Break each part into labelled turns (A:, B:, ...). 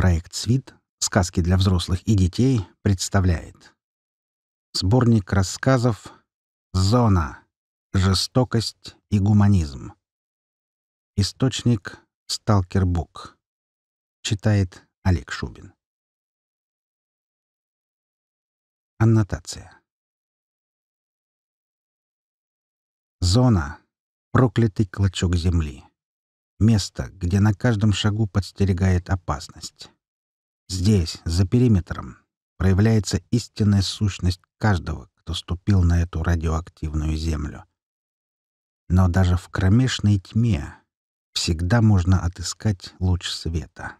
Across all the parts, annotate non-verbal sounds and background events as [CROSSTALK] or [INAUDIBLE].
A: Проект «Свит. Сказки для взрослых и детей» представляет. Сборник рассказов
B: «Зона. Жестокость и гуманизм».
A: Источник «Сталкербук». Читает Олег Шубин. Аннотация. Зона — проклятый клочок земли.
B: Место, где на каждом шагу подстерегает опасность. Здесь, за периметром, проявляется истинная сущность каждого, кто ступил на эту радиоактивную землю. Но даже в кромешной тьме всегда можно отыскать луч света.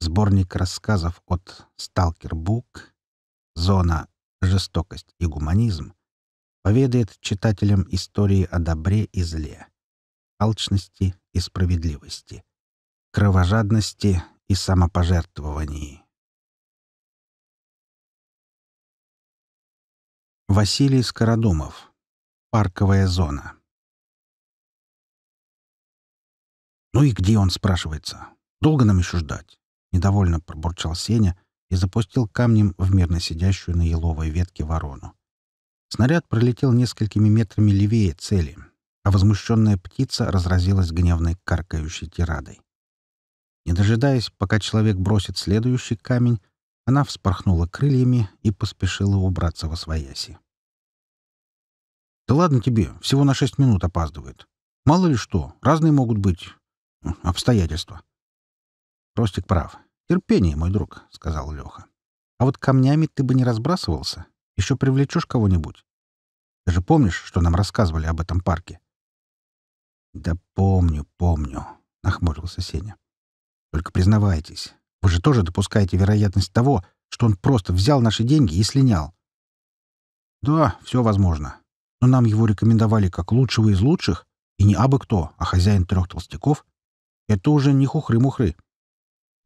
B: Сборник рассказов от «Сталкер Бук», «Зона. Жестокость и гуманизм» поведает читателям истории о добре и зле,
A: алчности и справедливости, кровожадности и самопожертвований. Василий Скородумов. Парковая зона.
B: «Ну и где он?» — спрашивается. «Долго нам еще ждать?» — недовольно пробурчал Сеня и запустил камнем в мирно сидящую на еловой ветке ворону. Снаряд пролетел несколькими метрами левее цели, а возмущенная птица разразилась гневной каркающей тирадой. Не дожидаясь, пока человек бросит следующий камень, она вспорхнула крыльями и поспешила убраться во свояси. «Да ладно тебе, всего на шесть минут опаздывает. Мало ли что, разные могут быть обстоятельства». «Ростик прав. Терпение, мой друг», — сказал Леха. «А вот камнями ты бы не разбрасывался. Еще привлечешь кого-нибудь. Ты же помнишь, что нам рассказывали об этом парке? «Да помню, помню», — нахмурился Сеня. «Только признавайтесь, вы же тоже допускаете вероятность того, что он просто взял наши деньги и слинял». «Да, все возможно. Но нам его рекомендовали как лучшего из лучших, и не абы кто, а хозяин трех толстяков. Это уже не хухры-мухры.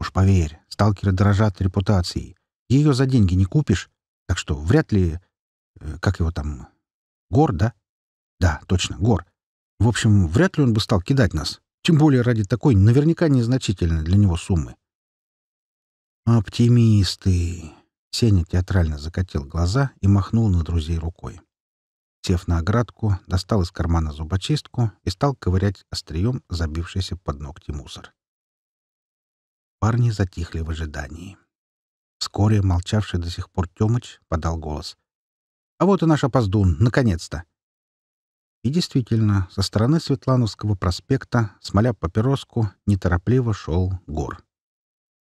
B: Уж поверь, сталкеры дорожат репутацией. Ее за деньги не купишь, так что вряд ли... Э, как его там? Гор, да? Да, точно, Гор. В общем, вряд ли он бы стал кидать нас, тем более ради такой наверняка незначительной для него суммы. «Оптимисты!» — Сеня театрально закатил глаза и махнул на друзей рукой. Сев на оградку, достал из кармана зубочистку и стал ковырять острием забившийся под ногти мусор. Парни затихли в ожидании. Вскоре молчавший до сих пор Тёмыч подал голос. «А вот и наш опоздун, наконец-то!» И действительно, со стороны Светлановского проспекта, смоля папироску, неторопливо шел гор.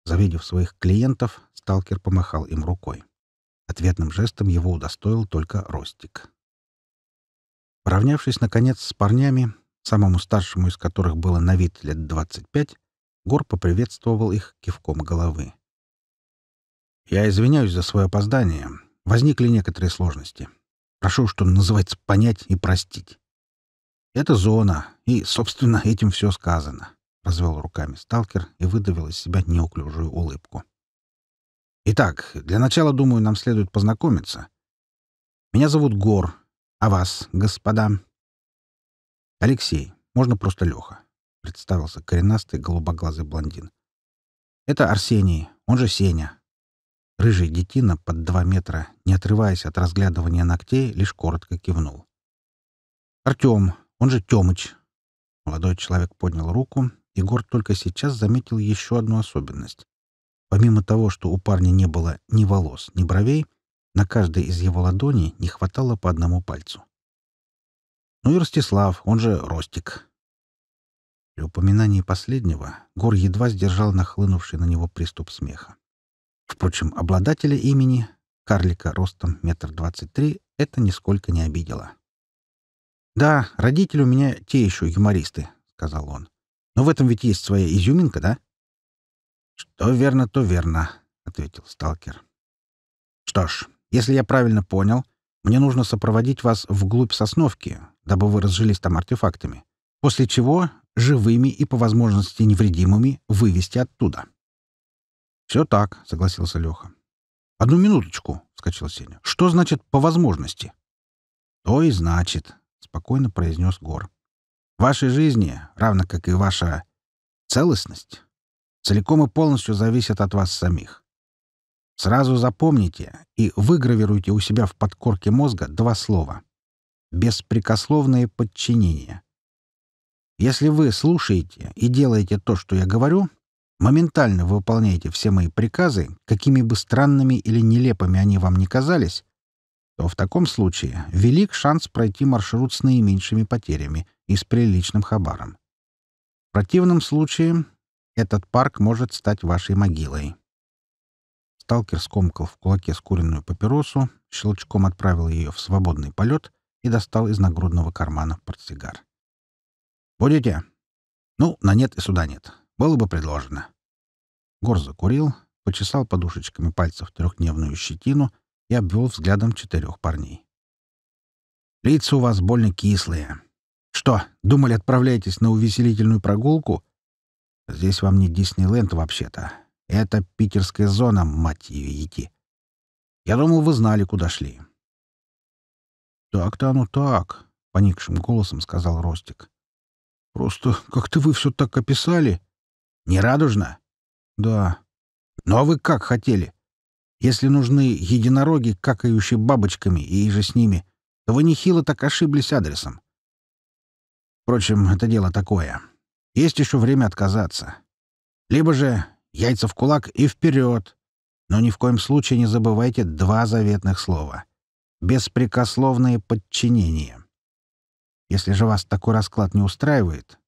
B: Завидев своих клиентов, сталкер помахал им рукой. Ответным жестом его удостоил только Ростик. Поравнявшись, наконец, с парнями, самому старшему из которых было на вид лет двадцать пять, Гор поприветствовал их кивком головы. «Я извиняюсь за свое опоздание. Возникли некоторые сложности. Прошу, что называется, понять и простить. Это зона, и, собственно, этим все сказано, — развел руками сталкер и выдавил из себя неуклюжую улыбку. Итак, для начала, думаю, нам следует познакомиться. Меня зовут Гор, а вас, господа? Алексей, можно просто Леха, — представился коренастый голубоглазый блондин. Это Арсений, он же Сеня. Рыжий детина под два метра, не отрываясь от разглядывания ногтей, лишь коротко кивнул. «Артем, он же Темыч. Молодой человек поднял руку. Егор только сейчас заметил еще одну особенность. Помимо того, что у парня не было ни волос, ни бровей, на каждой из его ладоней не хватало по одному пальцу. Ну и Ростислав, он же Ростик. При упоминании последнего Гор едва сдержал нахлынувший на него приступ смеха. Впрочем, обладателя имени, карлика ростом метр двадцать три, это нисколько не обидело. «Да, родители у меня те еще юмористы», — сказал он. «Но в этом ведь есть своя изюминка, да?» «Что верно, то верно», — ответил сталкер. «Что ж, если я правильно понял, мне нужно сопроводить вас вглубь Сосновки, дабы вы разжились там артефактами, после чего живыми и, по возможности, невредимыми вывести оттуда». «Все так», — согласился Леха. «Одну минуточку», — вскочил Сеня. «Что значит «по возможности»?» «То и значит», спокойно произнес Гор. «Вашей жизни, равно как и ваша целостность, целиком и полностью зависят от вас самих. Сразу запомните и выгравируйте у себя в подкорке мозга два слова. Беспрекословное подчинение. Если вы слушаете и делаете то, что я говорю, моментально выполняете все мои приказы, какими бы странными или нелепыми они вам ни казались, то в таком случае велик шанс пройти маршрут с наименьшими потерями и с приличным хабаром. В противном случае этот парк может стать вашей могилой. Сталкер скомкал в кулаке скуренную папиросу, щелчком отправил ее в свободный полет и достал из нагрудного кармана портсигар. «Будете?» «Ну, на нет и сюда нет. Было бы предложено». Гор закурил, почесал подушечками пальцев трехдневную щетину — и обвел взглядом четырех парней. «Лица у вас больно кислые. Что, думали, отправляетесь на увеселительную прогулку? Здесь вам не Диснейленд вообще-то. Это питерская зона, мать ее, идти. Я думал, вы знали, куда шли». «Так-то оно так», — поникшим голосом сказал Ростик. «Просто как-то вы все так описали». Нерадужно. Да. Ну а вы как хотели? Если нужны единороги, какающие бабочками, и же с ними, то вы нехило так ошиблись адресом. Впрочем, это дело такое. Есть еще время отказаться. Либо же яйца в кулак и вперед. Но ни в коем случае не забывайте два заветных слова. Беспрекословное подчинение. Если же вас такой расклад не устраивает,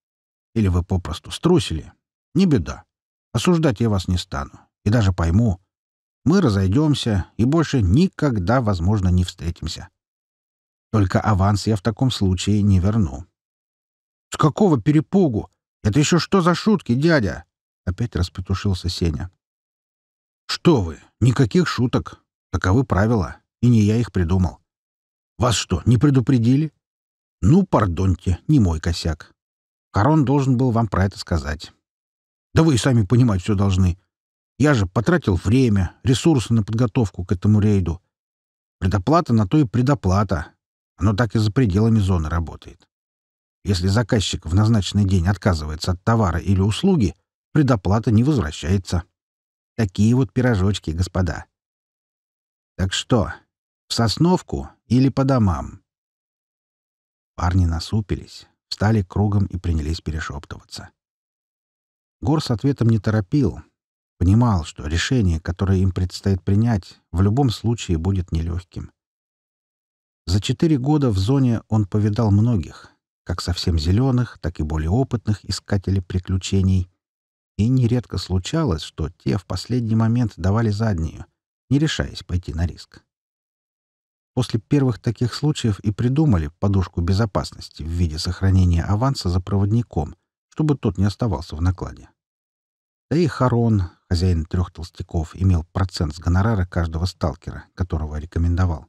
B: или вы попросту струсили, не беда. Осуждать я вас не стану. И даже пойму, мы разойдемся и больше никогда, возможно, не встретимся. Только аванс я в таком случае не верну. — С какого перепугу? Это еще что за шутки, дядя? — опять распетушился Сеня. — Что вы, никаких шуток. Таковы правила, и не я их придумал. Вас что, не предупредили? Ну, пардоньте, не мой косяк. Корон должен был вам про это сказать. Да вы и сами понимать все должны. Я же потратил время, ресурсы на подготовку к этому рейду. Предоплата на то и предоплата. Оно так и за пределами зоны работает. Если заказчик в назначенный день отказывается от товара или услуги, предоплата не возвращается. Такие вот пирожочки, господа. Так что, в Сосновку или по домам? Парни насупились, встали кругом и принялись перешептываться. Гор с ответом не торопил, Понимал, что решение, которое им предстоит принять, в любом случае будет нелегким. За четыре года в зоне он повидал многих, как совсем зеленых, так и более опытных искателей приключений. И нередко случалось, что те в последний момент давали заднюю, не решаясь пойти на риск. После первых таких случаев и придумали подушку безопасности в виде сохранения аванса за проводником, чтобы тот не оставался в накладе. Да и Харон, хозяин трех толстяков имел процент с гонорара каждого сталкера, которого рекомендовал.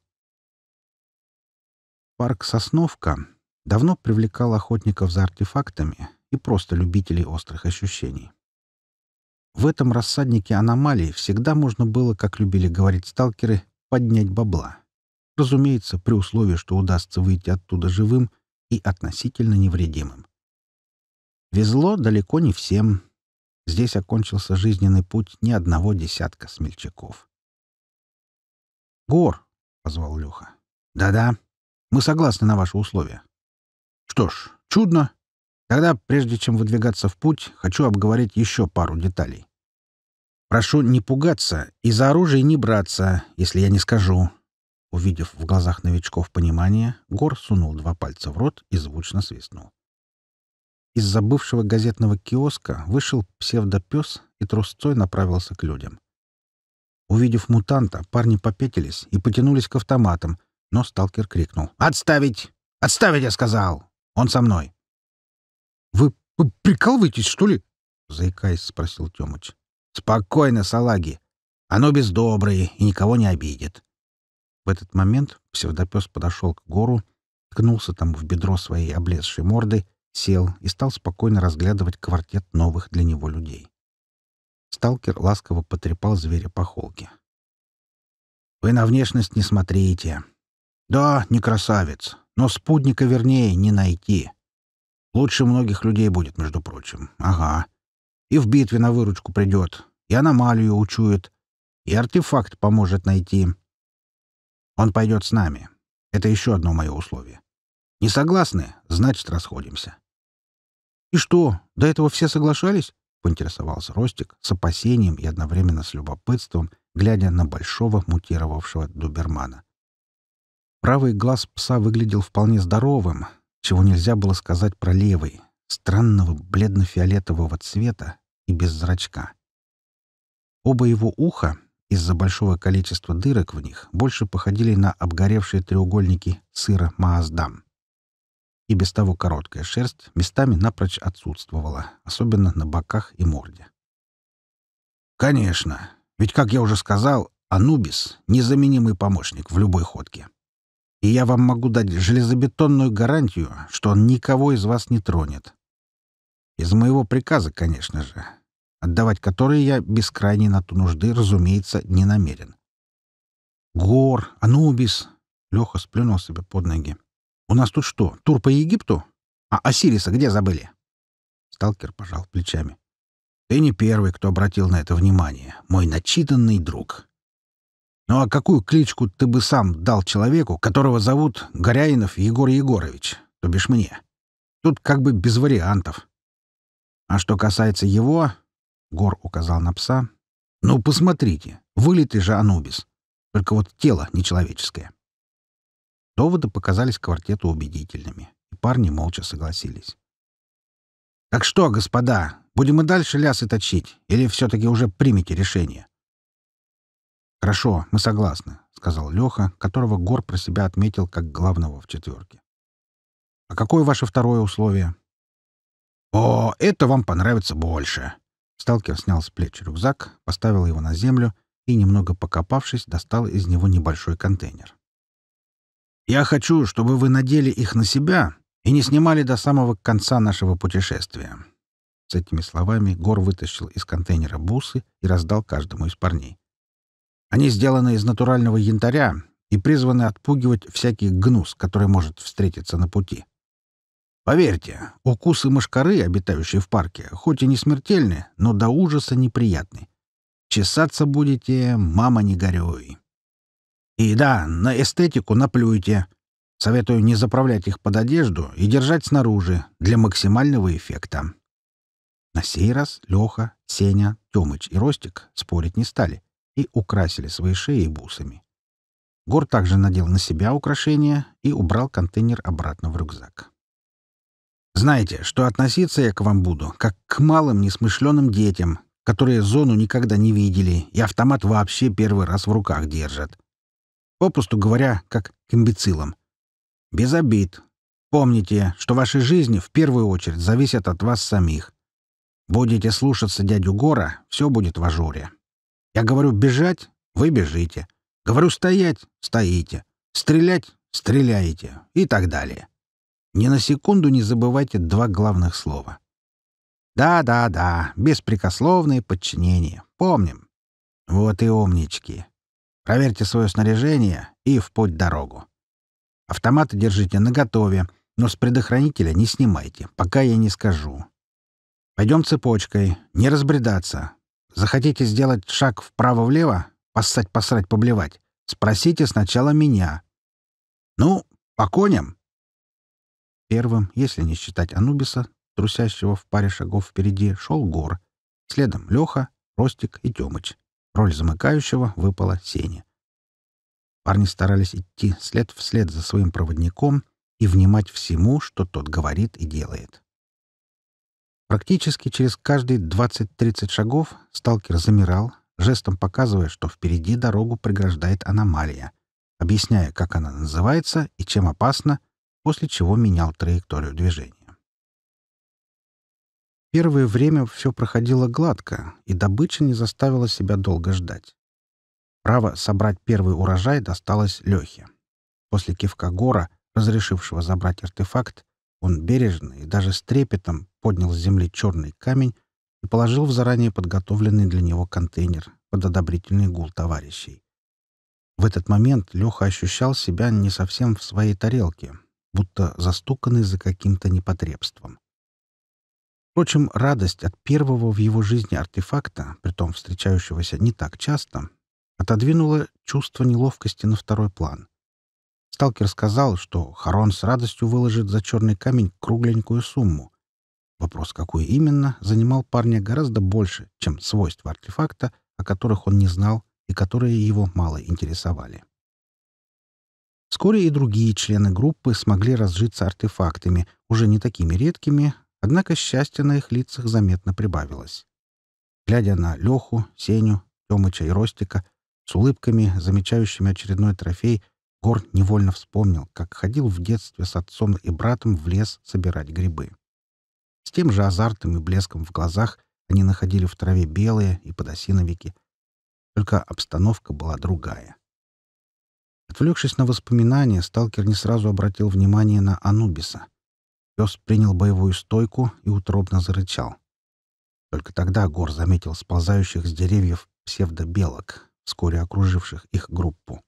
B: Парк «Сосновка» давно привлекал охотников за артефактами и просто любителей острых ощущений. В этом рассаднике аномалий всегда можно было, как любили говорить сталкеры, поднять бабла. Разумеется, при условии, что удастся выйти оттуда живым и относительно невредимым. Везло далеко не всем, Здесь окончился жизненный путь ни одного десятка смельчаков. «Гор!» — позвал Леха. «Да-да, мы согласны на ваши условия». «Что ж, чудно. Тогда, прежде чем выдвигаться в путь, хочу обговорить еще пару деталей. Прошу не пугаться и за оружие не браться, если я не скажу». Увидев в глазах новичков понимание, Гор сунул два пальца в рот и звучно свистнул. Из-за бывшего газетного киоска вышел псевдопес и трусцой направился к людям. Увидев мутанта, парни попетились и потянулись к автоматам, но сталкер крикнул. «Отставить! Отставить, я сказал! Он со мной!» «Вы, вы прикалываетесь, что ли?» — заикаясь, спросил Тёмыч. «Спокойно, салаги! Оно бездоброе и никого не обидит!» В этот момент псевдопес подошел к гору, ткнулся там в бедро своей облезшей мордой сел и стал спокойно разглядывать квартет новых для него людей. Сталкер ласково потрепал зверя по холке. «Вы на внешность не смотрите. Да, не красавец, но спутника вернее не найти. Лучше многих людей будет, между прочим. Ага. И в битве на выручку придет, и аномалию учует, и артефакт поможет найти. Он пойдет с нами. Это еще одно мое условие. Не согласны, значит, расходимся. — И что, до этого все соглашались? — поинтересовался Ростик с опасением и одновременно с любопытством, глядя на большого мутировавшего Дубермана. Правый глаз пса выглядел вполне здоровым, чего нельзя было сказать про левый, странного бледно-фиолетового цвета и без зрачка. Оба его уха, из-за большого количества дырок в них, больше походили на обгоревшие треугольники сыра Мааздам и без того короткая шерсть местами напрочь отсутствовала, особенно на боках и морде. «Конечно! Ведь, как я уже сказал, Анубис — незаменимый помощник в любой ходке. И я вам могу дать железобетонную гарантию, что он никого из вас не тронет. Из моего приказа, конечно же, отдавать который я без крайней на ту нужды, разумеется, не намерен. Гор, Анубис, Леха сплюнул себе под ноги. «У нас тут что, тур по Египту? А Осириса где забыли?» Сталкер пожал плечами. «Ты не первый, кто обратил на это внимание, мой начитанный друг. Ну а какую кличку ты бы сам дал человеку, которого зовут Горяинов Егор Егорович, то бишь мне? Тут как бы без вариантов. А что касается его...» — Гор указал на пса. «Ну, посмотрите, вылитый же Анубис. Только вот тело нечеловеческое. Доводы показались квартету убедительными, и парни молча согласились. «Так что, господа, будем и дальше лясы точить, или все-таки уже примите решение?» «Хорошо, мы согласны», — сказал Леха, которого Гор про себя отметил как главного в четверке. «А какое ваше второе условие?» «О, это вам понравится больше!» Сталкер снял с плеч рюкзак, поставил его на землю и, немного покопавшись, достал из него небольшой контейнер. Я хочу, чтобы вы надели их на себя и не снимали до самого конца нашего путешествия». С этими словами Гор вытащил из контейнера бусы и раздал каждому из парней. Они сделаны из натурального янтаря и призваны отпугивать всякий гнус, который может встретиться на пути. Поверьте, укусы мошкары, обитающие в парке, хоть и не смертельны, но до ужаса неприятны. Чесаться будете, мама не горюй. И да, на эстетику наплюйте. Советую не заправлять их под одежду и держать снаружи для максимального эффекта. На сей раз Леха, Сеня, Тёмыч и Ростик спорить не стали и украсили свои шеи бусами. Гор также надел на себя украшения и убрал контейнер обратно в рюкзак. «Знаете, что относиться я к вам буду, как к малым несмышленым детям, которые зону никогда не видели и автомат вообще первый раз в руках держат», Попросту говоря, как к имбецилам. Без обид. Помните, что ваши жизни в первую очередь зависят от вас самих. Будете слушаться дядю Гора, все будет в ажуре. Я говорю бежать, вы бежите. Говорю стоять, стоите. Стрелять, стреляете. И так далее. Ни на секунду не забывайте два главных слова. Да-да-да, беспрекословное подчинение. Помним. Вот и умнички. Проверьте свое снаряжение и в путь дорогу. Автоматы держите наготове, но с предохранителя не снимайте, пока я не скажу. Пойдем цепочкой, не разбредаться. Захотите сделать шаг вправо-влево, поссать, посрать, поблевать, спросите сначала меня. Ну, по коням. Первым, если не считать Анубиса, трусящего в паре шагов впереди, шел Гор. Следом Леха, Ростик и Тёмыч. Роль замыкающего выпала Сене. Парни старались идти след вслед за своим проводником и внимать всему, что тот говорит и делает. Практически через каждые 20-30 шагов сталкер замирал, жестом показывая, что впереди дорогу преграждает аномалия, объясняя, как она называется и чем опасна, после чего менял траекторию движения. Первое время все проходило гладко, и добыча не заставила себя долго ждать. Право собрать первый урожай досталось Лехе. После кивка Гора, разрешившего забрать артефакт, он бережно и даже с трепетом поднял с земли черный камень и положил в заранее подготовленный для него контейнер под одобрительный гул товарищей. В этот момент Леха ощущал себя не совсем в своей тарелке, будто застуканный за каким-то непотребством. Впрочем, радость от первого в его жизни артефакта, притом встречающегося не так часто, отодвинула чувство неловкости на второй план. Сталкер сказал, что Харон с радостью выложит за черный камень кругленькую сумму. Вопрос, какую именно, занимал парня гораздо больше, чем свойства артефакта, о которых он не знал и которые его мало интересовали. Вскоре и другие члены группы смогли разжиться артефактами, уже не такими редкими, Однако счастья на их лицах заметно прибавилось. Глядя на Леху, Сеню, Тёмыча и Ростика, с улыбками, замечающими очередной трофей, Гор невольно вспомнил, как ходил в детстве с отцом и братом в лес собирать грибы. С тем же азартом и блеском в глазах они находили в траве белые и подосиновики. Только обстановка была другая. Отвлекшись на воспоминания, сталкер не сразу обратил внимание на Анубиса — Пес принял боевую стойку и утробно зарычал. Только тогда Гор заметил сползающих с деревьев псевдобелок, вскоре окруживших их группу.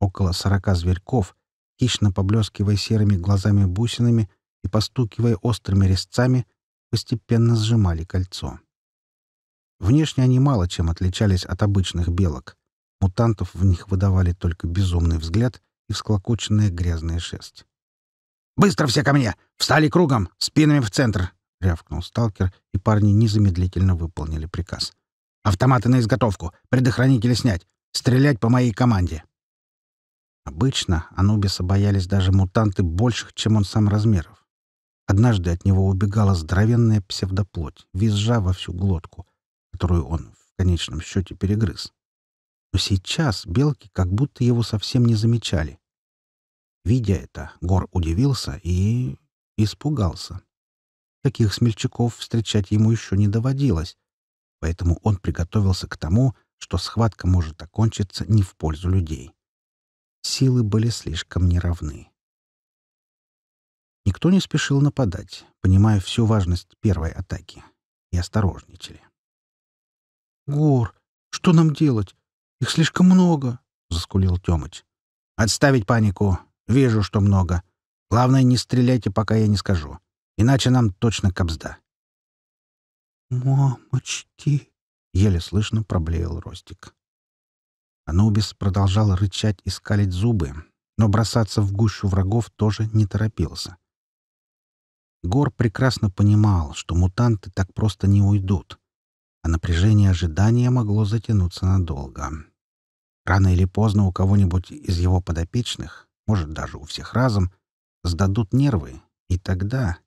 B: Около сорока зверьков, хищно поблескивая серыми глазами-бусинами и постукивая острыми резцами, постепенно сжимали кольцо. Внешне они мало чем отличались от обычных белок. Мутантов в них выдавали только безумный взгляд и всклокоченная грязная шерсть. Быстро все ко мне! Встали кругом, спинами в центр!» — рявкнул сталкер, и парни незамедлительно выполнили приказ. «Автоматы на изготовку! Предохранители снять! Стрелять по моей команде!» Обычно Анубиса боялись даже мутанты больших, чем он сам размеров. Однажды от него убегала здоровенная псевдоплоть, визжа во всю глотку, которую он в конечном счете перегрыз. Но сейчас белки как будто его совсем не замечали. Видя это, Гор удивился и... испугался. Таких смельчаков встречать ему еще не доводилось, поэтому он приготовился к тому, что схватка может окончиться не в пользу людей. Силы были слишком неравны. Никто не спешил нападать, понимая всю важность первой атаки, и осторожничали. «Гор, что нам делать? Их слишком много!» — заскулил Тёмыч. «Отставить панику! Вижу, что много. Главное, не стреляйте, пока я не скажу. Иначе нам точно кобзда.
A: «Мамочки!»
B: — еле слышно проблеял Ростик. Анубис продолжал рычать и скалить зубы, но бросаться в гущу врагов тоже не торопился. Гор прекрасно понимал, что мутанты так просто не уйдут, а напряжение ожидания могло затянуться надолго. Рано или поздно у кого-нибудь из его подопечных может, даже у всех разом, сдадут нервы, и тогда...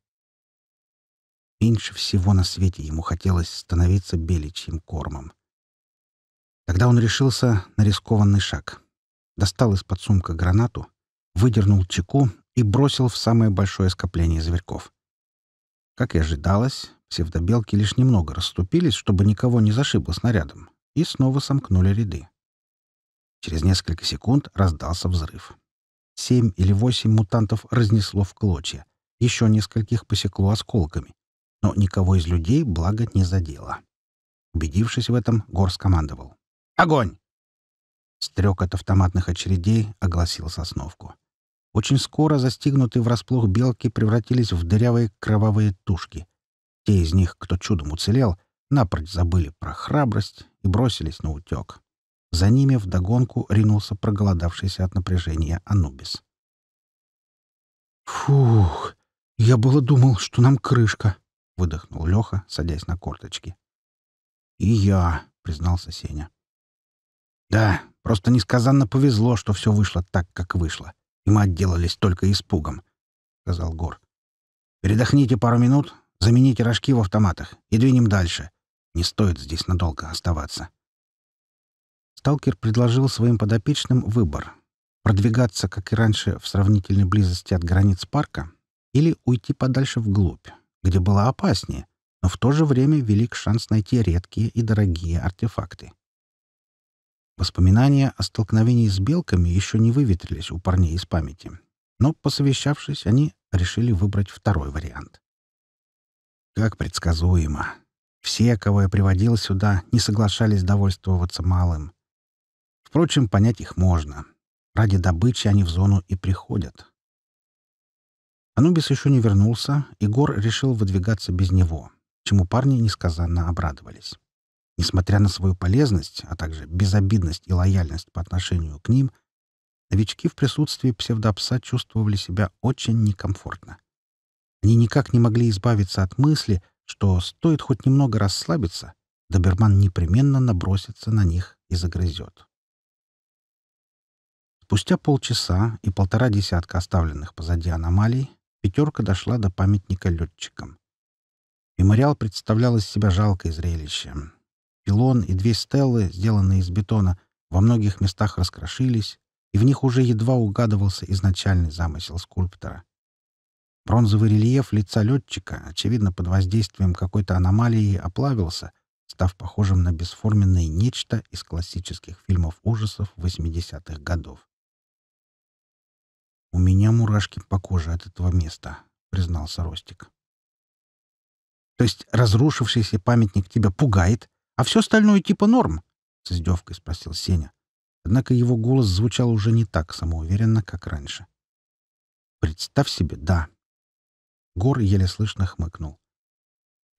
B: Меньше всего на свете ему хотелось становиться беличьим кормом. Тогда он решился на рискованный шаг. Достал из-под сумка гранату, выдернул чеку и бросил в самое большое скопление зверьков. Как и ожидалось, псевдобелки лишь немного расступились, чтобы никого не зашибло снарядом, и снова сомкнули ряды. Через несколько секунд раздался взрыв семь или восемь мутантов разнесло в клочья. Еще нескольких посекло осколками. Но никого из людей благо не задело. Убедившись в этом, Гор скомандовал. «Огонь!» Стрек от автоматных очередей огласил сосновку. Очень скоро застигнутые врасплох белки превратились в дырявые кровавые тушки. Те из них, кто чудом уцелел, напрочь забыли про храбрость и бросились на утек. За ними вдогонку ринулся проголодавшийся от напряжения Анубис. «Фух! Я было думал, что нам крышка!» — выдохнул Леха, садясь на корточки. «И я!» — признался Сеня. «Да, просто несказанно повезло, что все вышло так, как вышло, и мы отделались только испугом», — сказал Гор. «Передохните пару минут, замените рожки в автоматах и двинем дальше. Не стоит здесь надолго оставаться» сталкер предложил своим подопечным выбор — продвигаться, как и раньше, в сравнительной близости от границ парка или уйти подальше вглубь, где было опаснее, но в то же время велик шанс найти редкие и дорогие артефакты. Воспоминания о столкновении с белками еще не выветрились у парней из памяти, но, посовещавшись, они решили выбрать второй вариант. Как предсказуемо. Все, кого я приводил сюда, не соглашались довольствоваться малым. Впрочем, понять их можно. Ради добычи они в зону и приходят. Анубис еще не вернулся, и Гор решил выдвигаться без него, чему парни несказанно обрадовались. Несмотря на свою полезность, а также безобидность и лояльность по отношению к ним, новички в присутствии псевдопса чувствовали себя очень некомфортно. Они никак не могли избавиться от мысли, что стоит хоть немного расслабиться, доберман непременно набросится на них и загрызет. Спустя полчаса и полтора десятка оставленных позади аномалий «пятерка» дошла до памятника летчикам. Мемориал представлял из себя жалкое зрелище. Пилон и две стеллы, сделанные из бетона, во многих местах раскрошились, и в них уже едва угадывался изначальный замысел скульптора. Бронзовый рельеф лица летчика, очевидно, под воздействием какой-то аномалии оплавился, став похожим на бесформенное нечто из классических фильмов ужасов 80-х годов. «У меня мурашки по коже от этого места», — признался Ростик. «То есть разрушившийся памятник тебя пугает, а все остальное типа норм?» — с издевкой спросил Сеня. Однако его голос звучал уже не так самоуверенно, как раньше. «Представь себе, да». Гор еле слышно хмыкнул.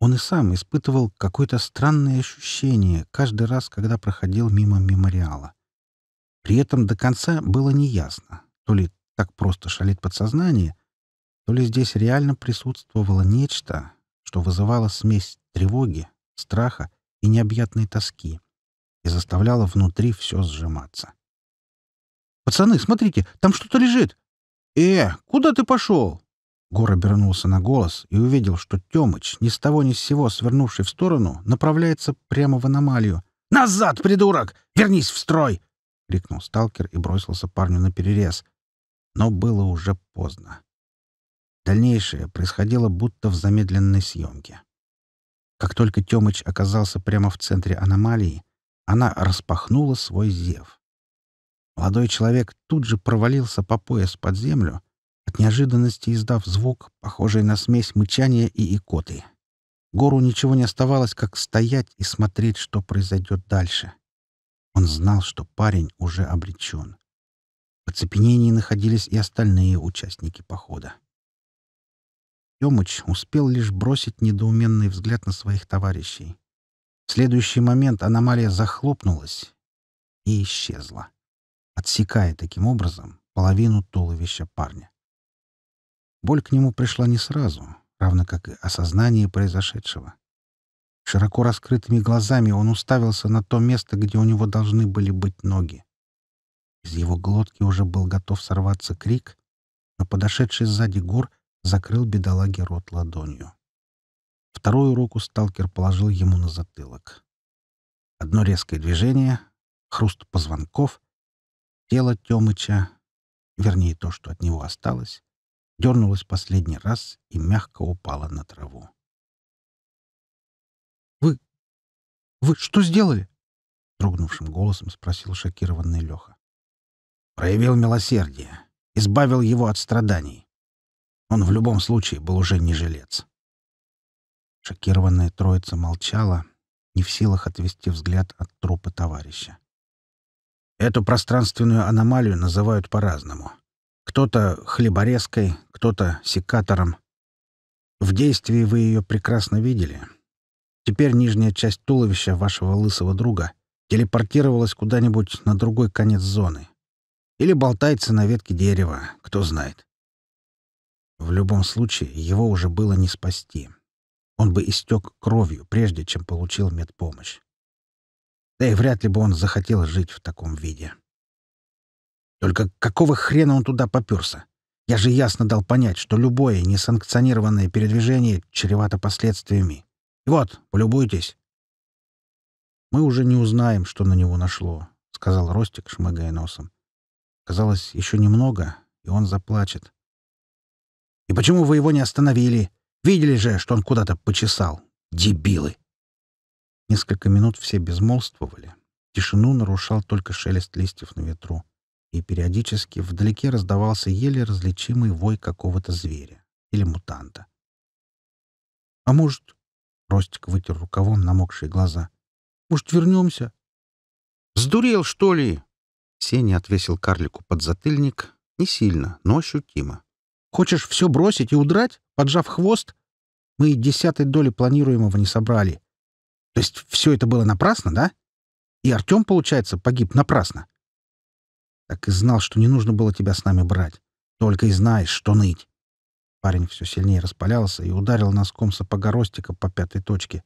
B: Он и сам испытывал какое-то странное ощущение каждый раз, когда проходил мимо мемориала. При этом до конца было неясно, то ли так просто шалит подсознание, то ли здесь реально присутствовало нечто, что вызывало смесь тревоги, страха и необъятной тоски и заставляло внутри все сжиматься. «Пацаны, смотрите, там что-то лежит!» «Э, куда ты пошел?» Гор обернулся на голос и увидел, что Тёмыч, ни с того ни с сего свернувший в сторону, направляется прямо в аномалию. «Назад, придурок! Вернись в строй!» — крикнул сталкер и бросился парню на перерез но было уже поздно. Дальнейшее происходило будто в замедленной съемке. Как только Тёмыч оказался прямо в центре аномалии, она распахнула свой зев. Молодой человек тут же провалился по пояс под землю, от неожиданности издав звук, похожий на смесь мычания и икоты. Гору ничего не оставалось, как стоять и смотреть, что произойдет дальше. Он знал, что парень уже обречен. В оцепенении находились и остальные участники похода. Емыч успел лишь бросить недоуменный взгляд на своих товарищей. В следующий момент аномалия захлопнулась и исчезла, отсекая таким образом половину туловища парня. Боль к нему пришла не сразу, равно как и осознание произошедшего. Широко раскрытыми глазами он уставился на то место, где у него должны были быть ноги. Из его глотки уже был готов сорваться крик, но подошедший сзади гор закрыл бедолаге рот ладонью. Вторую руку сталкер положил ему на затылок. Одно резкое движение, хруст позвонков, тело Тёмыча, вернее, то, что от него осталось, дернулось последний раз и мягко упало на траву. «Вы... вы что сделали?» — дрогнувшим голосом спросил шокированный Леха проявил милосердие, избавил его от страданий. Он в любом случае был уже не жилец. Шокированная троица молчала, не в силах отвести взгляд от трупа товарища. Эту пространственную аномалию называют по-разному. Кто-то хлеборезкой, кто-то секатором. В действии вы ее прекрасно видели. Теперь нижняя часть туловища вашего лысого друга телепортировалась куда-нибудь на другой конец зоны, или болтается на ветке дерева, кто знает. В любом случае, его уже было не спасти. Он бы истек кровью, прежде чем получил медпомощь. Да и вряд ли бы он захотел жить в таком виде. Только какого хрена он туда попёрся? Я же ясно дал понять, что любое несанкционированное передвижение чревато последствиями. И вот, полюбуйтесь. Мы уже не узнаем, что на него нашло, сказал Ростик, шмыгая носом. Казалось, еще немного, и он заплачет. «И почему вы его не остановили? Видели же, что он куда-то почесал. Дебилы!» Несколько минут все безмолвствовали. Тишину нарушал только шелест листьев на ветру, и периодически вдалеке раздавался еле различимый вой какого-то зверя или мутанта. «А может...» — Ростик вытер рукавом намокшие глаза. «Может, вернемся?» «Сдурел, что ли?» Сеня отвесил карлику под затыльник, Не сильно, но ощутимо. «Хочешь все бросить и удрать, поджав хвост? Мы и десятой доли планируемого не собрали. То есть все это было напрасно, да? И Артем, получается, погиб напрасно?» «Так и знал, что не нужно было тебя с нами брать. Только и знаешь, что ныть». Парень все сильнее распалялся и ударил носком сапога Ростика по пятой точке.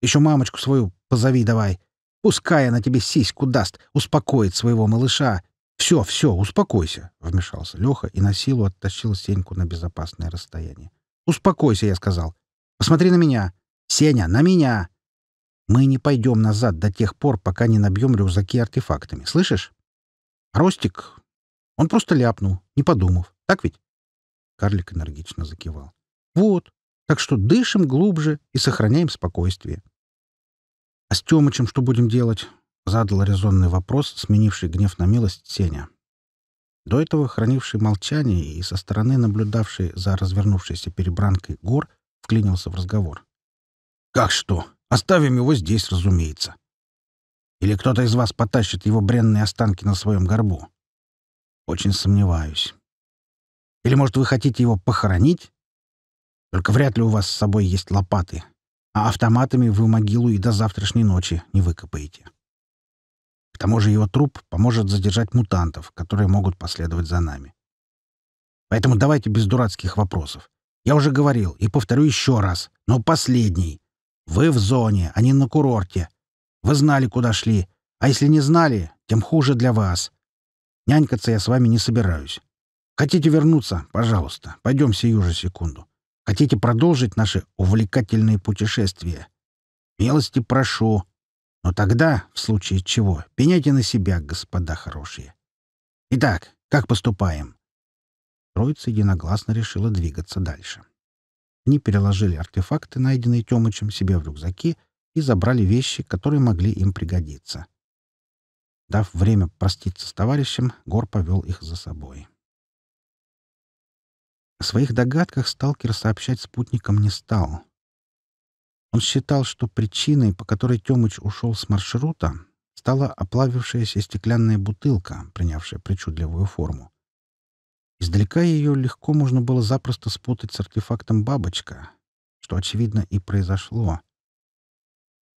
B: «Еще мамочку свою позови давай. Пускай она тебе сиську даст, успокоит своего малыша. Все, все, успокойся, — вмешался Леха и на силу оттащил Сеньку на безопасное расстояние. Успокойся, я сказал. Посмотри на меня. Сеня, на меня! Мы не пойдем назад до тех пор, пока не набьем рюкзаки артефактами, слышишь? Ростик, он просто ляпнул, не подумав. Так ведь? Карлик энергично закивал. Вот. Так что дышим глубже и сохраняем спокойствие. «А с Тёмычем что будем делать?» — задал резонный вопрос, сменивший гнев на милость Сеня. До этого хранивший молчание и со стороны наблюдавший за развернувшейся перебранкой гор вклинился в разговор. «Как что? Оставим его здесь, разумеется. Или кто-то из вас потащит его бренные останки на своем горбу? Очень сомневаюсь. Или, может, вы хотите его похоронить? Только вряд ли у вас с собой есть лопаты, а автоматами вы могилу и до завтрашней ночи не выкопаете. К тому же его труп поможет задержать мутантов, которые могут последовать за нами. Поэтому давайте без дурацких вопросов. Я уже говорил и повторю еще раз, но последний. Вы в зоне, а не на курорте. Вы знали, куда шли. А если не знали, тем хуже для вас. Нянькаться я с вами не собираюсь. Хотите вернуться? Пожалуйста. Пойдем сию же секунду. Хотите продолжить наши увлекательные путешествия? Милости прошу. Но тогда, в случае чего, пеняйте на себя, господа хорошие. Итак, как поступаем?» Троица единогласно решила двигаться дальше. Они переложили артефакты, найденные Тёмычем, себе в рюкзаки и забрали вещи, которые могли им пригодиться. Дав время проститься с товарищем, Гор повел их за собой. О своих догадках сталкер сообщать спутникам не стал. Он считал, что причиной, по которой Тёмыч ушел с маршрута, стала оплавившаяся стеклянная бутылка, принявшая причудливую форму. Издалека ее легко можно было запросто спутать с артефактом «бабочка», что, очевидно, и произошло.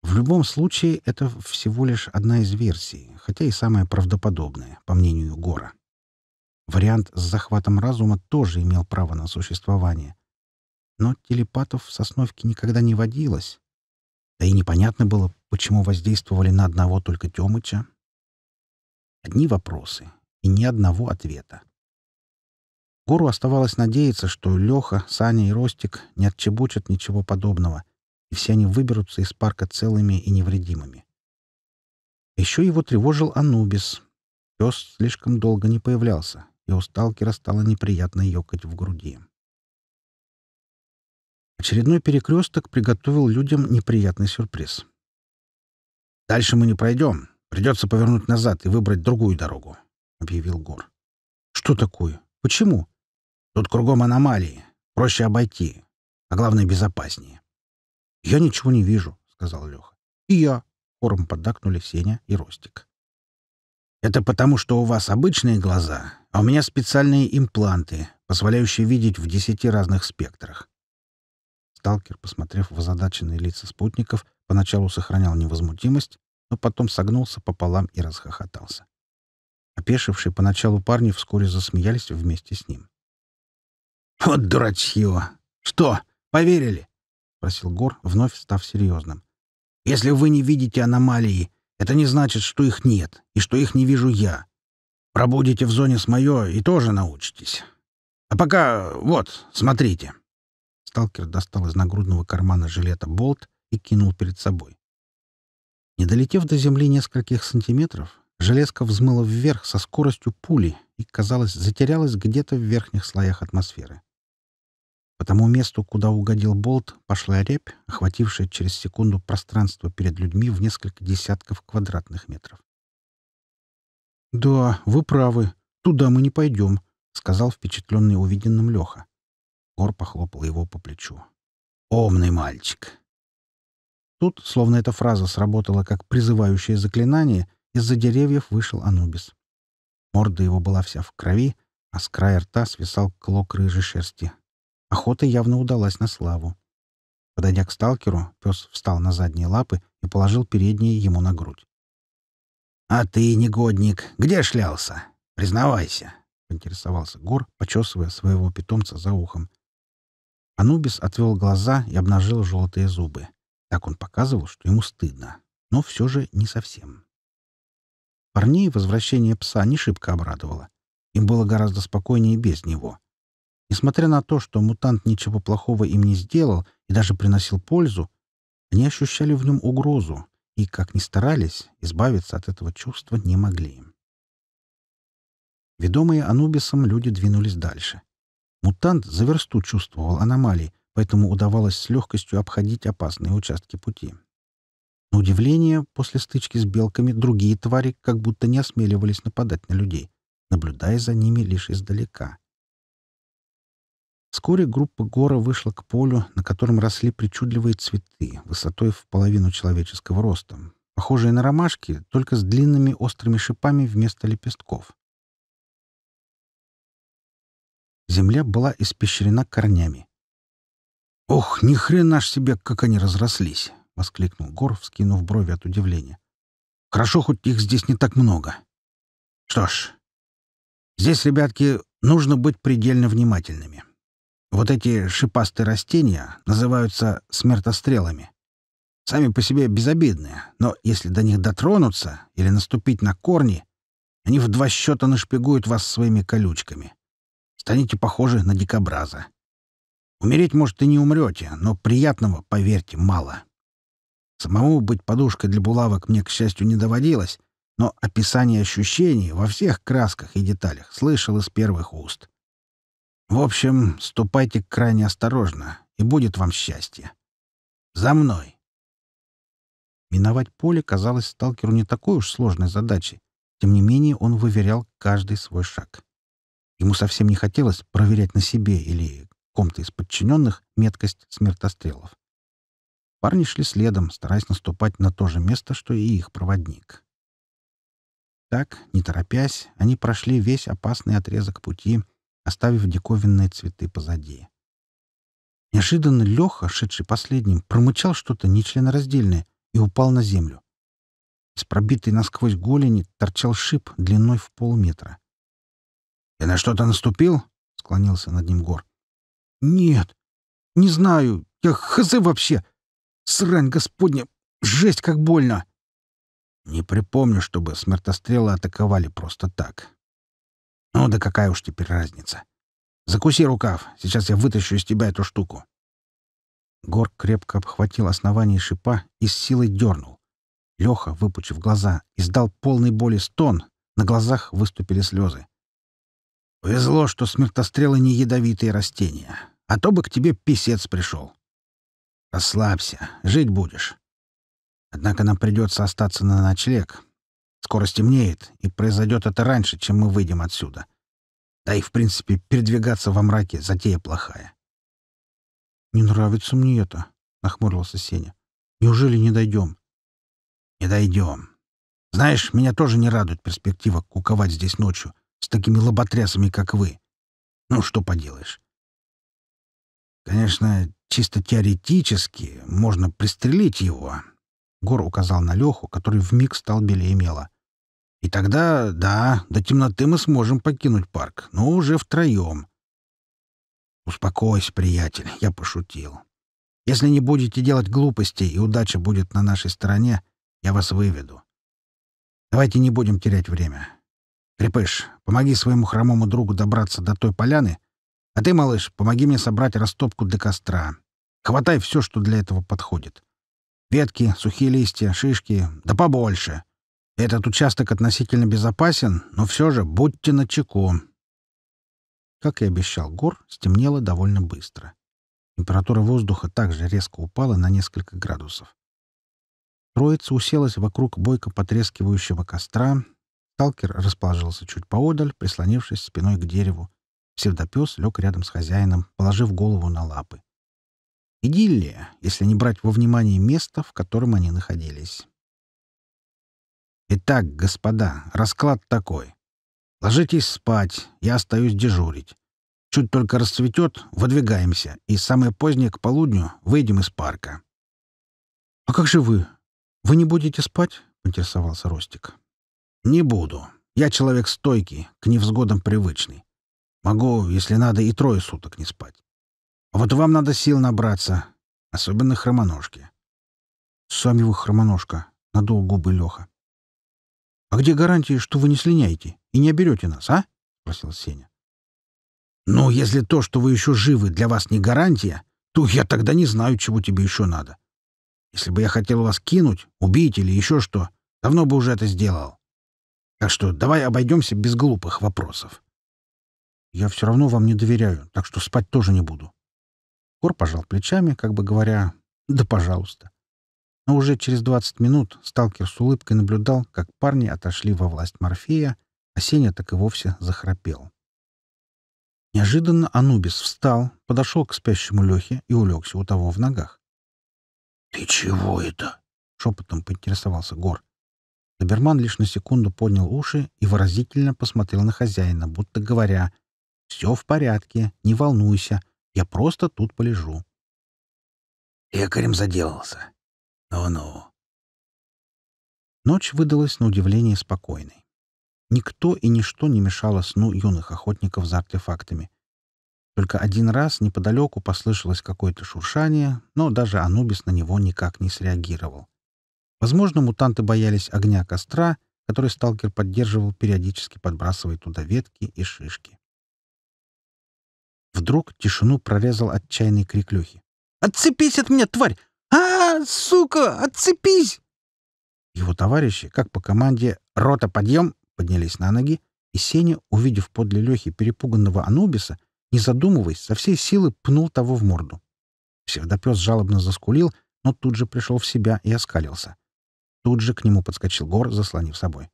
B: В любом случае, это всего лишь одна из версий, хотя и самая правдоподобная, по мнению Гора. Вариант с захватом разума тоже имел право на существование. Но телепатов в Сосновке никогда не водилось. Да и непонятно было, почему воздействовали на одного только Тёмыча. Одни вопросы и ни одного ответа. Гору оставалось надеяться, что Лёха, Саня и Ростик не отчебучат ничего подобного, и все они выберутся из парка целыми и невредимыми. Еще его тревожил Анубис. Пес слишком долго не появлялся, и у сталкера стало неприятно ёкать в груди. Очередной перекресток приготовил людям неприятный сюрприз. «Дальше мы не пройдем. Придется повернуть назад и выбрать другую дорогу», — объявил Гор. «Что такое? Почему?» «Тут кругом аномалии. Проще обойти. А главное, безопаснее». «Я ничего не вижу», — сказал Леха. «И я», — хором поддакнули Сеня и Ростик. «Это потому, что у вас обычные глаза, а у меня специальные импланты, позволяющие видеть в десяти разных спектрах. Сталкер, посмотрев в озадаченные лица спутников, поначалу сохранял невозмутимость, но потом согнулся пополам и расхохотался. Опешившие поначалу парни вскоре засмеялись вместе с ним. «Вот дурачье! Что, поверили?» — спросил Гор, вновь став серьезным. «Если вы не видите аномалии, это не значит, что их нет, и что их не вижу я. Пробудете в зоне с моё и тоже научитесь. А пока вот, смотрите». Сталкер достал из нагрудного кармана жилета болт и кинул перед собой. Не долетев до земли нескольких сантиметров, железка взмыла вверх со скоростью пули и, казалось, затерялась где-то в верхних слоях атмосферы. По тому месту, куда угодил болт, пошла репь, охватившая через секунду пространство перед людьми в несколько десятков квадратных метров. «Да, вы правы. Туда мы не пойдем», — сказал впечатленный увиденным Леха. Гор похлопал его по плечу. «Умный мальчик!» Тут, словно эта фраза сработала как призывающее заклинание, из-за деревьев вышел Анубис. Морда его была вся в крови, а с края рта свисал клок рыжей шерсти. Охота явно удалась на славу. Подойдя к сталкеру, пес встал на задние лапы и положил передние ему на грудь. «А ты, негодник, где шлялся? Признавайся!» — поинтересовался Гор, почесывая своего питомца за ухом. Анубис отвел глаза и обнажил желтые зубы. Так он показывал, что ему стыдно, но все же не совсем. Парней возвращение пса не шибко обрадовало. Им было гораздо спокойнее без него. Несмотря на то, что мутант ничего плохого им не сделал и даже приносил пользу, они ощущали в нем угрозу, и, как ни старались, избавиться от этого чувства не могли. Ведомые Анубисом люди двинулись дальше. Мутант за версту чувствовал аномалии, поэтому удавалось с легкостью обходить опасные участки пути. На удивление, после стычки с белками другие твари как будто не осмеливались нападать на людей, наблюдая за ними лишь издалека — Вскоре группа Гора вышла к полю, на котором росли причудливые цветы, высотой в половину человеческого роста, похожие на ромашки, только с длинными острыми шипами вместо лепестков. Земля была испещрена корнями. «Ох, ни хрена ж себе, как они разрослись!» — воскликнул Гор, вскинув брови от удивления. «Хорошо, хоть их здесь не так много. Что ж, здесь, ребятки, нужно быть предельно внимательными». Вот эти шипастые растения называются смертострелами. Сами по себе безобидные, но если до них дотронуться или наступить на корни, они в два счета нашпигуют вас своими колючками. Станете похожи на дикобраза. Умереть, может, и не умрете, но приятного, поверьте, мало. Самому быть подушкой для булавок мне, к счастью, не доводилось, но описание ощущений во всех красках и деталях слышал из первых уст. В общем, ступайте крайне осторожно, и будет вам счастье. За мной!» Миновать поле казалось сталкеру не такой уж сложной задачей. Тем не менее, он выверял каждый свой шаг. Ему совсем не хотелось проверять на себе или ком-то из подчиненных меткость смертострелов. Парни шли следом, стараясь наступать на то же место, что и их проводник. Так, не торопясь, они прошли весь опасный отрезок пути, оставив диковинные цветы позади. Неожиданно Леха, шедший последним, промычал что-то нечленораздельное и упал на землю. Из пробитой насквозь голени торчал шип длиной в полметра. Я на что-то наступил?» — склонился над ним Гор. «Нет, не знаю. Я хз вообще. Срань господня! Жесть, как больно!» «Не припомню, чтобы смертострелы атаковали просто так. Ну да какая уж теперь разница. Закуси рукав, сейчас я вытащу из тебя эту штуку. Гор крепко обхватил основание шипа и с силой дернул. Леха, выпучив глаза, издал полный боли стон. На глазах выступили слезы. «Повезло, что смертострелы не ядовитые растения. А то бы к тебе писец пришел. Расслабься, жить будешь. Однако нам придется остаться на ночлег. Скоро стемнеет, и произойдет это раньше, чем мы выйдем отсюда. Да и, в принципе, передвигаться во мраке — затея плохая. — Не нравится мне это, — нахмурился Сеня. — Неужели не дойдем? — Не дойдем. Знаешь, меня тоже не радует перспектива куковать здесь ночью с такими лоботрясами, как вы. Ну, что поделаешь. Конечно, чисто теоретически можно пристрелить его, Гор указал на Леху, который вмиг стал белее мела. «И тогда, да, до темноты мы сможем покинуть парк, но уже втроем». «Успокойся, приятель, я пошутил. Если не будете делать глупостей и удача будет на нашей стороне, я вас выведу. Давайте не будем терять время. Крепыш, помоги своему хромому другу добраться до той поляны, а ты, малыш, помоги мне собрать растопку для костра. Хватай все, что для этого подходит. Ветки, сухие листья, шишки, да побольше. Этот участок относительно безопасен, но все же будьте начеку. Как и обещал Гор, стемнело довольно быстро. Температура воздуха также резко упала на несколько градусов. Троица уселась вокруг бойко потрескивающего костра. Сталкер расположился чуть поодаль, прислонившись спиной к дереву. Псевдопес лег рядом с хозяином, положив голову на лапы. Идиллия, если не брать во внимание место, в котором они находились. «Итак, господа, расклад такой. Ложитесь спать, я остаюсь дежурить. Чуть только расцветет, выдвигаемся, и самое позднее к полудню выйдем из парка». «А как же вы? Вы не будете спать?» — интересовался Ростик. «Не буду. Я человек стойкий, к невзгодам привычный. Могу, если надо, и трое суток не спать. Вот вам надо сил набраться, особенно хромоножки. Сам его хромоножка, надул губы Леха. А где гарантии, что вы не слиняете и не оберете нас, а? спросил Сеня. Ну, если то, что вы еще живы, для вас не гарантия, то я тогда не знаю, чего тебе еще надо. Если бы я хотел вас кинуть, убить или еще что, давно бы уже это сделал. Так что давай обойдемся без глупых вопросов. Я все равно вам не доверяю, так что спать тоже не буду. Кор пожал плечами, как бы говоря «Да, пожалуйста». Но уже через 20 минут сталкер с улыбкой наблюдал, как парни отошли во власть Морфея, а Сеня так и вовсе захрапел. Неожиданно Анубис встал, подошел к спящему Лехе и улегся у того в ногах. «Ты чего это?» — шепотом поинтересовался Гор. Доберман лишь на секунду поднял уши и выразительно посмотрел на хозяина, будто говоря «Все в порядке, не волнуйся, я просто тут полежу.
A: Лекарем заделался.
B: Ну-ну. Ночь выдалась на удивление спокойной. Никто и ничто не мешало сну юных охотников за артефактами. Только один раз неподалеку послышалось какое-то шуршание, но даже Анубис на него никак не среагировал. Возможно, мутанты боялись огня костра, который сталкер поддерживал, периодически подбрасывая туда ветки и шишки. Вдруг тишину прорезал отчаянный крик Лехи. «Отцепись от меня, тварь! а, -а, -а сука, отцепись!» Его товарищи, как по команде «Рота, подъем!» поднялись на ноги, и Сеня, увидев подле Лехи перепуганного Анубиса, не задумываясь, со всей силы пнул того в морду. Псевдопес жалобно заскулил, но тут же пришел в себя и оскалился. Тут же к нему подскочил Гор, заслонив собой.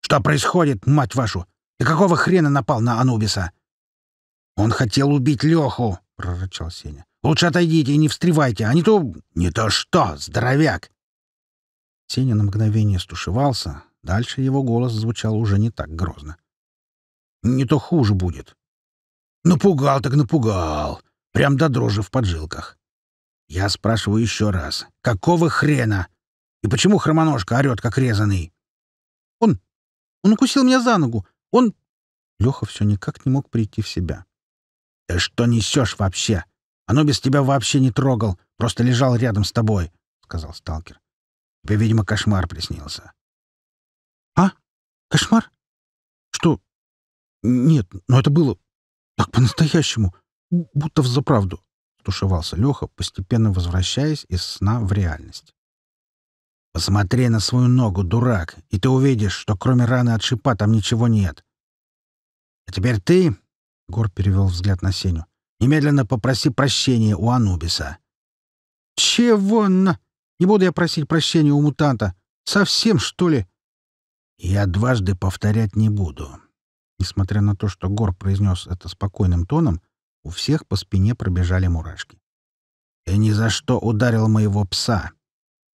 B: «Что происходит, мать вашу? И какого хрена напал на Анубиса?» «Он хотел убить Леху!» — прорычал Сеня. «Лучше отойдите и не встревайте, а не то...» «Не то что, здоровяк!» Сеня на мгновение стушевался. Дальше его голос звучал уже не так грозно. «Не то хуже будет». «Напугал так напугал. Прям до дрожи в поджилках». «Я спрашиваю еще раз. Какого хрена? И почему хромоножка орет, как резанный?» «Он... он укусил меня за ногу. Он...» Леха все никак не мог прийти в себя. «Ты э, что несешь вообще? Оно без тебя вообще не трогал, просто лежал рядом с тобой», — сказал сталкер. «Тебе, видимо, кошмар приснился». «А? Кошмар? Что? Нет, но это было так по-настоящему, будто взаправду», — тушевался Леха, постепенно возвращаясь из сна в реальность. «Посмотри на свою ногу, дурак, и ты увидишь, что кроме раны от шипа там ничего нет. А теперь ты Гор перевел взгляд на Сеню. «Немедленно попроси прощения у Анубиса». «Чего на? Не буду я просить прощения у мутанта. Совсем, что ли?» «Я дважды повторять не буду». Несмотря на то, что Гор произнес это спокойным тоном, у всех по спине пробежали мурашки. «Ты ни за что ударил моего пса.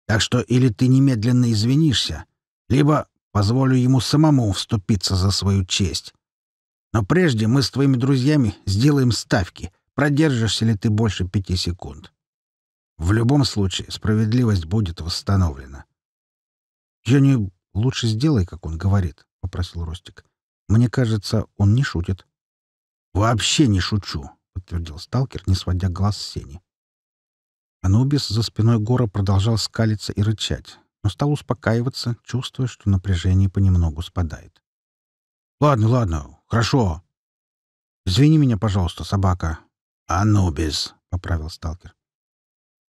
B: Так что или ты немедленно извинишься, либо позволю ему самому вступиться за свою честь. Но прежде мы с твоими друзьями сделаем ставки, продержишься ли ты больше пяти секунд. В любом случае, справедливость будет восстановлена. — Я не... Лучше сделай, как он говорит, — попросил Ростик. — Мне кажется, он не шутит. — Вообще не шучу, — подтвердил сталкер, не сводя глаз с сени. Анубис за спиной гора продолжал скалиться и рычать, но стал успокаиваться, чувствуя, что напряжение понемногу спадает. — Ладно, ладно, «Хорошо. Извини меня, пожалуйста, собака». «Анубис», — поправил сталкер.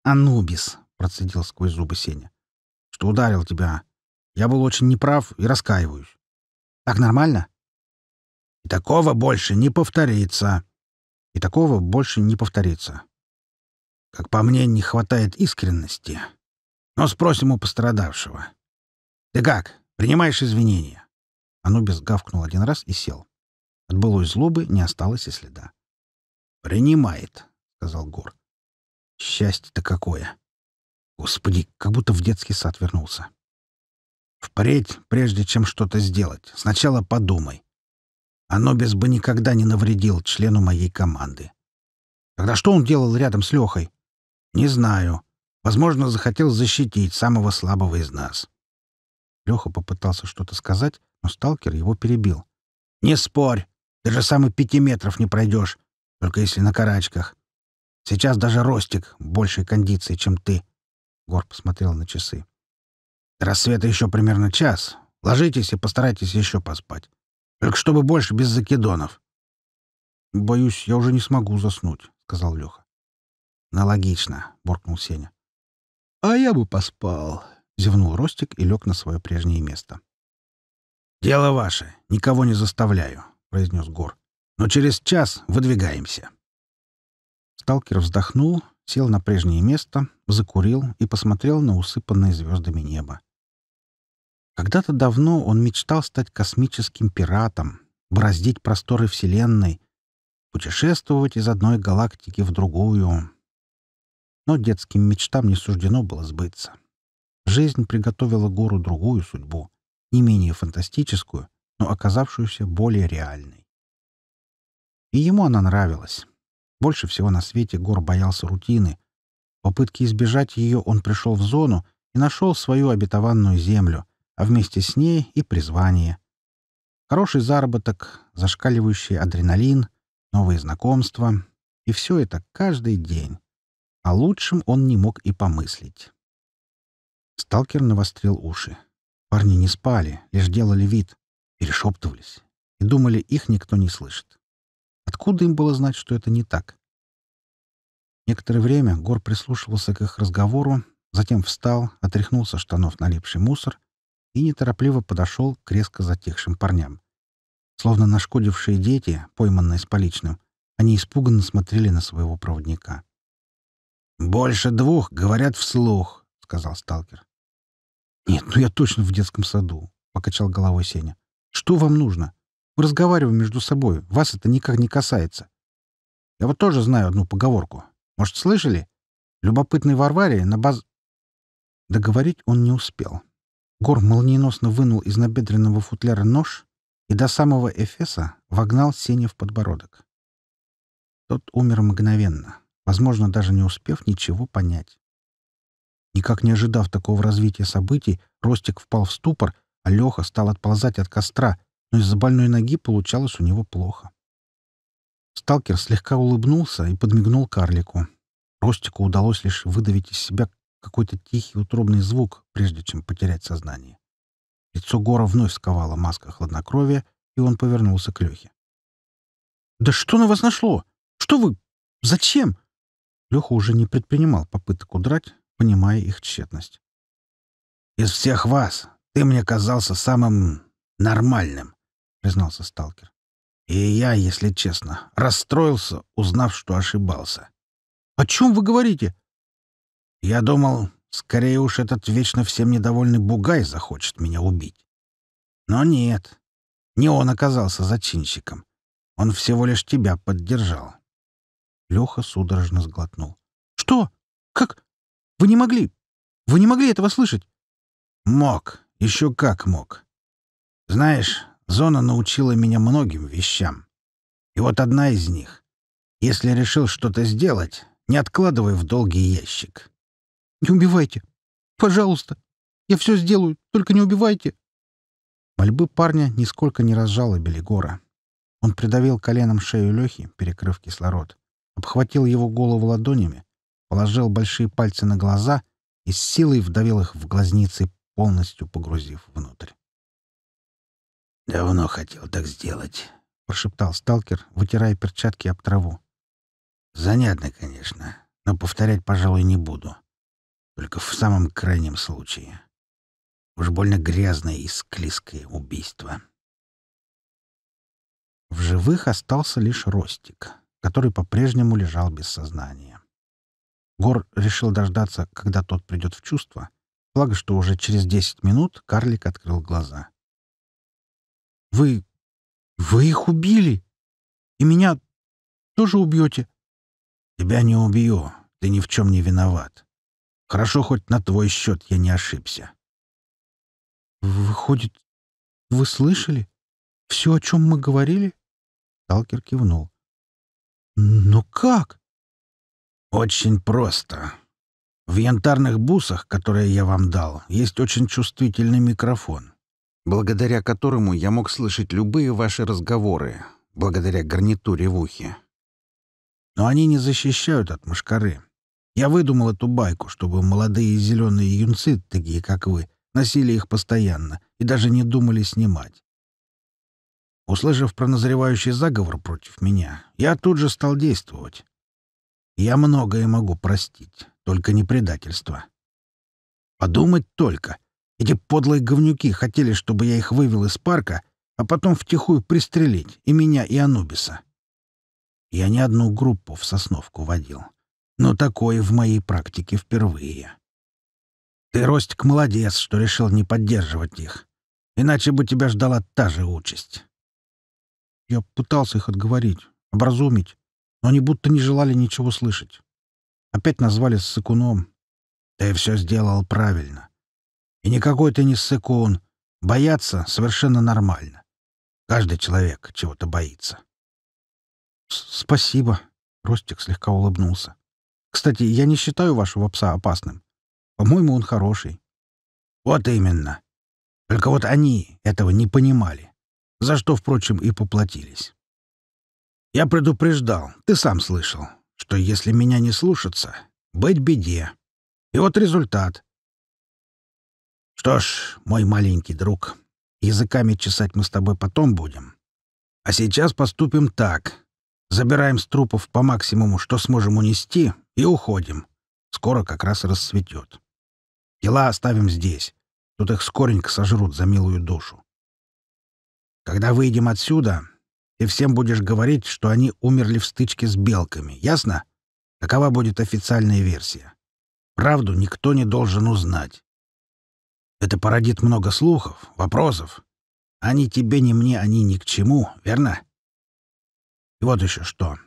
B: «Анубис», — процедил сквозь зубы Сеня. «Что ударил тебя? Я был очень неправ и раскаиваюсь». «Так нормально?» «И такого больше не повторится». «И такого больше не повторится». «Как по мне, не хватает искренности. Но спросим у пострадавшего». «Ты как? Принимаешь извинения?» Анубис гавкнул один раз и сел. От былой злобы не осталось и следа. «Принимает», — сказал Гор. «Счастье-то какое! Господи, как будто в детский сад вернулся. Впредь, прежде чем что-то сделать, сначала подумай. Оно без бы никогда не навредил члену моей команды. Тогда что он делал рядом с Лехой? Не знаю. Возможно, захотел защитить самого слабого из нас. Леха попытался что-то сказать, но сталкер его перебил. «Не спорь! Даже сам и пяти метров не пройдешь, только если на карачках. Сейчас даже Ростик большей кондиции, чем ты. Гор посмотрел на часы. До рассвета еще примерно час. Ложитесь и постарайтесь еще поспать. Только чтобы больше без закидонов. Боюсь, я уже не смогу заснуть, сказал Леха. Аналогично, буркнул Сеня. А я бы поспал, зевнул Ростик и лег на свое прежнее место. Дело ваше, никого не заставляю, произнес Гор. «Но через час выдвигаемся». Сталкер вздохнул, сел на прежнее место, закурил и посмотрел на усыпанное звездами небо. Когда-то давно он мечтал стать космическим пиратом, бороздить просторы Вселенной, путешествовать из одной галактики в другую. Но детским мечтам не суждено было сбыться. Жизнь приготовила гору другую судьбу, не менее фантастическую, но оказавшуюся более реальной. И ему она нравилась. Больше всего на свете Гор боялся рутины. Попытки избежать ее он пришел в зону и нашел свою обетованную землю, а вместе с ней и призвание. Хороший заработок, зашкаливающий адреналин, новые знакомства. И все это каждый день. А лучшим он не мог и помыслить. Сталкер навострил уши. Парни не спали, лишь делали вид перешептывались и думали, их никто не слышит. Откуда им было знать, что это не так? Некоторое время Гор прислушивался к их разговору, затем встал, отряхнул со штанов налипший мусор и неторопливо подошел к резко затихшим парням. Словно нашкодившие дети, пойманные с поличным, они испуганно смотрели на своего проводника. «Больше двух говорят вслух», — сказал сталкер. «Нет, ну я точно в детском саду», — покачал головой Сеня. Что вам нужно? Мы разговариваем между собой. Вас это никак не касается. Я вот тоже знаю одну поговорку. Может, слышали? Любопытный Варваре на баз... Договорить он не успел. Гор молниеносно вынул из набедренного футляра нож и до самого Эфеса вогнал Сеня в подбородок. Тот умер мгновенно, возможно, даже не успев ничего понять. Никак не ожидав такого развития событий, Ростик впал в ступор Алеха стал отползать от костра, но из-за больной ноги получалось у него плохо. Сталкер слегка улыбнулся и подмигнул карлику. Ростику удалось лишь выдавить из себя какой-то тихий утробный звук, прежде чем потерять сознание. Лицо Гора вновь сковало маска хладнокровия, и он повернулся к Лехе. «Да что на вас нашло? Что вы? Зачем?» Леха уже не предпринимал попыток удрать, понимая их тщетность. «Из всех вас ты мне казался самым нормальным, признался сталкер. И я, если честно, расстроился, узнав, что ошибался. О чем вы говорите? Я думал, скорее уж этот вечно всем недовольный бугай захочет меня убить. Но нет. Не он оказался зачинщиком. Он всего лишь тебя поддержал. Леха судорожно сглотнул. Что? Как? Вы не могли? Вы не могли этого слышать? Мог, еще как мог. Знаешь, зона научила меня многим вещам. И вот одна из них. Если решил что-то сделать, не откладывай в долгий ящик. «Не убивайте! Пожалуйста! Я все сделаю, только не убивайте!» Мольбы парня нисколько не разжалобили Гора. Он придавил коленом шею Лехи, перекрыв кислород, обхватил его голову ладонями, положил большие пальцы на глаза и с силой вдавил их в глазницы полностью погрузив внутрь. «Давно хотел так сделать», — прошептал сталкер, вытирая перчатки об траву. «Занятно, конечно, но повторять, пожалуй, не буду. Только в самом крайнем случае. Уж больно грязное и склизкое убийство». В живых остался лишь Ростик, который по-прежнему лежал без сознания. Гор решил дождаться, когда тот придет в чувство, Благо, что уже через десять минут карлик открыл глаза. «Вы... вы их убили! И меня тоже убьете?» «Тебя не убью. Ты ни в чем не виноват. Хорошо, хоть на твой счет я не ошибся». «Выходит, вы слышали? Все, о чем мы говорили?» Талкер кивнул. «Но как?» «Очень просто», в янтарных бусах, которые я вам дал, есть очень чувствительный микрофон, благодаря которому я мог слышать любые ваши разговоры, благодаря гарнитуре в ухе. Но они не защищают от мышкары. Я выдумал эту байку, чтобы молодые зеленые юнцы, такие как вы, носили их постоянно и даже не думали снимать. Услышав про назревающий заговор против меня, я тут же стал действовать. Я многое могу простить. Только не предательство. Подумать только. Эти подлые говнюки хотели, чтобы я их вывел из парка, а потом втихую пристрелить и меня, и Анубиса. Я не одну группу в Сосновку водил. Но такое в моей практике впервые. Ты, Ростик, молодец, что решил не поддерживать их. Иначе бы тебя ждала та же участь. Я пытался их отговорить, образумить, но они будто не желали ничего слышать. Опять назвали ссыкуном. Ты все сделал правильно. И никакой ты не ссыкун. Бояться совершенно нормально. Каждый человек чего-то боится. «Спасибо», — Ростик слегка улыбнулся. «Кстати, я не считаю вашего пса опасным. По-моему, он хороший». «Вот именно. Только вот они этого не понимали, за что, впрочем, и поплатились. Я предупреждал, ты сам слышал, что если меня не слушаться, быть беде. И вот результат. Что ж, мой маленький друг, языками чесать мы с тобой потом будем. А сейчас поступим так. Забираем с трупов по максимуму, что сможем унести, и уходим. Скоро как раз расцветет. Тела оставим здесь. Тут их скоренько сожрут за милую душу. Когда выйдем отсюда, ты всем будешь говорить, что они умерли в стычке с белками, ясно? Такова будет официальная версия. Правду никто не должен узнать. Это породит много слухов, вопросов. Они тебе, ни мне, они ни к чему, верно? И вот еще что.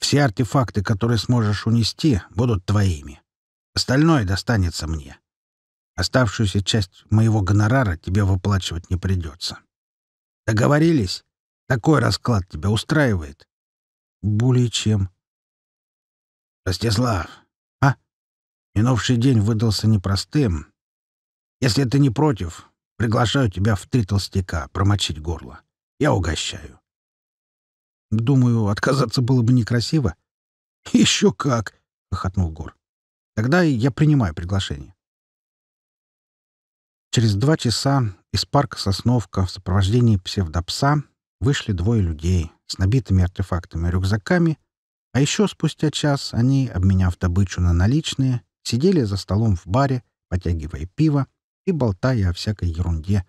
B: Все артефакты, которые сможешь унести, будут твоими. Остальное достанется мне. Оставшуюся часть моего гонорара тебе выплачивать не придется. Договорились? Такой расклад тебя устраивает? Более чем. Ростислав, а? Минувший день выдался непростым. Если ты не против, приглашаю тебя в три толстяка промочить горло. Я угощаю. Думаю, отказаться было бы некрасиво. [LAUGHS] Еще как! — хохотнул Гор. Тогда я принимаю приглашение. Через два часа из парка «Сосновка» в сопровождении псевдопса вышли двое людей с набитыми артефактами рюкзаками, а еще спустя час они, обменяв добычу на наличные, сидели за столом в баре, потягивая пиво и болтая о всякой ерунде,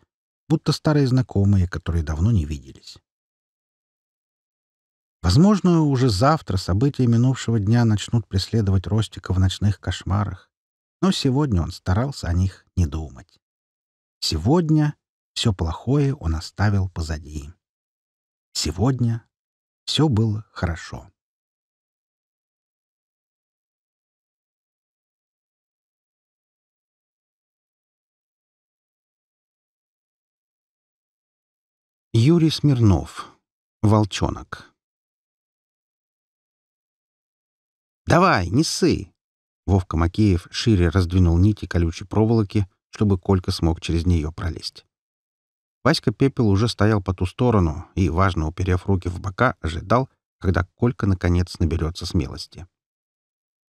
B: будто старые знакомые, которые давно не виделись. Возможно, уже завтра события минувшего дня начнут преследовать Ростика в ночных кошмарах, но сегодня он старался о них не думать. Сегодня все плохое он оставил позади.
A: Сегодня все было хорошо. Юрий Смирнов. Волчонок.
B: «Давай, не ссы!» Вовка Макеев шире раздвинул нити колючей проволоки, чтобы Колька смог через нее пролезть. Васька Пепел уже стоял по ту сторону и, важно уперев руки в бока, ожидал, когда Колька наконец наберется смелости.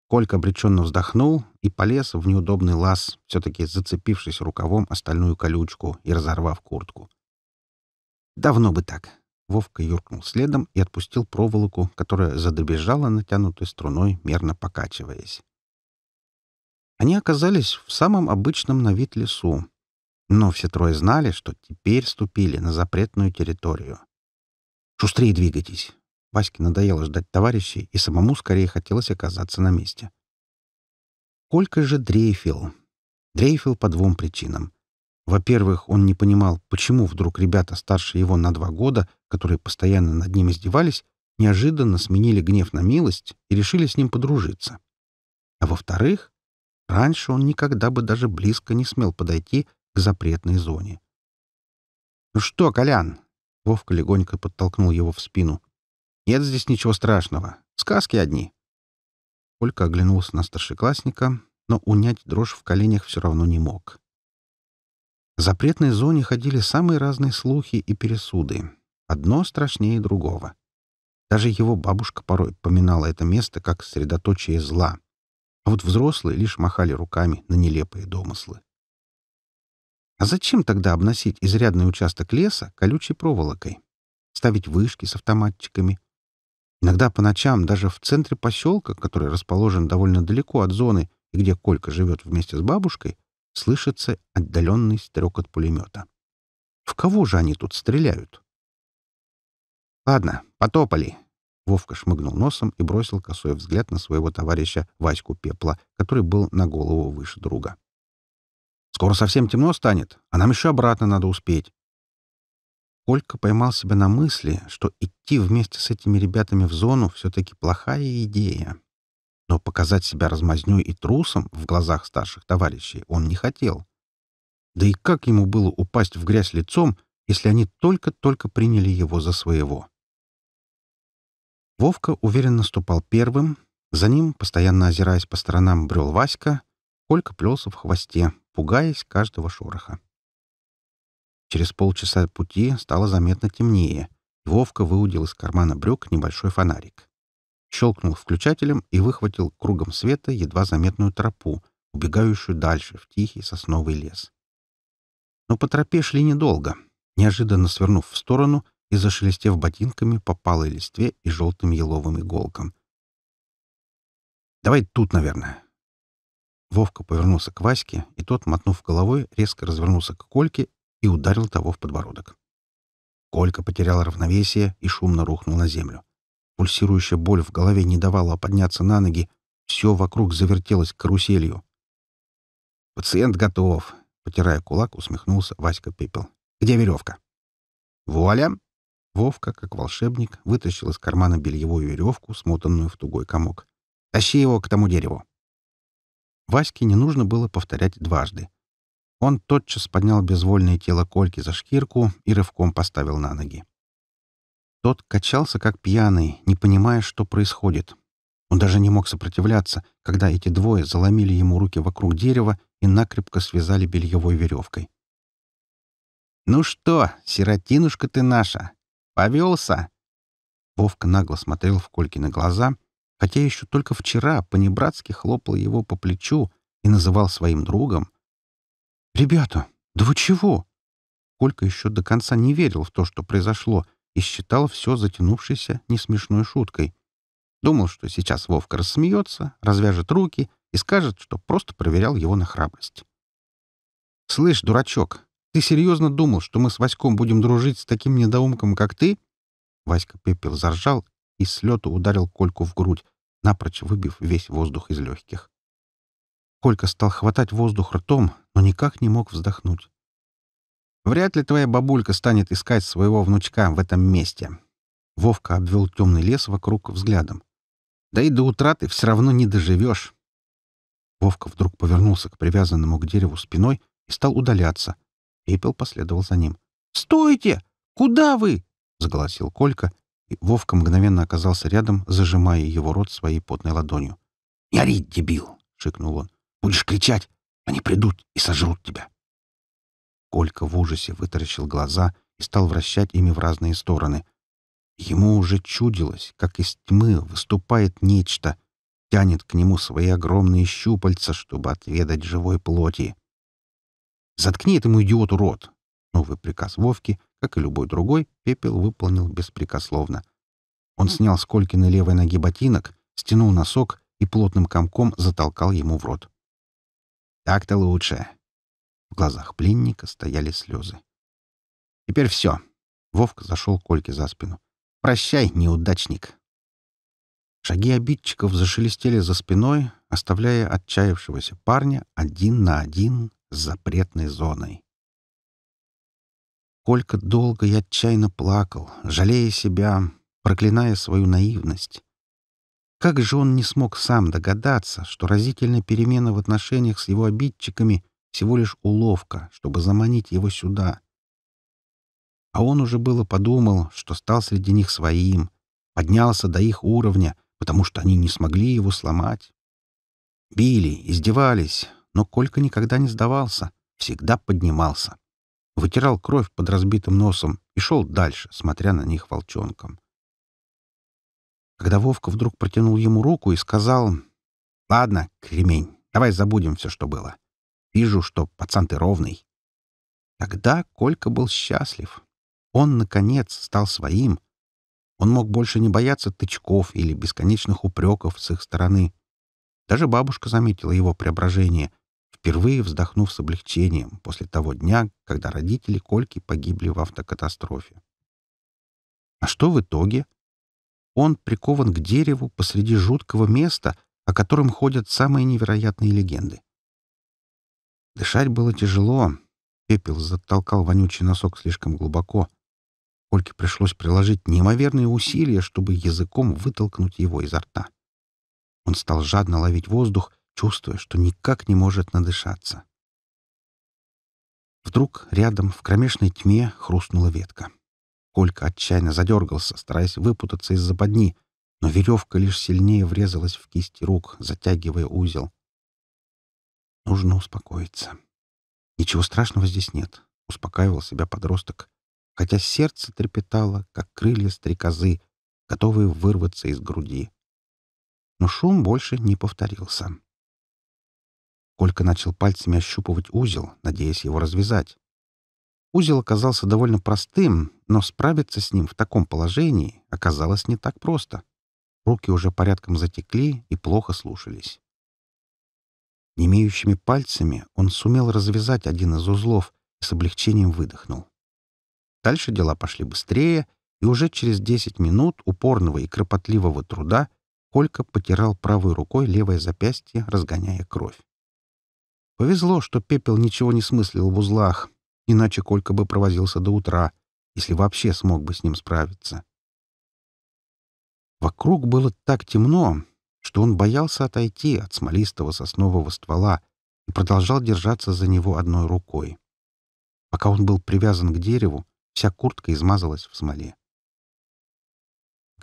B: Колька обреченно вздохнул и полез в неудобный лаз, все-таки зацепившись рукавом остальную колючку и разорвав куртку. «Давно бы так!» Вовка юркнул следом и отпустил проволоку, которая задобежала натянутой струной, мерно покачиваясь. Они оказались в самом обычном на вид лесу, но все трое знали, что теперь ступили на запретную территорию. «Шустрее двигайтесь!» Ваське надоело ждать товарищей, и самому скорее хотелось оказаться на месте. Колька же дрейфил. Дрейфил по двум причинам. Во-первых, он не понимал, почему вдруг ребята старше его на два года, которые постоянно над ним издевались, неожиданно сменили гнев на милость и решили с ним подружиться. А во-вторых, раньше он никогда бы даже близко не смел подойти к запретной зоне. «Ну что, Колян?» — Вовка легонько подтолкнул его в спину. «Нет здесь ничего страшного. Сказки одни». Олька оглянулся на старшеклассника, но унять дрожь в коленях все равно не мог. В запретной зоне ходили самые разные слухи и пересуды. Одно страшнее другого. Даже его бабушка порой поминала это место как средоточие зла. А вот взрослые лишь махали руками на нелепые домыслы. А зачем тогда обносить изрядный участок леса колючей проволокой? Ставить вышки с автоматчиками? Иногда по ночам даже в центре поселка, который расположен довольно далеко от зоны, и где Колька живет вместе с бабушкой, слышится отдаленный стрекот пулемета. В кого же они тут стреляют? «Ладно, потопали!» Вовка шмыгнул носом и бросил косой взгляд на своего товарища Ваську Пепла, который был на голову выше друга. Скоро совсем темно станет, а нам еще обратно надо успеть. Колька поймал себя на мысли, что идти вместе с этими ребятами в зону все-таки плохая идея. Но показать себя размазнёй и трусом в глазах старших товарищей он не хотел. Да и как ему было упасть в грязь лицом, если они только-только приняли его за своего? Вовка уверенно ступал первым, за ним, постоянно озираясь по сторонам, брел Васька, Колька плелся в хвосте, пугаясь каждого шороха. Через полчаса пути стало заметно темнее, Вовка выудил из кармана брюк небольшой фонарик. Щелкнул включателем и выхватил кругом света едва заметную тропу, убегающую дальше в тихий сосновый лес. Но по тропе шли недолго. Неожиданно свернув в сторону и зашелестев ботинками по палой листве и желтым еловым иголкам. «Давай тут, наверное. Вовка повернулся к Ваське, и тот, мотнув головой, резко развернулся к Кольке и ударил того в подбородок. Колька потерял равновесие и шумно рухнул на землю. Пульсирующая боль в голове не давала подняться на ноги, все вокруг завертелось каруселью. «Пациент готов», — потирая кулак, усмехнулся Васька Пепел. «Где веревка?» «Вуаля!» Вовка, как волшебник, вытащил из кармана бельевую веревку, смотанную в тугой комок. «Тащи его к тому дереву!» Ваське не нужно было повторять дважды. Он тотчас поднял безвольное тело Кольки за шкирку и рывком поставил на ноги. Тот качался как пьяный, не понимая, что происходит. Он даже не мог сопротивляться, когда эти двое заломили ему руки вокруг дерева и накрепко связали бельевой веревкой. «Ну что, сиротинушка ты наша, повелся?» Вовка нагло смотрел в Колькины глаза — хотя еще только вчера понебратски хлопал его по плечу и называл своим другом. «Ребята, да вы чего?» Колька еще до конца не верил в то, что произошло, и считал все затянувшейся несмешной шуткой. Думал, что сейчас Вовка рассмеется, развяжет руки и скажет, что просто проверял его на храбрость. «Слышь, дурачок, ты серьезно думал, что мы с Васьком будем дружить с таким недоумком, как ты?» Васька Пепел заржал и с лету ударил Кольку в грудь, напрочь выбив весь воздух из легких. Колька стал хватать воздух ртом, но никак не мог вздохнуть. «Вряд ли твоя бабулька станет искать своего внучка в этом месте». Вовка обвел темный лес вокруг взглядом. «Да и до утра ты все равно не доживешь». Вовка вдруг повернулся к привязанному к дереву спиной и стал удаляться. Пепел последовал за ним. «Стойте! Куда вы?» — заголосил Колька и Вовка мгновенно оказался рядом, зажимая его рот своей потной ладонью. «Не ори, дебил!» — шикнул он. «Будешь кричать, они придут и сожрут тебя!» Колька в ужасе вытаращил глаза и стал вращать ими в разные стороны. Ему уже чудилось, как из тьмы выступает нечто, тянет к нему свои огромные щупальца, чтобы отведать живой плоти. «Заткни этому идиоту рот!» — новый приказ Вовки, как и любой другой, пепел выполнил беспрекословно. Он хм. снял скольки на левой ноге ботинок, стянул носок и плотным комком затолкал ему в рот. «Так-то лучше». В глазах пленника стояли слезы. «Теперь все». Вовка зашел Кольке за спину. «Прощай, неудачник». Шаги обидчиков зашелестели за спиной, оставляя отчаявшегося парня один на один с запретной зоной. Сколько долго я отчаянно плакал, жалея себя, проклиная свою наивность. Как же он не смог сам догадаться, что разительная перемена в отношениях с его обидчиками — всего лишь уловка, чтобы заманить его сюда. А он уже было подумал, что стал среди них своим, поднялся до их уровня, потому что они не смогли его сломать. Били, издевались, но Колька никогда не сдавался, всегда поднимался вытирал кровь под разбитым носом и шел дальше, смотря на них волчонком. Когда Вовка вдруг протянул ему руку и сказал, «Ладно, кремень, давай забудем все, что было. Вижу, что пацан ты ровный». Тогда Колька был счастлив. Он, наконец, стал своим. Он мог больше не бояться тычков или бесконечных упреков с их стороны. Даже бабушка заметила его преображение впервые вздохнув с облегчением после того дня, когда родители Кольки погибли в автокатастрофе. А что в итоге? Он прикован к дереву посреди жуткого места, о котором ходят самые невероятные легенды. Дышать было тяжело. Пепел затолкал вонючий носок слишком глубоко. Кольке пришлось приложить неимоверные усилия, чтобы языком вытолкнуть его изо рта. Он стал жадно ловить воздух, чувствуя, что никак не может надышаться. Вдруг рядом в кромешной тьме хрустнула ветка. Колька отчаянно задергался, стараясь выпутаться из западни, но веревка лишь сильнее врезалась в кисти рук, затягивая узел. Нужно успокоиться. Ничего страшного здесь нет, — успокаивал себя подросток, хотя сердце трепетало, как крылья стрекозы, готовые вырваться из груди. Но шум больше не повторился. Колька начал пальцами ощупывать узел, надеясь его развязать. Узел оказался довольно простым, но справиться с ним в таком положении оказалось не так просто. Руки уже порядком затекли и плохо слушались. Немеющими пальцами он сумел развязать один из узлов и с облегчением выдохнул. Дальше дела пошли быстрее, и уже через 10 минут упорного и кропотливого труда Колька потирал правой рукой левое запястье, разгоняя кровь. Повезло, что Пепел ничего не смыслил в узлах, иначе Колька бы провозился до утра, если вообще смог бы с ним справиться. Вокруг было так темно, что он боялся отойти от смолистого соснового ствола и продолжал держаться за него одной рукой. Пока он был привязан к дереву, вся куртка измазалась в смоле.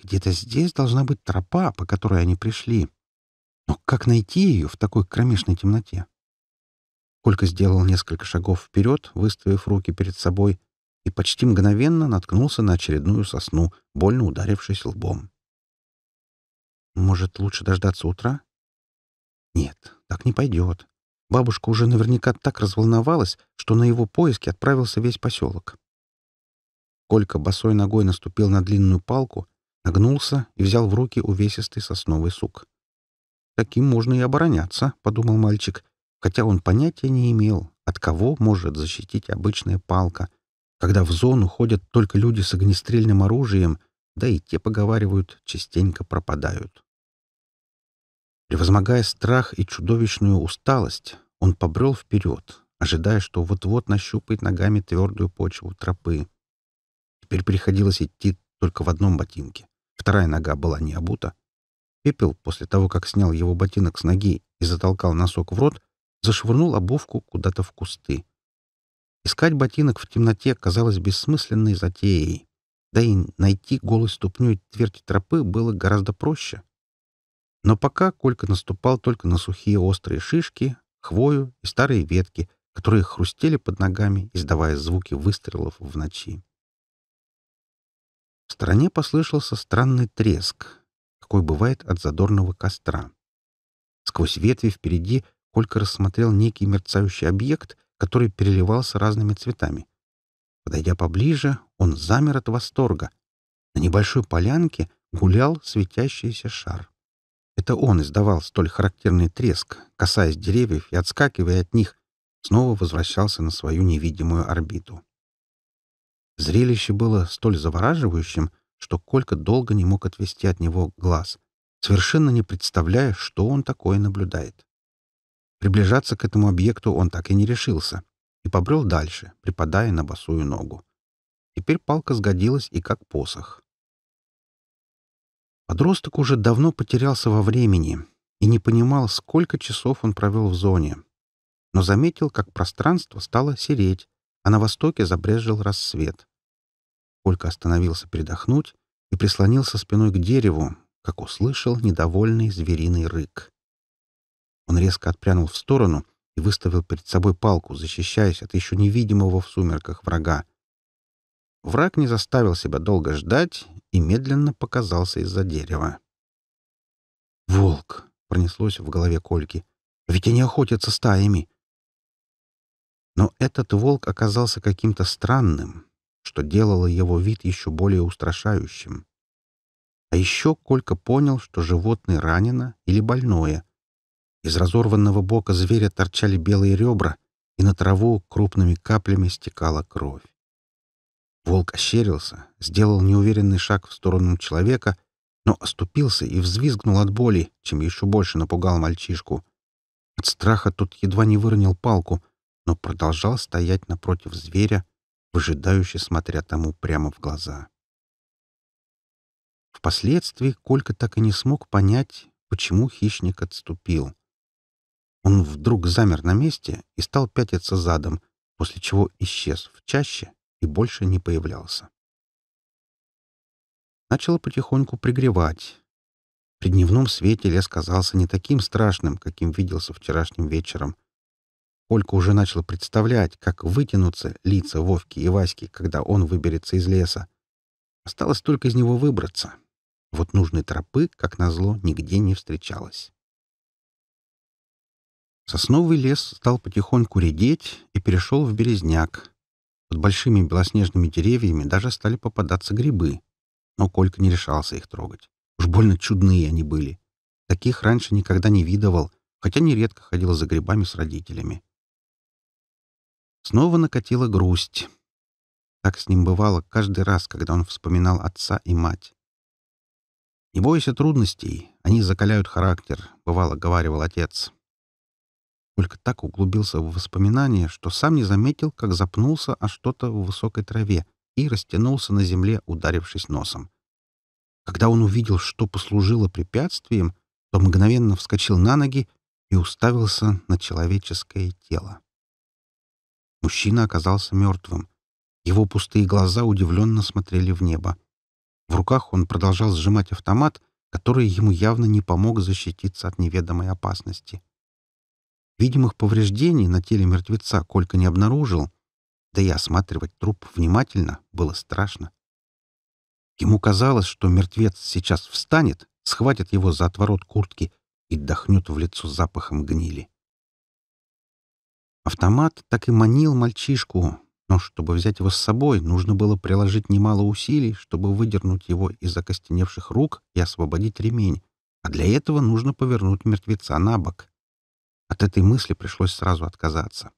B: Где-то здесь должна быть тропа, по которой они пришли. Но как найти ее в такой кромешной темноте? Колька сделал несколько шагов вперед, выставив руки перед собой, и почти мгновенно наткнулся на очередную сосну, больно ударившись лбом. «Может, лучше дождаться утра?» «Нет, так не пойдет. Бабушка уже наверняка так разволновалась, что на его поиски отправился весь поселок». Колька босой ногой наступил на длинную палку, нагнулся и взял в руки увесистый сосновый сук. «Таким можно и обороняться», — подумал мальчик, хотя он понятия не имел, от кого может защитить обычная палка, когда в зону ходят только люди с огнестрельным оружием, да и те, поговаривают, частенько пропадают. Превозмогая страх и чудовищную усталость, он побрел вперед, ожидая, что вот-вот нащупает ногами твердую почву тропы. Теперь приходилось идти только в одном ботинке. Вторая нога была не обута. Пепел, после того, как снял его ботинок с ноги и затолкал носок в рот, зашвырнул обувку куда-то в кусты. Искать ботинок в темноте казалось бессмысленной затеей, да и найти голой ступней твердь тропы было гораздо проще. Но пока Колька наступал только на сухие острые шишки, хвою и старые ветки, которые хрустели под ногами, издавая звуки выстрелов в ночи. В стороне послышался странный треск, какой бывает от задорного костра. Сквозь ветви впереди Колька рассмотрел некий мерцающий объект, который переливался разными цветами. Подойдя поближе, он замер от восторга. На небольшой полянке гулял светящийся шар. Это он издавал столь характерный треск, касаясь деревьев и отскакивая от них, снова возвращался на свою невидимую орбиту. Зрелище было столь завораживающим, что Колька долго не мог отвести от него глаз, совершенно не представляя, что он такое наблюдает. Приближаться к этому объекту он так и не решился и побрел дальше, припадая на босую ногу. Теперь палка сгодилась и как посох. Подросток уже давно потерялся во времени и не понимал, сколько часов он провел в зоне. Но заметил, как пространство стало сереть, а на востоке забрезжил рассвет. Колька остановился передохнуть и прислонился спиной к дереву, как услышал недовольный звериный рык. Он резко отпрянул в сторону и выставил перед собой палку, защищаясь от еще невидимого в сумерках врага. Враг не заставил себя долго ждать и медленно показался из-за дерева. «Волк!» — пронеслось в голове Кольки. «Ведь они охотятся стаями!» Но этот волк оказался каким-то странным, что делало его вид еще более устрашающим. А еще Колька понял, что животное ранено или больное — из разорванного бока зверя торчали белые ребра, и на траву крупными каплями стекала кровь. Волк ощерился, сделал неуверенный шаг в сторону человека, но оступился и взвизгнул от боли, чем еще больше напугал мальчишку. От страха тот едва не выронил палку, но продолжал стоять напротив зверя, выжидающе смотря тому прямо в глаза. Впоследствии Колька так и не смог понять, почему хищник отступил — он вдруг замер на месте и стал пятиться задом, после чего исчез в чаще и больше не появлялся. Начало потихоньку пригревать. При дневном свете лес казался не таким страшным, каким виделся вчерашним вечером. Олька уже начала представлять, как вытянутся лица Вовки и Васьки, когда он выберется из леса. Осталось только из него выбраться. Вот нужной тропы, как назло, нигде не встречалось. Сосновый лес стал потихоньку редеть и перешел в березняк. Под большими белоснежными деревьями даже стали попадаться грибы, но Колька не решался их трогать. Уж больно чудные они были. Таких раньше никогда не видывал, хотя нередко ходил за грибами с родителями. Снова накатила грусть. Так с ним бывало каждый раз, когда он вспоминал отца и мать. «Не бойся трудностей, они закаляют характер», — бывало говаривал отец только так углубился в воспоминания, что сам не заметил, как запнулся о что-то в высокой траве и растянулся на земле, ударившись носом. Когда он увидел, что послужило препятствием, то мгновенно вскочил на ноги и уставился на человеческое тело. Мужчина оказался мертвым. Его пустые глаза удивленно смотрели в небо. В руках он продолжал сжимать автомат, который ему явно не помог защититься от неведомой опасности. Видимых повреждений на теле мертвеца Колька не обнаружил, да и осматривать труп внимательно было страшно. Ему казалось, что мертвец сейчас встанет, схватит его за отворот куртки и дохнет в лицо запахом гнили. Автомат так и манил мальчишку, но чтобы взять его с собой, нужно было приложить немало усилий, чтобы выдернуть его из окостеневших рук и освободить ремень, а для этого нужно повернуть мертвеца на бок. От этой мысли пришлось сразу отказаться.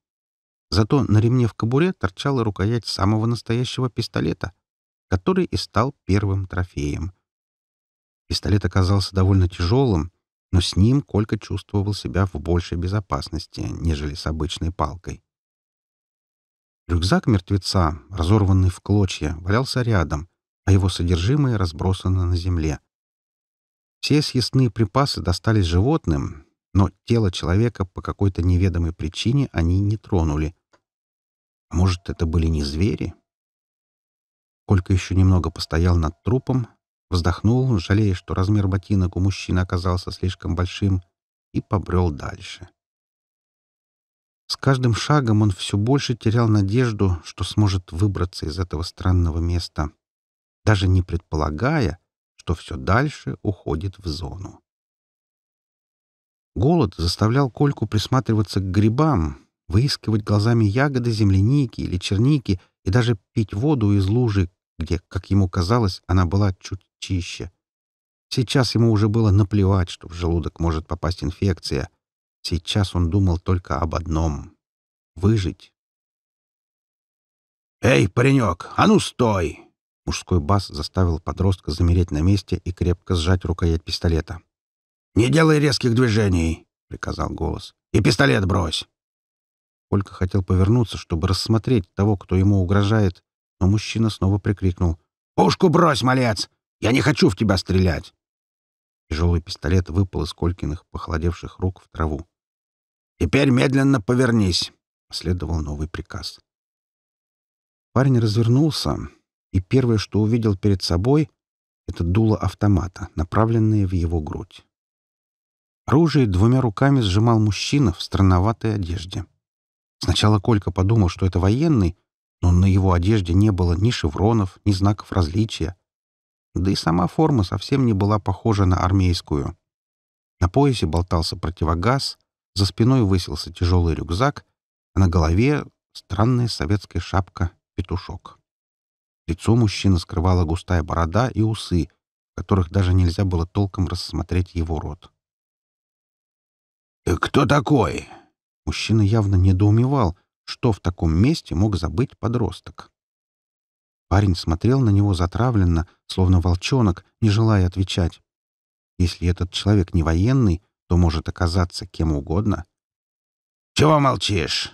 B: Зато на ремне в кобуре торчала рукоять самого настоящего пистолета, который и стал первым трофеем. Пистолет оказался довольно тяжелым, но с ним Колька чувствовал себя в большей безопасности, нежели с обычной палкой. Рюкзак мертвеца, разорванный в клочья, валялся рядом, а его содержимое разбросано на земле. Все съестные припасы достались животным, но тело человека по какой-то неведомой причине они не тронули. может, это были не звери? Колька еще немного постоял над трупом, вздохнул, жалея, что размер ботинок у мужчины оказался слишком большим, и побрел дальше. С каждым шагом он все больше терял надежду, что сможет выбраться из этого странного места, даже не предполагая, что все дальше уходит в зону. Голод заставлял Кольку присматриваться к грибам, выискивать глазами ягоды земляники или черники и даже пить воду из лужи, где, как ему казалось, она была чуть чище. Сейчас ему уже было наплевать, что в желудок может попасть инфекция. Сейчас он думал только об одном — выжить. «Эй, паренек, а ну стой!» Мужской бас заставил подростка замереть на месте и крепко сжать рукоять пистолета. «Не делай резких движений», — приказал голос. «И пистолет брось!» Ольга хотел повернуться, чтобы рассмотреть того, кто ему угрожает, но мужчина снова прикрикнул. «Пушку брось, малец! Я не хочу в тебя стрелять!» Тяжелый пистолет выпал из Колькиных, похолодевших рук в траву. «Теперь медленно повернись!» — последовал новый приказ. Парень развернулся, и первое, что увидел перед собой, — это дуло автомата, направленное в его грудь. Оружие двумя руками сжимал мужчина в странноватой одежде. Сначала Колька подумал, что это военный, но на его одежде не было ни шевронов, ни знаков различия. Да и сама форма совсем не была похожа на армейскую. На поясе болтался противогаз, за спиной высился тяжелый рюкзак, а на голове — странная советская шапка-петушок. Лицо мужчины скрывала густая борода и усы, которых даже нельзя было толком рассмотреть его рот. — «Э, «Кто такой?» Мужчина явно недоумевал, что в таком месте мог забыть подросток. Парень смотрел на него затравленно, словно волчонок, не желая отвечать. Если этот человек не военный, то может оказаться кем угодно. «Чего молчишь?»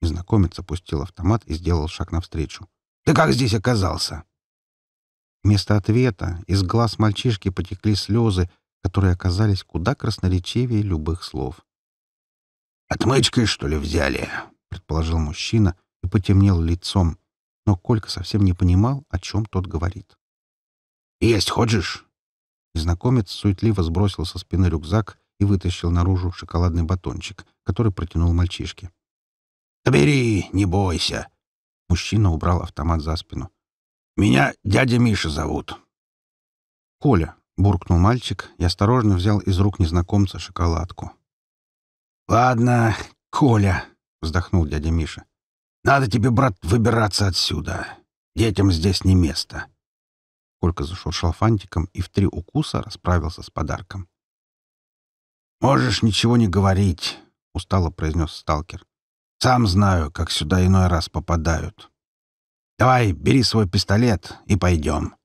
B: Незнакомец опустил автомат и сделал шаг навстречу. «Ты как здесь оказался?» Вместо ответа из глаз мальчишки потекли слезы, которые оказались куда красноречивее любых слов. «Отмычкой, что ли, взяли?» — предположил мужчина и потемнел лицом, но Колька совсем не понимал, о чем тот говорит. «Есть хочешь?» Незнакомец суетливо сбросил со спины рюкзак и вытащил наружу шоколадный батончик, который протянул мальчишке. «Бери, не бойся!» Мужчина убрал автомат за спину. «Меня дядя Миша зовут». «Коля», — буркнул мальчик и осторожно взял из рук незнакомца шоколадку. «Ладно, Коля», — вздохнул дядя Миша. «Надо тебе, брат, выбираться отсюда. Детям здесь не место». Колька зашуршал фантиком и в три укуса расправился с подарком. «Можешь ничего не говорить», — устало произнес сталкер. «Сам знаю, как сюда иной раз попадают. Давай, бери свой пистолет и пойдем».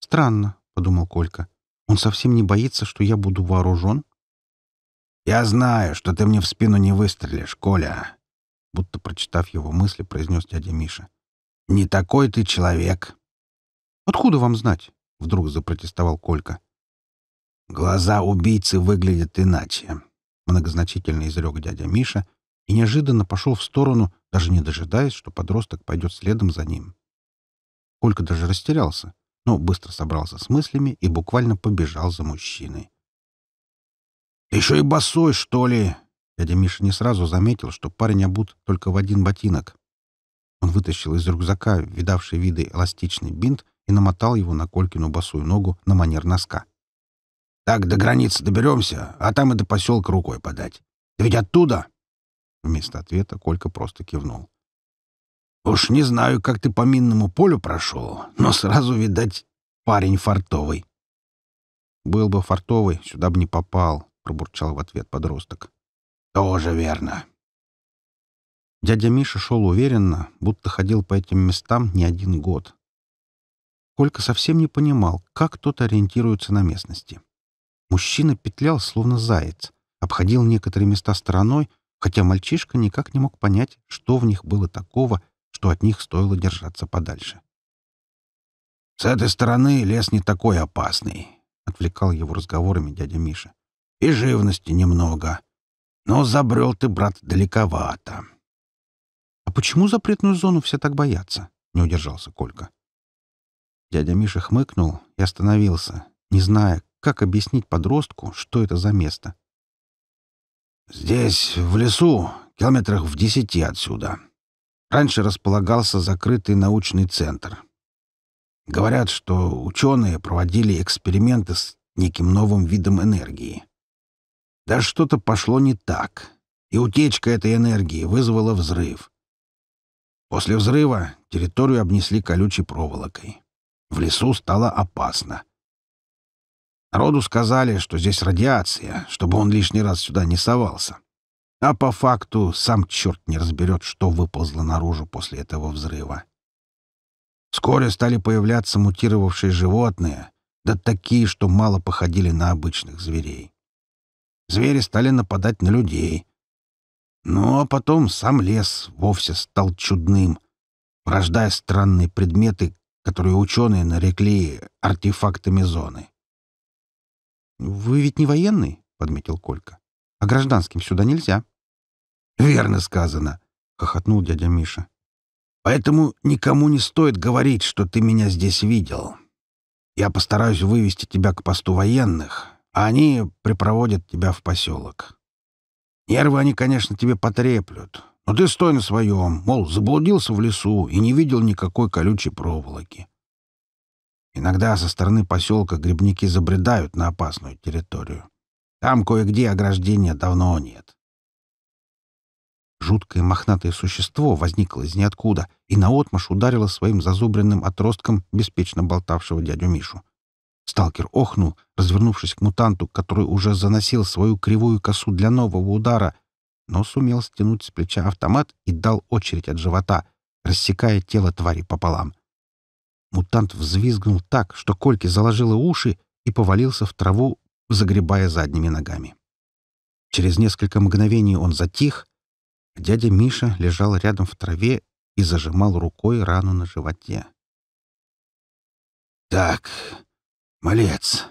B: «Странно», — подумал Колька. «Он совсем не боится, что я буду вооружен «Я знаю, что ты мне в спину не выстрелишь, Коля!» Будто прочитав его мысли, произнес дядя Миша. «Не такой ты человек!» «Откуда вам знать?» — вдруг запротестовал Колька. «Глаза убийцы выглядят иначе», — многозначительно изрек дядя Миша и неожиданно пошел в сторону, даже не дожидаясь, что подросток пойдет следом за ним. Колька даже растерялся, но быстро собрался с мыслями и буквально побежал за мужчиной еще и босой, что ли?» Дядя Миша не сразу заметил, что парень обут только в один ботинок. Он вытащил из рюкзака видавший виды эластичный бинт и намотал его на Колькину босую ногу на манер носка. «Так до границы доберемся, а там и до поселка рукой подать. Ты ведь оттуда?» Вместо ответа Колька просто кивнул. «Уж не знаю, как ты по минному полю прошел, но сразу, видать, парень фартовый». «Был бы фартовый, сюда бы не попал», пробурчал в ответ подросток. Тоже верно. Дядя Миша шел уверенно, будто ходил по этим местам не один год. Колька совсем не понимал, как тот ориентируется на местности. Мужчина петлял, словно заяц, обходил некоторые места стороной, хотя мальчишка никак не мог понять, что в них было такого, что от них стоило держаться подальше. «С этой стороны лес не такой опасный», — отвлекал его разговорами дядя Миша и живности немного. Но забрел ты, брат, далековато. — А почему запретную зону все так боятся? — не удержался Колька. Дядя Миша хмыкнул и остановился, не зная, как объяснить подростку, что это за место. «Здесь, в лесу, километрах в десяти отсюда. Раньше располагался закрытый научный центр. Говорят, что ученые проводили эксперименты с неким новым видом энергии. Да что-то пошло не так, и утечка этой энергии вызвала взрыв. После взрыва территорию обнесли колючей проволокой. В лесу стало опасно. Народу сказали, что здесь радиация, чтобы он лишний раз сюда не совался. А по факту сам черт не разберет, что выползло наружу после этого взрыва. Вскоре стали появляться мутировавшие животные, да такие, что мало походили на обычных зверей звери стали нападать на людей. Ну а потом сам лес вовсе стал чудным, рождая странные предметы, которые ученые нарекли артефактами зоны. «Вы ведь не военный?» — подметил Колька. «А гражданским сюда нельзя». «Верно сказано», — хохотнул дядя Миша. «Поэтому никому не стоит говорить, что ты меня здесь видел. Я постараюсь вывести тебя к посту военных, а они припроводят тебя в поселок. Нервы они, конечно, тебе потреплют, но ты стой на своем, мол, заблудился в лесу и не видел никакой колючей проволоки. Иногда со стороны поселка грибники забредают на опасную территорию. Там кое-где ограждения давно нет. Жуткое мохнатое существо возникло из ниоткуда и наотмашь ударило своим зазубренным отростком беспечно болтавшего дядю Мишу. Сталкер охнул, развернувшись к мутанту, который уже заносил свою кривую косу для нового удара, но сумел стянуть с плеча автомат и дал очередь от живота, рассекая тело твари пополам. Мутант взвизгнул так, что Кольки заложило уши и повалился в траву, загребая задними ногами. Через несколько мгновений он затих, а дядя Миша лежал рядом в траве и зажимал рукой рану на животе. «Так», «Малец!»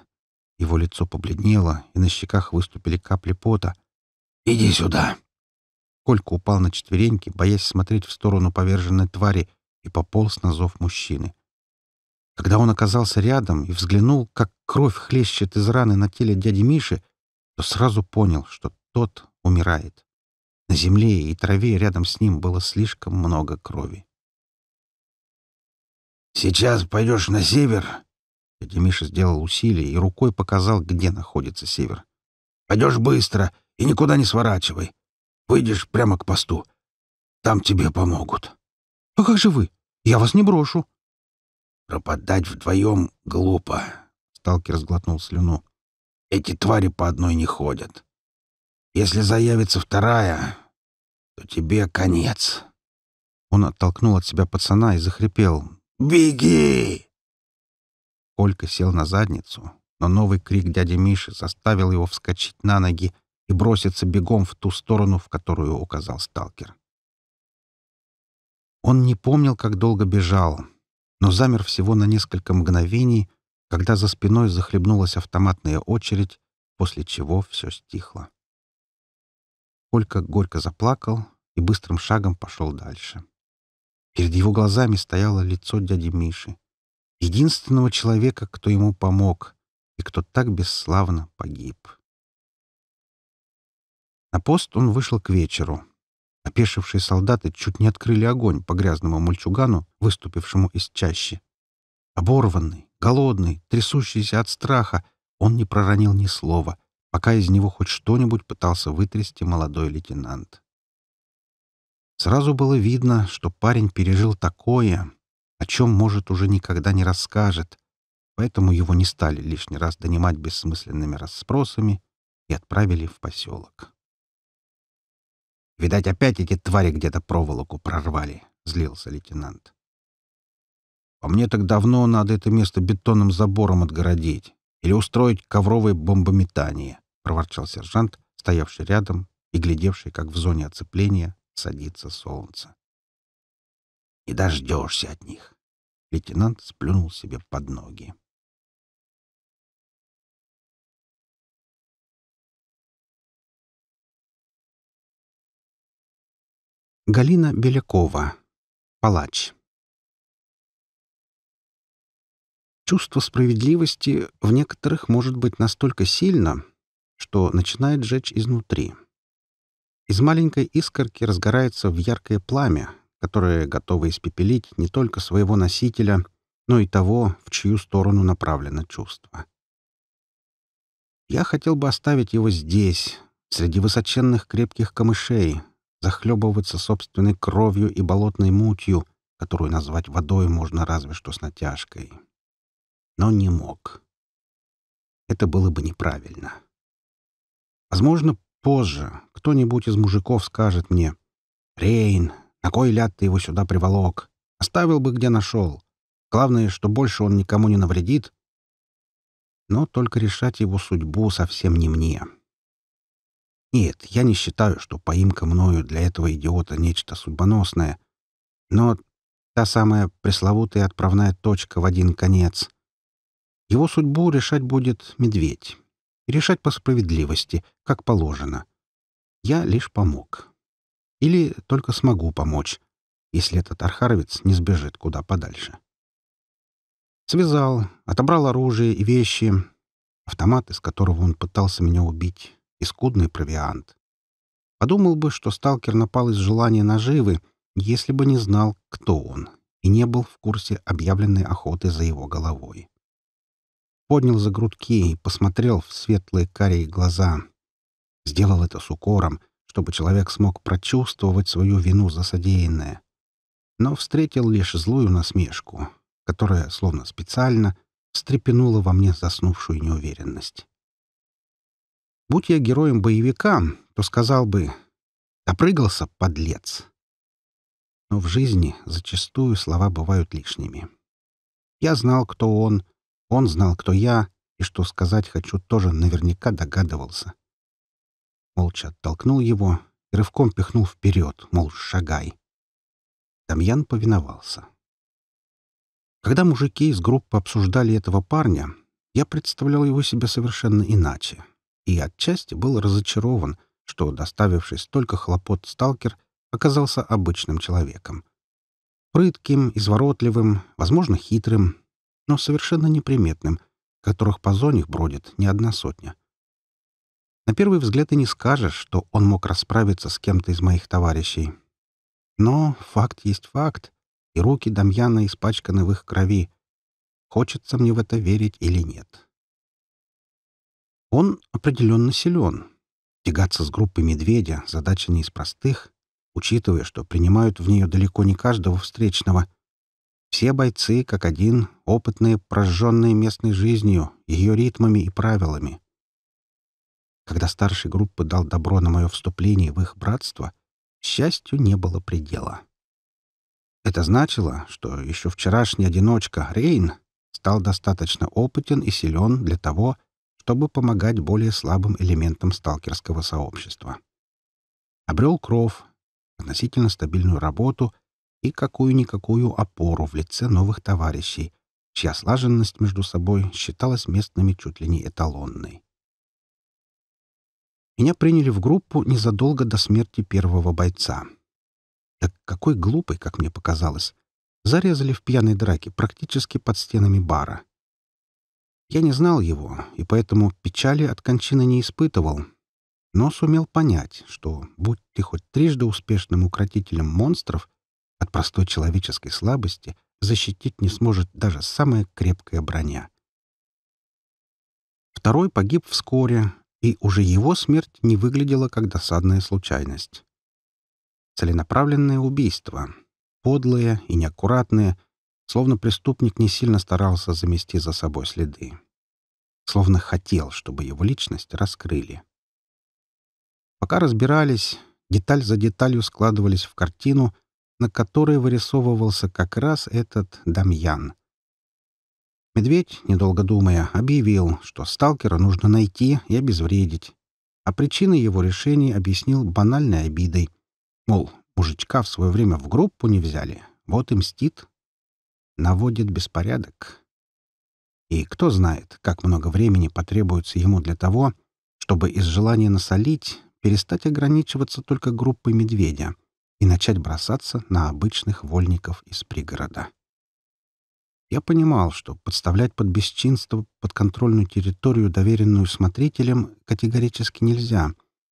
B: Его лицо побледнело, и на щеках выступили капли пота. «Иди сюда!» Колька упал на четвереньки, боясь смотреть в сторону поверженной твари, и пополз на зов мужчины. Когда он оказался рядом и взглянул, как кровь хлещет из раны на теле дяди Миши, то сразу понял, что тот умирает. На земле и траве рядом с ним было слишком много крови. «Сейчас пойдешь на север Дядя Миша сделал усилие и рукой показал, где находится север. «Пойдешь быстро и никуда не сворачивай. Выйдешь прямо к посту. Там тебе помогут». «А как же вы? Я вас не брошу». «Пропадать вдвоем глупо», — сталкер сглотнул слюну. «Эти твари по одной не ходят. Если заявится вторая, то тебе конец». Он оттолкнул от себя пацана и захрипел. «Беги!» Колька сел на задницу, но новый крик дяди Миши заставил его вскочить на ноги и броситься бегом в ту сторону, в которую указал сталкер. Он не помнил, как долго бежал, но замер всего на несколько мгновений, когда за спиной захлебнулась автоматная очередь, после чего все стихло. Колька горько заплакал и быстрым шагом пошел дальше. Перед его глазами стояло лицо дяди Миши единственного человека, кто ему помог и кто так бесславно погиб. На пост он вышел к вечеру. Опешившие солдаты чуть не открыли огонь по грязному мальчугану, выступившему из чащи. Оборванный, голодный, трясущийся от страха, он не проронил ни слова, пока из него хоть что-нибудь пытался вытрясти молодой лейтенант. Сразу было видно, что парень пережил такое, о чем, может, уже никогда не расскажет, поэтому его не стали лишний раз донимать бессмысленными расспросами и отправили в поселок. «Видать, опять эти твари где-то проволоку прорвали», — злился лейтенант. «А мне так давно надо это место бетонным забором отгородить или устроить ковровое бомбометание», — проворчал сержант, стоявший рядом и глядевший, как в зоне оцепления садится солнце
A: не дождешься от них. Лейтенант сплюнул себе под ноги. Галина Белякова. Палач.
B: Чувство справедливости в некоторых может быть настолько сильно, что начинает жечь изнутри. Из маленькой искорки разгорается в яркое пламя, которые готовы испепелить не только своего носителя, но и того, в чью сторону направлено чувство. Я хотел бы оставить его здесь, среди высоченных крепких камышей, захлебываться собственной кровью и болотной мутью, которую назвать водой можно разве что с натяжкой. Но не мог. Это было бы неправильно. Возможно, позже кто-нибудь из мужиков скажет мне «Рейн, на кой ляд ты его сюда приволок? Оставил бы, где нашел. Главное, что больше он никому не навредит. Но только решать его судьбу совсем не мне. Нет, я не считаю, что поимка мною для этого идиота нечто судьбоносное. Но та самая пресловутая отправная точка в один конец. Его судьбу решать будет медведь. И решать по справедливости, как положено. Я лишь помог. Или только смогу помочь, если этот архаровец не сбежит куда подальше. Связал, отобрал оружие и вещи, автомат, из которого он пытался меня убить, и скудный провиант. Подумал бы, что сталкер напал из желания наживы, если бы не знал, кто он, и не был в курсе объявленной охоты за его головой. Поднял за грудки и посмотрел в светлые карие глаза. Сделал это с укором — чтобы человек смог прочувствовать свою вину за содеянное. Но встретил лишь злую насмешку, которая, словно специально, встрепенула во мне заснувшую неуверенность. Будь я героем боевика, то сказал бы «Допрыгался, подлец!» Но в жизни зачастую слова бывают лишними. Я знал, кто он, он знал, кто я, и что сказать хочу, тоже наверняка догадывался молча оттолкнул его и рывком пихнул вперед, мол, шагай. Дамьян повиновался. Когда мужики из группы обсуждали этого парня, я представлял его себе совершенно иначе и отчасти был разочарован, что, доставивший столько хлопот сталкер, оказался обычным человеком. Прытким, изворотливым, возможно, хитрым, но совершенно неприметным, которых по зоне бродит не одна сотня — на первый взгляд и не скажешь, что он мог расправиться с кем-то из моих товарищей. Но факт есть факт, и руки Дамьяна испачканы в их крови. Хочется мне в это верить или нет. Он определенно силен. Тягаться с группой «Медведя» — задача не из простых, учитывая, что принимают в нее далеко не каждого встречного. Все бойцы, как один, опытные, прожженные местной жизнью, ее ритмами и правилами — когда старший группы дал добро на мое вступление в их братство, счастью не было предела. Это значило, что еще вчерашний одиночка Рейн стал достаточно опытен и силен для того, чтобы помогать более слабым элементам сталкерского сообщества. Обрел кров, относительно стабильную работу и какую-никакую опору в лице новых товарищей, чья слаженность между собой считалась местными чуть ли не эталонной. Меня приняли в группу незадолго до смерти первого бойца. Так какой глупый, как мне показалось. Зарезали в пьяной драке практически под стенами бара. Я не знал его, и поэтому печали от кончины не испытывал, но сумел понять, что, будь ты хоть трижды успешным укротителем монстров, от простой человеческой слабости защитить не сможет даже самая крепкая броня. Второй погиб вскоре, и уже его смерть не выглядела как досадная случайность. Целенаправленное убийство, подлое и неаккуратное, словно преступник не сильно старался замести за собой следы. Словно хотел, чтобы его личность раскрыли. Пока разбирались, деталь за деталью складывались в картину, на которой вырисовывался как раз этот Дамьян — Медведь, недолго думая, объявил, что сталкера нужно найти и обезвредить. А причиной его решения объяснил банальной обидой. Мол, мужичка в свое время в группу не взяли, вот и мстит. Наводит беспорядок. И кто знает, как много времени потребуется ему для того, чтобы из желания насолить перестать ограничиваться только группой медведя и начать бросаться на обычных вольников из пригорода. Я понимал, что подставлять под бесчинство подконтрольную территорию, доверенную смотрителям, категорически нельзя,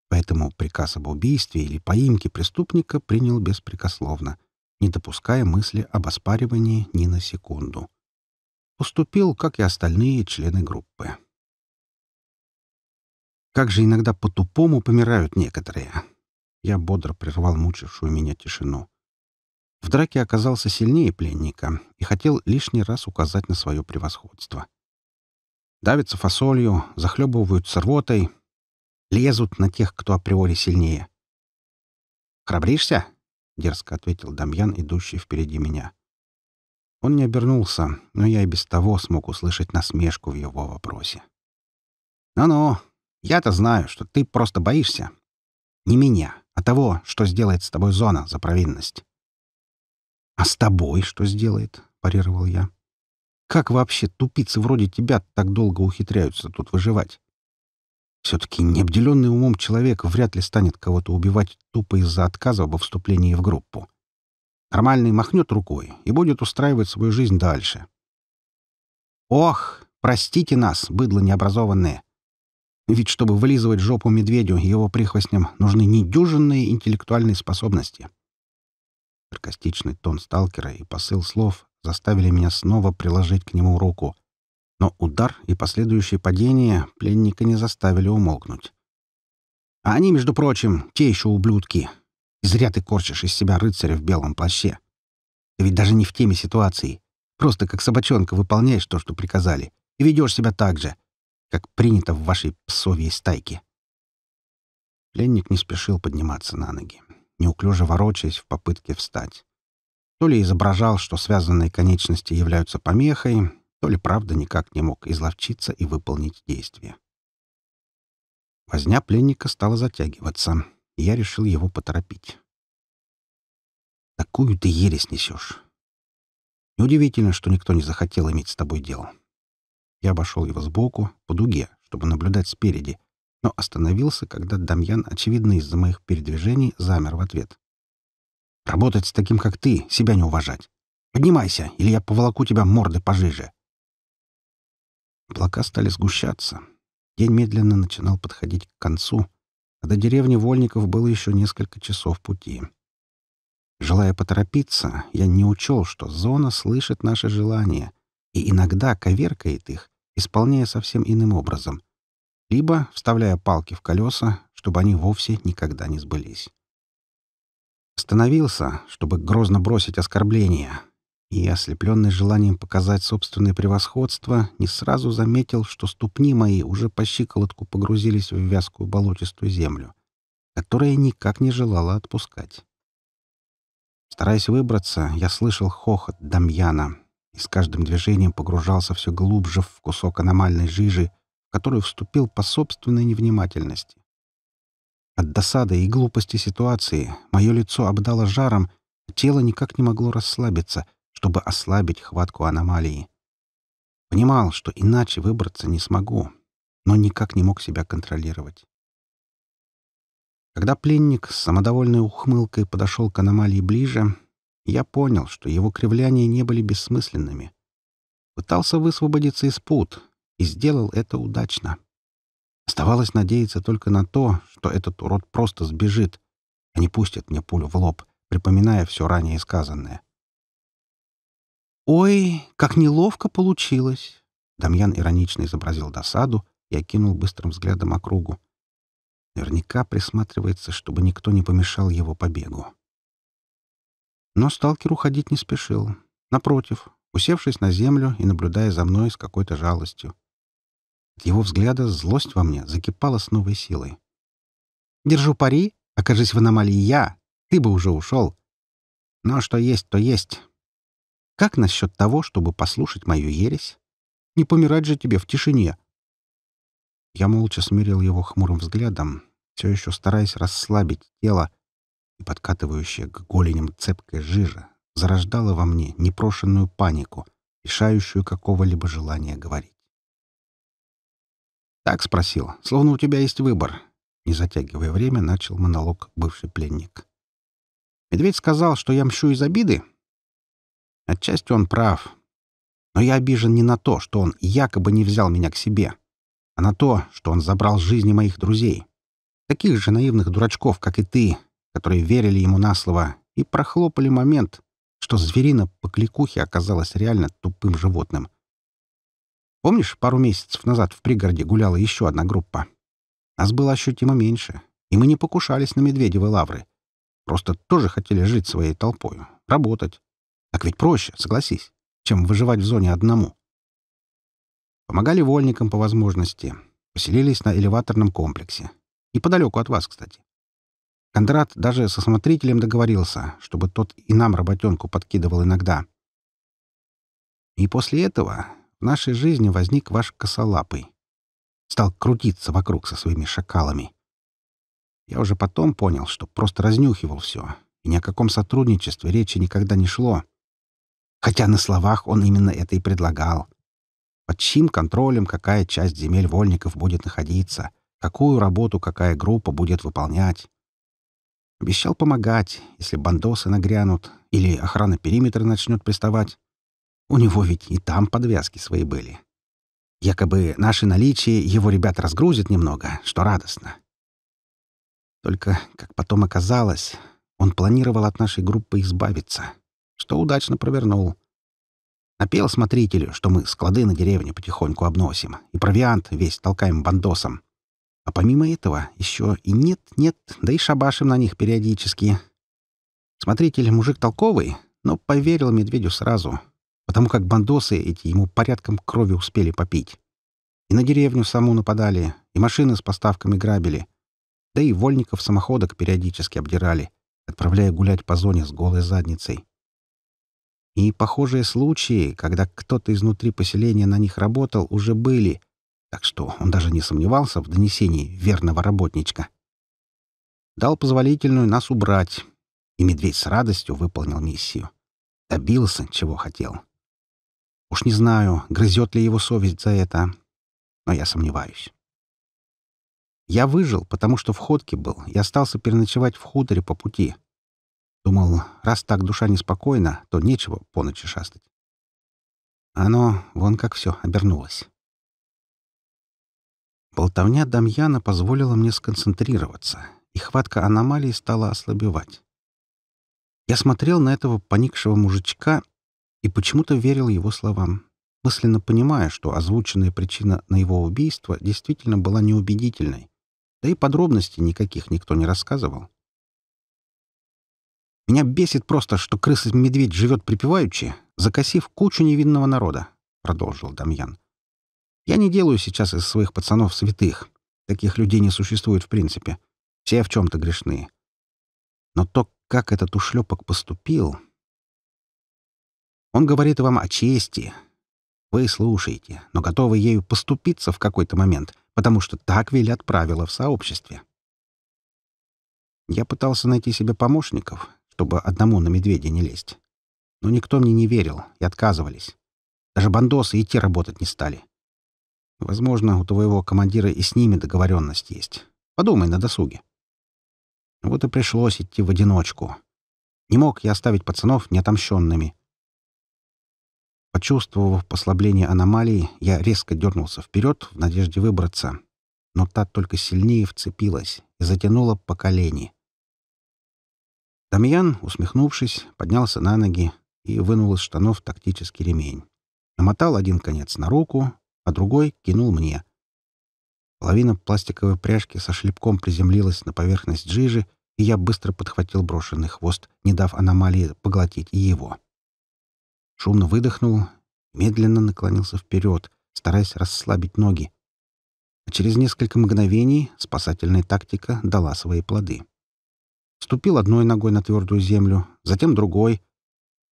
B: поэтому приказ об убийстве или поимке преступника принял беспрекословно, не допуская мысли об оспаривании ни на секунду. Поступил, как и остальные члены группы. Как же иногда по-тупому помирают некоторые. Я бодро прервал мучившую меня тишину. В драке оказался сильнее пленника и хотел лишний раз указать на свое превосходство. Давятся фасолью, захлебываются рвотой, лезут на тех, кто априори сильнее. «Храбришься?» — дерзко ответил Дамьян, идущий впереди меня. Он не обернулся, но я и без того смог услышать насмешку в его вопросе. «Ну-ну, я-то знаю, что ты просто боишься. Не меня, а того, что сделает с тобой зона за провинность. «А с тобой что сделает?» — парировал я. «Как вообще тупицы вроде тебя так долго ухитряются тут выживать?» Все-таки необделенный умом человек вряд ли станет кого-то убивать тупо из-за отказа во вступлении в группу. Нормальный махнет рукой и будет устраивать свою жизнь дальше. «Ох, простите нас, быдло необразованные!» Ведь чтобы вылизывать жопу медведю и его прихвостням, нужны недюжинные интеллектуальные способности. Саркастичный тон сталкера и посыл слов заставили меня снова приложить к нему руку. Но удар и последующее падение пленника не заставили умолкнуть. «А они, между прочим, те еще ублюдки. И зря ты корчишь из себя рыцаря в белом плаще. Ты ведь даже не в теме ситуации. Просто как собачонка выполняешь то, что приказали, и ведешь себя так же, как принято в вашей псовьей стайке». Пленник не спешил подниматься на ноги неуклюже ворочаясь в попытке встать. То ли изображал, что связанные конечности являются помехой, то ли правда никак не мог изловчиться и выполнить действие. Возня пленника стала затягиваться, и я решил его поторопить. «Такую ты ересь несешь. Неудивительно, что никто не захотел иметь с тобой дело». Я обошел его сбоку, по дуге, чтобы наблюдать спереди, но остановился, когда Дамьян, очевидно из-за моих передвижений, замер в ответ. «Работать с таким, как ты, себя не уважать. Поднимайся, или я поволоку тебя морды пожиже». Облака стали сгущаться. День медленно начинал подходить к концу, а до деревни Вольников было еще несколько часов пути. Желая поторопиться, я не учел, что зона слышит наши желания и иногда коверкает их, исполняя совсем иным образом — либо вставляя палки в колеса, чтобы они вовсе никогда не сбылись. Остановился, чтобы грозно бросить оскорбление, и, ослепленный желанием показать собственное превосходство, не сразу заметил, что ступни мои уже по щиколотку погрузились в вязкую болотистую землю, которая никак не желала отпускать. Стараясь выбраться, я слышал хохот Дамьяна и с каждым движением погружался все глубже в кусок аномальной жижи, который вступил по собственной невнимательности. От досады и глупости ситуации мое лицо обдало жаром, тело никак не могло расслабиться, чтобы ослабить хватку аномалии. Понимал, что иначе выбраться не смогу, но никак не мог себя контролировать. Когда пленник с самодовольной ухмылкой подошел к аномалии ближе, я понял, что его кривляния не были бессмысленными. Пытался высвободиться из пут, и сделал это удачно. Оставалось надеяться только на то, что этот урод просто сбежит, а не пустит мне пулю в лоб, припоминая все ранее сказанное. «Ой, как неловко получилось!» Дамьян иронично изобразил досаду и окинул быстрым взглядом округу. Наверняка присматривается, чтобы никто не помешал его побегу. Но сталкер уходить не спешил. Напротив, усевшись на землю и наблюдая за мной с какой-то жалостью. От его взгляда злость во мне закипала с новой силой. «Держу пари. Окажись в аномалии я. Ты бы уже ушел. Но что есть, то есть. Как насчет того, чтобы послушать мою ересь? Не помирать же тебе в тишине!» Я молча смирил его хмурым взглядом, все еще стараясь расслабить тело, и подкатывающая к голеням цепкая жижа зарождала во мне непрошенную панику, лишающую какого-либо желания говорить. Так спросил, словно у тебя есть выбор. Не затягивая время, начал монолог бывший пленник. Медведь сказал, что я мщу из обиды. Отчасти он прав. Но я обижен не на то, что он якобы не взял меня к себе, а на то, что он забрал жизни моих друзей. Таких же наивных дурачков, как и ты, которые верили ему на слово и прохлопали момент, что зверина по кликухе оказалась реально тупым животным — Помнишь, пару месяцев назад в пригороде гуляла еще одна группа? Нас было ощутимо меньше, и мы не покушались на Медведевы лавры. Просто тоже хотели жить своей толпой, работать. Так ведь проще, согласись, чем выживать в зоне одному. Помогали вольникам по возможности. Поселились на элеваторном комплексе. Неподалеку от вас, кстати. Кондрат даже со смотрителем договорился, чтобы тот и нам работенку подкидывал иногда. И после этого в нашей жизни возник ваш косолапый. Стал крутиться вокруг со своими шакалами. Я уже потом понял, что просто разнюхивал все, и ни о каком сотрудничестве речи никогда не шло. Хотя на словах он именно это и предлагал. Под чьим контролем какая часть земель вольников будет находиться, какую работу какая группа будет выполнять. Обещал помогать, если бандосы нагрянут или охрана периметра начнет приставать. У него ведь и там подвязки свои были. Якобы наше наличие его ребят разгрузит немного, что радостно. Только, как потом оказалось, он планировал от нашей группы избавиться, что удачно провернул. Напел смотрителю, что мы склады на деревне потихоньку обносим и провиант весь толкаем бандосом. А помимо этого еще и нет-нет, да и шабашим на них периодически. Смотритель мужик толковый, но поверил медведю сразу — потому как бандосы эти ему порядком крови успели попить. И на деревню саму нападали, и машины с поставками грабили, да и вольников самоходок периодически обдирали, отправляя гулять по зоне с голой задницей. И похожие случаи, когда кто-то изнутри поселения на них работал, уже были, так что он даже не сомневался в донесении верного работничка. Дал позволительную нас убрать, и медведь с радостью выполнил миссию. Добился, чего хотел. Уж не знаю, грызет ли его совесть за это, но я сомневаюсь. Я выжил, потому что в ходке был и остался переночевать в хуторе по пути. Думал, раз так душа неспокойна, то нечего по ночи шастать. Оно вон как все обернулось. Болтовня Дамьяна позволила мне сконцентрироваться, и хватка Аномалии стала ослабевать. Я смотрел на этого поникшего мужичка и почему-то верил его словам, мысленно понимая, что озвученная причина на его убийство действительно была неубедительной. Да и подробностей никаких никто не рассказывал. «Меня бесит просто, что крыса-медведь живет припеваючи, закосив кучу невинного народа», — продолжил Дамьян. «Я не делаю сейчас из своих пацанов святых. Таких людей не существует в принципе. Все в чем-то грешны. Но то, как этот ушлепок поступил, он говорит вам о чести. Вы слушаете, но готовы ею поступиться в какой-то момент, потому что так велят правила в сообществе. Я пытался найти себе помощников, чтобы одному на медведя не лезть. Но никто мне не верил и отказывались. Даже бандосы идти работать не стали. Возможно, у твоего командира и с ними договоренность есть. Подумай на досуге. Вот и пришлось идти в одиночку. Не мог я оставить пацанов неотомщенными. Почувствовав послабление аномалии, я резко дернулся вперед в надежде выбраться. Но та только сильнее вцепилась и затянула по колени. Дамьян, усмехнувшись, поднялся на ноги и вынул из штанов тактический ремень. Намотал один конец на руку, а другой кинул мне. Половина пластиковой пряжки со шлепком приземлилась на поверхность жижи, и я быстро подхватил брошенный хвост, не дав аномалии поглотить и его шумно выдохнул, медленно наклонился вперед, стараясь расслабить ноги. А через несколько мгновений спасательная тактика дала свои плоды. Ступил одной ногой на твердую землю, затем другой,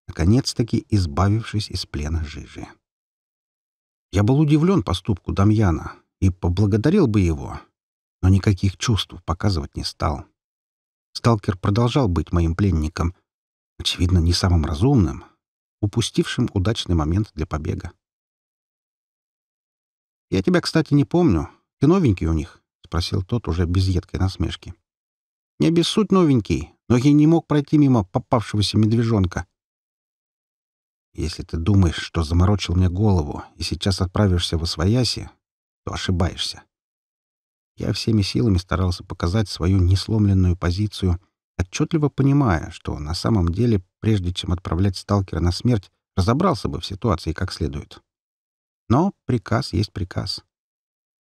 B: наконец-таки избавившись из плена жижи. Я был удивлен поступку Дамьяна и поблагодарил бы его, но никаких чувств показывать не стал. Сталкер продолжал быть моим пленником, очевидно, не самым разумным, упустившим удачный момент для побега. «Я тебя, кстати, не помню. Ты новенький у них?» — спросил тот уже без едкой насмешки. «Не обессудь, новенький, но я не мог пройти мимо попавшегося медвежонка». «Если ты думаешь, что заморочил мне голову и сейчас отправишься в Освояси, то ошибаешься». Я всеми силами старался показать свою несломленную позицию — отчетливо понимая, что на самом деле, прежде чем отправлять сталкера на смерть, разобрался бы в ситуации как следует. Но приказ есть приказ.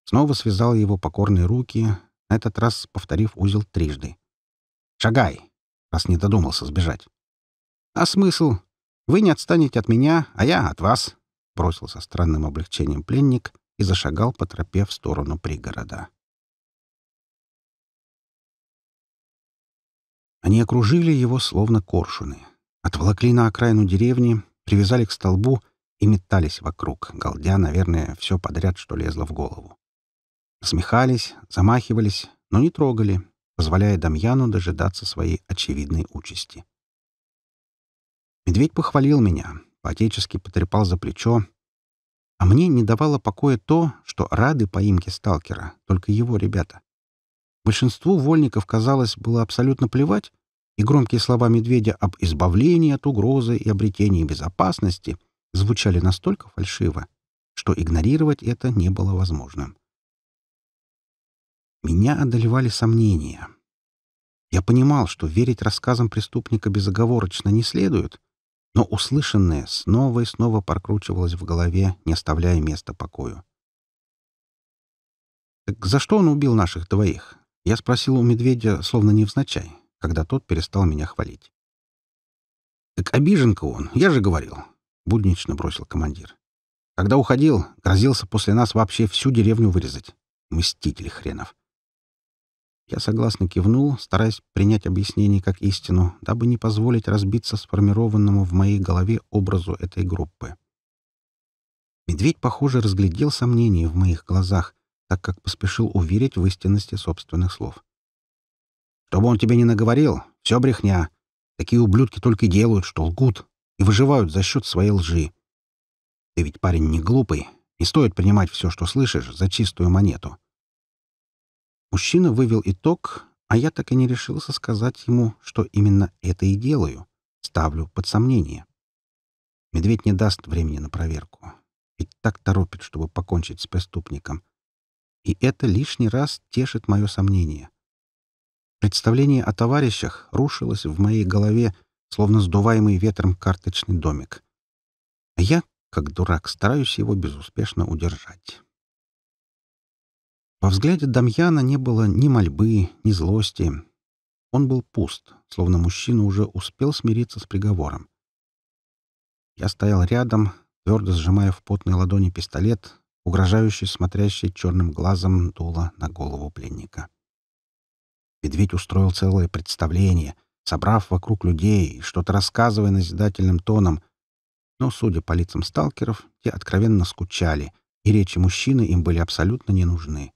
B: Снова связал его покорные руки, на этот раз повторив узел трижды. «Шагай!» — раз не додумался сбежать. «А смысл? Вы не отстанете от меня, а я от вас!» — бросил со странным облегчением пленник и зашагал по тропе в сторону пригорода. Они окружили его словно коршуны, отволокли на окраину деревни, привязали к столбу и метались вокруг, голдя, наверное, все подряд, что лезло в голову. Смехались, замахивались, но не трогали, позволяя Дамьяну дожидаться своей очевидной участи. Медведь похвалил меня, по-отечески потрепал за плечо, а мне не давало покоя то, что рады поимке сталкера, только его ребята. Большинству вольников, казалось, было абсолютно плевать, и громкие слова Медведя об избавлении от угрозы и обретении безопасности звучали настолько фальшиво, что игнорировать это не было возможно. Меня одолевали сомнения. Я понимал, что верить рассказам преступника безоговорочно не следует, но услышанное снова и снова прокручивалось в голове, не оставляя места покою. «Так за что он убил наших двоих?» Я спросил у медведя, словно невзначай, когда тот перестал меня хвалить. «Так обиженка он, я же говорил», — буднично бросил командир. «Когда уходил, грозился после нас вообще всю деревню вырезать. Мстители хренов». Я согласно кивнул, стараясь принять объяснение как истину, дабы не позволить разбиться сформированному в моей голове образу этой группы. Медведь, похоже, разглядел сомнения в моих глазах так как поспешил уверить в истинности собственных слов. «Чтобы он тебе не наговорил, все брехня. Такие ублюдки только делают, что лгут и выживают за счет своей лжи. Ты ведь парень не глупый, не стоит принимать все, что слышишь, за чистую монету». Мужчина вывел итог, а я так и не решился сказать ему, что именно это и делаю, ставлю под сомнение. Медведь не даст времени на проверку, ведь так торопит, чтобы покончить с преступником и это лишний раз тешит мое сомнение. Представление о товарищах рушилось в моей голове, словно сдуваемый ветром карточный домик. А я, как дурак, стараюсь его безуспешно удержать. Во взгляде Дамьяна не было ни мольбы, ни злости. Он был пуст, словно мужчина уже успел смириться с приговором. Я стоял рядом, твердо сжимая в потной ладони пистолет, угрожающе смотрящий черным глазом дула на голову пленника. Медведь устроил целое представление, собрав вокруг людей и что-то рассказывая назидательным тоном, но, судя по лицам сталкеров, те откровенно скучали, и речи мужчины им были абсолютно не нужны.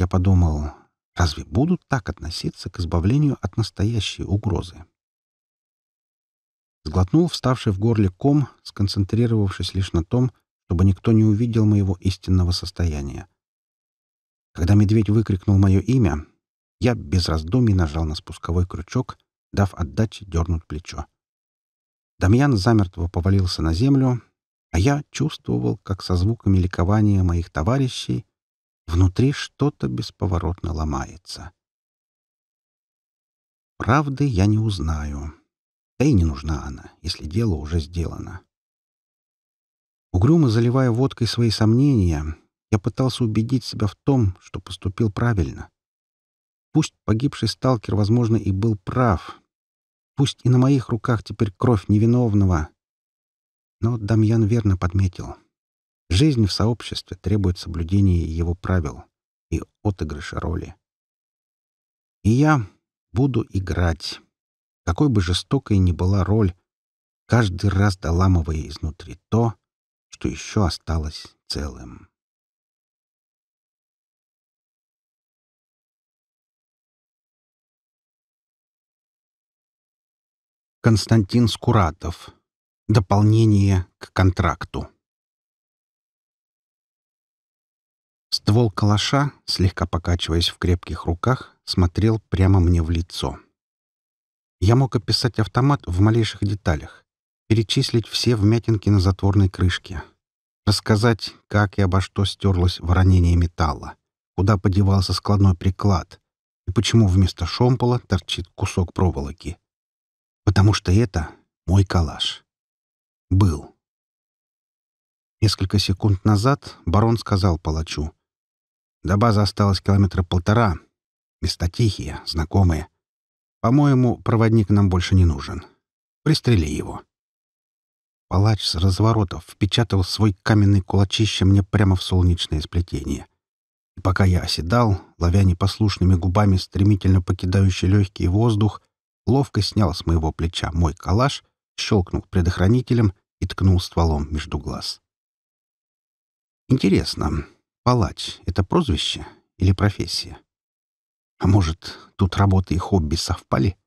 B: Я подумал, разве будут так относиться к избавлению от настоящей угрозы? Сглотнул вставший в горле ком, сконцентрировавшись лишь на том, чтобы никто не увидел моего истинного состояния. Когда медведь выкрикнул мое имя, я без раздумий нажал на спусковой крючок, дав отдаче дернуть плечо. Дамьян замертво повалился на землю, а я чувствовал, как со звуками ликования моих товарищей внутри что-то бесповоротно ломается. Правды я не узнаю. Да и не нужна она, если дело уже сделано. Угрюмо заливая водкой свои сомнения, я пытался убедить себя в том, что поступил правильно. Пусть погибший сталкер, возможно, и был прав. Пусть и на моих руках теперь кровь невиновного. Но Дамьян верно подметил. Жизнь в сообществе требует соблюдения его правил и отыгрыша роли. И я буду играть. Какой бы жестокой ни была роль,
A: каждый раз доламывая изнутри то, что еще осталось целым. Константин Скуратов. Дополнение к контракту.
B: Ствол калаша, слегка покачиваясь в крепких руках, смотрел прямо мне в лицо. Я мог описать автомат в малейших деталях перечислить все вмятинки на затворной крышке, рассказать, как и обо что стерлось воронение металла, куда подевался складной приклад и почему вместо шомпола торчит кусок проволоки. Потому что это мой калаш. Был. Несколько секунд назад барон сказал палачу. До базы осталось километра полтора. Места тихие, знакомые. По-моему, проводник нам больше не нужен. Пристрели его. Палач с разворотов впечатал свой каменный кулачище мне прямо в солнечное сплетение. И пока я оседал, ловя непослушными губами стремительно покидающий легкий воздух, ловко снял с моего плеча мой калаш, щелкнул предохранителем и ткнул стволом между глаз. Интересно, палач — это прозвище или профессия? А может, тут работа и хобби совпали?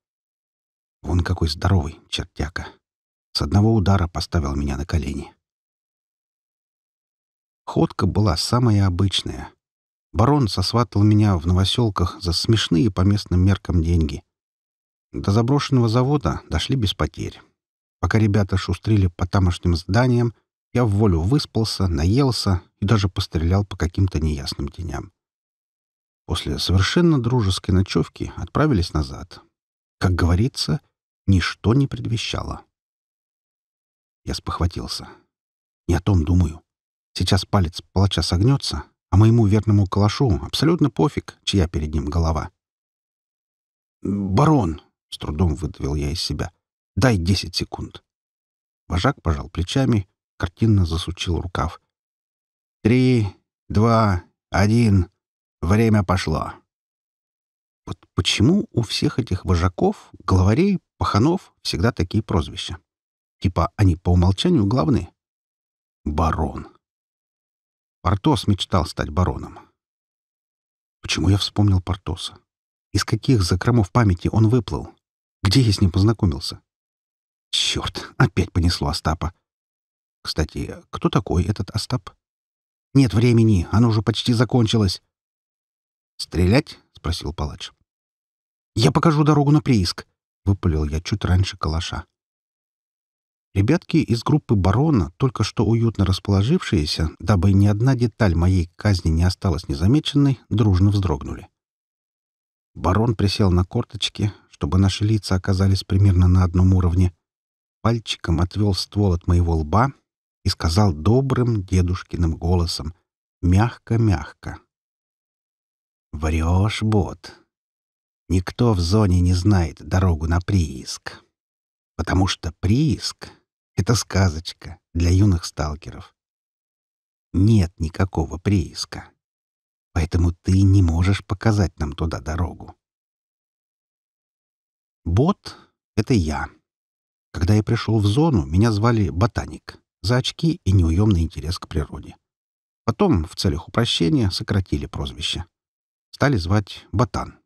B: Вон какой здоровый чертяка. С одного удара поставил меня на колени. Ходка была самая обычная. Барон сосватал меня в новоселках за смешные по местным меркам деньги. До заброшенного завода дошли без потерь. Пока ребята шустрили по тамошним зданиям, я в волю выспался, наелся и даже пострелял по каким-то неясным теням. После совершенно дружеской ночевки отправились назад. Как говорится, ничто не предвещало. Я спохватился. Не о том думаю. Сейчас палец палача согнется, а моему верному калашу абсолютно пофиг, чья перед ним голова. «Барон!» — с трудом выдавил я из себя. «Дай десять секунд». Вожак пожал плечами, картинно засучил рукав. «Три, два, один. Время пошло». Вот почему у всех этих вожаков, главарей, паханов всегда такие прозвища? Типа они по умолчанию главны. Барон. Портос мечтал стать бароном. Почему я вспомнил Портоса? Из каких закромов памяти он выплыл? Где я с ним познакомился? Черт, опять понесло Остапа. Кстати, кто такой этот Остап? Нет времени, оно уже почти закончилось. «Стрелять?» — спросил палач. «Я покажу дорогу на прииск», — выпалил я чуть раньше калаша. Ребятки из группы барона, только что уютно расположившиеся, дабы ни одна деталь моей казни не осталась незамеченной, дружно вздрогнули. Барон присел на корточки, чтобы наши лица оказались примерно на одном уровне, пальчиком отвел ствол от моего лба и сказал добрым дедушкиным голосом, мягко-мягко. «Врешь, бот. Никто в зоне не знает дорогу на прииск, потому что прииск это сказочка для юных сталкеров. Нет никакого прииска. Поэтому ты не можешь показать нам туда дорогу. Бот — это я. Когда я пришел в зону, меня звали Ботаник за очки и неуемный интерес к природе. Потом, в целях упрощения, сократили прозвище. Стали звать Ботан.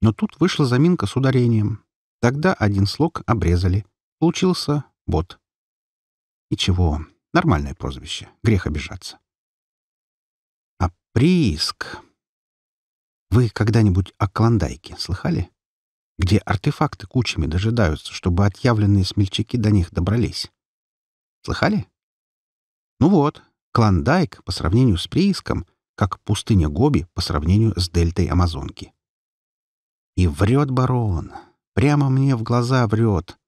B: Но тут вышла заминка с ударением. Тогда один слог обрезали. Получился Бот. Ничего, Нормальное прозвище. Грех обижаться. А прииск... Вы когда-нибудь о Клондайке слыхали? Где артефакты кучами дожидаются, чтобы отъявленные смельчаки до них добрались. Слыхали? Ну вот, Клондайк по сравнению с прииском, как пустыня Гоби по сравнению с дельтой Амазонки. И врет барон. Прямо мне в глаза врет.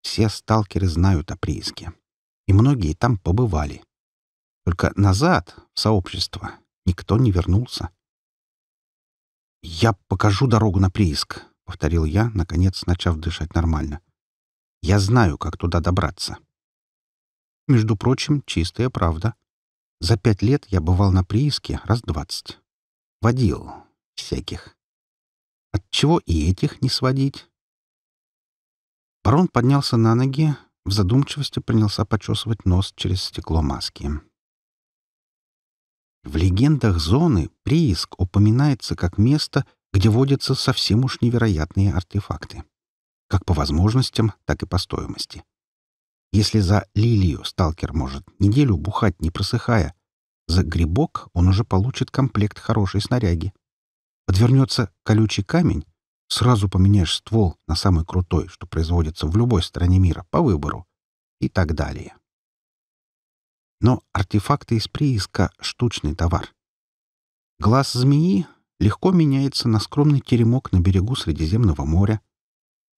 B: Все сталкеры знают о прииске и многие там побывали. Только назад, в сообщество, никто не вернулся. «Я покажу дорогу на прииск», — повторил я, наконец начав дышать нормально. «Я знаю, как туда добраться». Между прочим, чистая правда. За пять лет я бывал на прииске раз двадцать. Водил всяких. Отчего и этих не сводить? Барон поднялся на ноги, в задумчивости принялся почесывать нос через стекло маски. В легендах зоны прииск упоминается как место, где водятся совсем уж невероятные артефакты. Как по возможностям, так и по стоимости. Если за лилию сталкер может неделю бухать, не просыхая, за грибок он уже получит комплект хорошей снаряги. Подвернется колючий камень, Сразу поменяешь ствол на самый крутой, что производится в любой стране мира, по выбору. И так далее. Но артефакты из прииска — штучный товар. Глаз змеи легко меняется на скромный теремок на берегу Средиземного моря.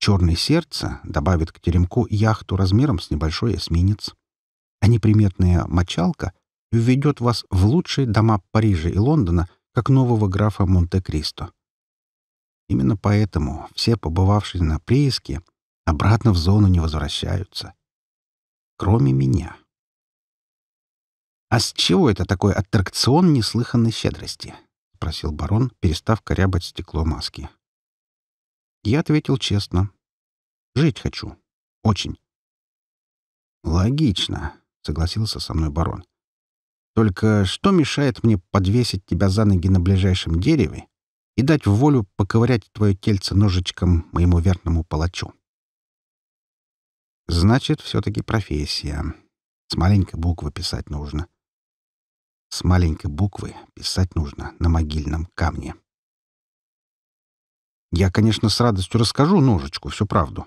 B: Черное сердце добавит к теремку яхту размером с небольшой эсминец. А неприметная мочалка введет вас в лучшие дома Парижа и Лондона, как нового графа Монте-Кристо. Именно поэтому все побывавшие на прииске обратно в зону не возвращаются. Кроме меня. «А с чего это такой аттракцион неслыханной щедрости?» — спросил барон, перестав корябать стекло маски. Я ответил честно. «Жить хочу. Очень». «Логично», — согласился со мной барон. «Только что мешает мне подвесить тебя за ноги на ближайшем дереве и дать волю поковырять твое тельце ножичком моему верному палачу. Значит, все-таки профессия. С маленькой буквы писать нужно. С маленькой буквы писать нужно на могильном камне. Я, конечно, с радостью расскажу ножичку всю правду.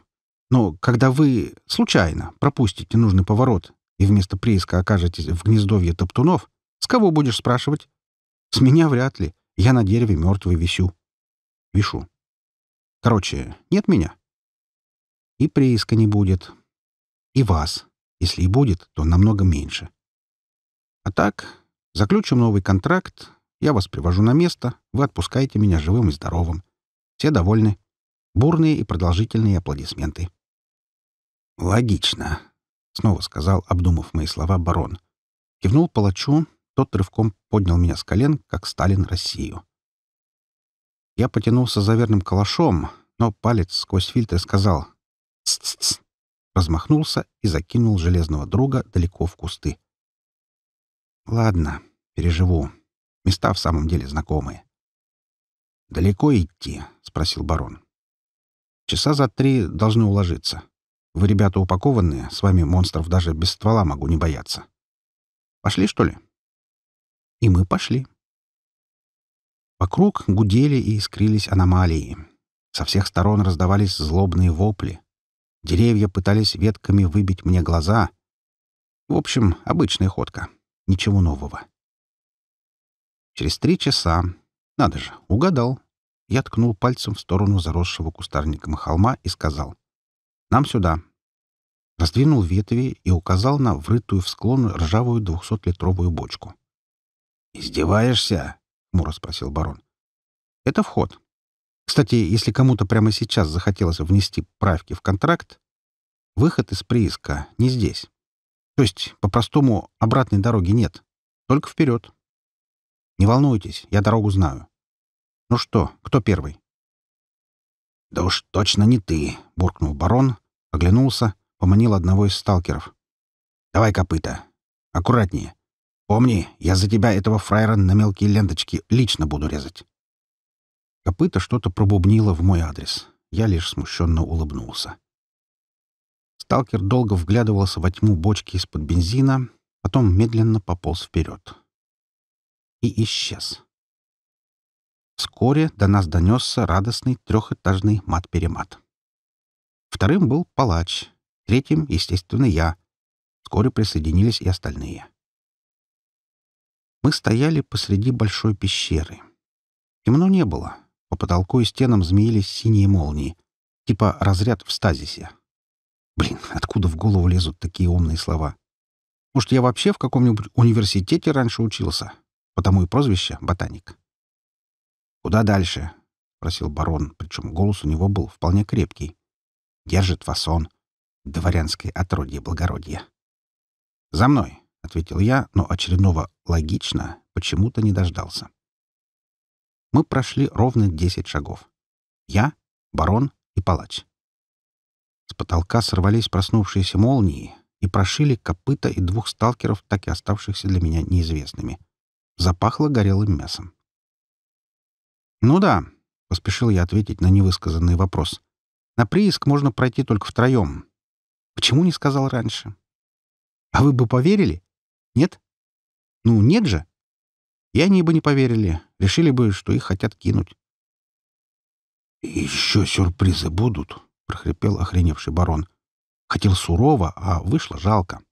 B: Но когда вы случайно пропустите нужный поворот и вместо прииска окажетесь в гнездовье топтунов, с кого будешь спрашивать? С меня вряд ли. Я на дереве мертвый висю. Вишу. Короче, нет меня. И прииска не будет. И вас. Если и будет, то намного меньше. А так, заключим новый контракт, я вас привожу на место, вы отпускаете меня живым и здоровым. Все довольны. Бурные и продолжительные аплодисменты. «Логично», — снова сказал, обдумав мои слова, барон. Кивнул палачу, тот рывком поднял меня с колен, как Сталин Россию. Я потянулся за верным калашом, но палец сквозь фильтр сказал «Ц-ц-ц», размахнулся и закинул железного друга далеко в кусты. «Ладно, переживу. Места в самом деле знакомые». «Далеко идти?» — спросил барон. «Часа за три должны уложиться. Вы, ребята, упакованные, с вами монстров даже без ствола могу не бояться. Пошли, что ли?» И мы пошли. Вокруг гудели и искрились аномалии. Со всех сторон раздавались злобные вопли. Деревья пытались ветками выбить мне глаза. В общем, обычная ходка. Ничего нового. Через три часа. Надо же, угадал. Я ткнул пальцем в сторону заросшего кустарником холма и сказал. «Нам сюда». Раздвинул ветви и указал на врытую в склон ржавую двухсотлитровую бочку. «Издеваешься?» — Мура спросил барон. «Это вход. Кстати, если кому-то прямо сейчас захотелось внести правки в контракт, выход из прииска не здесь. То есть, по-простому, обратной дороги нет. Только вперед. Не волнуйтесь, я дорогу знаю. Ну что, кто первый?» «Да уж точно не ты», — буркнул барон, оглянулся, поманил одного из сталкеров. «Давай копыта. Аккуратнее. Помни, я за тебя этого фраера на мелкие ленточки лично буду резать. Копыта что-то пробубнило в мой адрес. Я лишь смущенно улыбнулся. Сталкер долго вглядывался во тьму бочки из-под бензина, потом медленно пополз вперед. И исчез. Вскоре до нас донесся радостный трехэтажный мат-перемат. Вторым был палач, третьим, естественно, я. Вскоре присоединились и остальные. Мы стояли посреди большой пещеры. Темно не было. По потолку и стенам змеились синие молнии. Типа разряд в стазисе. Блин, откуда в голову лезут такие умные слова? Может, я вообще в каком-нибудь университете раньше учился? Потому и прозвище — ботаник. «Куда дальше?» — просил барон, причем голос у него был вполне крепкий. «Держит фасон. Дворянское отродье благородия». «За мной!» — ответил я, но очередного «логично» почему-то не дождался. Мы прошли ровно десять шагов. Я, барон и палач. С потолка сорвались проснувшиеся молнии и прошили копыта и двух сталкеров, так и оставшихся для меня неизвестными. Запахло горелым мясом. «Ну да», — поспешил я ответить на невысказанный вопрос. «На прииск можно пройти только втроем. Почему не сказал раньше?» «А вы бы поверили?» Нет? Ну, нет же. И они бы не поверили, решили бы, что их хотят кинуть. «Еще сюрпризы будут», — прохрипел охреневший барон. Хотел сурово, а вышло жалко.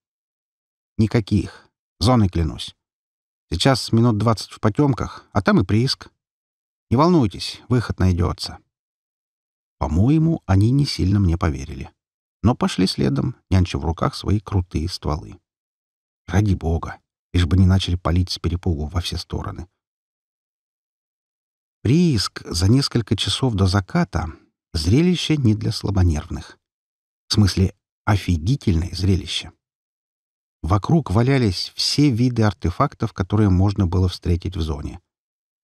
B: «Никаких. Зоны клянусь. Сейчас минут двадцать в потемках, а там и прииск. Не волнуйтесь, выход найдется». По-моему, они не сильно мне поверили. Но пошли следом, нянча в руках свои крутые стволы. Ради бога, лишь бы не начали палить с перепугу во все стороны. Прииск за несколько часов до заката — зрелище не для слабонервных. В смысле, офигительное зрелище. Вокруг валялись все виды артефактов, которые можно было встретить в зоне.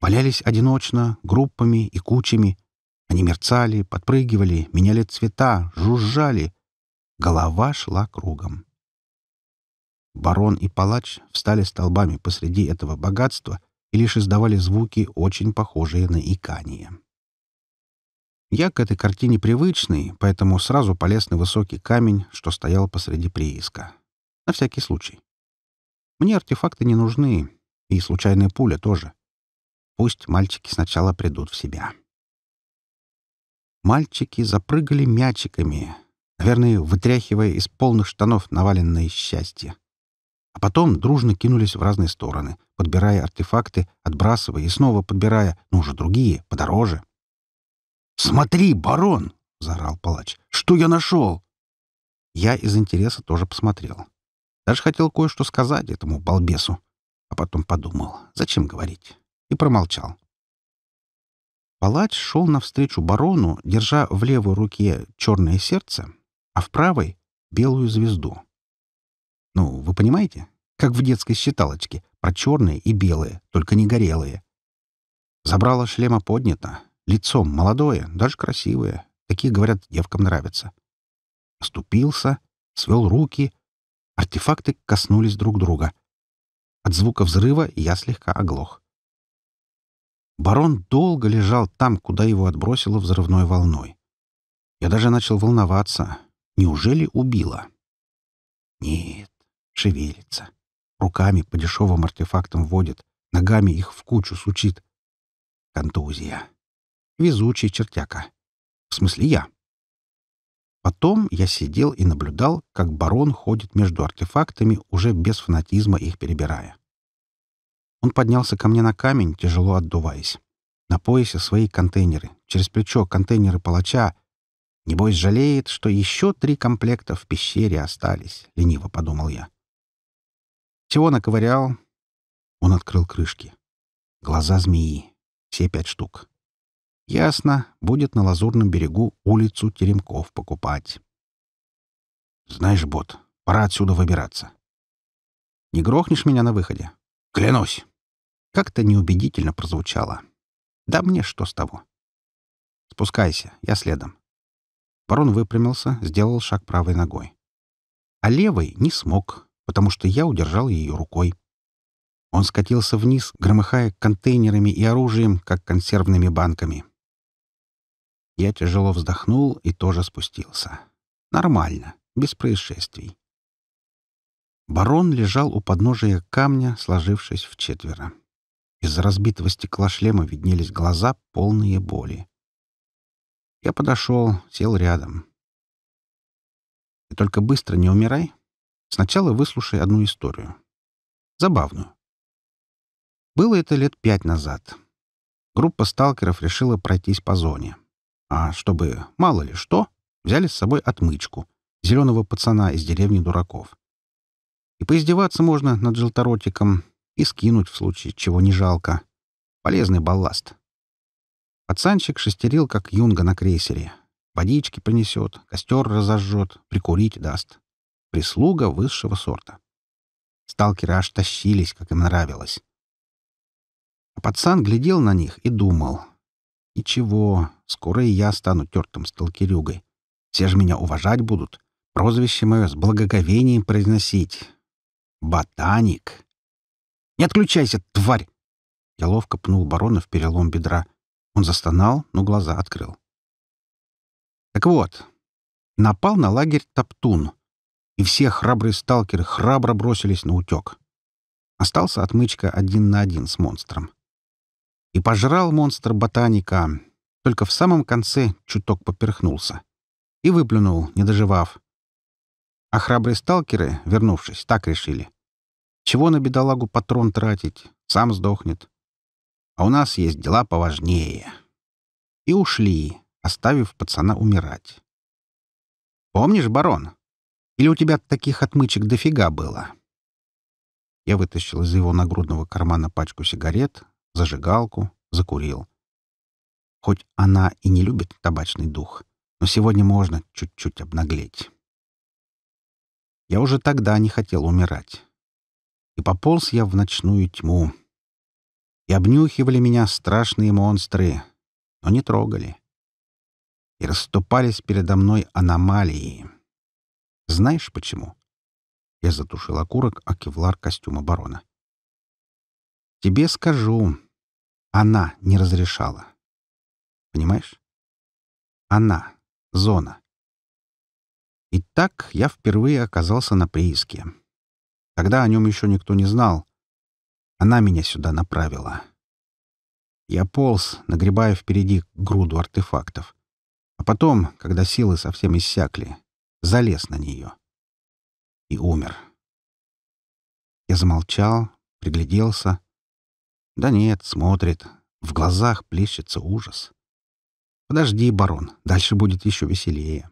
B: Валялись одиночно, группами и кучами. Они мерцали, подпрыгивали, меняли цвета, жужжали. Голова шла кругом. Барон и палач встали столбами посреди этого богатства и лишь издавали звуки, очень похожие на икание. Я к этой картине привычный, поэтому сразу полез на высокий камень, что стоял посреди прииска. На всякий случай. Мне артефакты не нужны, и случайная пуля тоже. Пусть мальчики сначала придут в себя. Мальчики запрыгали мячиками, наверное, вытряхивая из полных штанов наваленное счастье а потом дружно кинулись в разные стороны, подбирая артефакты, отбрасывая и снова подбирая, но уже другие, подороже. «Смотри, барон!» — заорал палач. «Что я нашел?» Я из интереса тоже посмотрел. Даже хотел кое-что сказать этому балбесу, а потом подумал, зачем говорить, и промолчал. Палач шел навстречу барону, держа в левой руке черное сердце, а в правой — белую звезду. Ну, вы понимаете? Как в детской считалочке, про черные и белые, только не горелые. Забрала шлема поднято, лицом молодое, даже красивое. Такие, говорят, девкам нравятся. Ступился, свел руки. Артефакты коснулись друг друга. От звука взрыва я слегка оглох. Барон долго лежал там, куда его отбросило взрывной волной. Я даже начал волноваться. Неужели убило? Нет, шевелится. Руками по дешевым артефактам водит, ногами их в кучу сучит. Контузия. Везучий чертяка. В смысле я. Потом я сидел и наблюдал, как барон ходит между артефактами, уже без фанатизма их перебирая. Он поднялся ко мне на камень, тяжело отдуваясь. На поясе свои контейнеры, через плечо контейнеры палача. Небось, жалеет, что еще три комплекта в пещере остались, — лениво подумал я. Чего наковырял. Он открыл крышки. Глаза змеи. Все пять штук. Ясно, будет на Лазурном берегу улицу Теремков покупать. Знаешь, бот, пора отсюда выбираться. Не грохнешь меня на выходе? Клянусь. Как-то неубедительно прозвучало. Да мне что с того? Спускайся, я следом. Барон выпрямился, сделал шаг правой ногой. А левой не смог, потому что я удержал ее рукой. Он скатился вниз, громыхая контейнерами и оружием, как консервными банками. Я тяжело вздохнул и тоже спустился. Нормально, без происшествий. Барон лежал у подножия камня, сложившись в четверо. Из разбитого стекла шлема виднелись глаза, полные боли. Я подошел, сел рядом. «Ты только быстро не умирай», Сначала выслушай одну историю. Забавную. Было это лет пять назад. Группа сталкеров решила пройтись по зоне. А чтобы мало ли что, взяли с собой отмычку, зеленого пацана из деревни дураков. И поиздеваться можно над желторотиком, и скинуть в случае чего не жалко. Полезный балласт. Пацанчик шестерил, как юнга на крейсере. Водички принесет, костер разожжет, прикурить даст прислуга высшего сорта. Сталкеры аж тащились, как им нравилось. А пацан глядел на них и думал. «Ничего, скоро и я стану тертым сталкерюгой. Все же меня уважать будут, прозвище мое с благоговением произносить. Ботаник!» «Не отключайся, тварь!» Я ловко пнул барона в перелом бедра. Он застонал, но глаза открыл. Так вот, напал на лагерь Топтун, и все храбрые сталкеры храбро бросились на утек. Остался отмычка один на один с монстром. И пожрал монстр ботаника, только в самом конце чуток поперхнулся. И выплюнул, не доживав. А храбрые сталкеры, вернувшись, так решили. Чего на бедолагу патрон тратить? Сам сдохнет. А у нас есть дела поважнее. И ушли, оставив пацана умирать. «Помнишь, барон?» Или у тебя таких отмычек дофига было?» Я вытащил из его нагрудного кармана пачку сигарет, зажигалку, закурил. Хоть она и не любит табачный дух, но сегодня можно чуть-чуть обнаглеть. Я уже тогда не хотел умирать. И пополз я в ночную тьму. И обнюхивали меня страшные монстры, но не трогали. И расступались передо мной аномалии. Знаешь почему?» Я затушил окурок, а кевлар костюм обороны. «Тебе скажу. Она не разрешала. Понимаешь? Она. Зона. Итак, я впервые оказался на прииске. Тогда о нем еще никто не знал. Она меня сюда направила. Я полз, нагребая впереди груду артефактов. А потом, когда силы совсем иссякли, залез на нее. И умер. Я замолчал, пригляделся. Да нет, смотрит. В глазах плещется ужас. Подожди, барон, дальше будет еще веселее.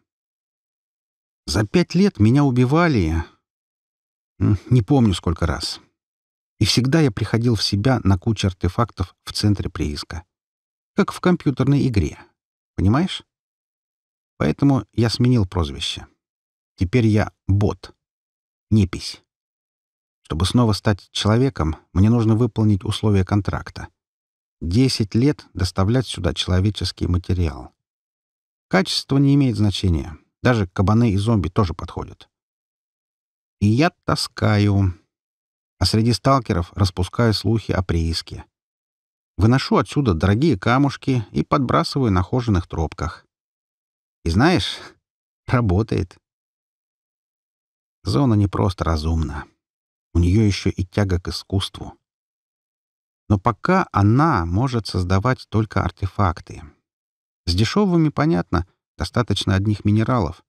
B: За пять лет меня убивали... Не помню, сколько раз. И всегда я приходил в себя на куче артефактов в центре прииска. Как в компьютерной игре. Понимаешь? Поэтому я сменил прозвище. Теперь я бот. Непись. Чтобы снова стать человеком, мне нужно выполнить условия контракта. Десять лет доставлять сюда человеческий материал. Качество не имеет значения. Даже кабаны и зомби тоже подходят. И я таскаю. А среди сталкеров распускаю слухи о прииске. Выношу отсюда дорогие камушки и подбрасываю на хоженых тропках. И знаешь, [LAUGHS] работает. Зона не просто разумна. У нее еще и тяга к искусству. Но пока она может создавать только артефакты. С дешевыми, понятно, достаточно одних минералов.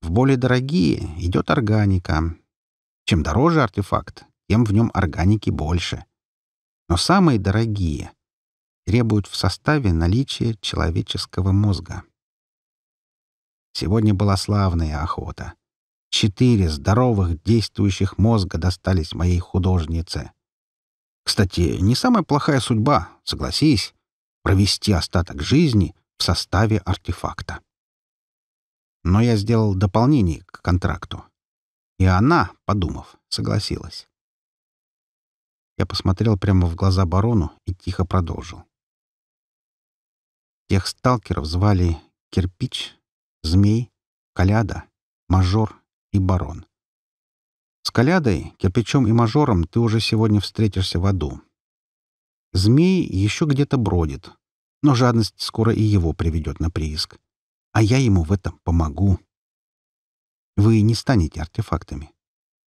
B: В более дорогие идет органика. Чем дороже артефакт, тем в нем органики больше. Но самые дорогие требуют в составе наличия человеческого мозга. Сегодня была славная охота. Четыре здоровых, действующих мозга достались моей художнице. Кстати, не самая плохая судьба, согласись, провести остаток жизни в составе артефакта. Но я сделал дополнение к контракту. И она, подумав, согласилась. Я посмотрел прямо в глаза барону и тихо продолжил. Тех сталкеров звали Кирпич, Змей, Коляда, Мажор и барон. С Колядой, Кирпичом и Мажором ты уже сегодня встретишься в аду. Змей еще где-то бродит, но жадность скоро и его приведет на прииск. А я ему в этом помогу. Вы не станете артефактами.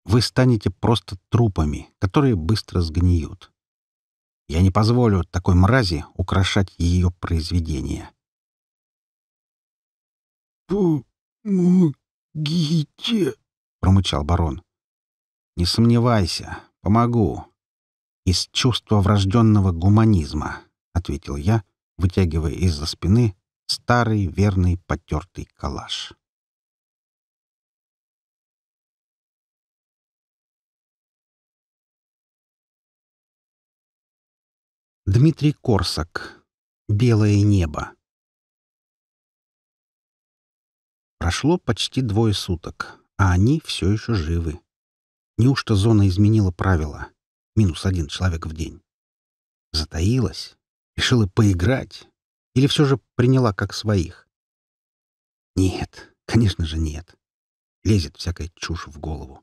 B: Вы станете просто трупами, которые быстро сгниют. Я не позволю такой мрази украшать ее произведение.
A: «Помогите!»
B: — промычал барон. «Не сомневайся, помогу. Из чувства врожденного гуманизма», — ответил я, вытягивая из-за спины старый
A: верный потертый калаш. Дмитрий Корсак. «Белое небо».
B: Прошло почти двое суток, а они все еще живы. Неужто зона изменила правила? Минус один человек в день. Затаилась? Решила поиграть? Или все же приняла как своих? Нет, конечно же нет. Лезет всякая чушь в голову.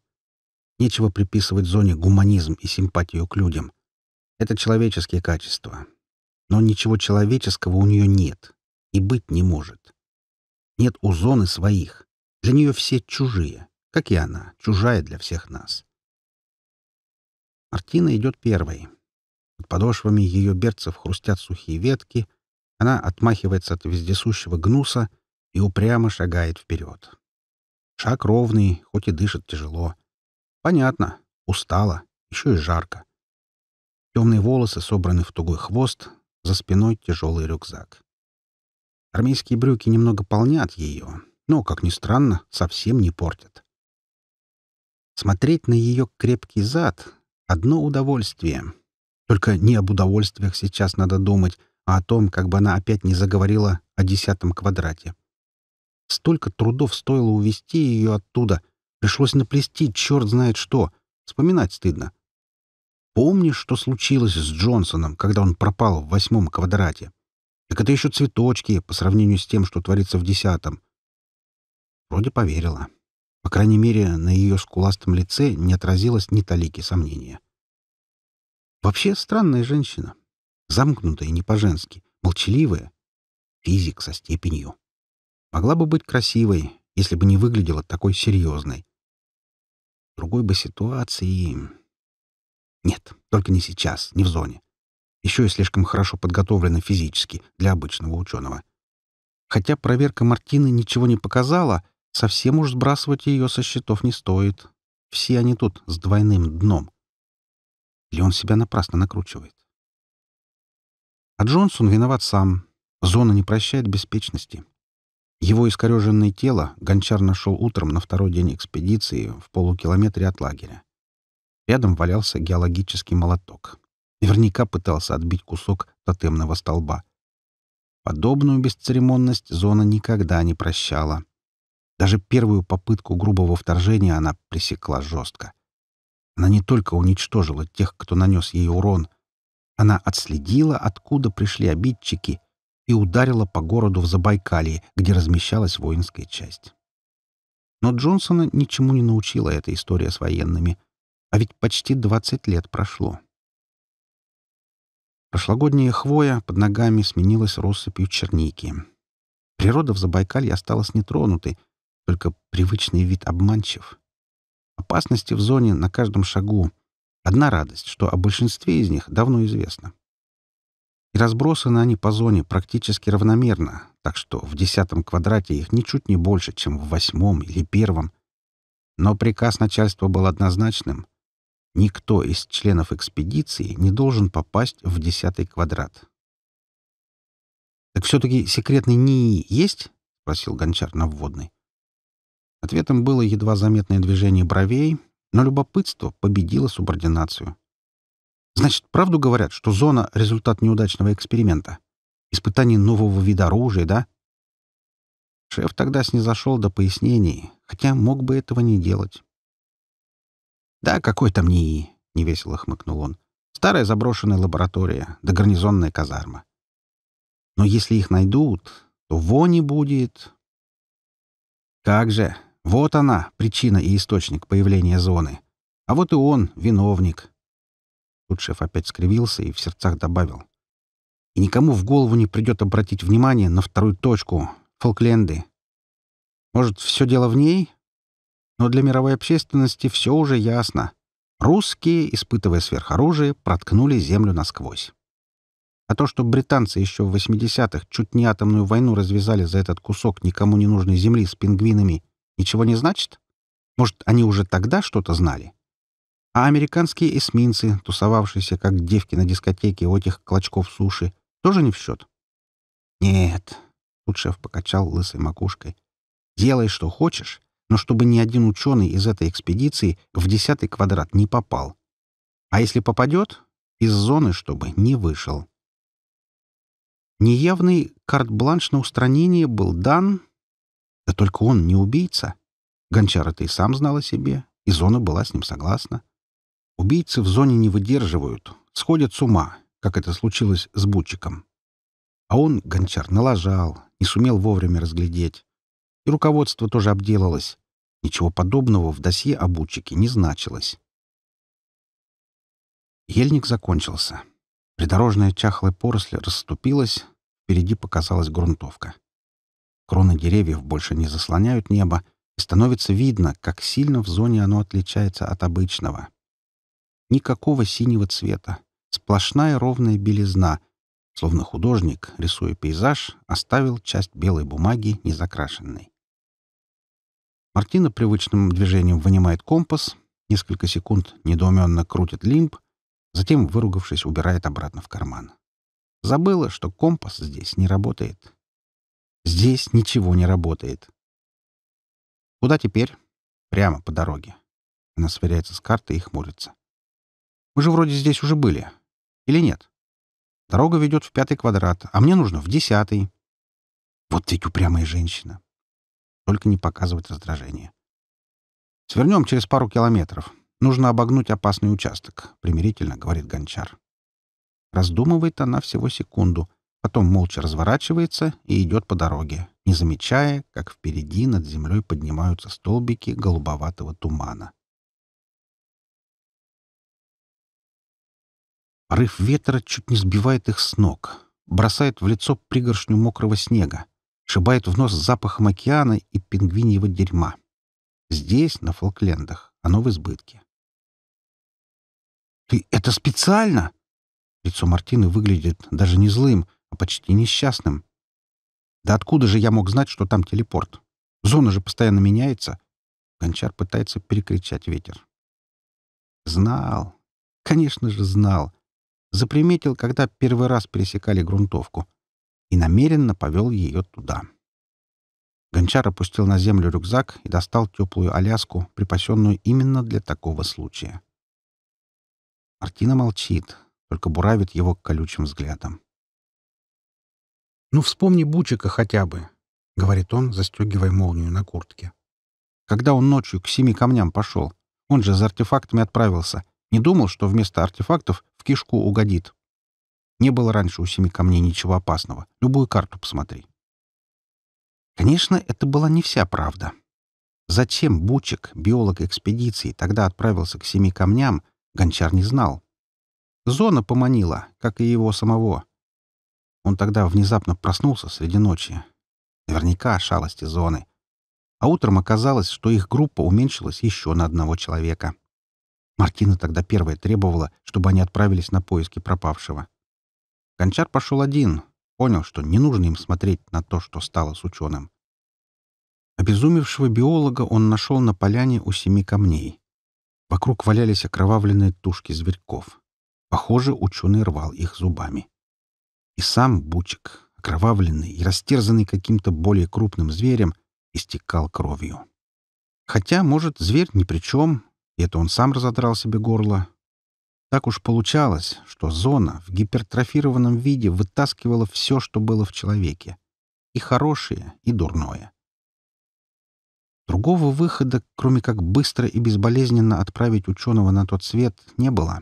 B: Нечего приписывать зоне гуманизм и симпатию к людям. Это человеческие качества. Но ничего человеческого у нее нет и быть не может. Нет у Зоны своих. Для нее все чужие, как и она, чужая для всех нас. Мартина идет первой. Под подошвами ее берцев хрустят сухие ветки, она отмахивается от вездесущего гнуса и упрямо шагает вперед. Шаг ровный, хоть и дышит тяжело. Понятно, устала, еще и жарко. Темные волосы собраны в тугой хвост, за спиной тяжелый рюкзак. Армейские брюки немного полнят ее, но, как ни странно, совсем не портят. Смотреть на ее крепкий зад — одно удовольствие. Только не об удовольствиях сейчас надо думать, а о том, как бы она опять не заговорила о десятом квадрате. Столько трудов стоило увести ее оттуда. Пришлось наплести черт знает что. Вспоминать стыдно. Помнишь, что случилось с Джонсоном, когда он пропал в восьмом квадрате? Так это еще цветочки по сравнению с тем, что творится в десятом. Вроде поверила. По крайней мере, на ее скуластом лице не отразилось ни талики сомнения. Вообще странная женщина. Замкнутая не по-женски, молчаливая. Физик со степенью. Могла бы быть красивой, если бы не выглядела такой серьезной. другой бы ситуации... Нет, только не сейчас, не в зоне еще и слишком хорошо подготовлена физически для обычного ученого. Хотя проверка Мартины ничего не показала, совсем уж сбрасывать ее со счетов не стоит. Все они тут с двойным дном. Или он себя напрасно накручивает? А Джонсон виноват сам. Зона не прощает беспечности. Его искореженное тело Гончар нашел утром на второй день экспедиции в полукилометре от лагеря. Рядом валялся геологический молоток. Наверняка пытался отбить кусок тотемного столба. Подобную бесцеремонность Зона никогда не прощала. Даже первую попытку грубого вторжения она пресекла жестко. Она не только уничтожила тех, кто нанес ей урон, она отследила, откуда пришли обидчики, и ударила по городу в Забайкалье, где размещалась воинская часть. Но Джонсона ничему не научила эта история с военными, а ведь почти 20 лет прошло. Прошлогодняя хвоя под ногами сменилась россыпью черники. Природа в Забайкалье осталась нетронутой, только привычный вид обманчив. Опасности в зоне на каждом шагу. Одна радость, что о большинстве из них давно известно. И разбросаны они по зоне практически равномерно, так что в десятом квадрате их ничуть не больше, чем в восьмом или первом. Но приказ начальства был однозначным Никто из членов экспедиции не должен попасть в десятый квадрат. «Так все-таки секретный НИИ есть?» — спросил Гончар на вводный. Ответом было едва заметное движение бровей, но любопытство победило субординацию. «Значит, правду говорят, что зона — результат неудачного эксперимента? Испытание нового вида оружия, да?» Шеф тогда снизошел до пояснений, хотя мог бы этого не делать. «Да какой там НИИ?» — невесело хмыкнул он. «Старая заброшенная лаборатория, да гарнизонная казарма. Но если их найдут, то вони будет...» «Как же! Вот она, причина и источник появления зоны. А вот и он, виновник». Тут шеф опять скривился и в сердцах добавил. «И никому в голову не придет обратить внимание на вторую точку — Фолкленды. Может, все дело в ней?» но для мировой общественности все уже ясно. Русские, испытывая сверхоружие, проткнули землю насквозь. А то, что британцы еще в 80-х чуть не атомную войну развязали за этот кусок никому не нужной земли с пингвинами, ничего не значит? Может, они уже тогда что-то знали? А американские эсминцы, тусовавшиеся как девки на дискотеке у этих клочков суши, тоже не в счет? «Нет», — тут шеф покачал лысой макушкой, — «делай, что хочешь, но чтобы ни один ученый из этой экспедиции в десятый квадрат не попал. А если попадет, из зоны чтобы не вышел. Неявный карт-бланш на устранение был дан, да только он не убийца. Гончар это и сам знал о себе, и зона была с ним согласна. Убийцы в зоне не выдерживают, сходят с ума, как это случилось с Бутчиком. А он, гончар, налажал, не сумел вовремя разглядеть. И руководство тоже обделалось. Ничего подобного в досье обучики не значилось. Ельник закончился. Придорожная чахлая поросль расступилась, впереди показалась грунтовка. Кроны деревьев больше не заслоняют небо, и становится видно, как сильно в зоне оно отличается от обычного. Никакого синего цвета, сплошная ровная белизна, словно художник, рисуя пейзаж, оставил часть белой бумаги незакрашенной. Мартина привычным движением вынимает компас, несколько секунд недоуменно крутит лимб, затем, выругавшись, убирает обратно в карман. Забыла, что компас здесь не работает. Здесь ничего не работает. Куда теперь? Прямо по дороге. Она сверяется с картой и хмурится. Мы же вроде здесь уже были. Или нет? Дорога ведет в пятый квадрат, а мне нужно в десятый. Вот ведь упрямая женщина только не показывать раздражение. «Свернем через пару километров. Нужно обогнуть опасный участок», — примирительно говорит Гончар. Раздумывает она всего секунду, потом молча разворачивается и идет по дороге, не замечая, как впереди над землей поднимаются столбики голубоватого тумана. Рыв ветра чуть не сбивает их с ног, бросает в лицо пригоршню мокрого снега, шибает в нос запахом океана и пингвиньего дерьма. Здесь, на Фолклендах, оно в избытке. «Ты это специально?» Лицо Мартины выглядит даже не злым, а почти несчастным. «Да откуда же я мог знать, что там телепорт? Зона же постоянно меняется». Гончар пытается перекричать ветер. «Знал. Конечно же, знал. Заприметил, когда первый раз пересекали грунтовку и намеренно повел ее туда. Гончар опустил на землю рюкзак и достал теплую аляску, припасенную именно для такого случая. Мартина молчит, только буравит его колючим взглядом. «Ну, вспомни Бучика хотя бы», — говорит он, застегивая молнию на куртке. «Когда он ночью к семи камням пошел, он же за артефактами отправился, не думал, что вместо артефактов в кишку угодит». Не было раньше у семи камней ничего опасного. Любую карту посмотри. Конечно, это была не вся правда. Зачем Бучек, биолог экспедиции, тогда отправился к семи камням, Гончар не знал. Зона поманила, как и его самого. Он тогда внезапно проснулся среди ночи. Наверняка шалости зоны. А утром оказалось, что их группа уменьшилась еще на одного человека. Мартина тогда первая требовала, чтобы они отправились на поиски пропавшего. Гончар пошел один, понял, что не нужно им смотреть на то, что стало с ученым. Обезумевшего биолога он нашел на поляне у семи камней. Вокруг валялись окровавленные тушки зверьков. Похоже, ученый рвал их зубами. И сам Бучик, окровавленный и растерзанный каким-то более крупным зверем, истекал кровью. Хотя, может, зверь ни при чем, это он сам разодрал себе горло, так уж получалось, что зона в гипертрофированном виде вытаскивала все, что было в человеке. И хорошее, и дурное. Другого выхода, кроме как быстро и безболезненно отправить ученого на тот свет, не было.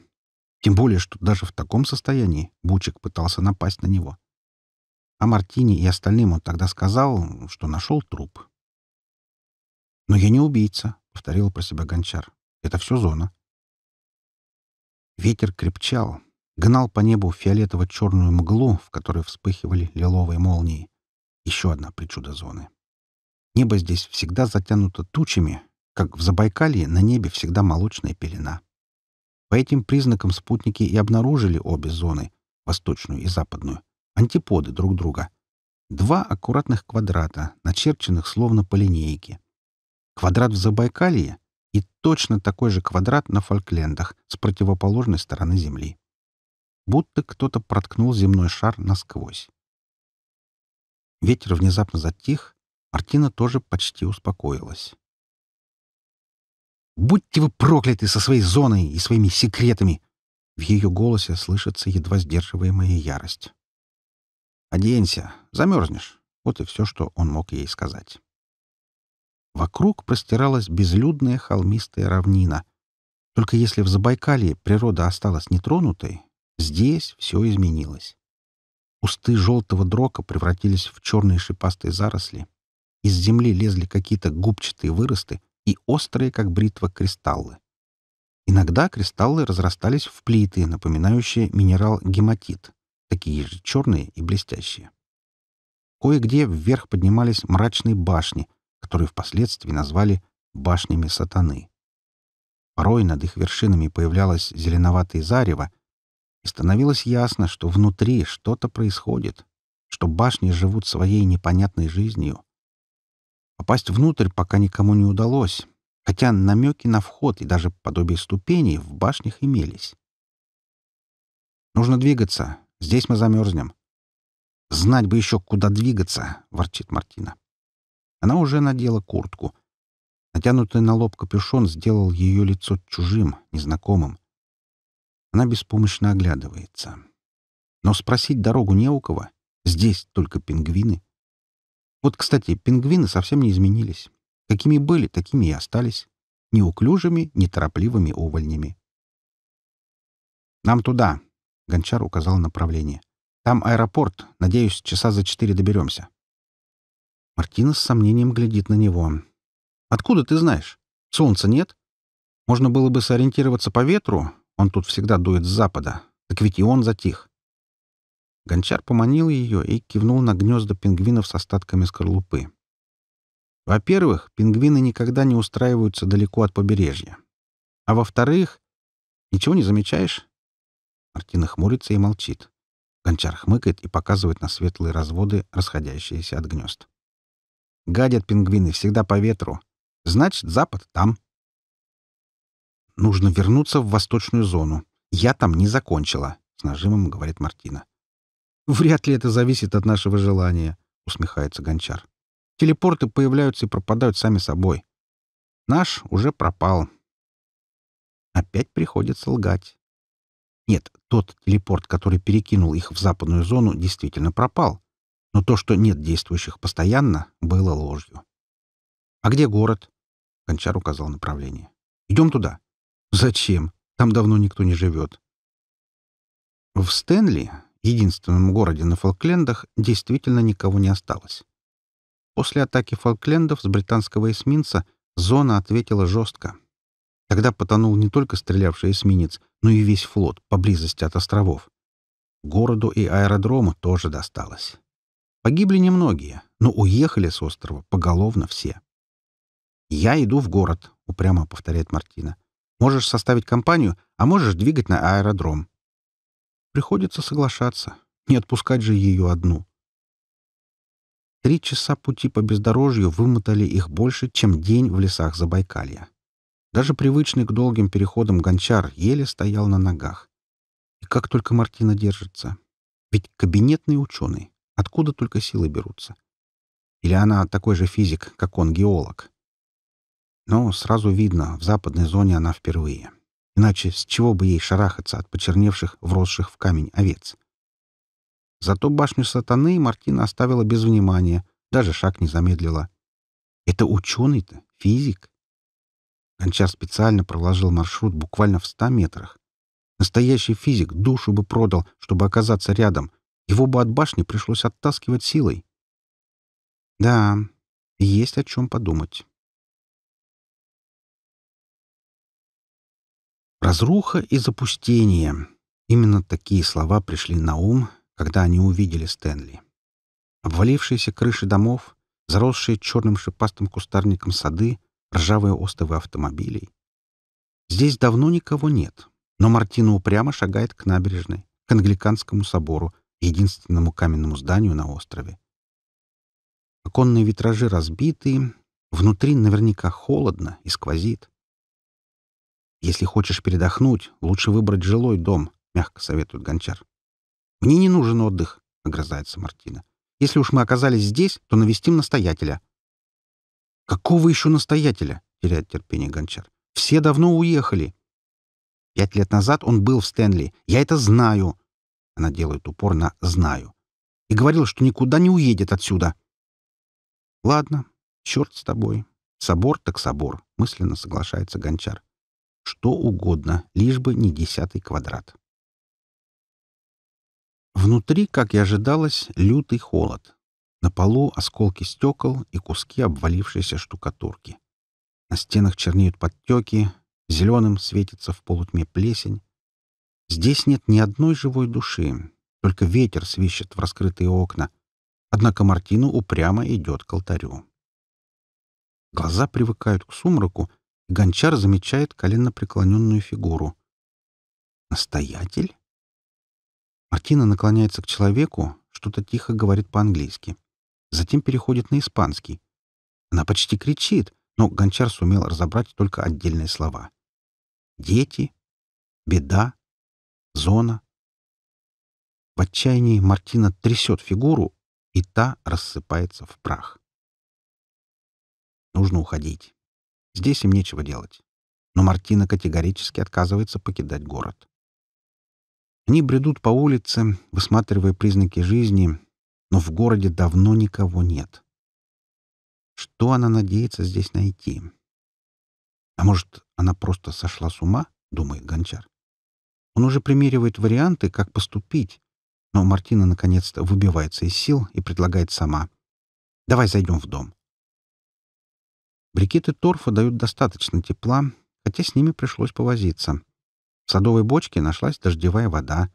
B: Тем более, что даже в таком состоянии Бучик пытался напасть на него. А Мартини и остальным он тогда сказал, что нашел труп. «Но я не убийца», — повторил про себя Гончар. «Это все зона». Ветер крепчал, гнал по небу фиолетово-черную мглу, в которой вспыхивали лиловые молнии. Еще одна причуда зоны. Небо здесь всегда затянуто тучами, как в Забайкалье на небе всегда молочная пелена. По этим признакам спутники и обнаружили обе зоны, восточную и западную, антиподы друг друга. Два аккуратных квадрата, начерченных словно по линейке. Квадрат в Забайкалье и точно такой же квадрат на Фольклендах с противоположной стороны Земли. Будто кто-то проткнул земной шар насквозь. Ветер внезапно затих, Мартина тоже почти успокоилась. «Будьте вы прокляты со своей зоной и своими секретами!» В ее голосе слышится едва сдерживаемая ярость. «Оденься, замерзнешь». Вот и все, что он мог ей сказать. Вокруг простиралась безлюдная холмистая равнина. Только если в Забайкалье природа осталась нетронутой, здесь все изменилось. Кусты желтого дрока превратились в черные шипастые заросли. Из земли лезли какие-то губчатые выросты и острые, как бритва, кристаллы. Иногда кристаллы разрастались в плиты, напоминающие минерал гематит, такие же черные и блестящие. Кое-где вверх поднимались мрачные башни — которые впоследствии назвали «башнями сатаны». Порой над их вершинами появлялось зеленоватое зарево, и становилось ясно, что внутри что-то происходит, что башни живут своей непонятной жизнью. Попасть внутрь пока никому не удалось, хотя намеки на вход и даже подобие ступеней в башнях имелись. «Нужно двигаться, здесь мы замерзнем». «Знать бы еще, куда двигаться», — ворчит Мартина. Она уже надела куртку. Натянутый на лоб капюшон сделал ее лицо чужим, незнакомым. Она беспомощно оглядывается. Но спросить дорогу не у кого. Здесь только пингвины. Вот, кстати, пингвины совсем не изменились. Какими были, такими и остались. Неуклюжими, неторопливыми увольнями. «Нам туда», — Гончар указал направление. «Там аэропорт. Надеюсь, часа за четыре доберемся». Мартина с сомнением глядит на него. «Откуда ты знаешь? Солнца нет? Можно было бы сориентироваться по ветру, он тут всегда дует с запада. Так ведь и он затих». Гончар поманил ее и кивнул на гнезда пингвинов с остатками скорлупы. Во-первых, пингвины никогда не устраиваются далеко от побережья. А во-вторых, ничего не замечаешь? Мартина хмурится и молчит. Гончар хмыкает и показывает на светлые разводы, расходящиеся от гнезд. Гадят пингвины всегда по ветру. Значит, запад там. Нужно вернуться в восточную зону. Я там не закончила, — с нажимом говорит Мартина. Вряд ли это зависит от нашего желания, — усмехается Гончар. Телепорты появляются и пропадают сами собой. Наш уже пропал. Опять приходится лгать. Нет, тот телепорт, который перекинул их в западную зону, действительно пропал. Но то, что нет действующих постоянно, было ложью. «А где город?» — Кончар указал направление. «Идем туда». «Зачем? Там давно никто не живет». В Стэнли, единственном городе на Фолклендах, действительно никого не осталось. После атаки Фолклендов с британского эсминца зона ответила жестко. Тогда потонул не только стрелявший эсминец, но и весь флот поблизости от островов. Городу и аэродрому тоже досталось. Погибли немногие, но уехали с острова поголовно все. «Я иду в город», — упрямо повторяет Мартина. «Можешь составить компанию, а можешь двигать на аэродром». Приходится соглашаться, не отпускать же ее одну. Три часа пути по бездорожью вымотали их больше, чем день в лесах Забайкалья. Даже привычный к долгим переходам гончар еле стоял на ногах. И как только Мартина держится. Ведь кабинетный ученый, Откуда только силы берутся? Или она такой же физик, как он геолог? Но сразу видно, в западной зоне она впервые. Иначе с чего бы ей шарахаться от почерневших, вросших в камень овец? Зато башню сатаны Мартина оставила без внимания, даже шаг не замедлила. Это ученый-то, физик. Гончар специально проложил маршрут буквально в ста метрах. Настоящий физик душу бы продал, чтобы оказаться рядом, его бы от башни пришлось оттаскивать силой. Да, есть о чем подумать. Разруха и запустение. Именно такие слова пришли на ум, когда они увидели Стэнли. Обвалившиеся крыши домов, заросшие черным шипастым кустарником сады, ржавые остовы автомобилей. Здесь давно никого нет, но Мартина упрямо шагает к набережной, к англиканскому собору, единственному каменному зданию на острове. Оконные витражи разбиты, внутри наверняка холодно и сквозит. «Если хочешь передохнуть, лучше выбрать жилой дом», — мягко советует Гончар. «Мне не нужен отдых», — огрызается Мартина. «Если уж мы оказались здесь, то навестим настоятеля». «Какого еще настоятеля?» — теряет терпение Гончар. «Все давно уехали». «Пять лет назад он был в Стэнли. Я это знаю», она делает упор на «знаю». И говорил, что никуда не уедет отсюда. Ладно, черт с тобой. Собор так собор, мысленно соглашается Гончар. Что угодно, лишь бы не десятый квадрат. Внутри, как и ожидалось, лютый холод. На полу осколки стекол и куски обвалившейся штукатурки. На стенах чернеют подтеки, зеленым светится в полутьме плесень, Здесь нет ни одной живой души, только ветер свищет в раскрытые окна. Однако Мартину упрямо идет к алтарю. Глаза привыкают к сумраку, и гончар замечает коленно преклоненную фигуру. «Настоятель?» Мартина наклоняется к человеку, что-то тихо говорит по-английски. Затем переходит на испанский. Она почти кричит, но гончар сумел разобрать только отдельные слова. «Дети», «беда», зона. В отчаянии Мартина трясет фигуру, и та рассыпается в прах. Нужно уходить. Здесь им нечего делать. Но Мартина категорически отказывается покидать город. Они бредут по улице, высматривая признаки жизни, но в городе давно никого нет. Что она надеется здесь найти? А может, она просто сошла с ума, думает Гончар? Он уже примеривает варианты, как поступить. Но Мартина наконец-то выбивается из сил и предлагает сама. «Давай зайдем в дом». Брикеты торфа дают достаточно тепла, хотя с ними пришлось повозиться. В садовой бочке нашлась дождевая вода.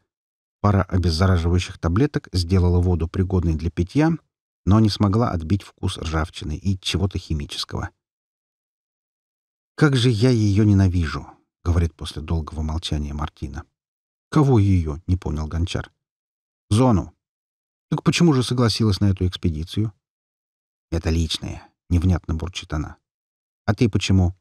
B: Пара обеззараживающих таблеток сделала воду пригодной для питья, но не смогла отбить вкус ржавчины и чего-то химического. «Как же я ее ненавижу!» — говорит после долгого молчания Мартина. «Кого ее?» — не понял Гончар. «Зону». «Так почему же согласилась на эту экспедицию?» «Это личное», — невнятно бурчит она. «А ты почему?»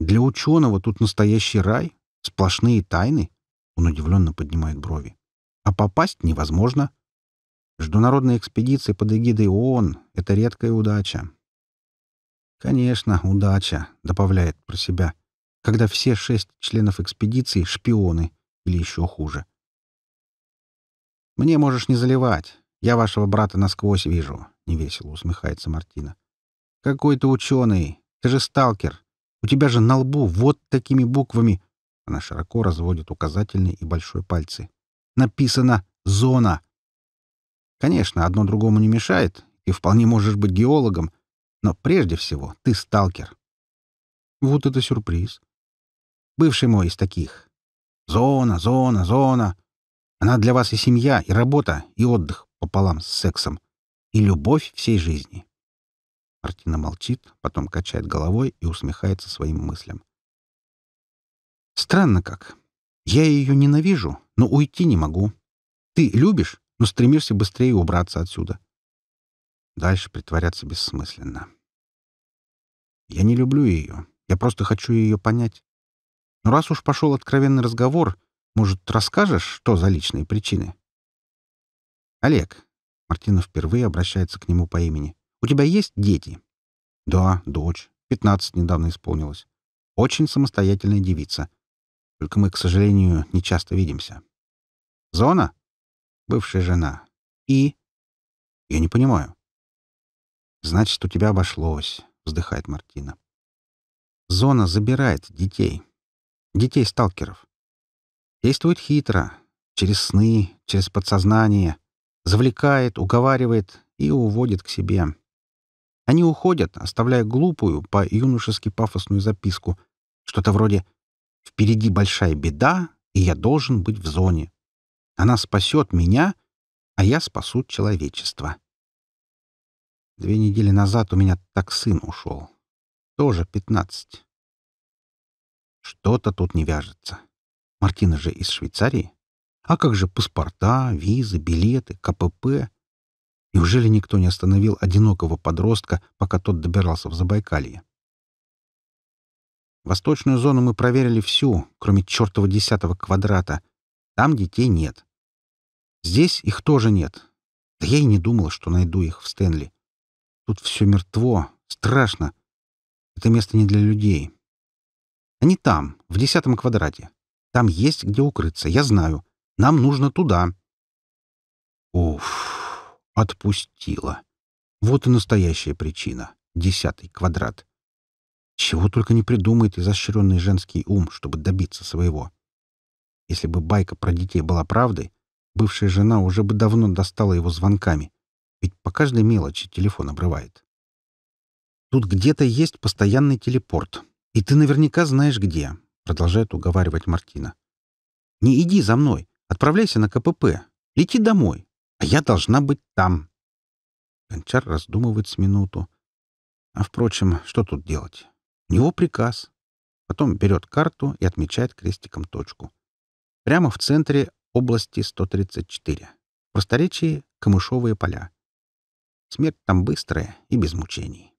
B: «Для ученого тут настоящий рай, сплошные тайны», — он удивленно поднимает брови. «А попасть невозможно». Международная экспедиция под эгидой ООН — это редкая удача. «Конечно, удача», — добавляет про себя, когда все шесть членов экспедиции — шпионы, или еще хуже. «Мне можешь не заливать. Я вашего брата насквозь вижу», — невесело усмехается Мартина. «Какой ты ученый. Ты же сталкер. У тебя же на лбу вот такими буквами...» Она широко разводит указательный и большой пальцы. «Написано «Зона». Конечно, одно другому не мешает, и вполне можешь быть геологом, но прежде всего ты сталкер. Вот это сюрприз. Бывший мой из таких. Зона, зона, зона. Она для вас и семья, и работа, и отдых пополам с сексом, и любовь всей жизни. Мартина молчит, потом качает головой и усмехается своим мыслям. Странно как. Я ее ненавижу, но уйти не могу. Ты любишь, но стремишься быстрее убраться отсюда. Дальше притворяться бессмысленно. Я не люблю ее. Я просто хочу ее понять. Но раз уж пошел откровенный разговор, может, расскажешь, что за личные причины? Олег. Мартина впервые обращается к нему по имени. У тебя есть дети? Да, дочь. пятнадцать недавно исполнилось. Очень самостоятельная девица. Только мы, к сожалению, не часто видимся. Зона? Бывшая жена. И? Я не понимаю. Значит, у тебя обошлось, вздыхает Мартина. Зона забирает детей детей сталкеров. Действует хитро, через сны, через подсознание, завлекает, уговаривает и уводит к себе. Они уходят, оставляя глупую, по-юношески пафосную записку, что-то вроде «Впереди большая беда, и я должен быть в зоне. Она спасет меня, а я спасу человечество». Две недели назад у меня так сын ушел. Тоже пятнадцать. Что-то тут не вяжется. Мартина же из Швейцарии. А как же паспорта, визы, билеты, КПП? Неужели никто не остановил одинокого подростка, пока тот добирался в Забайкалье? Восточную зону мы проверили всю, кроме чертова десятого квадрата. Там детей нет. Здесь их тоже нет. Да я и не думал, что найду их в Стэнли. Тут все мертво, страшно. Это место не для людей. Они там, в десятом квадрате. Там есть где укрыться, я знаю. Нам нужно туда. Уф, отпустила. Вот и настоящая причина. Десятый квадрат. Чего только не придумает изощренный женский ум, чтобы добиться своего. Если бы байка про детей была правдой, бывшая жена уже бы давно достала его звонками, ведь по каждой мелочи телефон обрывает. Тут где-то есть постоянный телепорт, «И ты наверняка знаешь, где», — продолжает уговаривать Мартина. «Не иди за мной. Отправляйся на КПП. Лети домой. А я должна быть там». Гончар раздумывает с минуту. А, впрочем, что тут делать? У него приказ. Потом берет карту и отмечает крестиком точку. Прямо в центре области 134.
A: В просторечии — камышовые поля. Смерть там быстрая и без мучений.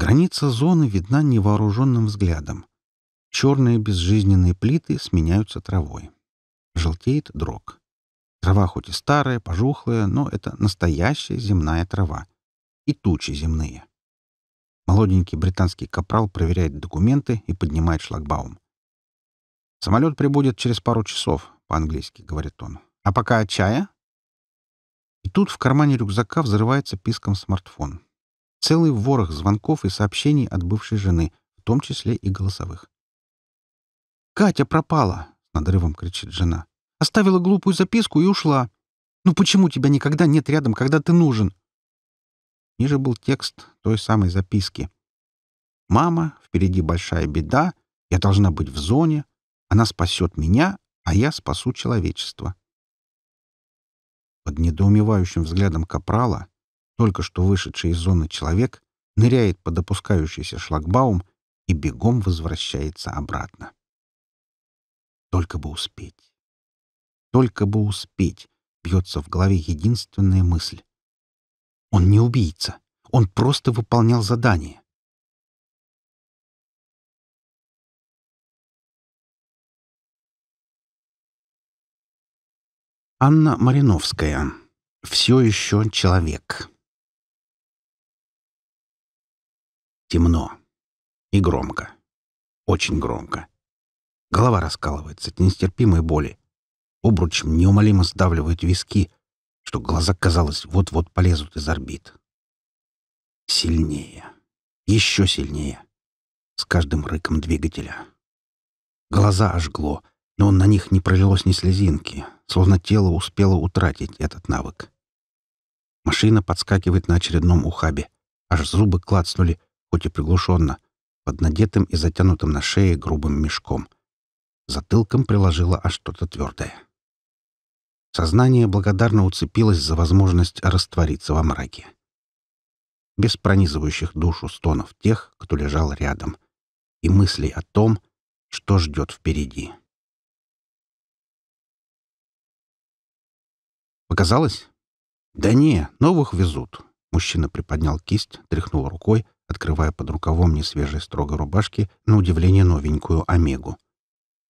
B: Граница зоны видна невооруженным взглядом. Черные безжизненные плиты сменяются травой. Желтеет дрог. Трава хоть и старая, пожухлая, но это настоящая земная трава. И тучи земные. Молоденький британский капрал проверяет документы и поднимает шлагбаум. «Самолет прибудет через пару часов», — по-английски говорит он. «А пока чая?» И тут в кармане рюкзака взрывается писком смартфон. Целый ворох звонков и сообщений от бывшей жены, в том числе и голосовых. «Катя пропала!» — с надрывом кричит жена. «Оставила глупую записку и ушла. Ну почему тебя никогда нет рядом, когда ты нужен?» Ниже был текст той самой записки. «Мама, впереди большая беда, я должна быть в зоне, она спасет меня, а я спасу человечество». Под недоумевающим взглядом Капрала только что вышедший из зоны человек, ныряет под опускающийся шлагбаум и бегом возвращается обратно. Только бы успеть. Только бы успеть, бьется в голове
A: единственная мысль. Он не убийца. Он просто выполнял задание. Анна Мариновская.
B: «Все еще человек». Темно. И громко. Очень громко. Голова раскалывается от нестерпимой боли. Обручем неумолимо сдавливают виски, что глаза, казалось, вот-вот полезут из орбит. Сильнее. Еще сильнее. С каждым рыком двигателя. Глаза ожгло, но на них не пролилось ни слезинки, словно тело успело утратить этот навык. Машина подскакивает на очередном ухабе. Аж зубы клацнули, хоть и приглушенно, под надетым и затянутым на шее грубым мешком. Затылком приложила о что-то твердое. Сознание благодарно уцепилось за возможность раствориться во мраке. Без пронизывающих душу стонов тех, кто лежал рядом, и мыслей о том, что ждет впереди. Показалось? Да не, новых везут. Мужчина приподнял кисть, тряхнул рукой, открывая под рукавом несвежей строгой рубашки на удивление новенькую омегу.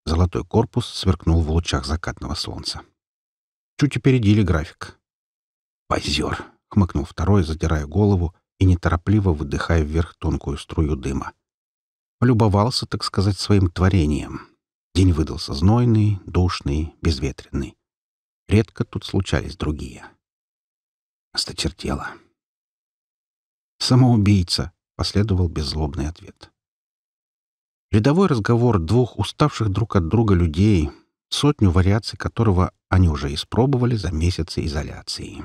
B: Золотой корпус сверкнул в лучах закатного солнца. Чуть опередили график. «Позер!» — хмыкнул второй, задирая голову и неторопливо выдыхая вверх тонкую струю дыма. Полюбовался, так сказать, своим творением. День выдался знойный, душный, безветренный. Редко тут случались другие. Осточертело. «Самоубийца!» последовал беззлобный ответ. Рядовой разговор двух уставших друг от друга людей, сотню вариаций которого они уже испробовали за месяцы изоляции.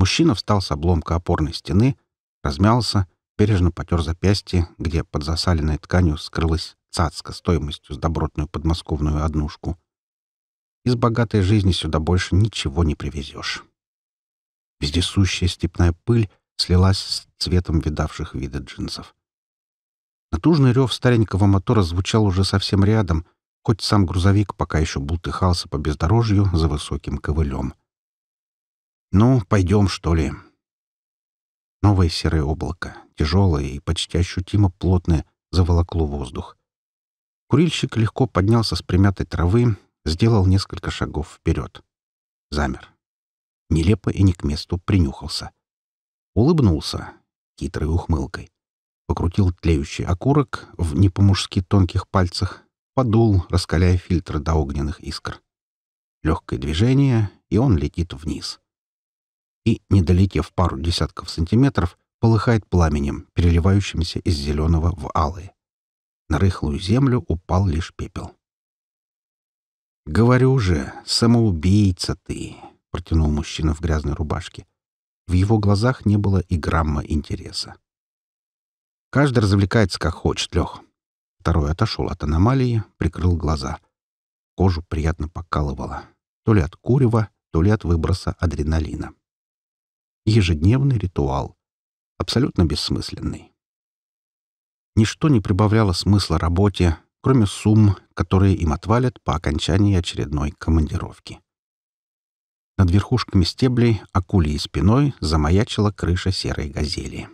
B: Мужчина встал с обломка опорной стены, размялся, бережно потер запястье, где под засаленной тканью скрылась цацка стоимостью с добротную подмосковную однушку. Из богатой жизни сюда больше ничего не привезешь. Вездесущая степная пыль слилась с цветом видавших виды джинсов. Натужный рев старенького мотора звучал уже совсем рядом, хоть сам грузовик пока еще бултыхался по бездорожью за высоким ковылем. «Ну, пойдем, что ли?» Новое серое облако, тяжелое и почти ощутимо плотное, заволокло воздух. Курильщик легко поднялся с примятой травы, сделал несколько шагов вперед. Замер. Нелепо и не к месту принюхался. Улыбнулся хитрой ухмылкой. Покрутил тлеющий окурок в не по-мужски тонких пальцах, подул, раскаляя фильтр до огненных искр. Легкое движение, и он летит вниз. И, не долетев пару десятков сантиметров, полыхает пламенем, переливающимся из зеленого в алые. На рыхлую землю упал лишь пепел. «Говорю же, самоубийца ты!» — протянул мужчина в грязной рубашке. В его глазах не было и грамма интереса. «Каждый развлекается, как хочет, Лех». Второй отошел от аномалии, прикрыл глаза. Кожу приятно покалывало. То ли от курева, то ли от выброса адреналина. Ежедневный ритуал. Абсолютно бессмысленный. Ничто не прибавляло смысла работе, кроме сумм, которые им отвалят по окончании очередной командировки. Над верхушками стеблей, акулией спиной, замаячила крыша серой газели.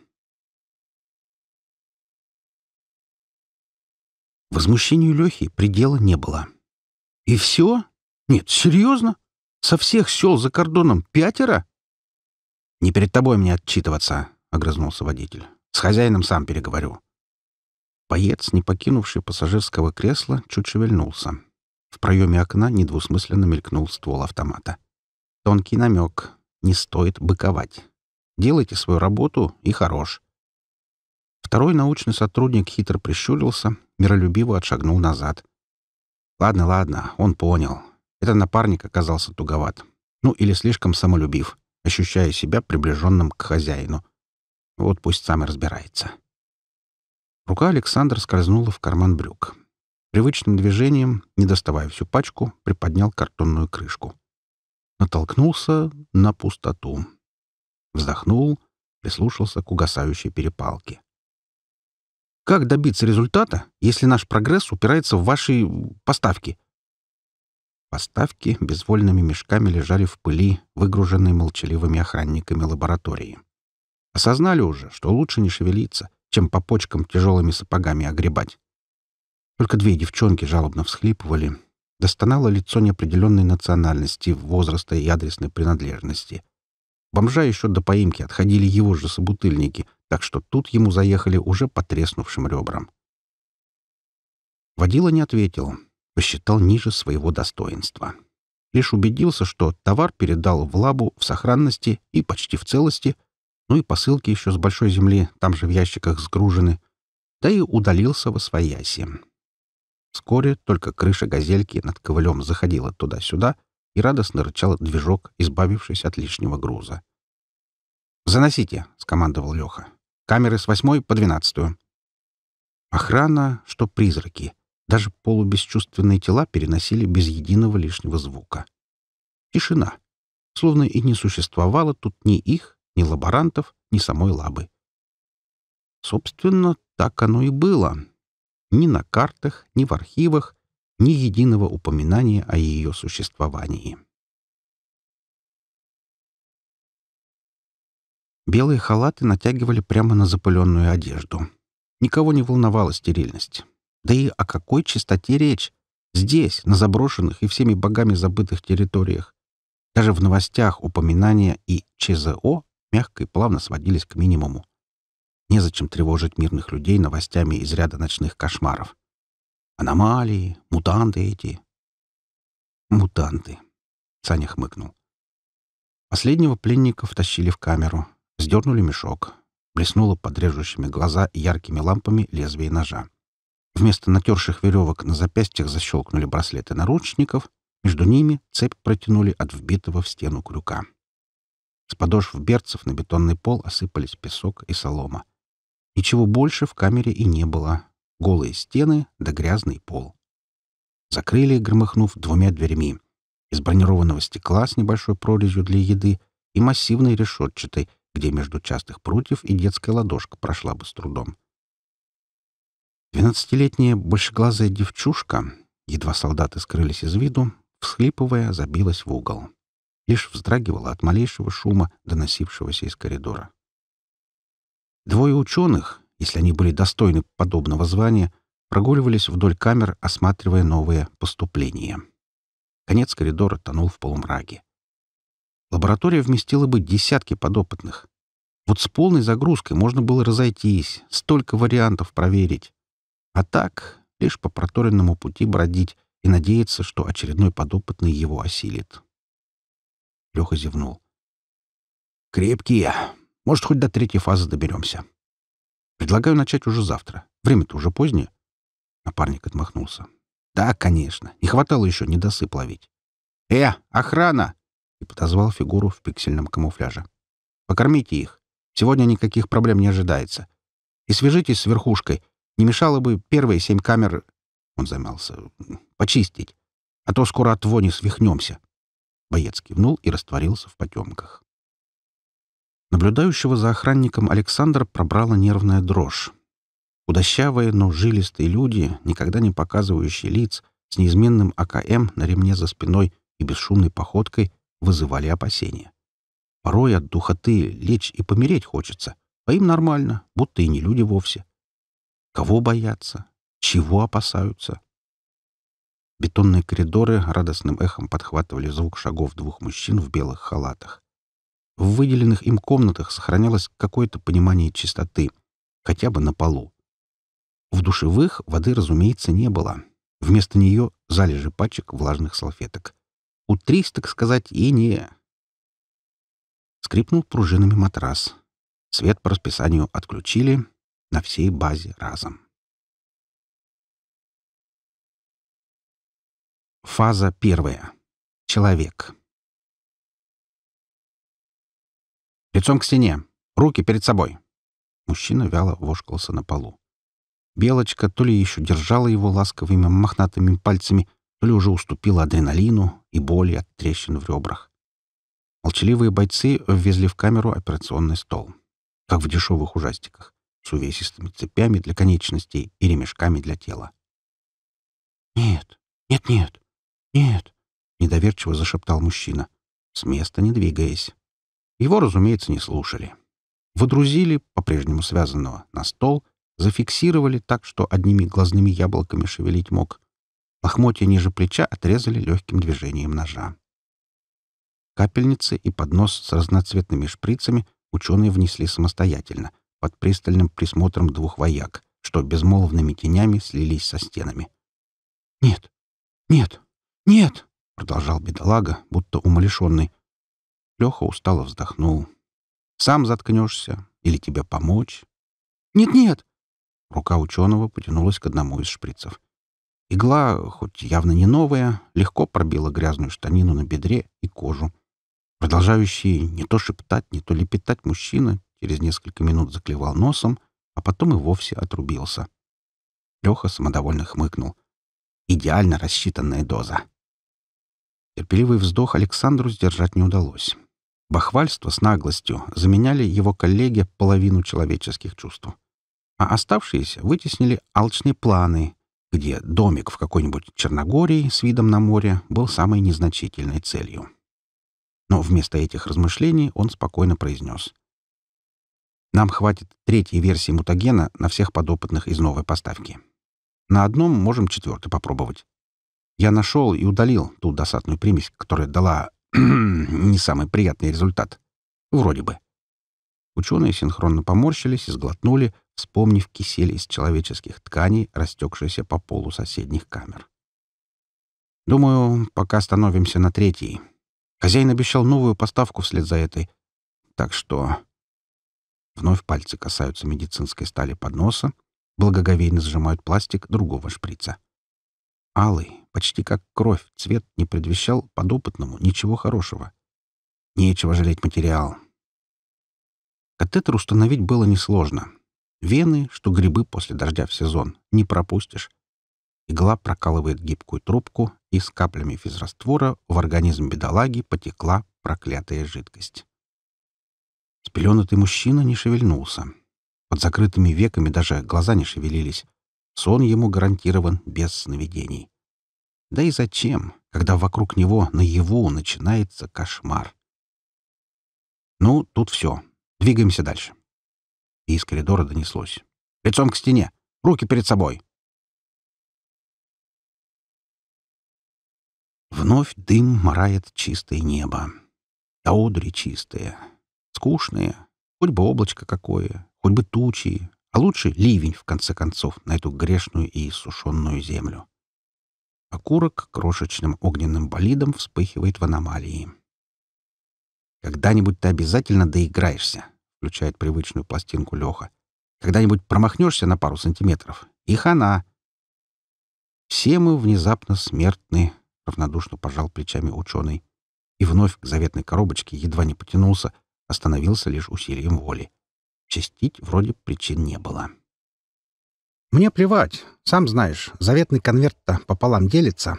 B: Возмущению Лехи предела не было. «И все? Нет, серьезно? Со всех сел за кордоном пятеро?» «Не перед тобой мне отчитываться», — огрызнулся водитель. «С хозяином сам переговорю». Боец, не покинувший пассажирского кресла, чуть шевельнулся. В проеме окна недвусмысленно мелькнул ствол автомата. Тонкий намек. Не стоит быковать. Делайте свою работу и хорош. Второй научный сотрудник хитро прищурился, миролюбиво отшагнул назад. Ладно, ладно, он понял. Этот напарник оказался туговат. Ну или слишком самолюбив, ощущая себя приближенным к хозяину. Вот пусть сам и разбирается. Рука Александра скользнула в карман брюк. Привычным движением, не доставая всю пачку, приподнял картонную крышку натолкнулся на пустоту. Вздохнул, прислушался к угасающей перепалке. Как добиться результата, если наш прогресс упирается в ваши поставки? Поставки безвольными мешками лежали в пыли, выгруженные молчаливыми охранниками лаборатории. Осознали уже, что лучше не шевелиться, чем по почкам тяжелыми сапогами огребать. Только две девчонки жалобно всхлипывали, Достонало лицо неопределенной национальности, возраста и адресной принадлежности. Бомжа еще до поимки отходили его же собутыльники, так что тут ему заехали уже потреснувшим ребрам. Водила не ответил, посчитал ниже своего достоинства. Лишь убедился, что товар передал в лабу в сохранности и почти в целости, ну и посылки еще с большой земли, там же в ящиках сгружены, да и удалился во свояси. Вскоре только крыша газельки над ковылем заходила туда-сюда и радостно рычал движок, избавившись от лишнего груза. «Заносите», — скомандовал Леха. «Камеры с восьмой по двенадцатую». Охрана, что призраки, даже полубесчувственные тела переносили без единого лишнего звука. Тишина. Словно и не существовало тут ни их, ни лаборантов, ни самой лабы. Собственно, так оно и было ни на картах, ни в архивах, ни единого упоминания о ее существовании. Белые халаты натягивали прямо на запыленную одежду. Никого не волновала стерильность. Да и о какой чистоте речь? Здесь, на заброшенных и всеми богами забытых территориях. Даже в новостях упоминания и ЧЗО мягко и плавно сводились к минимуму. Незачем тревожить мирных людей новостями из ряда ночных кошмаров. Аномалии, мутанты эти. Мутанты. Саня хмыкнул. Последнего пленника втащили в камеру, сдернули мешок. Блеснуло под режущими глаза яркими лампами лезвие ножа. Вместо натерших веревок на запястьях защелкнули браслеты наручников, между ними цепь протянули от вбитого в стену крюка. С подошв берцев на бетонный пол осыпались песок и солома. Ничего больше в камере и не было. Голые стены да грязный пол. Закрыли, громыхнув двумя дверьми. Из бронированного стекла с небольшой прорезью для еды и массивной решетчатой, где между частых прутьев и детская ладошка прошла бы с трудом. Двенадцатилетняя большеглазая девчушка, едва солдаты скрылись из виду, всхлипывая, забилась в угол. Лишь вздрагивала от малейшего шума, доносившегося из коридора. Двое ученых, если они были достойны подобного звания, прогуливались вдоль камер, осматривая новые поступления. Конец коридора тонул в полумраке. Лаборатория вместила бы десятки подопытных. Вот с полной загрузкой можно было разойтись, столько вариантов проверить. А так, лишь по проторенному пути бродить и надеяться, что очередной подопытный его осилит. Леха зевнул. «Крепкие!» Может, хоть до третьей фазы доберемся. Предлагаю начать уже завтра. Время-то уже позднее. Напарник отмахнулся. Да, конечно. Не хватало еще недосып ловить. «Э, охрана!» И подозвал фигуру в пиксельном камуфляже. «Покормите их. Сегодня никаких проблем не ожидается. И свяжитесь с верхушкой. Не мешало бы первые семь камер...» Он замялся. «Почистить. А то скоро от вони свихнемся». Боец кивнул и растворился в потемках. Наблюдающего за охранником Александра пробрала нервная дрожь. Удощавые, но жилистые люди, никогда не показывающие лиц, с неизменным АКМ на ремне за спиной и бесшумной походкой вызывали опасения. Порой от духоты лечь и помереть хочется, а им нормально, будто и не люди вовсе. Кого боятся? Чего опасаются? Бетонные коридоры радостным эхом подхватывали звук шагов двух мужчин в белых халатах. В выделенных им комнатах сохранялось какое-то понимание чистоты, хотя бы на полу. В душевых воды, разумеется, не было. Вместо нее залежи пачек влажных салфеток. Утрись, так сказать, и не... Скрипнул пружинами матрас. Свет по расписанию отключили на
A: всей базе разом. Фаза первая. Человек.
B: Лицом к стене. Руки перед собой. Мужчина вяло вошкался на полу. Белочка то ли еще держала его ласковыми мохнатыми пальцами, то ли уже уступила адреналину и боли от трещин в ребрах. Молчаливые бойцы ввезли в камеру операционный стол, как в дешевых ужастиках, с увесистыми цепями для конечностей и ремешками для тела. «Нет, нет-нет, нет», — недоверчиво зашептал мужчина, с места не двигаясь. Его, разумеется, не слушали. Водрузили, по-прежнему связанного, на стол, зафиксировали так, что одними глазными яблоками шевелить мог. Лохмотья ниже плеча отрезали легким движением ножа. Капельницы и поднос с разноцветными шприцами ученые внесли самостоятельно, под пристальным присмотром двух вояк, что безмолвными тенями слились со стенами. «Нет! Нет! Нет!» — продолжал бедолага, будто умалишенный — Леха устало вздохнул. «Сам заткнешься? Или тебе помочь?» «Нет-нет!» Рука ученого потянулась к одному из шприцев. Игла, хоть явно не новая, легко пробила грязную штанину на бедре и кожу. Продолжающий не то шептать, не то лепетать мужчина через несколько минут заклевал носом, а потом и вовсе отрубился. Леха самодовольно хмыкнул. «Идеально рассчитанная доза!» Терпеливый вздох Александру сдержать не удалось. Бахвальство с наглостью заменяли его коллеги половину человеческих чувств. А оставшиеся вытеснили алчные планы, где домик в какой-нибудь Черногории с видом на море был самой незначительной целью. Но вместо этих размышлений он спокойно произнес. «Нам хватит третьей версии мутагена на всех подопытных из новой поставки. На одном можем четвертый попробовать. Я нашел и удалил ту досадную примесь, которая дала
A: [CLEARS THROAT] не
B: самый приятный результат. Вроде бы. Ученые синхронно поморщились и сглотнули, вспомнив кисель из человеческих тканей, растекшиеся по полу соседних камер. «Думаю, пока остановимся на третьей. Хозяин обещал новую поставку вслед за этой. Так что...» Вновь пальцы касаются медицинской стали подноса, благоговейно сжимают пластик другого шприца. Алый, почти как кровь, цвет не предвещал подопытному ничего хорошего. Нечего жалеть материал. Катетер установить было несложно. Вены, что грибы после дождя в сезон, не пропустишь. Игла прокалывает гибкую трубку, и с каплями физраствора в организм бедолаги потекла проклятая жидкость. Спеленутый мужчина не шевельнулся. Под закрытыми веками даже глаза не шевелились. Сон ему гарантирован без сновидений. Да и зачем, когда вокруг него наяву начинается кошмар? Ну, тут все. Двигаемся дальше. И из коридора донеслось. «Лицом к стене! Руки перед собой!» Вновь дым марает чистое небо. А одри чистые, скучные. Хоть бы облачко какое, хоть бы тучи, а лучше ливень, в конце концов, на эту грешную и иссушенную землю. Окурок крошечным огненным болидом вспыхивает в аномалии. «Когда-нибудь ты обязательно доиграешься», — включает привычную пластинку Леха. «Когда-нибудь промахнешься на пару сантиметров. И хана!» «Все мы внезапно смертны», — равнодушно пожал плечами ученый. И вновь к заветной коробочке едва не потянулся, остановился лишь усилием воли. Чистить вроде причин не было. Мне плевать, сам знаешь, заветный конверт-то пополам делится.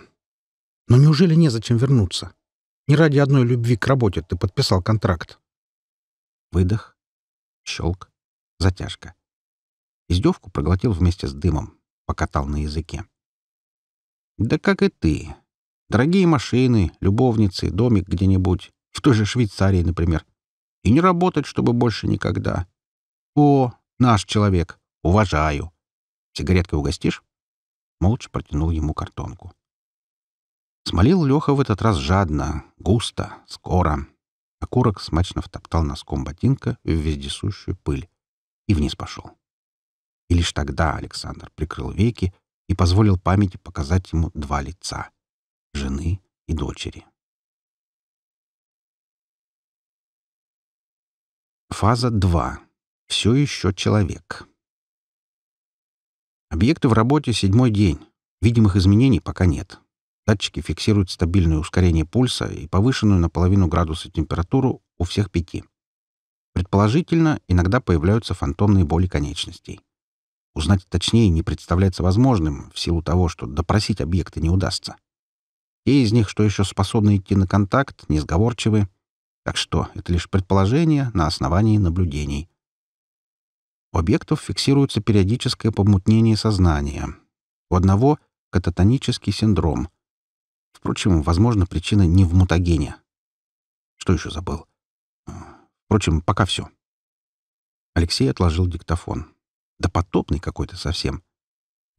B: Но неужели незачем вернуться? Не ради одной любви к работе ты подписал контракт. Выдох, щелк, затяжка. Издевку проглотил вместе с дымом, покатал на языке. Да как и ты. Дорогие машины, любовницы, домик где-нибудь, в той же Швейцарии, например. И не работать, чтобы больше никогда. О, наш человек, уважаю. Сигареткой угостишь?» Молча протянул ему картонку. Смолил Леха в этот раз жадно, густо, скоро. Окурок смачно втоптал носком ботинка в вездесущую пыль и вниз пошел. И лишь тогда Александр прикрыл веки и позволил памяти показать ему два лица — жены и дочери. Фаза 2. Все еще человек. Объекты в работе седьмой день. Видимых изменений пока нет. Датчики фиксируют стабильное ускорение пульса и повышенную на половину градуса температуру у всех пяти. Предположительно, иногда появляются фантомные боли конечностей. Узнать точнее не представляется возможным в силу того, что допросить объекты не удастся. Те из них, что еще способны идти на контакт, несговорчивы, так что это лишь предположение на основании наблюдений. У объектов фиксируется периодическое помутнение сознания. У одного — кататонический синдром. Впрочем, возможно, причина не в мутагене. Что еще забыл? Впрочем, пока все. Алексей отложил диктофон. Да потопный какой-то совсем.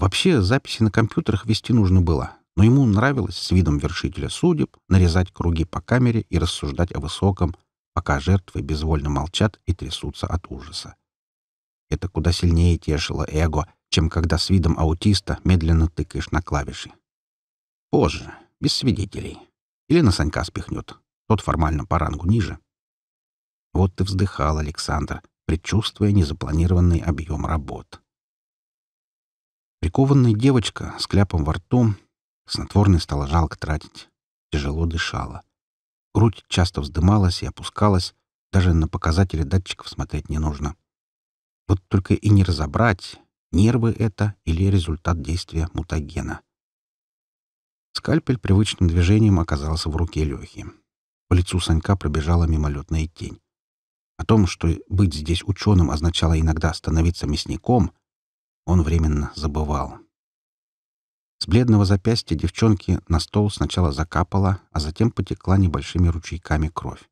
B: Вообще, записи на компьютерах вести нужно было, но ему нравилось с видом вершителя судеб нарезать круги по камере и рассуждать о высоком, пока жертвы безвольно молчат и трясутся от ужаса это куда сильнее тешило эго, чем когда с видом аутиста медленно тыкаешь на клавиши. Позже, без свидетелей. Или на Санька спихнет. Тот формально по рангу ниже. Вот ты вздыхал, Александр, предчувствуя незапланированный объем работ. Прикованная девочка с кляпом во рту, снотворный стало жалко тратить, тяжело дышала. Грудь часто вздымалась и опускалась, даже на показатели датчиков смотреть не нужно. Вот только и не разобрать, нервы это или результат действия мутагена. Скальпель привычным движением оказался в руке Лехи. По лицу Санька пробежала мимолетная тень. О том, что быть здесь ученым означало иногда становиться мясником, он временно забывал. С бледного запястья девчонки на стол сначала закапала, а затем потекла небольшими ручейками кровь.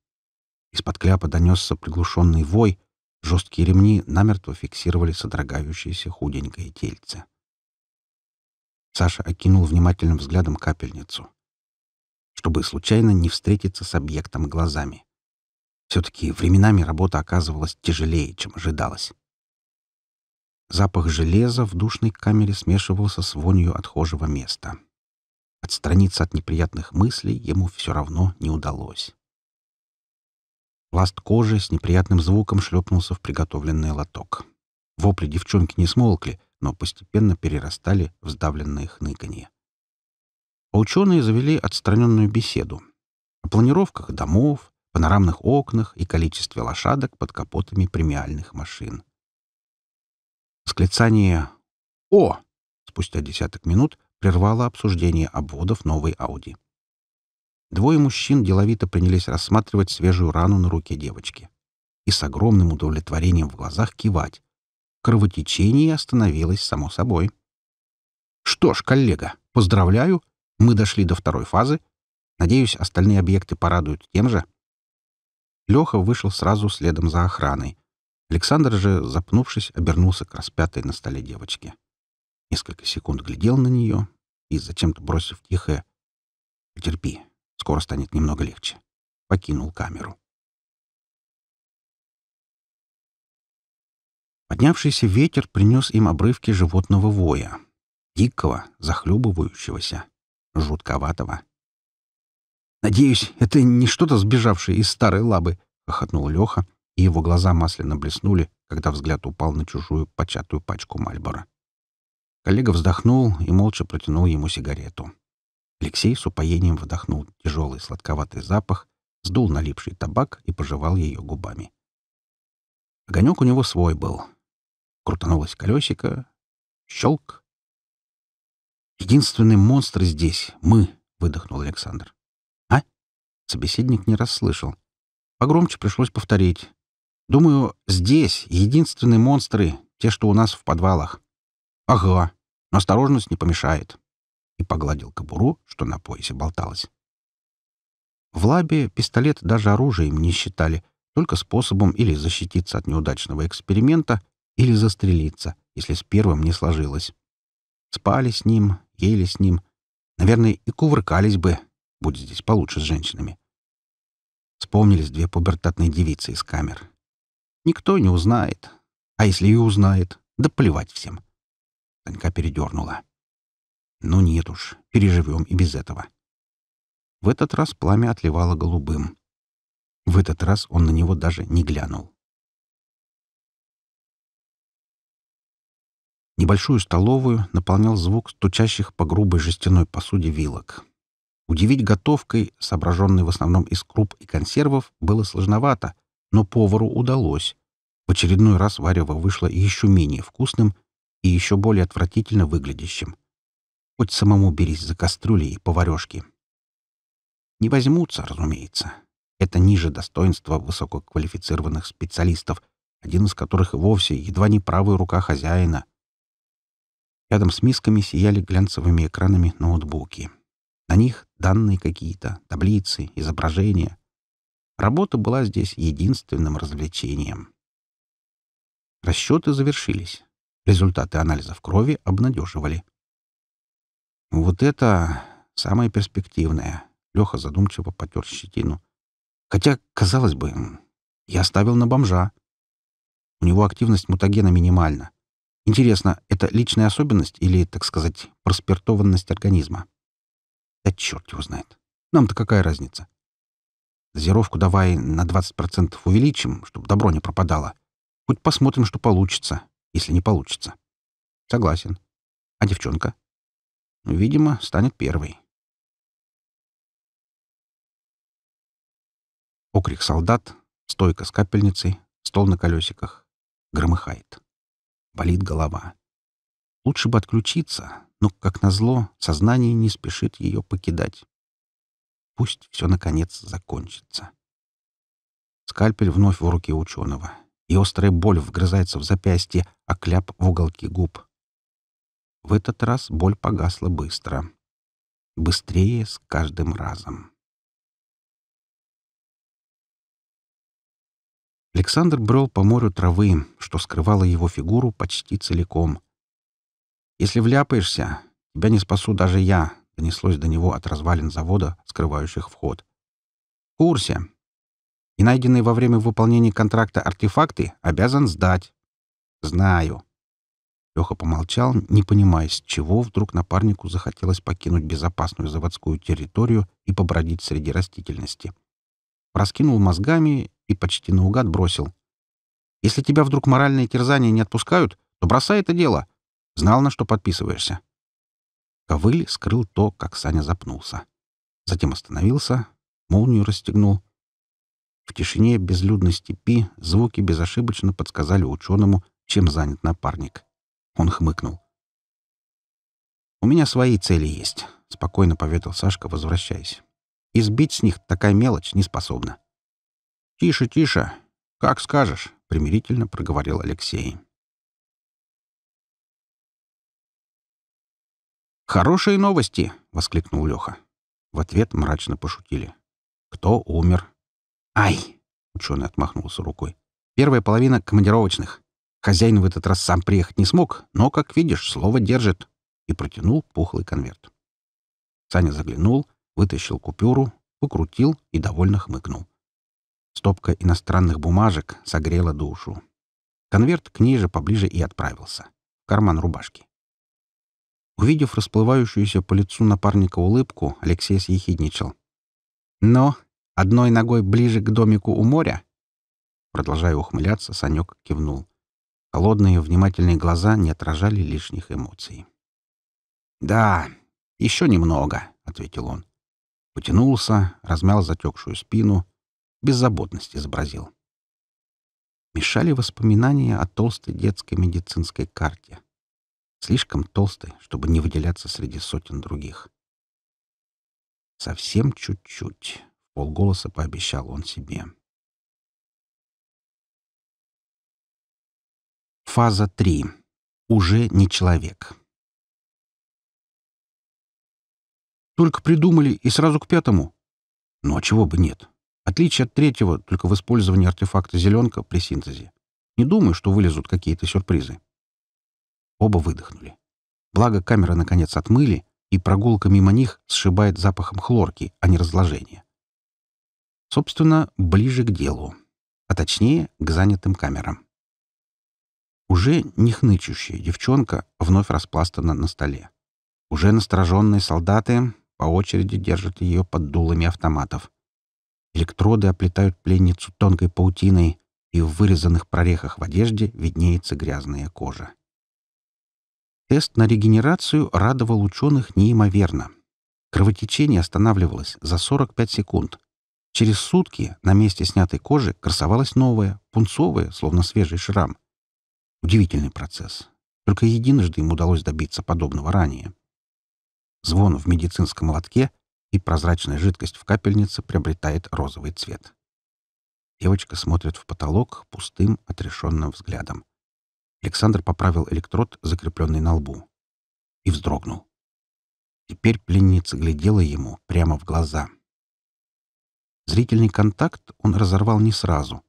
B: Из-под кляпа донесся приглушенный вой — Жесткие ремни намертво фиксировали содрогающееся худенькое тельце. Саша окинул внимательным взглядом капельницу, чтобы случайно не встретиться с объектом глазами. Все-таки временами работа оказывалась тяжелее, чем ожидалось. Запах железа в душной камере смешивался с вонью отхожего места. Отстраниться от неприятных мыслей ему все равно не удалось. Пласт кожи с неприятным звуком шлепнулся в приготовленный лоток. Вопли девчонки не смолкли, но постепенно перерастали в сдавленное хныканье. А ученые завели отстраненную беседу о планировках домов, панорамных окнах и количестве лошадок под капотами премиальных машин. Склицание «О!» спустя десяток минут прервало обсуждение обводов новой Ауди. Двое мужчин деловито принялись рассматривать свежую рану на руке девочки и с огромным удовлетворением в глазах кивать. Кровотечение остановилось само собой. «Что ж, коллега, поздравляю, мы дошли до второй фазы. Надеюсь, остальные объекты порадуют тем же». Леха вышел сразу следом за охраной. Александр же, запнувшись, обернулся к распятой на столе девочке. Несколько секунд глядел на нее и, зачем-то бросив тихое терпи. Скоро станет немного легче. Покинул камеру. Поднявшийся ветер принес им обрывки животного воя. Дикого, захлебывающегося, жутковатого. «Надеюсь, это не что-то сбежавшее из старой лабы», — хохотнул Леха, и его глаза масляно блеснули, когда взгляд упал на чужую початую пачку Мальбора. Коллега вздохнул и молча протянул ему сигарету. Алексей с упоением вдохнул тяжелый сладковатый запах, сдул налипший табак и пожевал ее губами. Огонек у него свой был. Крутанулось колесико. Щелк. «Единственный монстр здесь — мы», — выдохнул Александр. «А?» Собеседник не расслышал. Погромче пришлось повторить. «Думаю, здесь единственные монстры — те, что у нас в подвалах». «Ага, но осторожность не помешает» и погладил кобуру, что на поясе болталась. В лабе пистолет даже оружием не считали, только способом или защититься от неудачного эксперимента, или застрелиться, если с первым не сложилось. Спали с ним, ели с ним, наверное, и кувыркались бы, Будет здесь получше с женщинами. Вспомнились две пубертатные девицы из камер. Никто не узнает, а если и узнает, да плевать всем. Танька передернула. Но ну нет уж, переживем и без этого. В этот раз пламя отливало голубым. В этот раз он на него даже не глянул. Небольшую столовую наполнял звук стучащих по грубой жестяной посуде вилок. Удивить готовкой, соображенной в основном из круп и консервов, было сложновато, но повару удалось. В очередной раз варево вышло еще менее вкусным и еще более отвратительно выглядящим. Хоть самому берись за кастрюли и поварешки. Не возьмутся, разумеется. Это ниже достоинства высококвалифицированных специалистов, один из которых вовсе едва не правая рука хозяина. Рядом с мисками сияли глянцевыми экранами ноутбуки. На них данные какие-то, таблицы, изображения. Работа была здесь единственным развлечением. Расчеты завершились. Результаты анализов крови обнадеживали. «Вот это самое перспективное», — Леха задумчиво потер щетину. «Хотя, казалось бы, я оставил на бомжа. У него активность мутагена минимальна. Интересно, это личная особенность или, так сказать, проспиртованность организма? Да черт его знает. Нам-то какая разница? Дозировку давай на 20% увеличим, чтобы добро не пропадало. Хоть посмотрим, что получится, если не получится. Согласен. А девчонка? Ну, видимо, станет первой. Окрик солдат, стойка с капельницей, стол на колесиках. Громыхает. Болит голова. Лучше бы отключиться, но, как назло, сознание не спешит ее покидать. Пусть все, наконец, закончится. Скальпель вновь в руки ученого, и острая боль вгрызается в запястье, а кляп — в уголки губ. В этот раз боль погасла быстро. Быстрее с каждым разом. Александр брел по морю травы, что скрывало его фигуру почти целиком. «Если вляпаешься, тебя не спасу даже я», — донеслось до него от развалин завода, скрывающих вход. «В курсе. И найденные во время выполнения контракта артефакты обязан сдать». «Знаю», Леха помолчал, не понимая, с чего вдруг напарнику захотелось покинуть безопасную заводскую территорию и побродить среди растительности. Раскинул мозгами и почти наугад бросил. «Если тебя вдруг моральные терзания не отпускают, то бросай это дело. Знал, на что подписываешься». Ковыль скрыл то, как Саня запнулся. Затем остановился, молнию расстегнул. В тишине безлюдной степи звуки безошибочно подсказали ученому, чем занят напарник. — он хмыкнул. «У меня свои цели есть», — спокойно поветил Сашка, возвращаясь. «Избить с них такая мелочь не способна». «Тише, тише. Как скажешь», — примирительно проговорил Алексей. «Хорошие новости!» — воскликнул Леха. В ответ мрачно пошутили. «Кто умер?» «Ай!» — ученый отмахнулся рукой. «Первая половина командировочных. Хозяин в этот раз сам приехать не смог, но, как видишь, слово держит. И протянул пухлый конверт. Саня заглянул, вытащил купюру, покрутил и довольно хмыкнул. Стопка иностранных бумажек согрела душу. Конверт к ней же поближе и отправился. карман рубашки. Увидев расплывающуюся по лицу напарника улыбку, Алексей съехидничал. «Но одной ногой ближе к домику у моря?» Продолжая ухмыляться, Санек кивнул. Холодные, внимательные глаза не отражали лишних эмоций. «Да, еще немного», — ответил он. Потянулся, размял затекшую спину, беззаботность изобразил. Мешали воспоминания о толстой детской медицинской карте. Слишком толстой, чтобы не выделяться среди сотен других. «Совсем чуть-чуть», — полголоса пообещал он себе. Фаза 3. Уже не человек. Только придумали, и сразу к пятому. Ну а чего бы нет? Отличие от третьего только в использовании артефакта «зеленка» при синтезе. Не думаю, что вылезут какие-то сюрпризы. Оба выдохнули. Благо, камеры наконец отмыли, и прогулка мимо них сшибает запахом хлорки, а не разложения. Собственно, ближе к делу. А точнее, к занятым камерам. Уже не хнычущая девчонка вновь распластана на столе. Уже настороженные солдаты по очереди держат ее под дулами автоматов. Электроды оплетают пленницу тонкой паутиной, и в вырезанных прорехах в одежде виднеется грязная кожа. Тест на регенерацию радовал ученых неимоверно. Кровотечение останавливалось за 45 секунд. Через сутки на месте снятой кожи красовалась новая, пунцовая, словно свежий шрам — Удивительный процесс. Только единожды им удалось добиться подобного ранее. Звон в медицинском лотке, и прозрачная жидкость в капельнице приобретает розовый цвет. Девочка смотрит в потолок пустым, отрешенным взглядом. Александр поправил электрод, закрепленный на лбу, и вздрогнул. Теперь пленница глядела ему прямо в глаза. Зрительный контакт он разорвал не сразу.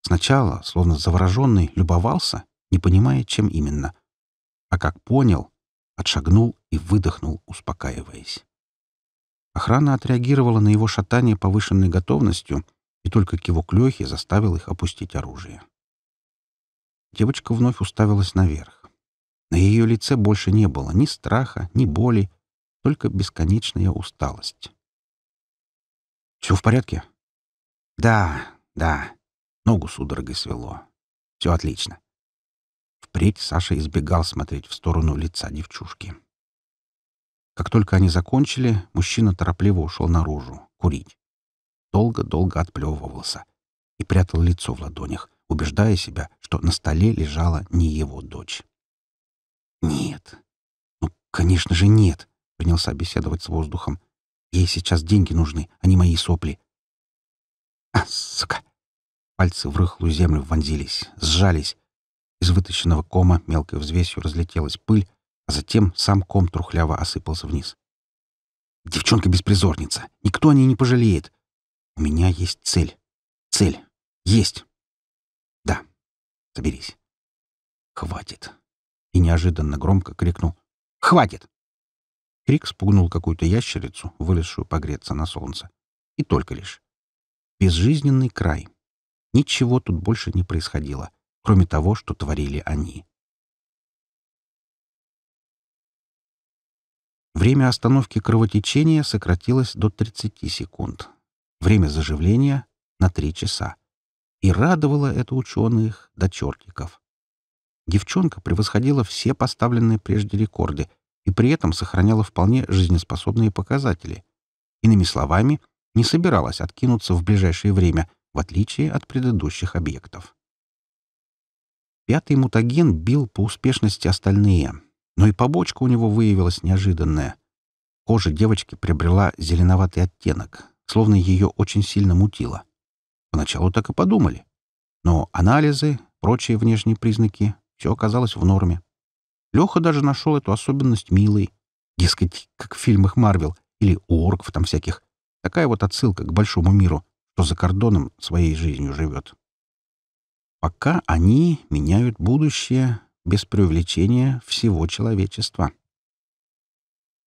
B: Сначала, словно завороженный, любовался не понимая, чем именно. А как понял, отшагнул и выдохнул, успокаиваясь. Охрана отреагировала на его шатание повышенной готовностью, и только кивок Лехи заставил их опустить оружие. Девочка вновь уставилась наверх. На ее лице больше не было ни страха, ни боли, только бесконечная усталость. «Все в порядке?» «Да, да». Ногу судорогой свело. «Все отлично. Впредь Саша избегал смотреть в сторону лица девчушки. Как только они закончили, мужчина торопливо ушел наружу, курить. Долго-долго отплевывался и прятал лицо в ладонях, убеждая себя, что на столе лежала не его дочь. «Нет. Ну, конечно же, нет!» — принялся беседовать с воздухом. «Ей сейчас деньги нужны, а не мои сопли». «А, сука!» Пальцы в рыхлую землю вонзились, сжались, из вытащенного кома мелкой взвесью разлетелась пыль, а затем сам ком трухляво осыпался вниз. «Девчонка-беспризорница! Никто о ней не пожалеет! У меня есть цель. Цель. Есть!» «Да. Соберись». «Хватит!» И неожиданно громко крикнул. «Хватит!» Крик спугнул какую-то ящерицу, вылезшую погреться на солнце. И только лишь. Безжизненный край. Ничего тут больше не происходило кроме того, что творили они. Время остановки кровотечения сократилось до 30 секунд. Время заживления — на 3 часа. И радовало это ученых до чертиков. Девчонка превосходила все поставленные прежде рекорды и при этом сохраняла вполне жизнеспособные показатели. Иными словами, не собиралась откинуться в ближайшее время, в отличие от предыдущих объектов. Пятый мутаген бил по успешности остальные, но и побочка у него выявилась неожиданная. Кожа девочки приобрела зеленоватый оттенок, словно ее очень сильно мутило. Поначалу так и подумали. Но анализы, прочие внешние признаки — все оказалось в норме. Леха даже нашел эту особенность милой. Дескать, как в фильмах Марвел или у орков там всяких. Такая вот отсылка к большому миру, что за кордоном своей жизнью живет пока они меняют будущее без привлечения всего человечества.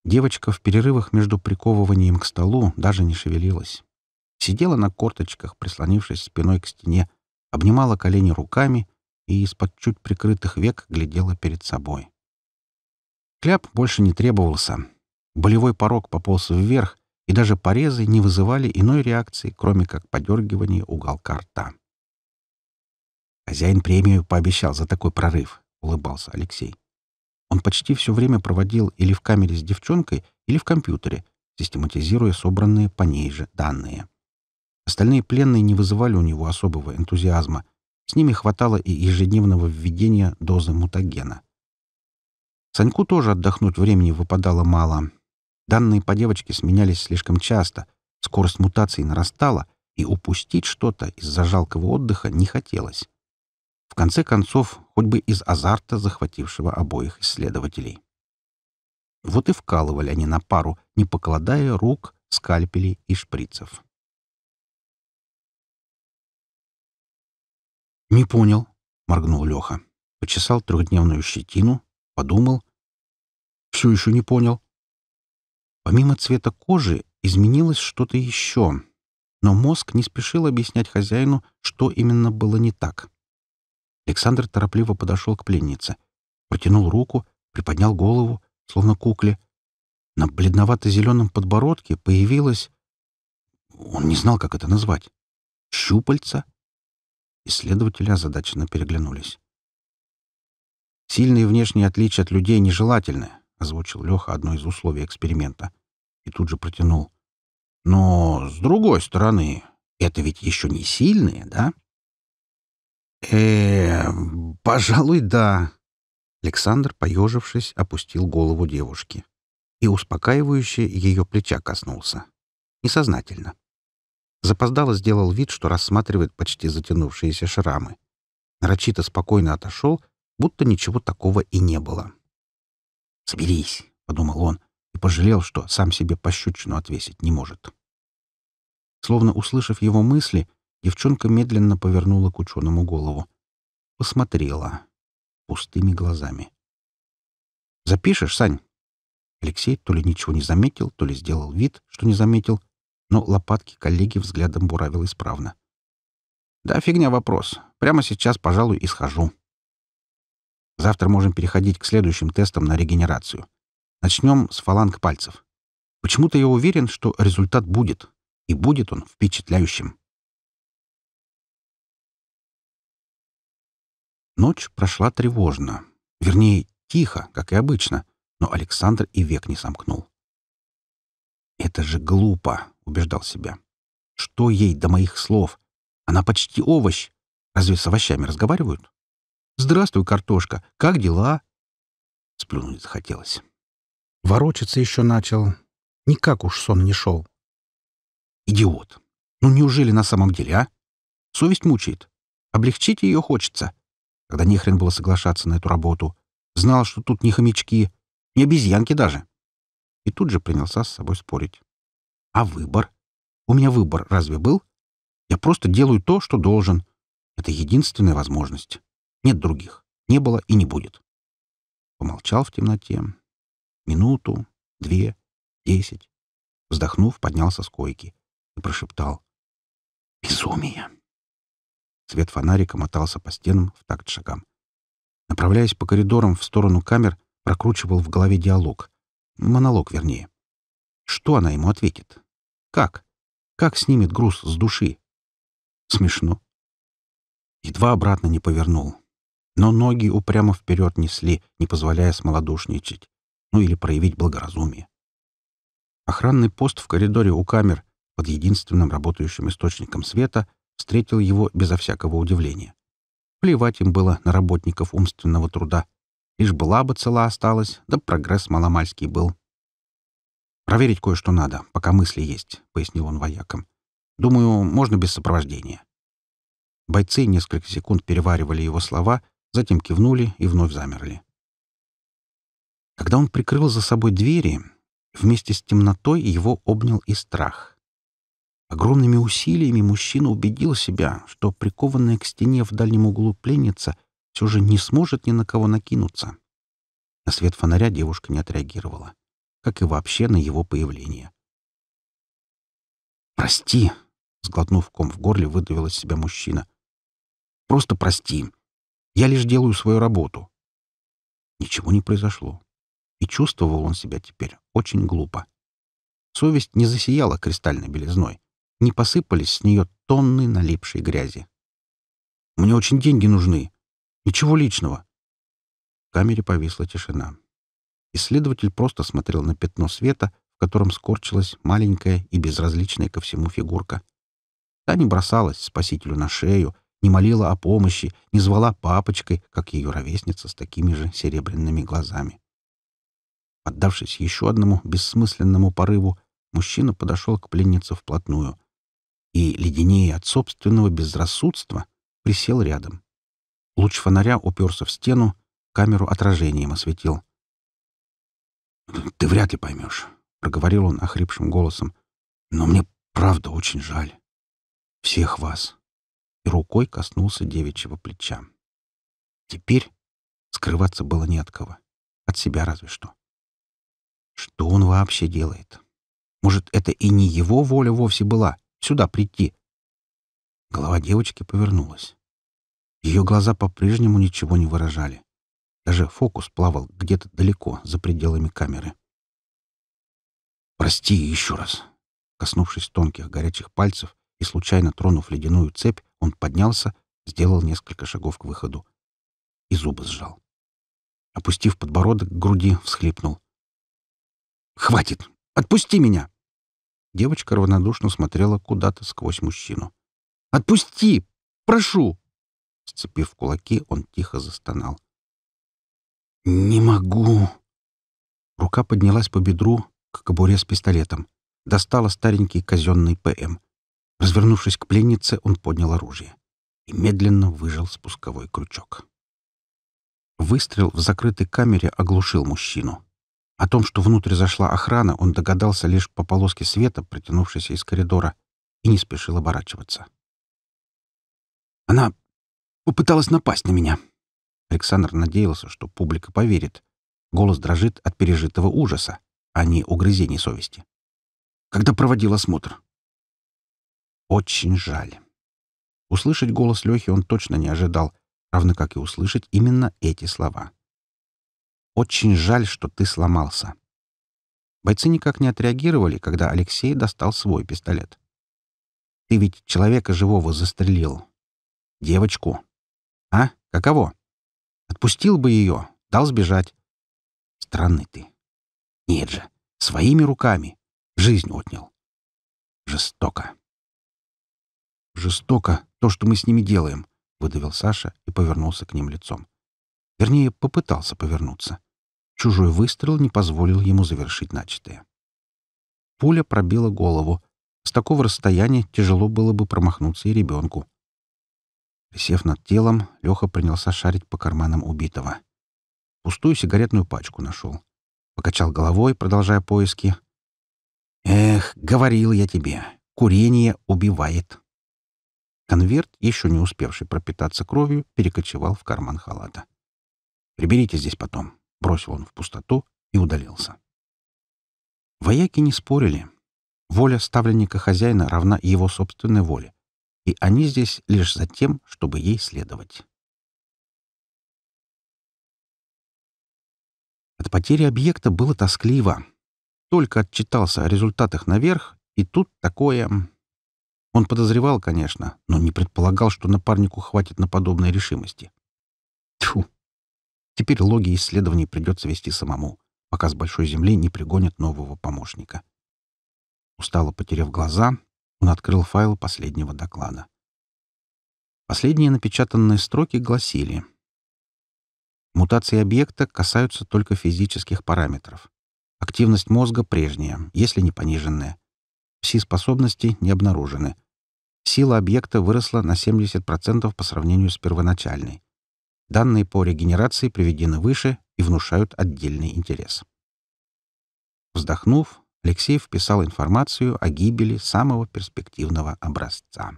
B: Девочка в перерывах между приковыванием к столу даже не шевелилась. Сидела на корточках, прислонившись спиной к стене, обнимала колени руками и из-под чуть прикрытых век глядела перед собой. Кляп больше не требовался. Болевой порог пополз вверх, и даже порезы не вызывали иной реакции, кроме как подергивания уголка рта. Хозяин премию пообещал за такой прорыв, — улыбался Алексей. Он почти все время проводил или в камере с девчонкой, или в компьютере, систематизируя собранные по ней же данные. Остальные пленные не вызывали у него особого энтузиазма. С ними хватало и ежедневного введения дозы мутагена. Саньку тоже отдохнуть времени выпадало мало. Данные по девочке сменялись слишком часто, скорость мутаций нарастала, и упустить что-то из-за жалкого отдыха не хотелось. В конце концов, хоть бы из азарта, захватившего обоих исследователей. Вот и вкалывали они на пару, не покладая рук, скальпелей и шприцев. «Не понял», — моргнул Леха. Почесал трехдневную щетину, подумал. «Все еще не понял». Помимо цвета кожи изменилось что-то еще, но мозг не спешил объяснять хозяину, что именно было не так. Александр торопливо подошел к пленнице. Протянул руку, приподнял голову, словно кукле. На бледновато-зеленом подбородке появилось... Он не знал, как это назвать. Щупальца? Исследователи озадаченно переглянулись. «Сильные внешние отличия от людей нежелательны», — озвучил Леха одно из условий эксперимента. И тут же протянул. «Но, с другой стороны, это ведь еще не сильные, да?» э пожалуй, да». Александр, поежившись, опустил голову девушки и успокаивающе ее плеча коснулся. Несознательно. Запоздало сделал вид, что рассматривает почти затянувшиеся шрамы. Нарочито спокойно отошел, будто ничего такого и не было. «Соберись», — подумал он, и пожалел, что сам себе пощечину отвесить не может. Словно услышав его мысли, Девчонка медленно повернула к ученому голову. Посмотрела. Пустыми глазами. «Запишешь, Сань?» Алексей то ли ничего не заметил, то ли сделал вид, что не заметил, но лопатки коллеги взглядом буравил исправно. «Да фигня вопрос. Прямо сейчас, пожалуй, и схожу. Завтра можем переходить к следующим тестам на регенерацию. Начнем с фаланг пальцев. Почему-то я уверен, что результат будет. И будет он впечатляющим». Ночь прошла тревожно. Вернее, тихо, как и обычно, но Александр и век не сомкнул. «Это же глупо», — убеждал себя. «Что ей до моих слов? Она почти овощ. Разве с овощами разговаривают? Здравствуй, картошка, как дела?» Сплюнуть захотелось. Ворочаться еще начал. Никак уж сон не шел. «Идиот! Ну неужели на самом деле, а? Совесть мучает. Облегчить ее хочется когда нехрен было соглашаться на эту работу. Знал, что тут не хомячки, не обезьянки даже. И тут же принялся с собой спорить. А выбор? У меня выбор разве был? Я просто делаю то, что должен. Это единственная возможность. Нет других. Не было и не будет. Помолчал в темноте. Минуту, две, десять. Вздохнув, поднялся с койки и прошептал. «Безумие!» Свет фонарика мотался по стенам в такт шагам. Направляясь по коридорам в сторону камер, прокручивал в голове диалог. Монолог, вернее. Что она ему ответит? Как? Как снимет груз с души? Смешно. Едва обратно не повернул. Но ноги упрямо вперед несли, не позволяя смолодушничать. Ну или проявить благоразумие. Охранный пост в коридоре у камер под единственным работающим источником света — встретил его безо всякого удивления. Плевать им было на работников умственного труда. Лишь была бы цела осталась, да прогресс маломальский был. «Проверить кое-что надо, пока мысли есть», — пояснил он воякам. «Думаю, можно без сопровождения». Бойцы несколько секунд переваривали его слова, затем кивнули и вновь замерли. Когда он прикрыл за собой двери, вместе с темнотой его обнял и страх. Огромными усилиями мужчина убедил себя, что прикованная к стене в дальнем углу пленница все же не сможет ни на кого накинуться. На свет фонаря девушка не отреагировала, как и вообще на его появление. «Прости!» — сглотнув ком в горле, выдавил из себя мужчина. «Просто прости. Я лишь делаю свою работу». Ничего не произошло. И чувствовал он себя теперь очень глупо. Совесть не засияла кристальной белизной не посыпались с нее тонны налипшей грязи. «Мне очень деньги нужны. Ничего личного». В камере повисла тишина. Исследователь просто смотрел на пятно света, в котором скорчилась маленькая и безразличная ко всему фигурка. Та не бросалась спасителю на шею, не молила о помощи, не звала папочкой, как ее ровесница с такими же серебряными глазами. Отдавшись еще одному бессмысленному порыву, мужчина подошел к пленнице вплотную, и, леденее от собственного безрассудства, присел рядом. Луч фонаря уперся в стену, камеру отражением осветил. «Ты вряд ли поймешь», — проговорил он охрипшим голосом. «Но мне правда очень жаль. Всех вас». И рукой коснулся девичьего плеча. Теперь скрываться было не от кого. От себя разве что. Что он вообще делает? Может, это и не его воля вовсе была, сюда прийти. Голова девочки повернулась. Ее глаза по-прежнему ничего не выражали. Даже фокус плавал где-то далеко, за пределами камеры. «Прости еще раз!» Коснувшись тонких горячих пальцев и случайно тронув ледяную цепь, он поднялся, сделал несколько шагов к выходу и зубы сжал. Опустив подбородок к груди, всхлипнул. «Хватит! Отпусти меня!» Девочка равнодушно смотрела куда-то сквозь мужчину. «Отпусти! Прошу!» Сцепив кулаки, он тихо застонал. «Не могу!» Рука поднялась по бедру, к кобуре с пистолетом. Достала старенький казенный ПМ. Развернувшись к пленнице, он поднял оружие и медленно выжал спусковой крючок. Выстрел в закрытой камере оглушил мужчину. О том, что внутрь зашла охрана, он догадался лишь по полоске света, протянувшейся из коридора, и не спешил оборачиваться. «Она попыталась напасть на меня». Александр надеялся, что публика поверит. Голос дрожит от пережитого ужаса, а не угрызений совести. «Когда проводил осмотр?» «Очень жаль». Услышать голос Лехи он точно не ожидал, равно как и услышать именно эти слова. Очень жаль, что ты сломался». Бойцы никак не отреагировали, когда Алексей достал свой пистолет. «Ты ведь человека живого застрелил. Девочку. А? Каково? Отпустил бы ее, дал сбежать. Странный ты. Нет же, своими руками. Жизнь отнял. Жестоко. Жестоко то, что мы с ними делаем, — выдавил Саша и повернулся к ним лицом. Вернее, попытался повернуться. Чужой выстрел не позволил ему завершить начатое. Пуля пробила голову. С такого расстояния тяжело было бы промахнуться и ребенку. Присев над телом, Леха принялся шарить по карманам убитого. Пустую сигаретную пачку нашел. Покачал головой, продолжая поиски. «Эх, говорил я тебе, курение убивает». Конверт, еще не успевший пропитаться кровью, перекочевал в карман халата. Приберите здесь потом», — бросил он в пустоту и удалился. Вояки не спорили. Воля ставленника хозяина равна его собственной воле, и они здесь лишь за тем, чтобы ей следовать. От потери объекта было тоскливо. Только отчитался о результатах наверх, и тут такое... Он подозревал, конечно, но не предполагал, что напарнику хватит на подобной решимости. Тьфу, Теперь логи исследований придется вести самому, пока с большой земли не пригонят нового помощника. Устало потеряв глаза, он открыл файл последнего доклада. Последние напечатанные строки гласили «Мутации объекта касаются только физических параметров. Активность мозга прежняя, если не пониженная. Все способности не обнаружены. Сила объекта выросла на 70% по сравнению с первоначальной. Данные по регенерации приведены выше и внушают отдельный интерес. Вздохнув, Алексей вписал информацию о гибели
A: самого перспективного образца.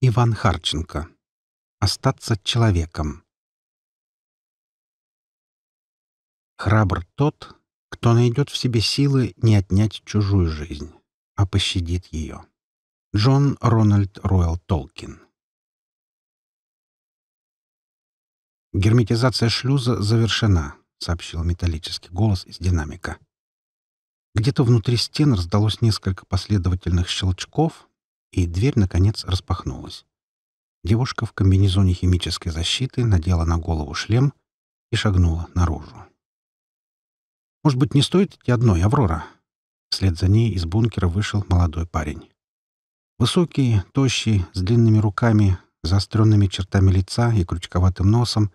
A: Иван Харченко. Остаться человеком. Храбр тот,
B: то найдет в себе силы не отнять чужую жизнь, а пощадит ее. Джон Рональд Ройл Толкин «Герметизация шлюза завершена», — сообщил металлический голос из динамика. Где-то внутри стен раздалось несколько последовательных щелчков, и дверь, наконец, распахнулась. Девушка в комбинезоне химической защиты надела на голову шлем и шагнула наружу. Может быть, не стоит идти одной, Аврора?» Вслед за ней из бункера вышел молодой парень. Высокий, тощий, с длинными руками, заостренными чертами лица и крючковатым носом,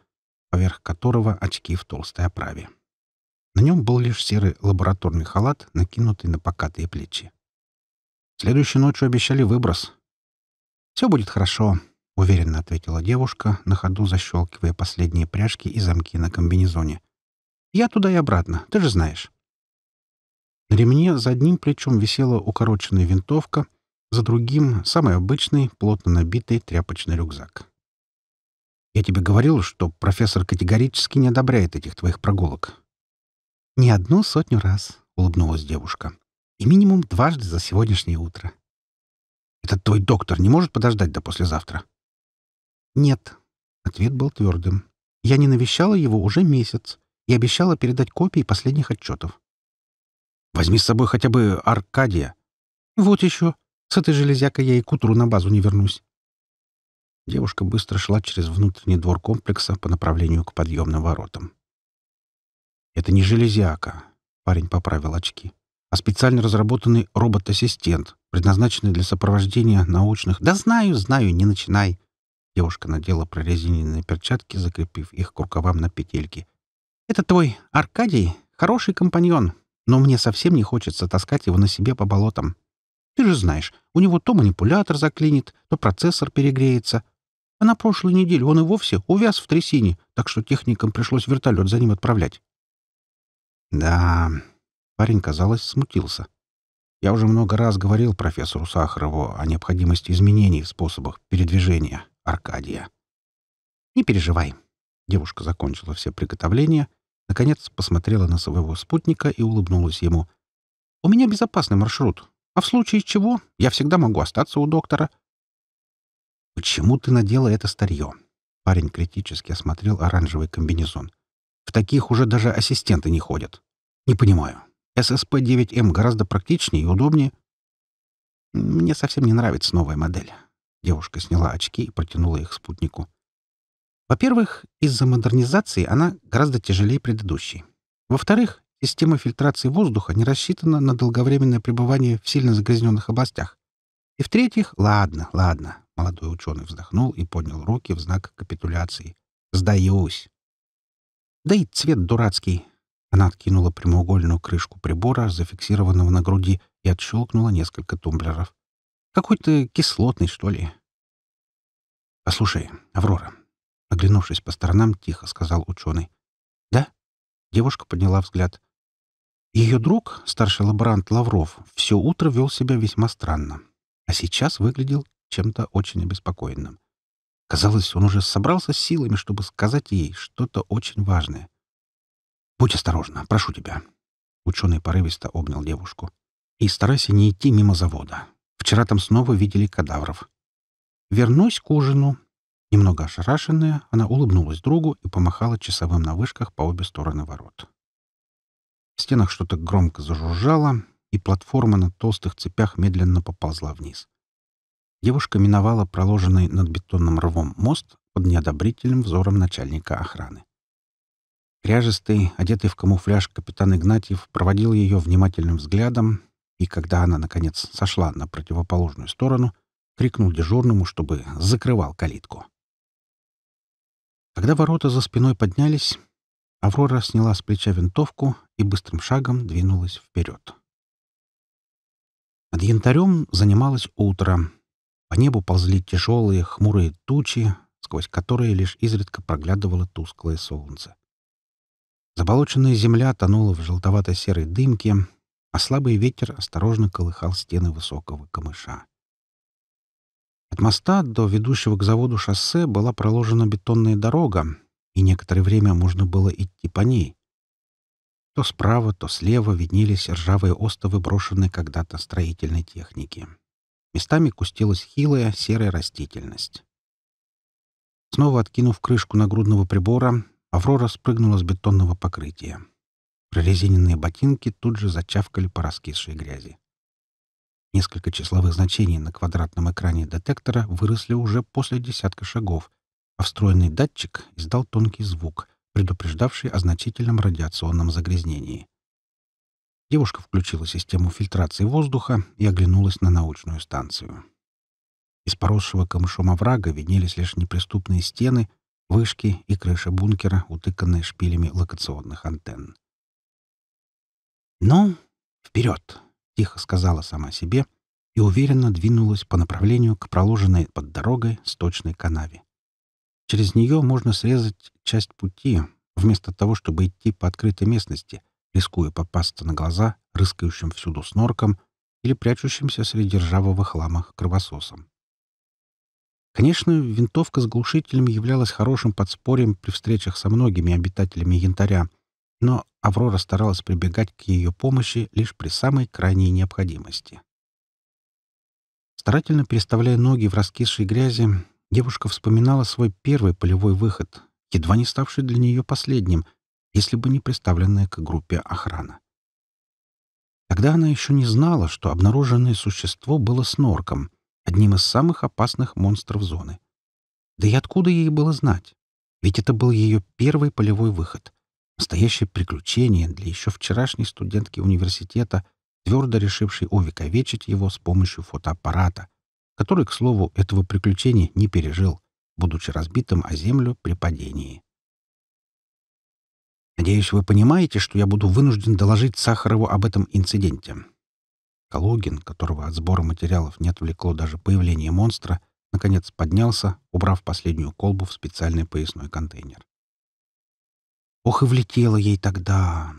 B: поверх которого очки в толстой оправе. На нем был лишь серый лабораторный халат, накинутый на покатые плечи. Следующую ночью обещали выброс. «Все будет хорошо», — уверенно ответила девушка, на ходу защелкивая последние пряжки и замки на комбинезоне — я туда и обратно, ты же знаешь. На ремне за одним плечом висела укороченная винтовка, за другим — самый обычный, плотно набитый тряпочный рюкзак. Я тебе говорил, что профессор категорически не одобряет этих твоих прогулок. «Не одну сотню раз», — улыбнулась девушка. «И минимум дважды за сегодняшнее утро». «Этот твой доктор не может подождать до послезавтра?» «Нет», — ответ был твердым. «Я не навещала его уже месяц и обещала передать копии последних отчетов. «Возьми с собой хотя бы Аркадия». «Вот еще. С этой железякой я и к утру на базу не вернусь». Девушка быстро шла через внутренний двор комплекса по направлению к подъемным воротам. «Это не железяка», — парень поправил очки, «а специально разработанный робот-ассистент, предназначенный для сопровождения научных...» «Да знаю, знаю, не начинай!» Девушка надела прорезиненные перчатки, закрепив их к рукавам на петельке, это твой Аркадий — хороший компаньон, но мне совсем не хочется таскать его на себе по болотам. Ты же знаешь, у него то манипулятор заклинит, то процессор перегреется. А на прошлой неделе он и вовсе увяз в трясине, так что техникам пришлось вертолет за ним отправлять. Да, парень, казалось, смутился. Я уже много раз говорил профессору Сахарову о необходимости изменений в способах передвижения Аркадия. «Не переживай». Девушка закончила все приготовления Наконец посмотрела на своего спутника и улыбнулась ему. «У меня безопасный маршрут, а в случае чего я всегда могу остаться у доктора». «Почему ты надела это старье?» Парень критически осмотрел оранжевый комбинезон. «В таких уже даже ассистенты не ходят. Не понимаю. ССП-9М гораздо практичнее и удобнее». «Мне совсем не нравится новая модель». Девушка сняла очки и протянула их спутнику. Во-первых, из-за модернизации она гораздо тяжелее предыдущей. Во-вторых, система фильтрации воздуха не рассчитана на долговременное пребывание в сильно загрязненных областях. И в-третьих, ладно, ладно, молодой ученый вздохнул и поднял руки в знак капитуляции. Сдаюсь. Да и цвет дурацкий. Она откинула прямоугольную крышку прибора, зафиксированного на груди, и отщелкнула несколько тумблеров. Какой-то кислотный, что ли. Послушай, Аврора, Оглянувшись по сторонам, тихо сказал ученый. «Да?» — девушка подняла взгляд. Ее друг, старший лаборант Лавров, все утро вел себя весьма странно, а сейчас выглядел чем-то очень обеспокоенным. Казалось, он уже собрался с силами, чтобы сказать ей что-то очень важное. «Будь осторожна, прошу тебя». Ученый порывисто обнял девушку. «И старайся не идти мимо завода. Вчера там снова видели кадавров. Вернусь к ужину. Немного ошарашенная, она улыбнулась другу и помахала часовым на вышках по обе стороны ворот. В стенах что-то громко зажужжало, и платформа на толстых цепях медленно поползла вниз. Девушка миновала проложенный над бетонным рвом мост под неодобрительным взором начальника охраны. Кряжистый, одетый в камуфляж капитан Игнатьев проводил ее внимательным взглядом, и когда она, наконец, сошла на противоположную сторону, крикнул дежурному, чтобы закрывал калитку. Когда ворота за спиной поднялись, Аврора сняла с плеча винтовку и быстрым шагом двинулась вперед. Над янтарем занималось утро. По небу ползли тяжелые хмурые тучи, сквозь которые лишь изредка проглядывало тусклое солнце. Заболоченная земля тонула в желтовато-серой дымке, а слабый ветер осторожно колыхал стены высокого камыша. От моста до ведущего к заводу шоссе была проложена бетонная дорога, и некоторое время можно было идти по ней. То справа, то слева виднелись ржавые остовы брошенной когда-то строительной техники. Местами кустилась хилая серая растительность. Снова откинув крышку нагрудного прибора, Аврора спрыгнула с бетонного покрытия. Прорезиненные ботинки тут же зачавкали по раскисшей грязи. Несколько числовых значений на квадратном экране детектора выросли уже после десятка шагов, а встроенный датчик издал тонкий звук, предупреждавший о значительном радиационном загрязнении. Девушка включила систему фильтрации воздуха и оглянулась на научную станцию. Из поросшего камышом оврага виднелись лишь неприступные стены, вышки и крыша бункера, утыканные шпилями локационных антенн. «Ну, вперед!» тихо сказала сама себе и уверенно двинулась по направлению к проложенной под дорогой сточной канаве. Через нее можно срезать часть пути, вместо того, чтобы идти по открытой местности, рискуя попасться на глаза рыскающим всюду с или прячущимся среди ржавого хлама кровососом. Конечно, винтовка с глушителем являлась хорошим подспорьем при встречах со многими обитателями янтаря, но Аврора старалась прибегать к ее помощи лишь при самой крайней необходимости. Старательно переставляя ноги в раскисшей грязи, девушка вспоминала свой первый полевой выход, едва не ставший для нее последним, если бы не представленная к группе охрана. Тогда она еще не знала, что обнаруженное существо было снорком, одним из самых опасных монстров зоны. Да и откуда ей было знать? Ведь это был ее первый полевой выход — Настоящее приключение для еще вчерашней студентки университета, твердо решившей увековечить его с помощью фотоаппарата, который, к слову, этого приключения не пережил, будучи разбитым о землю при падении. Надеюсь, вы понимаете, что я буду вынужден доложить Сахарову об этом инциденте. Калугин, которого от сбора материалов не отвлекло даже появление монстра, наконец поднялся, убрав последнюю колбу в специальный поясной контейнер. Ох и влетело ей тогда.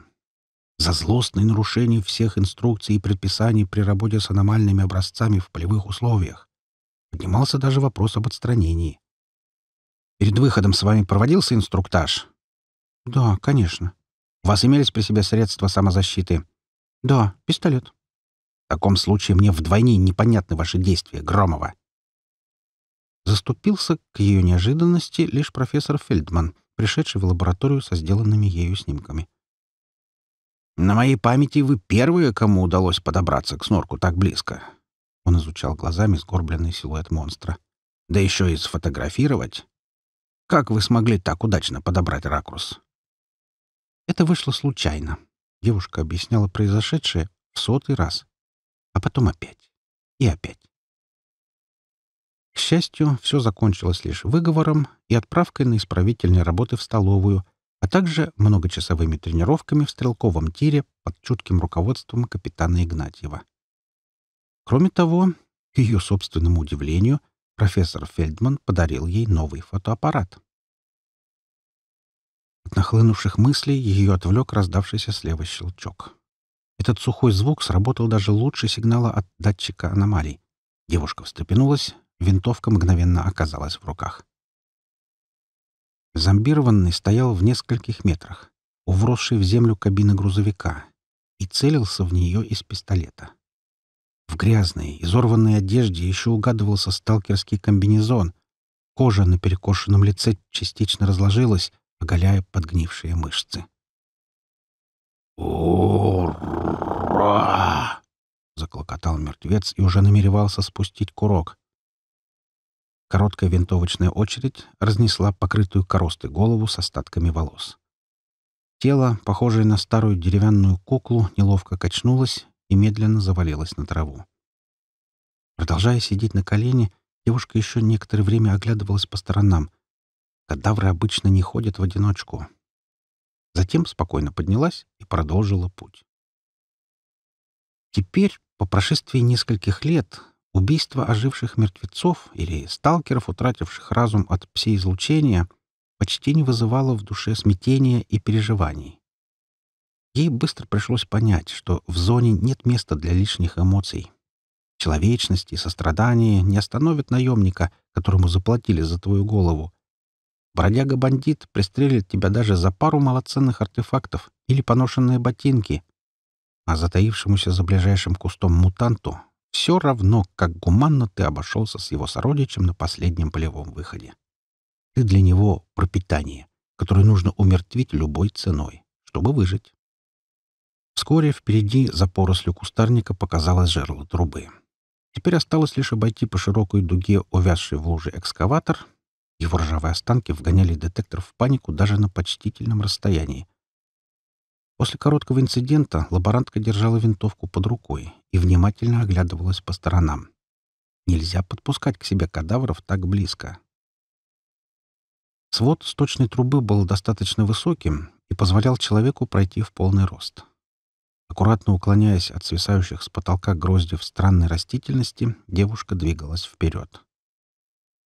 B: За злостное нарушение всех инструкций и предписаний при работе с аномальными образцами в полевых условиях. Поднимался даже вопрос об отстранении. «Перед выходом с вами проводился инструктаж?» «Да, конечно». «У вас имелись при себе средства самозащиты?» «Да, пистолет». «В таком случае мне вдвойне непонятны ваши действия, Громова». Заступился к ее неожиданности лишь профессор Фельдман — пришедший в лабораторию со сделанными ею снимками. «На моей памяти вы первые, кому удалось подобраться к снорку так близко». Он изучал глазами сгорбленный силуэт монстра. «Да еще и сфотографировать. Как вы смогли так удачно подобрать ракурс?» «Это вышло случайно», — девушка объясняла произошедшее в сотый раз, а потом опять и опять. К счастью, все закончилось лишь выговором и отправкой на исправительные работы в столовую, а также многочасовыми тренировками в стрелковом тире под чутким руководством капитана Игнатьева. Кроме того, к ее собственному удивлению, профессор Фельдман подарил ей новый фотоаппарат. От нахлынувших мыслей ее отвлек раздавшийся слева щелчок. Этот сухой звук сработал даже лучше сигнала от датчика аномалий. Девушка встрепенулась, Винтовка мгновенно оказалась в руках. Зомбированный стоял в нескольких метрах, у вросшей в землю кабины грузовика, и целился в нее из пистолета. В грязной, изорванной одежде еще угадывался сталкерский комбинезон. Кожа на перекошенном лице частично разложилась, оголяя подгнившие мышцы. «Ура!» — заклокотал мертвец и уже намеревался спустить курок, Короткая винтовочная очередь разнесла покрытую коростой голову с остатками волос. Тело, похожее на старую деревянную куклу, неловко качнулось и медленно завалилось на траву. Продолжая сидеть на колене, девушка еще некоторое время оглядывалась по сторонам. Кадавры обычно не ходят в одиночку. Затем спокойно поднялась и продолжила путь. Теперь, по прошествии нескольких лет, Убийство оживших мертвецов или сталкеров, утративших разум от пси-излучения, почти не вызывало в душе смятения и переживаний. Ей быстро пришлось понять, что в зоне нет места для лишних эмоций. Человечность и сострадание не остановят наемника, которому заплатили за твою голову. Бродяга-бандит пристрелит тебя даже за пару малоценных артефактов или поношенные ботинки, а затаившемуся за ближайшим кустом мутанту все равно, как гуманно ты обошелся с его сородичем на последнем полевом выходе. Ты для него пропитание, которое нужно умертвить любой ценой, чтобы выжить. Вскоре впереди за порослью кустарника показалось жерло трубы. Теперь осталось лишь обойти по широкой дуге увязший в луже экскаватор. Его ржавые останки вгоняли детектор в панику даже на почтительном расстоянии. После короткого инцидента лаборантка держала винтовку под рукой и внимательно оглядывалась по сторонам. Нельзя подпускать к себе кадавров так близко. Свод сточной трубы был достаточно высоким и позволял человеку пройти в полный рост. Аккуратно уклоняясь от свисающих с потолка гроздев странной растительности, девушка двигалась вперед.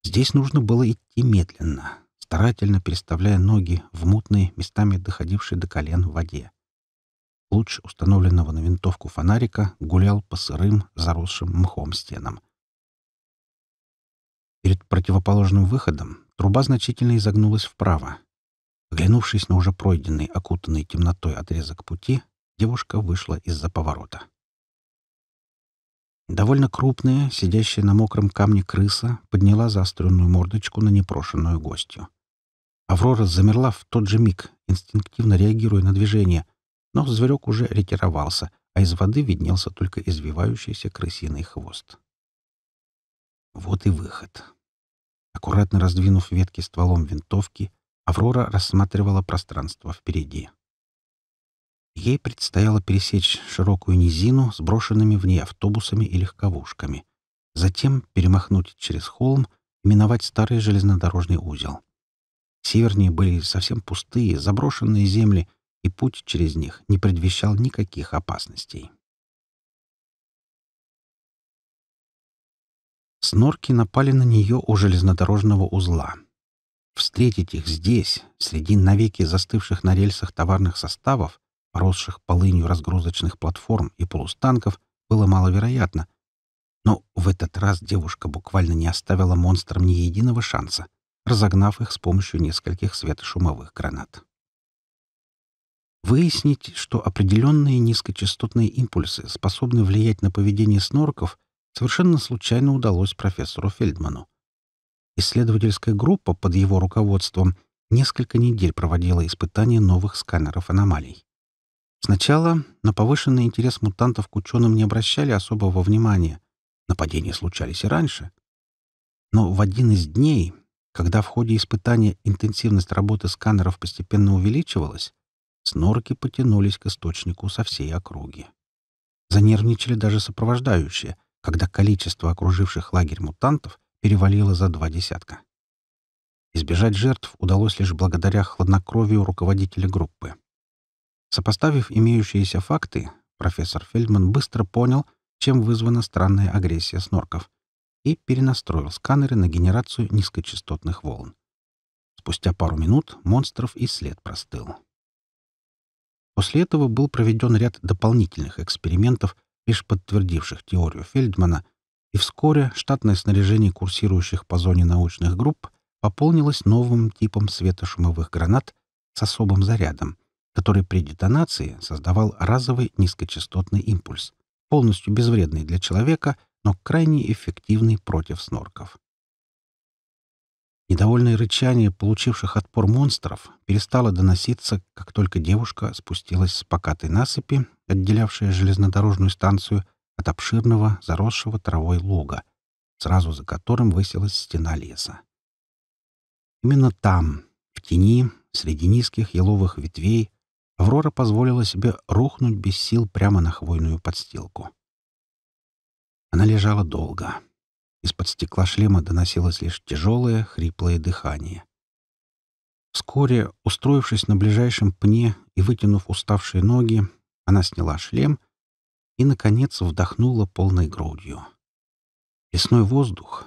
B: Здесь нужно было идти медленно, старательно переставляя ноги в мутной, местами доходившей до колен в воде луч установленного на винтовку фонарика гулял по сырым, заросшим мхом стенам. Перед противоположным выходом труба значительно изогнулась вправо. Оглянувшись на уже пройденный, окутанный темнотой отрезок пути, девушка вышла из-за поворота. Довольно крупная, сидящая на мокром камне крыса, подняла заостренную мордочку на непрошенную гостью. Аврора замерла в тот же миг, инстинктивно реагируя на движение, но зверек уже ретировался, а из воды виднелся только извивающийся крысиный хвост. Вот и выход. Аккуратно раздвинув ветки стволом винтовки, Аврора рассматривала пространство впереди. Ей предстояло пересечь широкую низину с брошенными в ней автобусами и легковушками, затем перемахнуть через холм и миновать старый железнодорожный узел. Севернее были совсем пустые, заброшенные земли — и путь через них не предвещал никаких опасностей. Снорки напали на нее у железнодорожного узла. Встретить их здесь, среди навеки застывших на рельсах товарных составов, поросших полынью разгрузочных платформ и полустанков, было маловероятно. Но в этот раз девушка буквально не оставила монстрам ни единого шанса, разогнав их с помощью нескольких светошумовых гранат. Выяснить, что определенные низкочастотные импульсы способны влиять на поведение снорков, совершенно случайно удалось профессору Фельдману. Исследовательская группа под его руководством несколько недель проводила испытания новых сканеров аномалий. Сначала на повышенный интерес мутантов к ученым не обращали особого внимания. Нападения случались и раньше. Но в один из дней, когда в ходе испытания интенсивность работы сканеров постепенно увеличивалась, Снорки потянулись к источнику со всей округи. Занервничали даже сопровождающие, когда количество окруживших лагерь мутантов перевалило за два десятка. Избежать жертв удалось лишь благодаря хладнокровию руководителя группы. Сопоставив имеющиеся факты, профессор Фельдман быстро понял, чем вызвана странная агрессия снорков, и перенастроил сканеры на генерацию низкочастотных волн. Спустя пару минут монстров и след простыл. После этого был проведен ряд дополнительных экспериментов, лишь подтвердивших теорию Фельдмана, и вскоре штатное снаряжение курсирующих по зоне научных групп пополнилось новым типом светошумовых гранат с особым зарядом, который при детонации создавал разовый низкочастотный импульс, полностью безвредный для человека, но крайне эффективный против снорков. Недовольное рычание получивших отпор монстров перестало доноситься, как только девушка спустилась с покатой насыпи, отделявшей железнодорожную станцию от обширного, заросшего травой луга, сразу за которым высилась стена леса. Именно там, в тени, среди низких еловых ветвей, Аврора позволила себе рухнуть без сил прямо на хвойную подстилку. Она лежала долго. Из-под стекла шлема доносилось лишь тяжелое, хриплое дыхание. Вскоре, устроившись на ближайшем пне и вытянув уставшие ноги, она сняла шлем и, наконец, вдохнула полной грудью. Лесной воздух,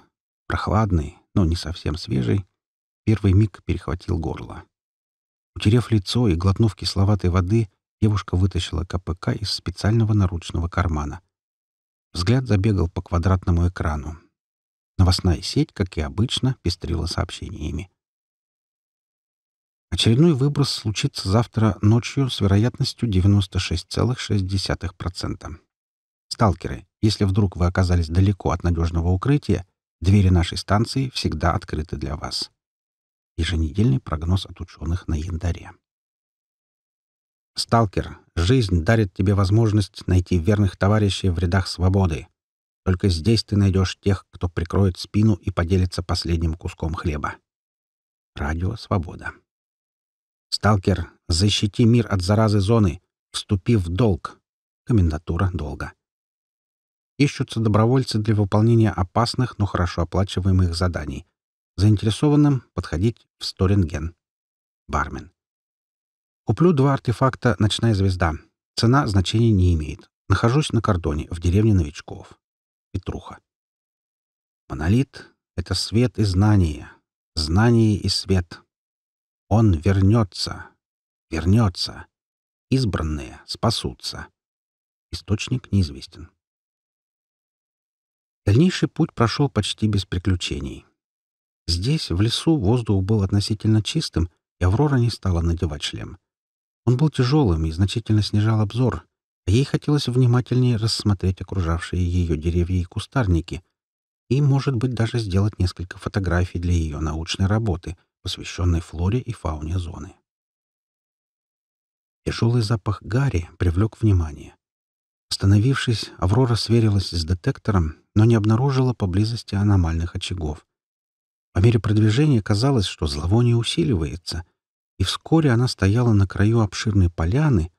B: прохладный, но не совсем свежий, первый миг перехватил горло. Утерев лицо и глотнув кисловатой воды, девушка вытащила КПК из специального наручного кармана. Взгляд забегал по квадратному экрану. Новостная сеть, как и обычно, пестрила сообщениями. Очередной выброс случится завтра ночью с вероятностью 96,6%. Сталкеры, если вдруг вы оказались далеко от надежного укрытия, двери нашей станции всегда открыты для вас. Еженедельный прогноз от ученых на яндаре. Сталкер, жизнь дарит тебе возможность найти верных товарищей в рядах свободы. Только здесь ты найдешь тех, кто прикроет спину и поделится последним куском хлеба. Радио «Свобода». «Сталкер, защити мир от заразы зоны, вступив в долг». Комендатура долга. Ищутся добровольцы для выполнения опасных, но хорошо оплачиваемых заданий. Заинтересованным подходить в сторинген. Бармен. Куплю два артефакта «Ночная звезда». Цена значения не имеет. Нахожусь на кордоне, в деревне новичков. Петруха. Монолит — это свет и знание, знание и свет. Он вернется, вернется. Избранные спасутся. Источник неизвестен. Дальнейший путь прошел почти без приключений. Здесь, в лесу, воздух был относительно чистым, и Аврора не стала надевать шлем. Он был тяжелым и значительно снижал обзор, Ей хотелось внимательнее рассмотреть окружавшие ее деревья и кустарники и, может быть, даже сделать несколько фотографий для ее научной работы, посвященной флоре и фауне зоны. Тяжелый запах гари привлек внимание. Остановившись, Аврора сверилась с детектором, но не обнаружила поблизости аномальных очагов. По мере продвижения казалось, что зловоние усиливается, и вскоре она стояла на краю обширной поляны,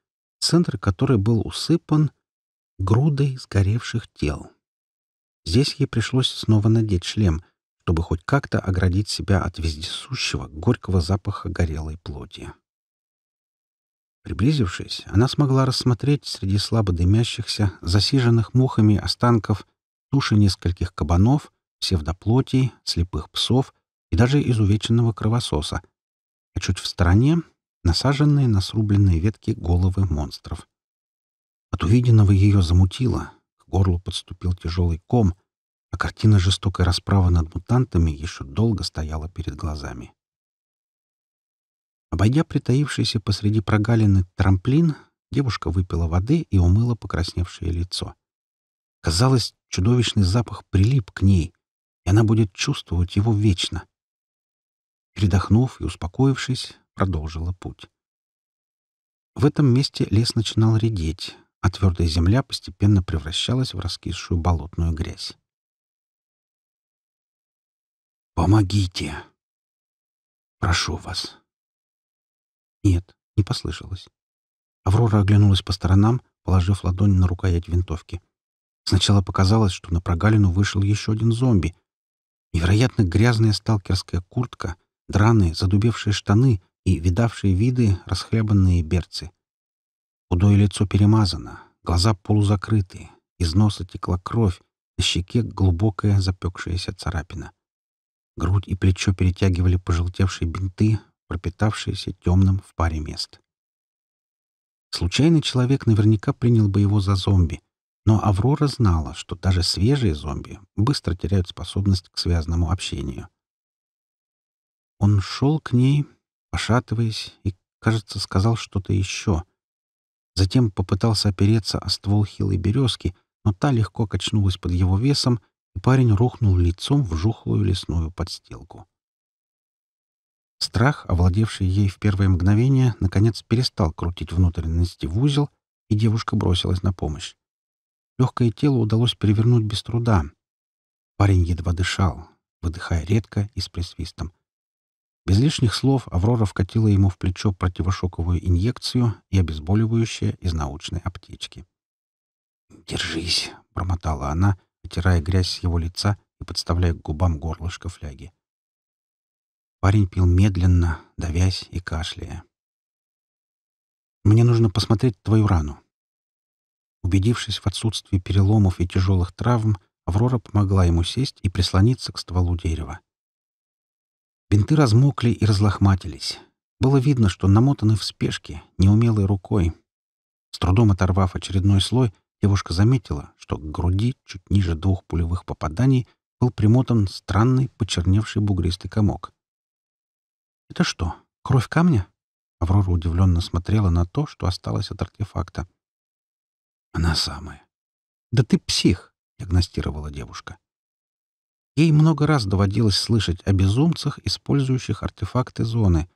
B: центр которой был усыпан грудой сгоревших тел. Здесь ей пришлось снова надеть шлем, чтобы хоть как-то оградить себя от вездесущего, горького запаха горелой плоти. Приблизившись, она смогла рассмотреть среди слабо дымящихся, засиженных мухами останков туши нескольких кабанов, псевдоплотий, слепых псов и даже изувеченного кровососа, а чуть в стороне насаженные на срубленные ветки головы монстров. От увиденного ее замутило, к горлу подступил тяжелый ком, а картина жестокой расправы над мутантами еще долго стояла перед глазами. Обойдя притаившийся посреди прогалины трамплин, девушка выпила воды и умыла покрасневшее лицо. Казалось, чудовищный запах прилип к ней, и она будет чувствовать его вечно. Передохнув и успокоившись, продолжила путь. В этом месте лес начинал редеть, а твердая земля постепенно превращалась в раскисшую болотную грязь. «Помогите! Прошу вас!» Нет, не послышалось. Аврора оглянулась по сторонам, положив ладонь на рукоять винтовки. Сначала показалось, что на прогалину вышел еще один зомби. Невероятно грязная сталкерская куртка, драные, задубевшие штаны, и видавшие виды расхлябанные берцы. Худое лицо перемазано, глаза полузакрыты, из носа текла кровь, на щеке глубокая запекшаяся царапина. Грудь и плечо перетягивали пожелтевшие бинты, пропитавшиеся темным в паре мест. Случайный человек наверняка принял бы его за зомби, но Аврора знала, что даже свежие зомби быстро теряют способность к связанному общению. Он шел к ней, пошатываясь, и, кажется, сказал что-то еще. Затем попытался опереться о ствол хилой березки, но та легко качнулась под его весом, и парень рухнул лицом в жухлую лесную подстилку. Страх, овладевший ей в первое мгновение, наконец перестал крутить внутренности в узел, и девушка бросилась на помощь. Легкое тело удалось перевернуть без труда. Парень едва дышал, выдыхая редко и с присвистом — без лишних слов Аврора вкатила ему в плечо противошоковую инъекцию и обезболивающее из научной аптечки. «Держись!» — промотала она, вытирая грязь с его лица и подставляя к губам горлышко фляги. Парень пил медленно, давясь и кашляя. «Мне нужно посмотреть твою рану». Убедившись в отсутствии переломов и тяжелых травм, Аврора помогла ему сесть и прислониться к стволу дерева. Бинты размокли и разлохматились. Было видно, что намотаны в спешке, неумелой рукой. С трудом оторвав очередной слой, девушка заметила, что к груди, чуть ниже двух пулевых попаданий, был примотан странный, почерневший бугристый комок. «Это что, кровь камня?» Аврора удивленно смотрела на то, что осталось от артефакта. «Она самая». «Да ты псих!» — диагностировала девушка. Ей много раз доводилось слышать о безумцах, использующих артефакты зоны.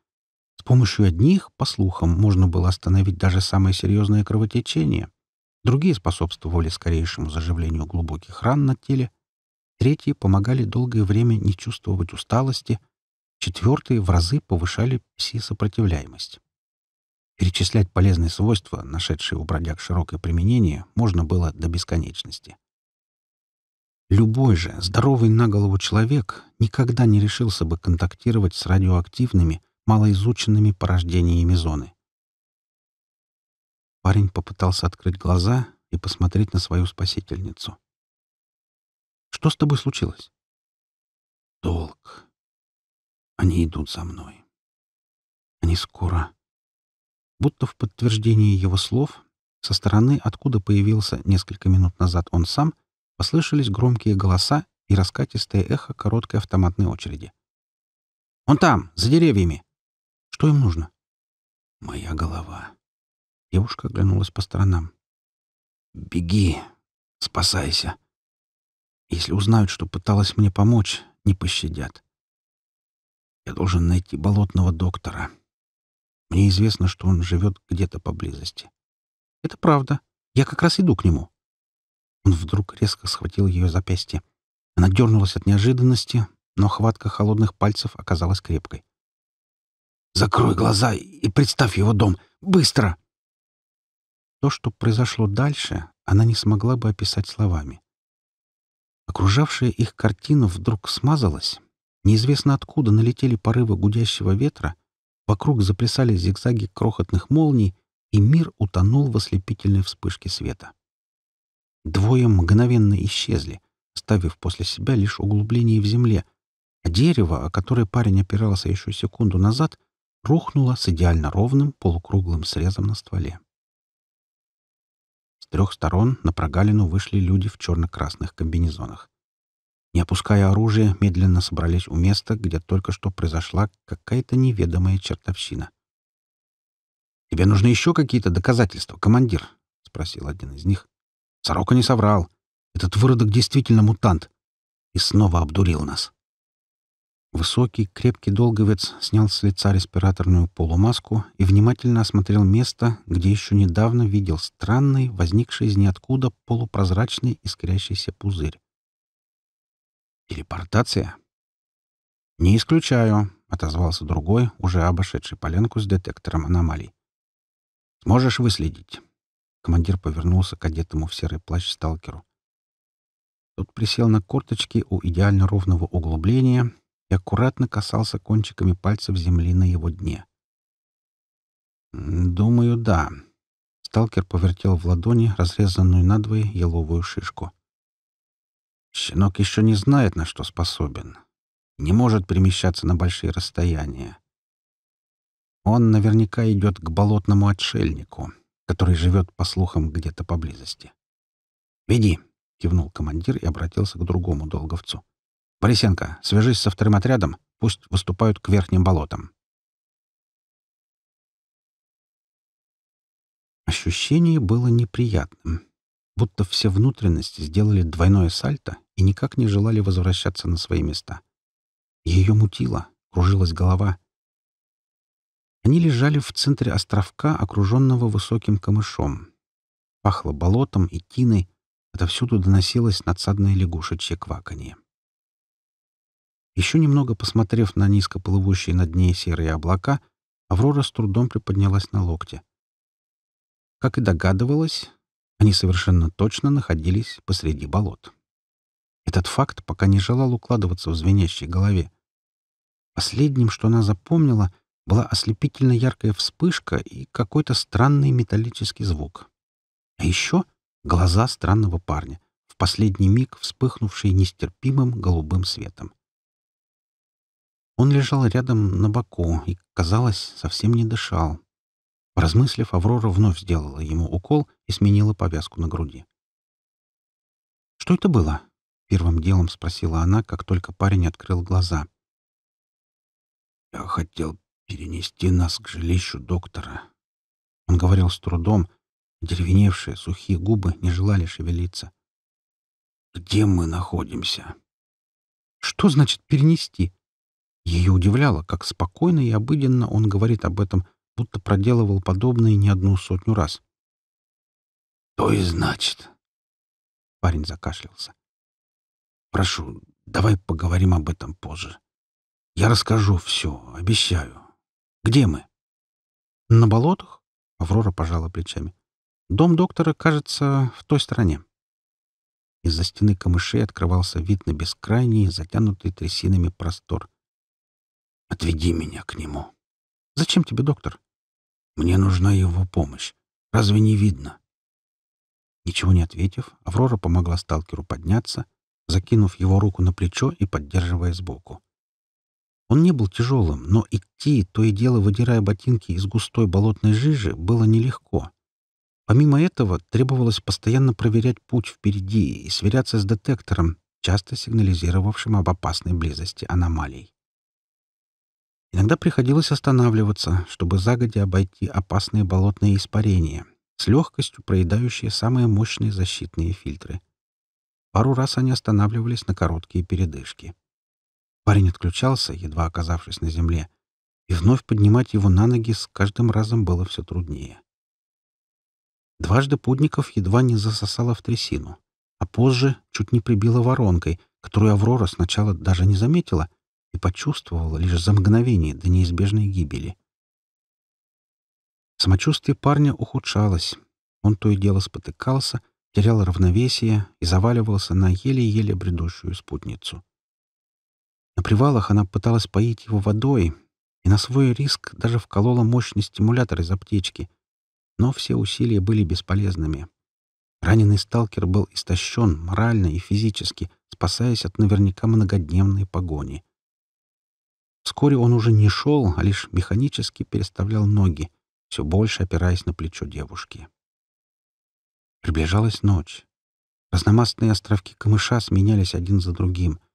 B: С помощью одних, по слухам, можно было остановить даже самое серьезное кровотечение. Другие способствовали скорейшему заживлению глубоких ран на теле. Третьи помогали долгое время не чувствовать усталости. Четвертые в разы повышали пси-сопротивляемость. Перечислять полезные свойства, нашедшие у бродяг широкое применение, можно было до бесконечности. Любой же здоровый на голову человек никогда не решился бы контактировать с радиоактивными, малоизученными порождениями зоны. Парень попытался открыть глаза и посмотреть на свою спасительницу. «Что с тобой случилось?» «Долг. Они идут за мной. Они скоро...» Будто в подтверждении его слов, со стороны, откуда появился несколько минут назад он сам, Послышались громкие голоса и раскатистое эхо короткой автоматной очереди. «Он там, за деревьями!» «Что им нужно?»
A: «Моя голова».
B: Девушка оглянулась по сторонам.
A: «Беги! Спасайся!
B: Если узнают, что пыталась мне помочь, не пощадят. Я должен найти болотного доктора. Мне известно, что он живет где-то поблизости». «Это правда. Я как раз иду к нему». Он вдруг резко схватил ее запястье. Она дернулась от неожиданности, но хватка холодных пальцев оказалась крепкой. «Закрой глаза и представь его дом! Быстро!» То, что произошло дальше, она не смогла бы описать словами. Окружавшая их картина вдруг смазалась. Неизвестно откуда налетели порывы гудящего ветра, вокруг заплясали зигзаги крохотных молний, и мир утонул в ослепительной вспышке света. Двое мгновенно исчезли, оставив после себя лишь углубление в земле, а дерево, о которое парень опирался еще секунду назад, рухнуло с идеально ровным полукруглым срезом на стволе. С трех сторон на прогалину вышли люди в черно-красных комбинезонах. Не опуская оружие, медленно собрались у места, где только что произошла какая-то неведомая чертовщина. «Тебе нужны еще какие-то доказательства, командир?» — спросил один из них, Сорока не соврал. Этот выродок действительно мутант. И снова обдурил нас. Высокий, крепкий долговец снял с лица респираторную полумаску и внимательно осмотрел место, где еще недавно видел странный, возникший из ниоткуда полупрозрачный искрящийся пузырь. «Телепортация?» «Не исключаю», — отозвался другой, уже обошедший поленку с детектором аномалий. «Сможешь выследить?» Командир повернулся к одетому в серый плащ сталкеру. Тот присел на корточки у идеально ровного углубления и аккуратно касался кончиками пальцев земли на его дне. «Думаю, да». Сталкер повертел в ладони разрезанную надвое еловую шишку. «Щенок еще не знает, на что способен. Не может перемещаться на большие расстояния. Он наверняка идет к болотному отшельнику, который живет, по слухам, где-то поблизости. «Веди!» — кивнул командир и обратился к другому долговцу. «Борисенко, свяжись со вторым отрядом, пусть выступают к верхним болотам». Ощущение было неприятным, будто все внутренности сделали двойное сальто и никак не желали возвращаться на свои места. Ее мутило, кружилась голова — они лежали в центре островка, окруженного высоким камышом. Пахло болотом и тиной, отовсюду доносилось надсадное лягушечье кваканье. Еще немного посмотрев на низко плывущие над ней серые облака, Аврора с трудом приподнялась на локте. Как и догадывалась, они совершенно точно находились посреди болот. Этот факт пока не желал укладываться в звенящей голове. Последним, что она запомнила, была ослепительно яркая вспышка и какой-то странный металлический звук. А еще глаза странного парня, в последний миг вспыхнувшие нестерпимым голубым светом. Он лежал рядом на боку и, казалось, совсем не дышал. Поразмыслив, Аврора вновь сделала ему укол и сменила повязку на груди. «Что это было?» — первым делом спросила она, как только парень открыл глаза. «Я хотел перенести нас к жилищу доктора. Он говорил с трудом, деревеневшие сухие губы не желали шевелиться. «Где мы находимся?» «Что значит перенести?» Ее удивляло, как спокойно и обыденно он говорит об этом, будто проделывал подобное не одну сотню раз.
A: «То и значит...»
B: Парень закашлялся. «Прошу, давай поговорим об этом позже. Я расскажу все, обещаю. Где мы? На болотах? Аврора пожала плечами. Дом доктора, кажется, в той стороне. Из-за стены камышей открывался вид на бескрайний, затянутый трясинами простор. «Отведи меня к нему». «Зачем тебе, доктор?» «Мне нужна его помощь. Разве не видно?» Ничего не ответив, Аврора помогла сталкеру подняться, закинув его руку на плечо и поддерживая сбоку. Он не был тяжелым, но идти, то и дело выдирая ботинки из густой болотной жижи, было нелегко. Помимо этого, требовалось постоянно проверять путь впереди и сверяться с детектором, часто сигнализировавшим об опасной близости аномалий. Иногда приходилось останавливаться, чтобы загодя обойти опасные болотные испарения, с легкостью проедающие самые мощные защитные фильтры. Пару раз они останавливались на короткие передышки. Парень отключался, едва оказавшись на земле, и вновь поднимать его на ноги с каждым разом было все труднее. Дважды Пудников едва не засосало в трясину, а позже чуть не прибило воронкой, которую Аврора сначала даже не заметила и почувствовала лишь за мгновение до неизбежной гибели. Самочувствие парня ухудшалось. Он то и дело спотыкался, терял равновесие и заваливался на еле-еле бредущую спутницу. На привалах она пыталась поить его водой и на свой риск даже вколола мощный стимулятор из аптечки. Но все усилия были бесполезными. Раненый сталкер был истощен морально и физически, спасаясь от наверняка многодневной погони. Вскоре он уже не шел, а лишь механически переставлял ноги, все больше опираясь на плечо девушки. Приближалась ночь. Разномастные островки камыша сменялись один за другим —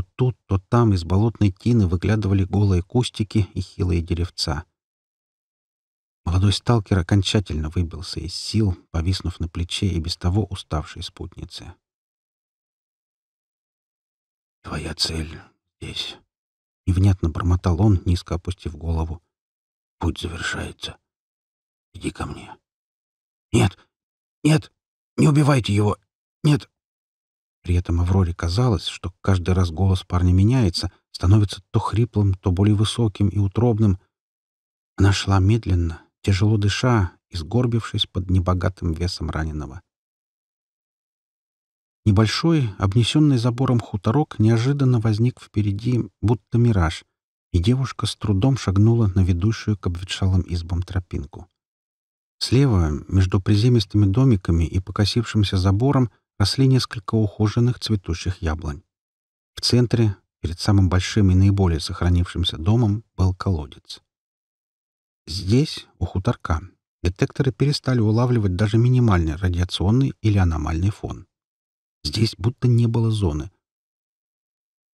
B: то тут, то там из болотной тины выглядывали голые кустики и хилые деревца. Молодой сталкер окончательно выбился из сил, повиснув на плече и без того уставшей спутницы. «Твоя цель здесь», — невнятно бормотал он, низко опустив голову. «Путь
A: завершается.
B: Иди ко мне». «Нет! Нет! Не убивайте его! Нет! При этом Авроре казалось, что каждый раз голос парня меняется, становится то хриплым, то более высоким и утробным. Она шла медленно, тяжело дыша и сгорбившись под небогатым весом раненого. Небольшой, обнесенный забором хуторок неожиданно возник впереди, будто мираж, и девушка с трудом шагнула на ведущую к обветшалым избам тропинку. Слева, между приземистыми домиками и покосившимся забором, росли несколько ухоженных цветущих яблонь. В центре, перед самым большим и наиболее сохранившимся домом, был колодец. Здесь, у хуторка, детекторы перестали улавливать даже минимальный радиационный или аномальный фон. Здесь будто не было зоны.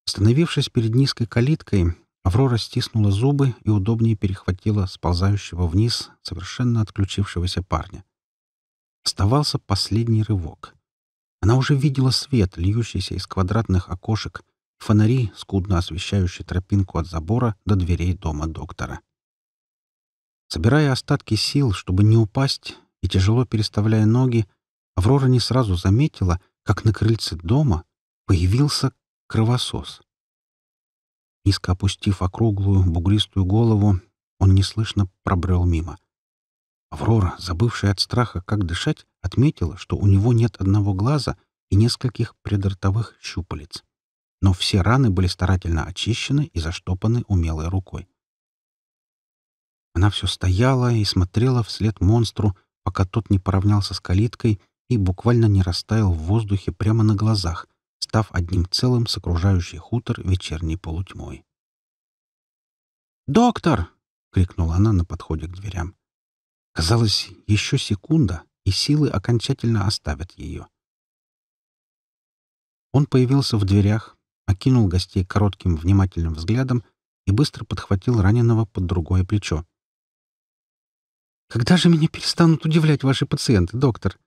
B: Остановившись перед низкой калиткой, Аврора стиснула зубы и удобнее перехватила сползающего вниз совершенно отключившегося парня. Оставался последний рывок. Она уже видела свет, льющийся из квадратных окошек, фонари, скудно освещающие тропинку от забора до дверей дома доктора. Собирая остатки сил, чтобы не упасть, и тяжело переставляя ноги, Аврора не сразу заметила, как на крыльце дома появился кровосос. Низко опустив округлую, бугристую голову, он неслышно пробрел мимо. Аврора, забывшая от страха, как дышать, Отметила, что у него нет одного глаза и нескольких предротовых щупалец. Но все раны были старательно очищены и заштопаны умелой рукой. Она все стояла и смотрела вслед монстру, пока тот не поравнялся с калиткой и буквально не растаял в воздухе прямо на глазах, став одним целым с окружающей хутор вечерней полутьмой. «Доктор!» — крикнула она на подходе к дверям. Казалось, еще секунда, и силы окончательно оставят ее. Он появился в дверях, окинул гостей коротким внимательным взглядом и быстро подхватил раненого под другое плечо. «Когда же меня перестанут удивлять ваши пациенты, доктор?»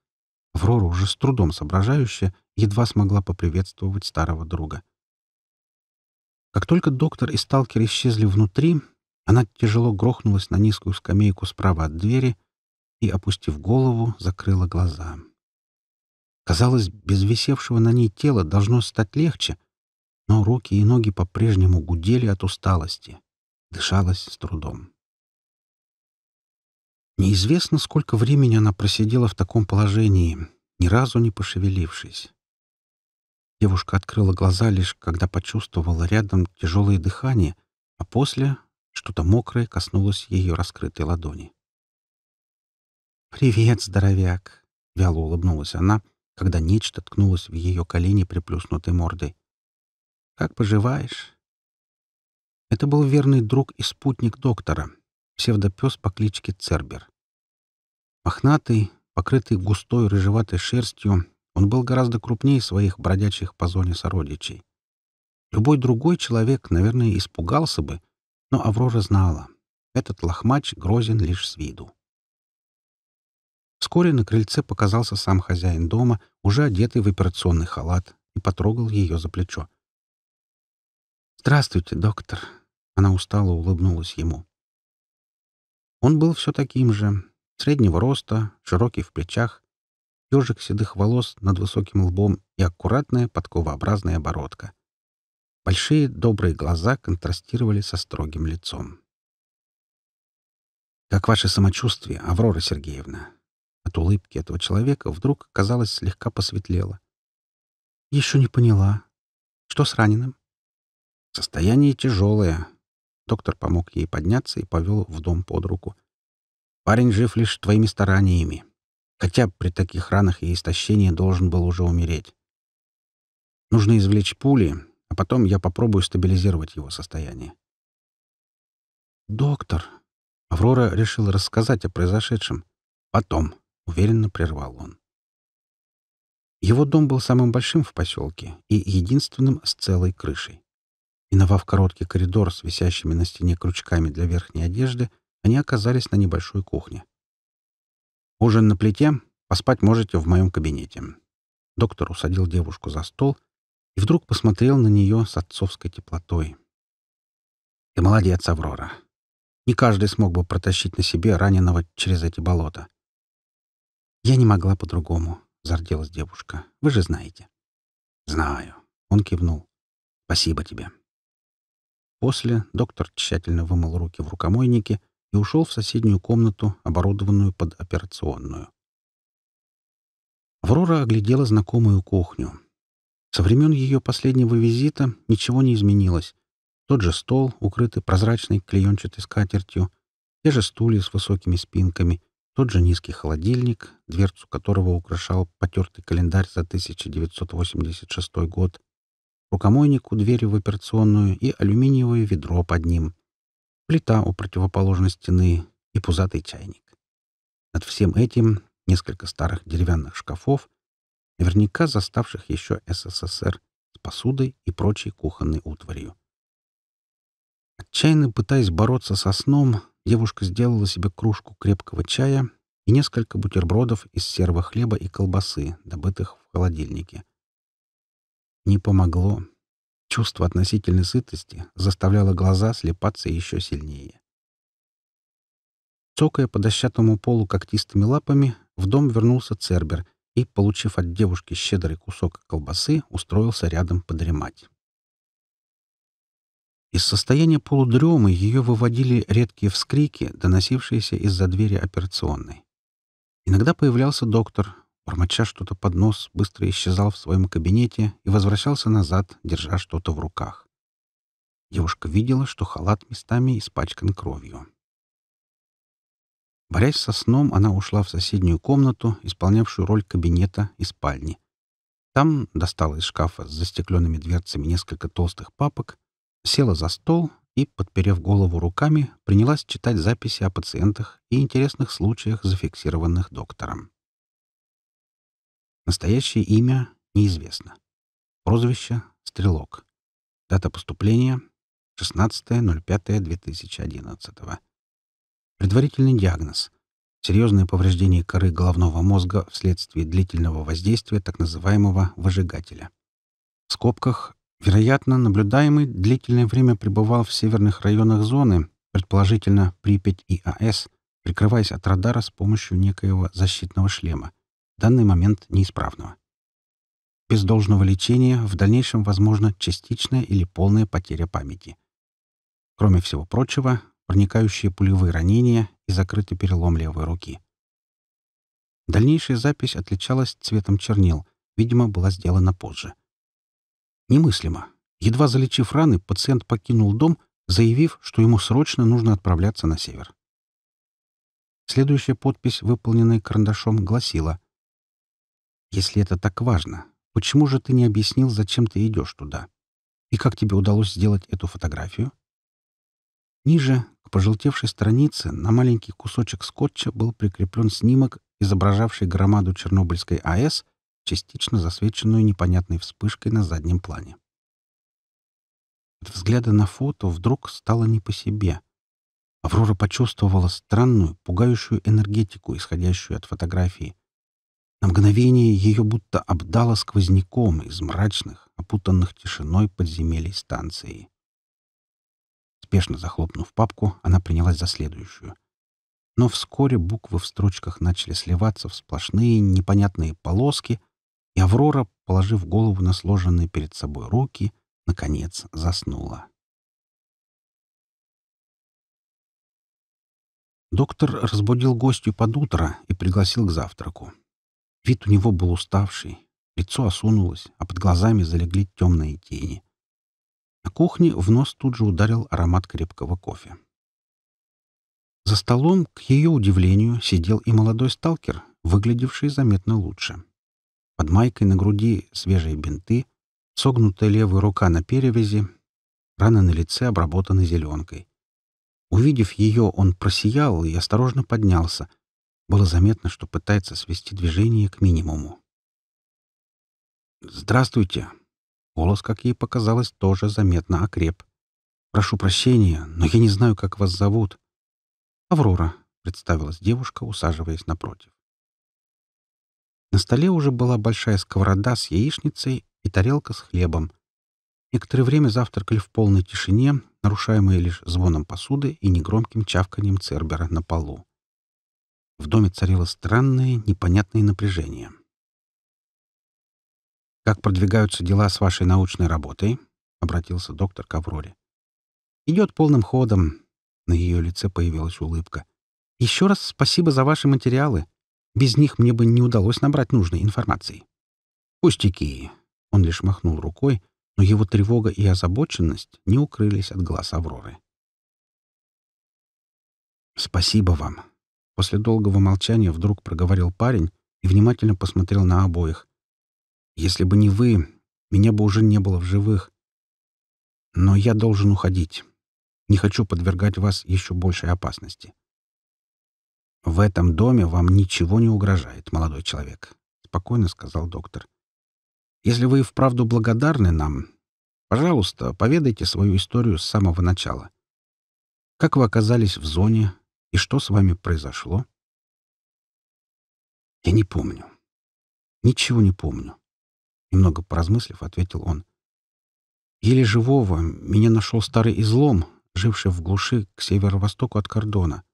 B: Аврора, уже с трудом соображающая, едва смогла поприветствовать старого друга. Как только доктор и сталкер исчезли внутри, она тяжело грохнулась на низкую скамейку справа от двери — и, опустив голову, закрыла глаза. Казалось, без висевшего на ней тела должно стать легче, но руки и ноги по-прежнему гудели от усталости. Дышалась с трудом. Неизвестно, сколько времени она просидела в таком положении, ни разу не пошевелившись. Девушка открыла глаза лишь, когда почувствовала рядом тяжелое дыхание, а после что-то мокрое коснулось ее раскрытой ладони. «Привет, здоровяк!» — вяло улыбнулась она, когда нечто ткнулось в ее колени приплюснутой мордой. «Как поживаешь?» Это был верный друг и спутник доктора, псевдопес по кличке Цербер. Мохнатый, покрытый густой рыжеватой шерстью, он был гораздо крупнее своих бродячих по зоне сородичей. Любой другой человек, наверное, испугался бы, но Аврора знала — этот лохмач грозен лишь с виду. Вскоре на крыльце показался сам хозяин дома, уже одетый в операционный халат, и потрогал ее за плечо. «Здравствуйте, доктор!» Она устало улыбнулась ему. Он был все таким же, среднего роста, широкий в плечах, ежик седых волос над высоким лбом и аккуратная подковообразная бородка. Большие добрые глаза контрастировали со строгим лицом. «Как ваше самочувствие, Аврора Сергеевна?» от улыбки этого человека вдруг, казалось, слегка посветлело. «Еще не поняла. Что с раненым?» «Состояние тяжелое». Доктор помог ей подняться и повел в дом под руку. «Парень жив лишь твоими стараниями. Хотя при таких ранах и истощении должен был уже умереть. Нужно извлечь пули, а потом я попробую стабилизировать его состояние». «Доктор!» Аврора решила рассказать о произошедшем. «Потом», уверенно прервал он. Его дом был самым большим в поселке и единственным с целой крышей. Миновав короткий коридор с висящими на стене крючками для верхней одежды, они оказались на небольшой кухне. «Ужин на плите. Поспать можете в моем кабинете». Доктор усадил девушку за стол и вдруг посмотрел на нее с отцовской теплотой. «Ты молодец, Аврора. Не каждый смог бы протащить на себе раненого через эти болота. «Я не могла по-другому», — зарделась девушка. «Вы же знаете». «Знаю», — он кивнул. «Спасибо тебе». После доктор тщательно вымыл руки в рукомойнике и ушел в соседнюю комнату, оборудованную под операционную. Аврора оглядела знакомую кухню. Со времен ее последнего визита ничего не изменилось. Тот же стол, укрытый прозрачной клеенчатой скатертью, те же стулья с высокими спинками, тот же низкий холодильник, дверцу которого украшал потертый календарь за 1986 год, рукомойник у двери в операционную и алюминиевое ведро под ним, плита у противоположной стены и пузатый чайник. Над всем этим несколько старых деревянных шкафов, наверняка заставших еще СССР с посудой и прочей кухонной утварью. Отчаянно пытаясь бороться со сном, девушка сделала себе кружку крепкого чая и несколько бутербродов из серого хлеба и колбасы, добытых в холодильнике. Не помогло. Чувство относительной сытости заставляло глаза слепаться еще сильнее. Цокая по дощатому полу когтистыми лапами, в дом вернулся Цербер и, получив от девушки щедрый кусок колбасы, устроился рядом подремать. Из состояния полудремы ее выводили редкие вскрики, доносившиеся из-за двери операционной. Иногда появлялся доктор, бормоча что-то под нос, быстро исчезал в своем кабинете и возвращался назад, держа что-то в руках. Девушка видела, что халат местами испачкан кровью. Борясь со сном, она ушла в соседнюю комнату, исполнявшую роль кабинета и спальни. Там достала из шкафа с застекленными дверцами несколько толстых папок села за стол и, подперев голову руками, принялась читать записи о пациентах и интересных случаях, зафиксированных доктором. Настоящее имя неизвестно. Прозвище — Стрелок. Дата поступления — 16.05.2011. Предварительный диагноз — серьезное повреждение коры головного мозга вследствие длительного воздействия так называемого «выжигателя». В скобках Вероятно, наблюдаемый длительное время пребывал в северных районах зоны, предположительно Припять и АЭС, прикрываясь от радара с помощью некоего защитного шлема, в данный момент неисправного. Без должного лечения в дальнейшем возможно частичная или полная потеря памяти. Кроме всего прочего, проникающие пулевые ранения и закрытый перелом левой руки. Дальнейшая запись отличалась цветом чернил, видимо, была сделана позже. Немыслимо. Едва залечив раны, пациент покинул дом, заявив, что ему срочно нужно отправляться на север. Следующая подпись, выполненная карандашом, гласила «Если это так важно, почему же ты не объяснил, зачем ты идешь туда? И как тебе удалось сделать эту фотографию?» Ниже, к пожелтевшей странице, на маленький кусочек скотча был прикреплен снимок, изображавший громаду Чернобыльской АЭС частично засвеченную непонятной вспышкой на заднем плане. От взгляда на фото вдруг стало не по себе. Аврора почувствовала странную, пугающую энергетику, исходящую от фотографии. На мгновение ее будто обдало сквозняком из мрачных, опутанных тишиной подземелий станции. Спешно захлопнув папку, она принялась за следующую. Но вскоре буквы в строчках начали сливаться в сплошные непонятные полоски, и Аврора, положив голову на сложенные перед собой руки, наконец заснула. Доктор разбудил гостью под утро и пригласил к завтраку. Вид у него был уставший, лицо осунулось, а под глазами залегли темные тени. На кухне в нос тут же ударил аромат крепкого кофе. За столом, к ее удивлению, сидел и молодой сталкер, выглядевший заметно лучше. Под майкой на груди свежие бинты, согнутая левая рука на перевязи, рана на лице обработана зеленкой. Увидев ее, он просиял и осторожно поднялся. Было заметно, что пытается свести движение к минимуму. «Здравствуйте!» Голос, как ей показалось, тоже заметно окреп. «Прошу прощения, но я не знаю, как вас зовут». «Аврора», — представилась девушка, усаживаясь напротив. На столе уже была большая сковорода с яичницей и тарелка с хлебом. Некоторое время завтракали в полной тишине, нарушаемой лишь звоном посуды и негромким чавканием цербера на полу. В доме царило странное, непонятное напряжение. «Как продвигаются дела с вашей научной работой?» — обратился доктор к Авроре. «Идет полным ходом». На ее лице появилась улыбка. «Еще раз спасибо за ваши материалы. Без них мне бы не удалось набрать нужной информации. «Пустяки!» — он лишь махнул рукой, но его тревога и озабоченность не укрылись от глаз Авроры. «Спасибо вам!» — после долгого молчания вдруг проговорил парень и внимательно посмотрел на обоих. «Если бы не вы, меня бы уже не было в живых. Но я должен уходить. Не хочу подвергать вас еще большей опасности. «В этом доме вам ничего не угрожает, молодой человек», — спокойно сказал доктор. «Если вы вправду благодарны нам, пожалуйста, поведайте свою историю с самого начала. Как вы оказались в зоне и что с вами произошло?» «Я не помню. Ничего не помню», — немного поразмыслив, ответил он. Еле живого меня нашел старый излом, живший в глуши к северо-востоку от кордона.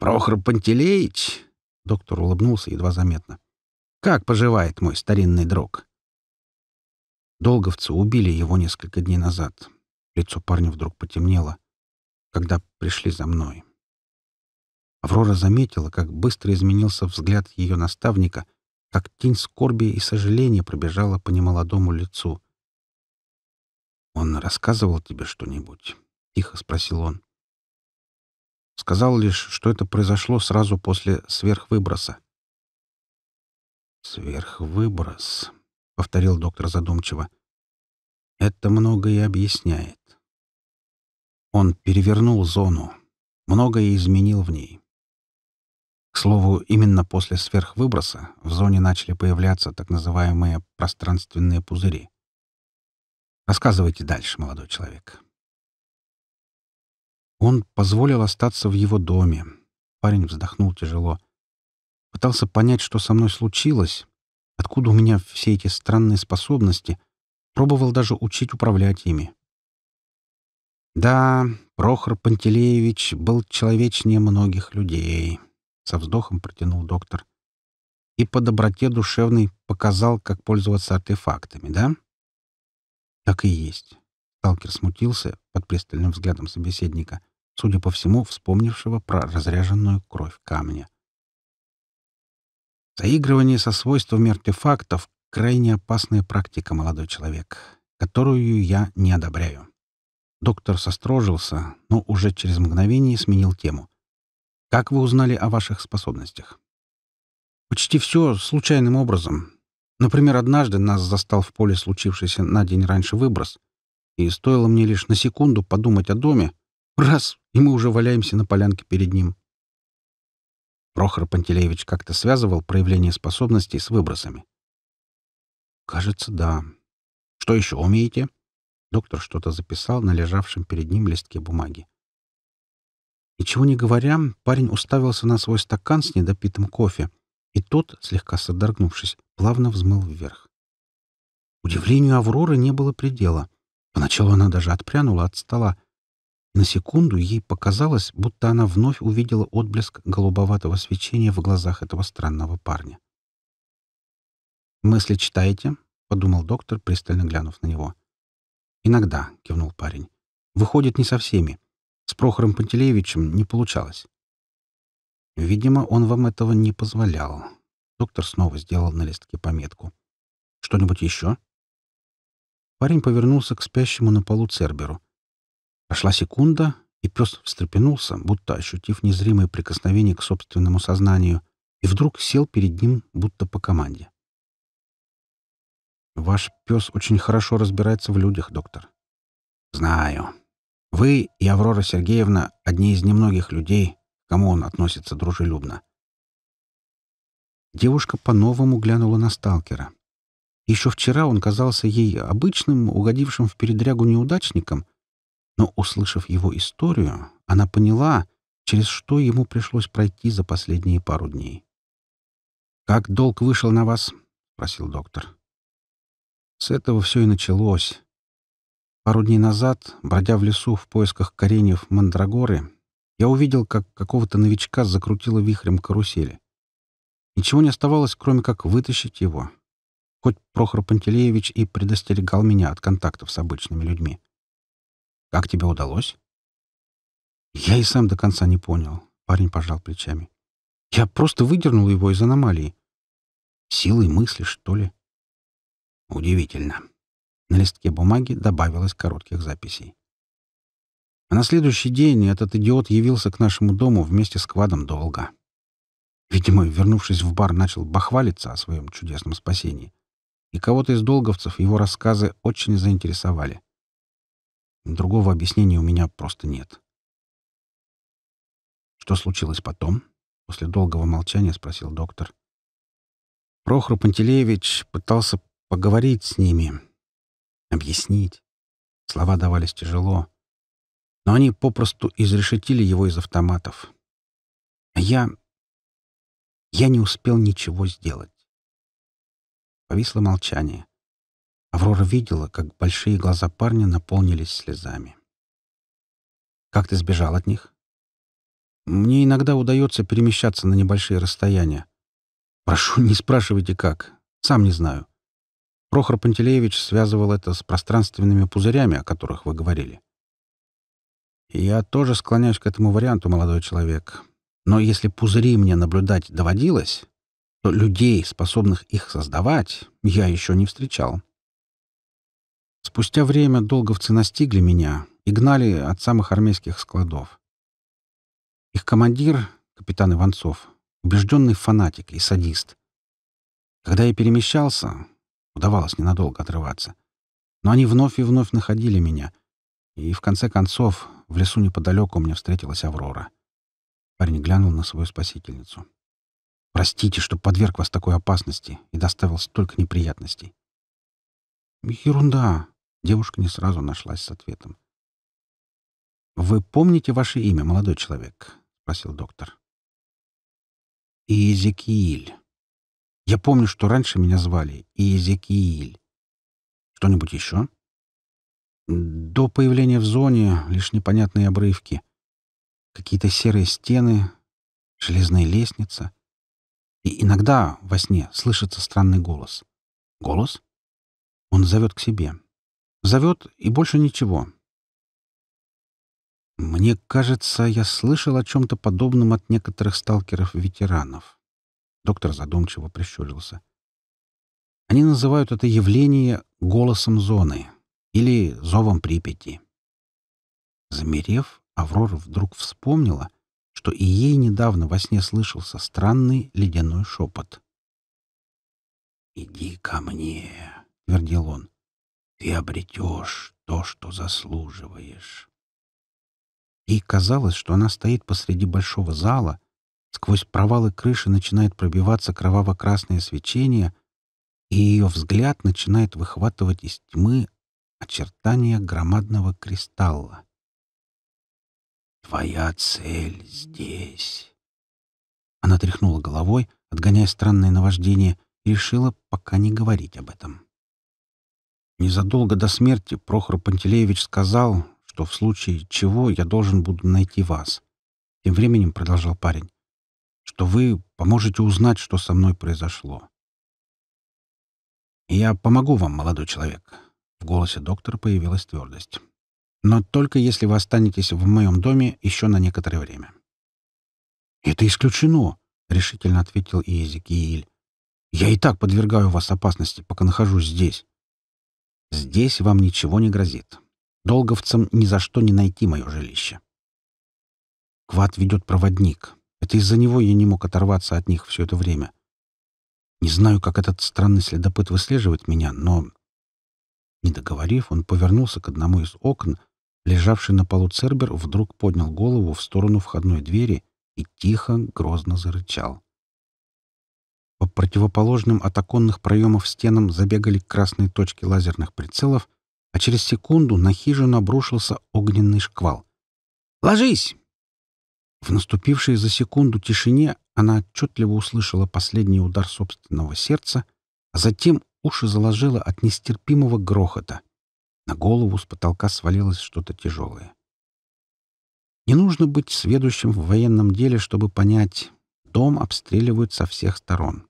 B: Прохор Пантелеич, доктор улыбнулся едва заметно. Как поживает мой старинный друг? Долговцы убили его несколько дней назад. Лицо парня вдруг потемнело, когда пришли за мной. Аврора заметила, как быстро изменился взгляд ее наставника, как тень скорби и сожаления пробежала по немолодому лицу. «Он рассказывал тебе что-нибудь?» — тихо спросил он. Сказал лишь, что это произошло сразу после сверхвыброса. «Сверхвыброс», — повторил доктор задумчиво. «Это многое объясняет. Он перевернул зону, многое изменил в ней. К слову, именно после сверхвыброса в зоне начали появляться так называемые пространственные пузыри. Рассказывайте дальше, молодой человек». Он позволил остаться в его доме. Парень вздохнул тяжело. Пытался понять, что со мной случилось, откуда у меня все эти странные способности. Пробовал даже учить управлять ими. Да, Прохор Пантелеевич был человечнее многих людей, со вздохом протянул доктор. И по доброте душевной показал, как пользоваться артефактами, да? Так и есть. Сталкер смутился под пристальным взглядом собеседника судя по всему, вспомнившего про разряженную кровь камня. Заигрывание со свойствами артефактов — крайне опасная практика, молодой человек, которую я не одобряю. Доктор сострожился, но уже через мгновение сменил тему. «Как вы узнали о ваших способностях?» «Почти все случайным образом. Например, однажды нас застал в поле случившийся на день раньше выброс, и стоило мне лишь на секунду подумать о доме, раз и мы уже валяемся на полянке перед ним. Прохор Пантелеевич как-то связывал проявление способностей с выбросами. «Кажется, да. Что еще умеете?» Доктор что-то записал на лежавшем перед ним листке бумаги. Ничего не говоря, парень уставился на свой стакан с недопитым кофе, и тот, слегка содрогнувшись, плавно взмыл вверх. Удивлению Авроры не было предела. Поначалу она даже отпрянула от стола, на секунду ей показалось, будто она вновь увидела отблеск голубоватого свечения в глазах этого странного парня. «Мысли читаете?» — подумал доктор, пристально глянув на него. «Иногда», — кивнул парень. «Выходит, не со всеми. С Прохором Пантелеевичем не получалось». «Видимо, он вам этого не позволял». Доктор снова сделал на листке пометку. «Что-нибудь еще?» Парень повернулся к спящему на полу Церберу — Прошла секунда, и пес встрепенулся, будто ощутив незримое прикосновение к собственному сознанию, и вдруг сел перед ним, будто по команде. «Ваш пес очень хорошо разбирается в людях, доктор». «Знаю. Вы и Аврора Сергеевна — одни из немногих людей, к кому он относится дружелюбно». Девушка по-новому глянула на сталкера. Еще вчера он казался ей обычным, угодившим в передрягу неудачником — но, услышав его историю, она поняла, через что ему пришлось пройти за последние пару дней. «Как долг вышел на вас?» — спросил доктор. С этого все и началось. Пару дней назад, бродя в лесу в поисках кореньев мандрагоры, я увидел, как какого-то новичка закрутило вихрем карусели. Ничего не оставалось, кроме как вытащить его. Хоть Прохор Пантелеевич и предостерегал меня от контактов с обычными людьми. Как тебе удалось?» «Я и сам до конца не понял», — парень пожал плечами. «Я просто выдернул его из аномалии. Силой мысли, что ли?» «Удивительно». На листке бумаги добавилось коротких записей. А на следующий день этот идиот явился к нашему дому вместе с квадом Долга. Видимо, вернувшись в бар, начал бахвалиться о своем чудесном спасении. И кого-то из долговцев его рассказы очень заинтересовали. Другого объяснения у меня просто нет. «Что случилось потом?» — после долгого молчания спросил доктор. Прохор Пантелеевич пытался поговорить с ними, объяснить. Слова давались тяжело, но они попросту изрешетили его из автоматов. А я... я не успел ничего сделать. Повисло молчание. Аврора видела, как большие глаза парня наполнились слезами. «Как ты сбежал от них?» «Мне иногда удается перемещаться на небольшие расстояния. Прошу, не спрашивайте, как. Сам не знаю. Прохор Пантелеевич связывал это с пространственными пузырями, о которых вы говорили. Я тоже склоняюсь к этому варианту, молодой человек. Но если пузыри мне наблюдать доводилось, то людей, способных их создавать, я еще не встречал. Спустя время долговцы настигли меня и гнали от самых армейских складов. Их командир, капитан Иванцов, убежденный фанатик и садист. Когда я перемещался, удавалось ненадолго отрываться, но они вновь и вновь находили меня, и в конце концов в лесу неподалеку у меня встретилась Аврора. Парень глянул на свою спасительницу. «Простите, что подверг вас такой опасности и доставил столько неприятностей. «Ерунда!» — девушка не сразу нашлась с ответом. «Вы помните ваше имя, молодой человек?» — спросил доктор. «Иезекииль. Я помню, что раньше меня звали Иезекииль. Что-нибудь еще?» До появления в зоне лишь непонятные обрывки. Какие-то серые стены, железная лестница. И иногда во сне слышится странный голос. Голос? Он зовет к себе. Зовет и больше ничего. Мне кажется, я слышал о чем-то подобном от некоторых сталкеров-ветеранов. Доктор задумчиво прищурился. Они называют это явление «голосом зоны» или «зовом Припяти». Замерев, Аврора вдруг вспомнила, что и ей недавно во сне слышался странный ледяной шепот. «Иди ко мне!» твердил он, — «ты обретешь то, что заслуживаешь». Ей казалось, что она стоит посреди большого зала, сквозь провалы крыши начинает пробиваться кроваво-красное свечение, и ее взгляд начинает выхватывать из тьмы очертания громадного кристалла. «Твоя цель здесь!» Она тряхнула головой, отгоняя странное наваждение, и решила пока не говорить об этом. Незадолго до смерти Прохор Пантелеевич сказал, что в случае чего я должен буду найти вас. Тем временем продолжал парень, что вы поможете узнать, что со мной произошло. «Я помогу вам, молодой человек», — в голосе доктора появилась твердость. «Но только если вы останетесь в моем доме еще на некоторое время». «Это исключено», — решительно ответил Иезекииль. «Я и так подвергаю вас опасности, пока нахожусь здесь». Здесь вам ничего не грозит. Долговцам ни за что не найти мое жилище. Квад ведет проводник. Это из-за него я не мог оторваться от них все это время. Не знаю, как этот странный следопыт выслеживает меня, но... Не договорив, он повернулся к одному из окон, лежавший на полу Цербер вдруг поднял голову в сторону входной двери и тихо, грозно зарычал. По противоположным от оконных проемов стенам забегали красные точки лазерных прицелов, а через секунду на хижину обрушился огненный шквал. «Ложись!» В наступившей за секунду тишине она отчетливо услышала последний удар собственного сердца, а затем уши заложила от нестерпимого грохота. На голову с потолка свалилось что-то тяжелое. Не нужно быть сведущим в военном деле, чтобы понять, дом обстреливают со всех сторон.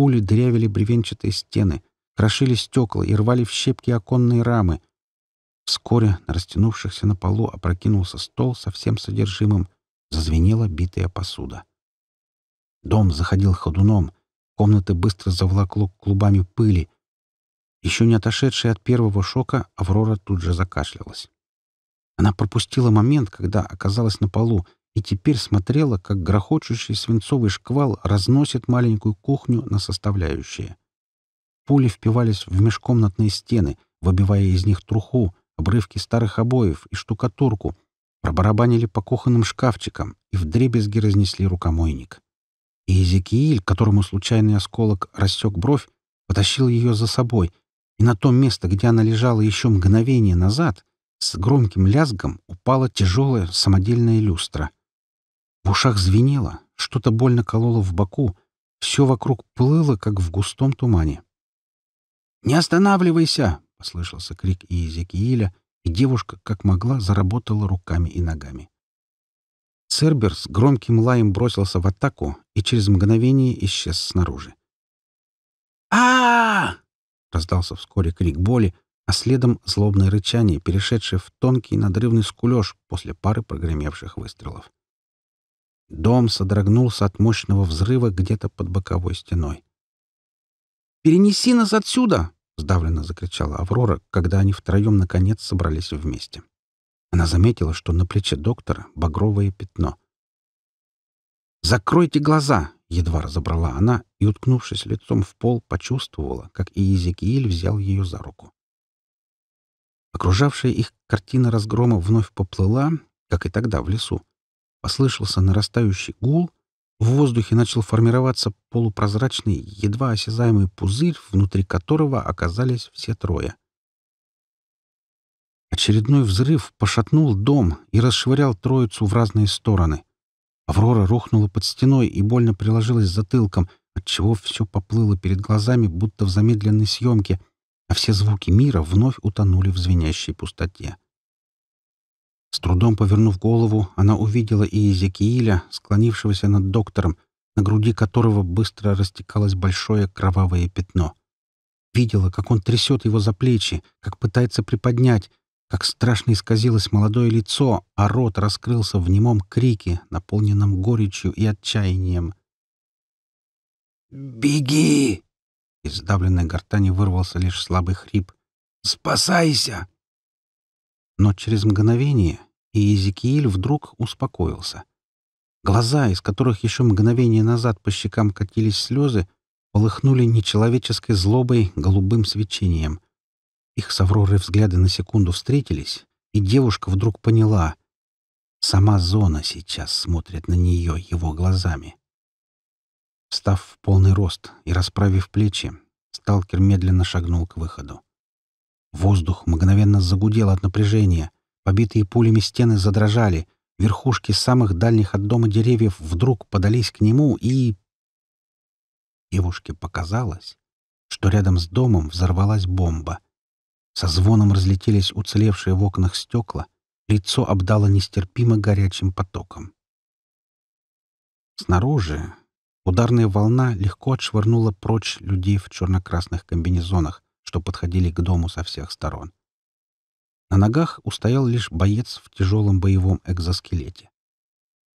B: Пули дырявили бревенчатые стены, крошили стекла и рвали в щепки оконные рамы. Вскоре на растянувшихся на полу опрокинулся стол со всем содержимым, зазвенела битая посуда. Дом заходил ходуном, комнаты быстро заволокло клубами пыли. Еще не отошедшая от первого шока, Аврора тут же закашлялась. Она пропустила момент, когда оказалась на полу — и теперь смотрела, как грохочущий свинцовый шквал разносит маленькую кухню на составляющие. Пули впивались в межкомнатные стены, выбивая из них труху, обрывки старых обоев и штукатурку, пробарабанили по кухонным шкафчикам и вдребезги разнесли рукомойник. И Езекииль, которому случайный осколок рассек бровь, потащил ее за собой, и на то место, где она лежала еще мгновение назад, с громким лязгом упала тяжелая самодельная люстра — в ушах звенело, что-то больно кололо в боку, все вокруг плыло, как в густом тумане. «Не останавливайся!» — послышался крик Иезекииля, и девушка, как могла, заработала руками и ногами. Цербер с громким лаем бросился в атаку и через мгновение исчез снаружи.
A: а
B: раздался вскоре крик боли, а следом злобное рычание, перешедшее в тонкий надрывный скулёж после пары прогремевших выстрелов. Дом содрогнулся от мощного взрыва где-то под боковой стеной. «Перенеси нас отсюда!» — сдавленно закричала Аврора, когда они втроем наконец собрались вместе. Она заметила, что на плече доктора багровое пятно. «Закройте глаза!» — едва разобрала она и, уткнувшись лицом в пол, почувствовала, как Иезекииль взял ее за руку. Окружавшая их картина разгрома вновь поплыла, как и тогда в лесу. Послышался нарастающий гул, в воздухе начал формироваться полупрозрачный, едва осязаемый пузырь, внутри которого оказались все трое. Очередной взрыв пошатнул дом и расшвырял троицу в разные стороны. Аврора рухнула под стеной и больно приложилась затылком, отчего все поплыло перед глазами, будто в замедленной съемке, а все звуки мира вновь утонули в звенящей пустоте. С трудом повернув голову, она увидела и Иезекииля, склонившегося над доктором, на груди которого быстро растекалось большое кровавое пятно. Видела, как он трясет его за плечи, как пытается приподнять, как страшно исказилось молодое лицо, а рот раскрылся в немом крике, наполненном горечью и отчаянием.
A: «Беги!»
B: Из сдавленной гортани вырвался лишь слабый хрип. «Спасайся! Но через мгновение и Иезекииль вдруг успокоился. Глаза, из которых еще мгновение назад по щекам катились слезы, полыхнули нечеловеческой злобой голубым свечением. Их с взгляды на секунду встретились, и девушка вдруг поняла — Сама зона сейчас смотрит на нее его глазами. Встав в полный рост и расправив плечи, сталкер медленно шагнул к выходу. Воздух мгновенно загудел от напряжения. Побитые пулями стены задрожали. Верхушки самых дальних от дома деревьев вдруг подались к нему и... Девушке показалось, что рядом с домом взорвалась бомба. Со звоном разлетелись уцелевшие в окнах стекла, лицо обдало нестерпимо горячим потоком. Снаружи ударная волна легко отшвырнула прочь людей в черно-красных комбинезонах, что подходили к дому со всех сторон. На ногах устоял лишь боец в тяжелом боевом экзоскелете.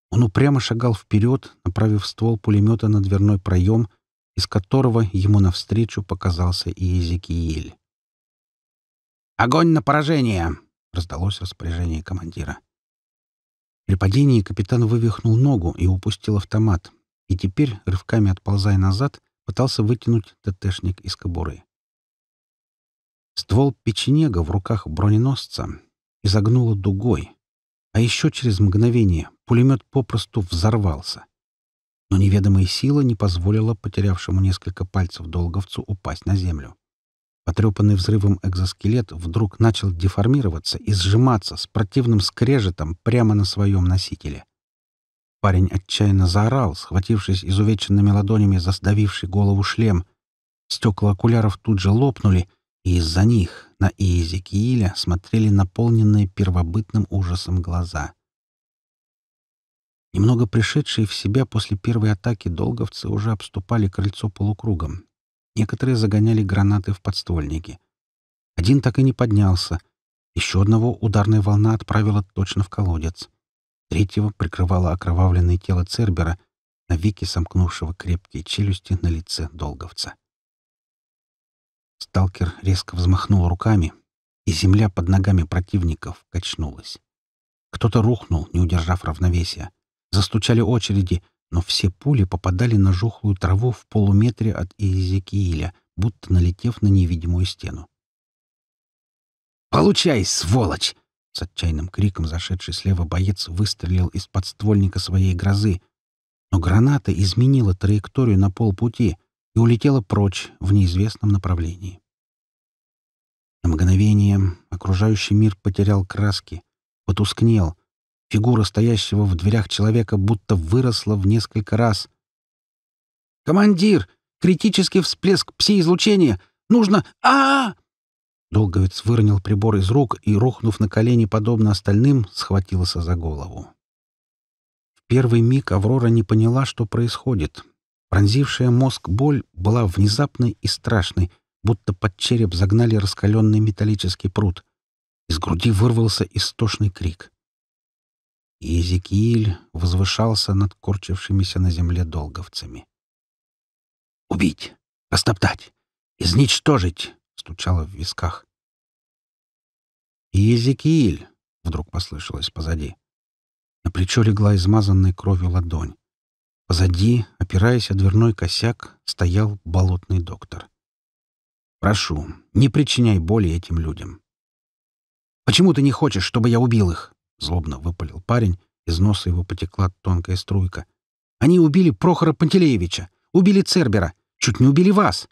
B: Он упрямо шагал вперед, направив ствол пулемета на дверной проем, из которого ему навстречу показался и Иезекииль. «Огонь на поражение!» — раздалось распоряжение командира. При падении капитан вывихнул ногу и упустил автомат, и теперь, рывками отползая назад, пытался вытянуть ТТшник из кобуры. Ствол печенега в руках броненосца изогнуло дугой, а еще через мгновение пулемет попросту взорвался. Но неведомая сила не позволила потерявшему несколько пальцев долговцу упасть на землю. Потрепанный взрывом экзоскелет вдруг начал деформироваться и сжиматься с противным скрежетом прямо на своем носителе. Парень отчаянно заорал, схватившись изувеченными ладонями за сдавивший голову шлем. Стекла окуляров тут же лопнули — и из-за них на Иезекииля смотрели наполненные первобытным ужасом глаза. Немного пришедшие в себя после первой атаки долговцы уже обступали крыльцо полукругом. Некоторые загоняли гранаты в подствольники. Один так и не поднялся. Еще одного ударная волна отправила точно в колодец. Третьего прикрывало окровавленное тело Цербера, навеки сомкнувшего крепкие челюсти на лице долговца. Сталкер резко взмахнул руками, и земля под ногами противников качнулась. Кто-то рухнул, не удержав равновесия. Застучали очереди, но все пули попадали на жухлую траву в полуметре от Иезекииля, будто налетев на невидимую стену. «Получай, сволочь!» С отчаянным криком зашедший слева боец выстрелил из подствольника своей грозы. Но граната изменила траекторию на полпути и улетела прочь в неизвестном направлении. На мгновение окружающий мир потерял краски, потускнел. Фигура стоящего в дверях человека будто выросла в несколько раз. «Командир! Критический всплеск пси-излучения! Нужно... а, -а, Долговец выронил прибор из рук и, рухнув на колени, подобно остальным, схватился за голову. В первый миг Аврора не поняла, что происходит, Пронзившая мозг боль была внезапной и страшной, будто под череп загнали раскаленный металлический пруд. Из груди вырвался истошный крик. Иезекииль возвышался над корчившимися на земле долговцами. «Убить! Растоптать! Изничтожить!» — стучало в висках. «Иезекииль!» — вдруг послышалось позади. На плечо легла измазанная кровью ладонь. Позади, опираясь о дверной косяк, стоял болотный доктор. «Прошу, не причиняй боли этим людям». «Почему ты не хочешь, чтобы я убил их?» — злобно выпалил парень. Из носа его потекла тонкая струйка. «Они убили Прохора Пантелеевича, убили Цербера, чуть не убили вас.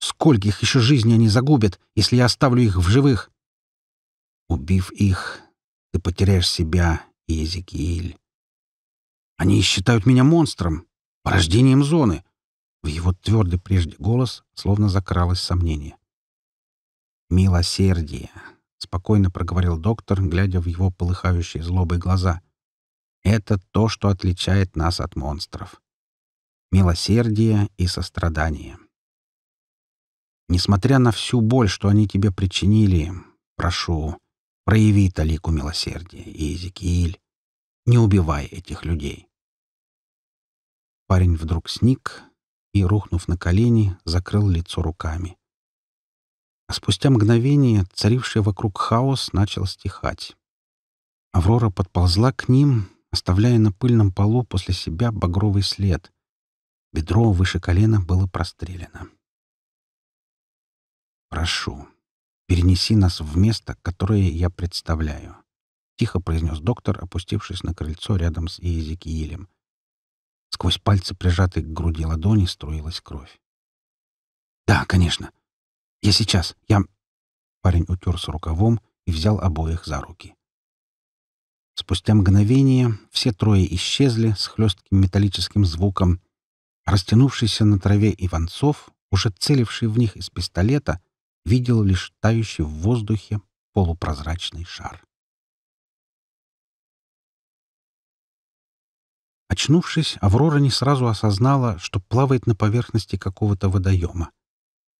B: Сколько их еще жизни они загубят, если я оставлю их в живых?» «Убив их, ты потеряешь себя, Езекииль», они считают меня монстром, порождением зоны. В его твердый прежде голос словно закралось сомнение. «Милосердие», — спокойно проговорил доктор, глядя в его полыхающие злобой глаза. «Это то, что отличает нас от монстров. Милосердие и сострадание. Несмотря на всю боль, что они тебе причинили, прошу, прояви талику милосердия, Иезекииль. Не убивай этих людей. Парень вдруг сник и, рухнув на колени, закрыл лицо руками. А спустя мгновение царивший вокруг хаос начал стихать. Аврора подползла к ним, оставляя на пыльном полу после себя багровый след. Бедро выше колена было прострелено. «Прошу, перенеси нас в место, которое я представляю», — тихо произнес доктор, опустившись на крыльцо рядом с Иезекиилем. Сквозь пальцы, прижатые к груди ладони, струилась кровь. «Да, конечно. Я сейчас. Я...» Парень утерся рукавом и взял обоих за руки. Спустя мгновение все трое исчезли с хлестким металлическим звуком. Растянувшийся на траве Иванцов, уже целивший в них из пистолета, видел лишь тающий в воздухе полупрозрачный шар. Очнувшись, Аврора не сразу осознала, что плавает на поверхности какого-то водоема.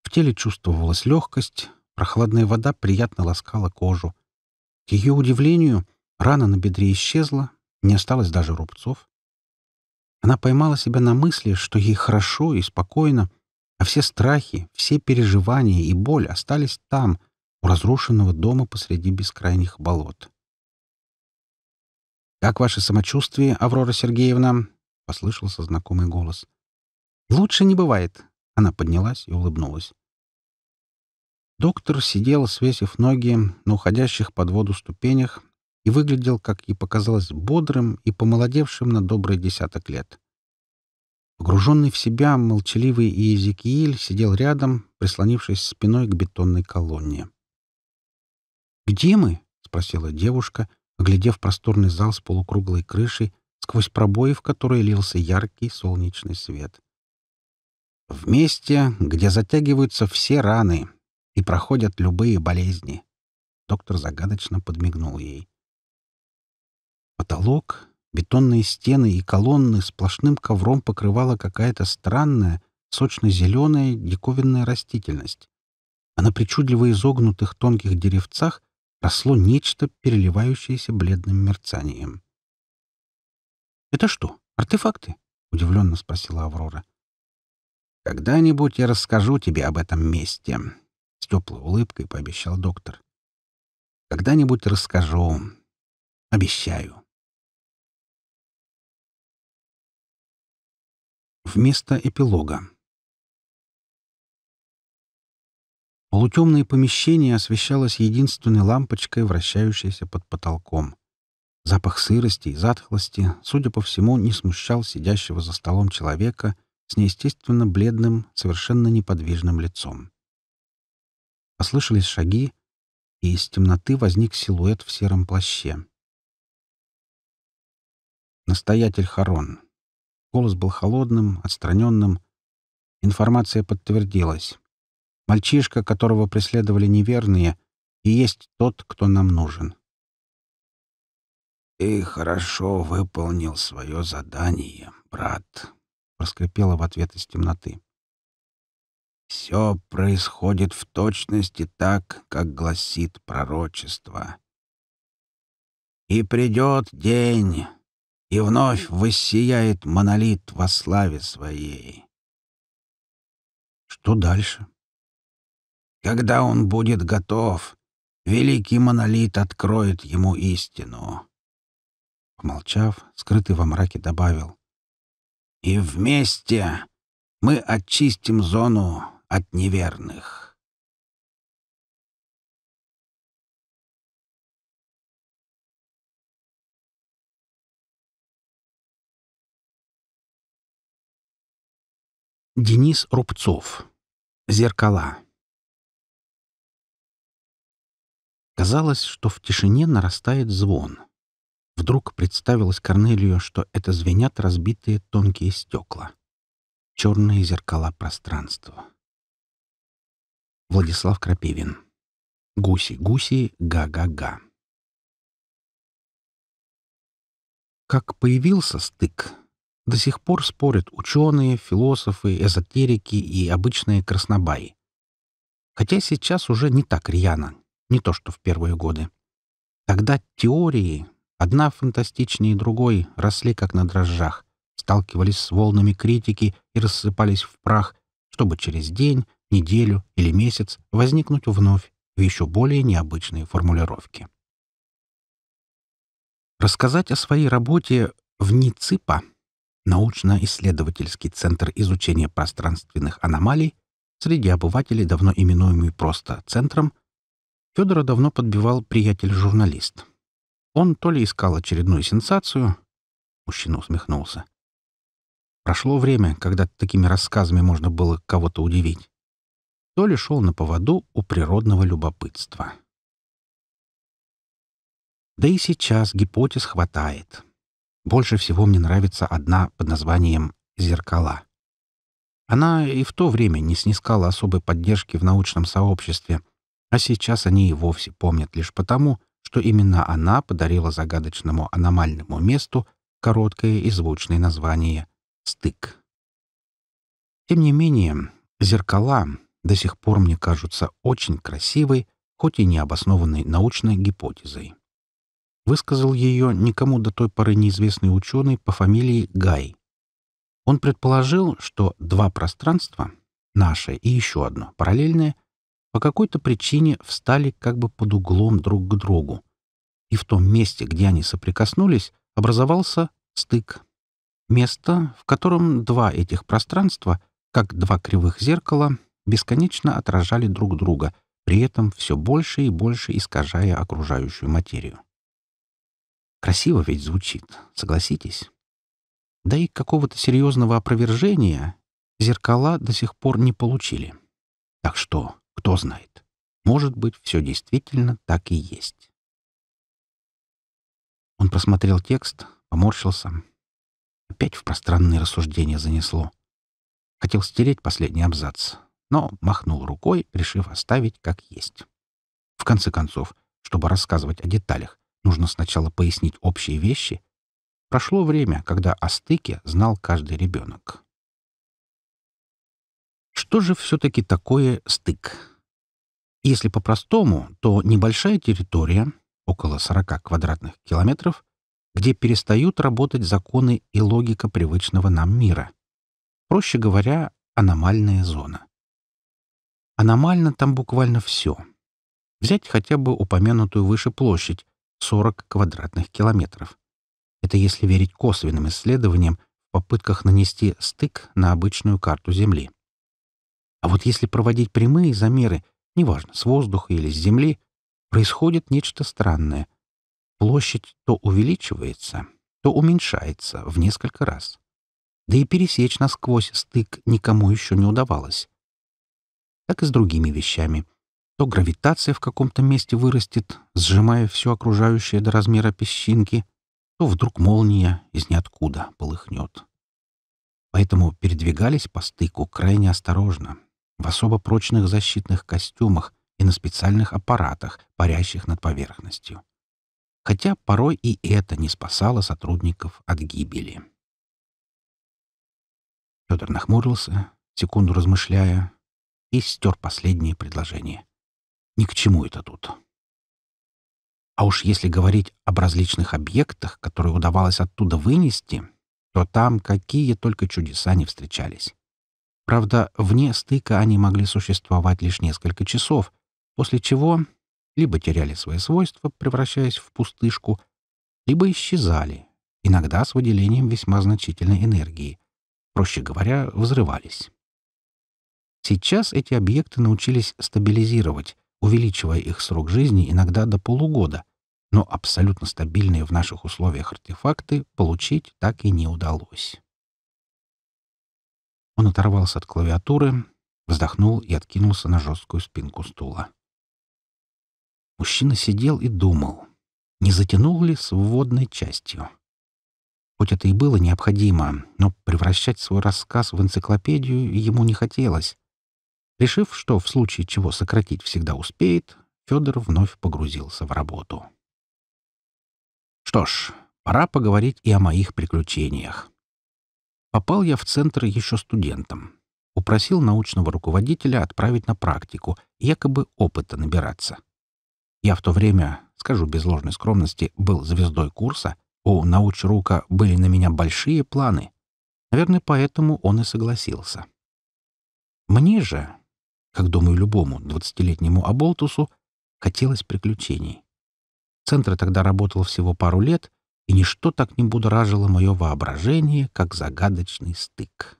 B: В теле чувствовалась легкость, прохладная вода приятно ласкала кожу. К ее удивлению, рана на бедре исчезла, не осталось даже рубцов. Она поймала себя на мысли, что ей хорошо и спокойно, а все страхи, все переживания и боль остались там, у разрушенного дома посреди бескрайних болот. «Как ваше самочувствие, Аврора Сергеевна?» — послышался знакомый голос. «Лучше не бывает». Она поднялась и улыбнулась. Доктор сидел, свесив ноги на уходящих под воду ступенях и выглядел, как ей показалось, бодрым и помолодевшим на добрые десяток лет. Погруженный в себя, молчаливый Иезекииль сидел рядом, прислонившись спиной к бетонной колонне. «Где мы?» — спросила девушка, оглядев просторный зал с полукруглой крышей, сквозь пробои в которой лился яркий солнечный свет. В месте, где затягиваются все раны и проходят любые болезни. Доктор загадочно подмигнул ей. Потолок, бетонные стены и колонны сплошным ковром покрывала какая-то странная, сочно-зеленая диковинная растительность. А на причудливо изогнутых тонких деревцах росло нечто, переливающееся бледным мерцанием. «Это что, артефакты?» — удивленно спросила Аврора. «Когда-нибудь я расскажу тебе об этом месте»,
A: — с теплой улыбкой пообещал доктор. «Когда-нибудь расскажу. Обещаю». Вместо эпилога.
B: Полутемное помещение освещалось единственной лампочкой, вращающейся под потолком. Запах сырости и затхлости, судя по всему, не смущал сидящего за столом человека с неестественно бледным, совершенно неподвижным лицом. Послышались шаги, и из темноты возник силуэт в сером плаще. Настоятель Харон. Голос был холодным, отстраненным. Информация подтвердилась. Мальчишка, которого преследовали неверные, и есть тот, кто нам нужен. «Ты хорошо выполнил свое задание, брат», — проскрипела в ответ из темноты. «Все происходит в точности так, как гласит пророчество. И придет день, и вновь воссияет монолит во славе своей». «Что дальше?» Когда он будет готов, великий монолит откроет ему истину. Помолчав, скрытый во мраке добавил.
A: «И вместе мы очистим зону от неверных». Денис Рубцов. «Зеркала».
B: Казалось, что в тишине нарастает звон. Вдруг представилось Корнелию, что это звенят разбитые тонкие стекла. Черные зеркала пространства. Владислав Крапивин. Гуси-гуси, га-га-га. Как появился стык, до сих пор спорят ученые, философы, эзотерики и обычные краснобаи. Хотя сейчас уже не так рьяно, не то что в первые годы. Тогда теории, одна фантастичнее другой, росли как на дрожжах, сталкивались с волнами критики и рассыпались в прах, чтобы через день, неделю или месяц возникнуть вновь в еще более необычные формулировки. Рассказать о своей работе в НИЦИПа, научно-исследовательский центр изучения пространственных аномалий, среди обывателей давно именуемый просто «центром», Федора давно подбивал приятель-журналист. Он то ли искал очередную сенсацию... Мужчина усмехнулся. Прошло время, когда такими рассказами можно было кого-то удивить. То ли шел на поводу у природного любопытства. Да и сейчас гипотез хватает. Больше всего мне нравится одна под названием «Зеркала». Она и в то время не снискала особой поддержки в научном сообществе — а сейчас они и вовсе помнят лишь потому, что именно она подарила загадочному аномальному месту короткое и звучное название «стык». Тем не менее, зеркала до сих пор мне кажутся очень красивой, хоть и необоснованной научной гипотезой. Высказал ее никому до той поры неизвестный ученый по фамилии Гай. Он предположил, что два пространства, наше и еще одно, параллельное, по какой-то причине встали как бы под углом друг к другу. И в том месте, где они соприкоснулись, образовался стык. Место, в котором два этих пространства, как два кривых зеркала, бесконечно отражали друг друга, при этом все больше и больше искажая окружающую материю. Красиво ведь звучит, согласитесь? Да и какого-то серьезного опровержения зеркала до сих пор не получили. Так что, кто знает. Может быть, все действительно так и есть. Он просмотрел текст, поморщился. Опять в пространные рассуждения занесло. Хотел стереть последний абзац, но махнул рукой, решив оставить как есть. В конце концов, чтобы рассказывать о деталях, нужно сначала пояснить общие вещи. Прошло время, когда о стыке знал каждый ребенок. Что же все-таки такое стык? Если по-простому, то небольшая территория, около 40 квадратных километров, где перестают работать законы и логика привычного нам мира. Проще говоря, аномальная зона. Аномально там буквально все. Взять хотя бы упомянутую выше площадь — 40 квадратных километров. Это если верить косвенным исследованиям в попытках нанести стык на обычную карту Земли. А вот если проводить прямые замеры, неважно, с воздуха или с земли, происходит нечто странное. Площадь то увеличивается, то уменьшается в несколько раз. Да и пересечь насквозь стык никому еще не удавалось. Так и с другими вещами. То гравитация в каком-то месте вырастет, сжимая все окружающее до размера песчинки, то вдруг молния из ниоткуда полыхнет. Поэтому передвигались по стыку крайне осторожно, в особо прочных защитных костюмах и на специальных аппаратах, парящих над поверхностью. Хотя порой и это не спасало сотрудников от гибели. Федор нахмурился, секунду размышляя, и стер последнее предложение. Ни к чему это тут. А уж если говорить об различных объектах, которые удавалось оттуда вынести, то там какие только чудеса не встречались. Правда, вне стыка они могли существовать лишь несколько часов, после чего либо теряли свои свойства, превращаясь в пустышку, либо исчезали, иногда с выделением весьма значительной энергии. Проще говоря, взрывались. Сейчас эти объекты научились стабилизировать, увеличивая их срок жизни иногда до полугода, но абсолютно стабильные в наших условиях артефакты получить так и не удалось. Он оторвался от клавиатуры, вздохнул и откинулся на жесткую спинку стула. Мужчина сидел и думал, не затянул ли с вводной частью. Хоть это и было необходимо, но превращать свой рассказ в энциклопедию ему не хотелось. Решив, что в случае чего сократить всегда успеет, Федор вновь погрузился в работу. Что ж, пора поговорить и о моих приключениях. Попал я в центр еще студентом. Упросил научного руководителя отправить на практику, якобы опыта набираться. Я в то время, скажу без ложной скромности, был звездой курса, у научрука были на меня большие планы. Наверное, поэтому он и согласился. Мне же, как, думаю, любому двадцатилетнему оболтусу, хотелось приключений. Центр тогда работал всего пару лет, и ничто так не будоражило мое воображение, как загадочный стык.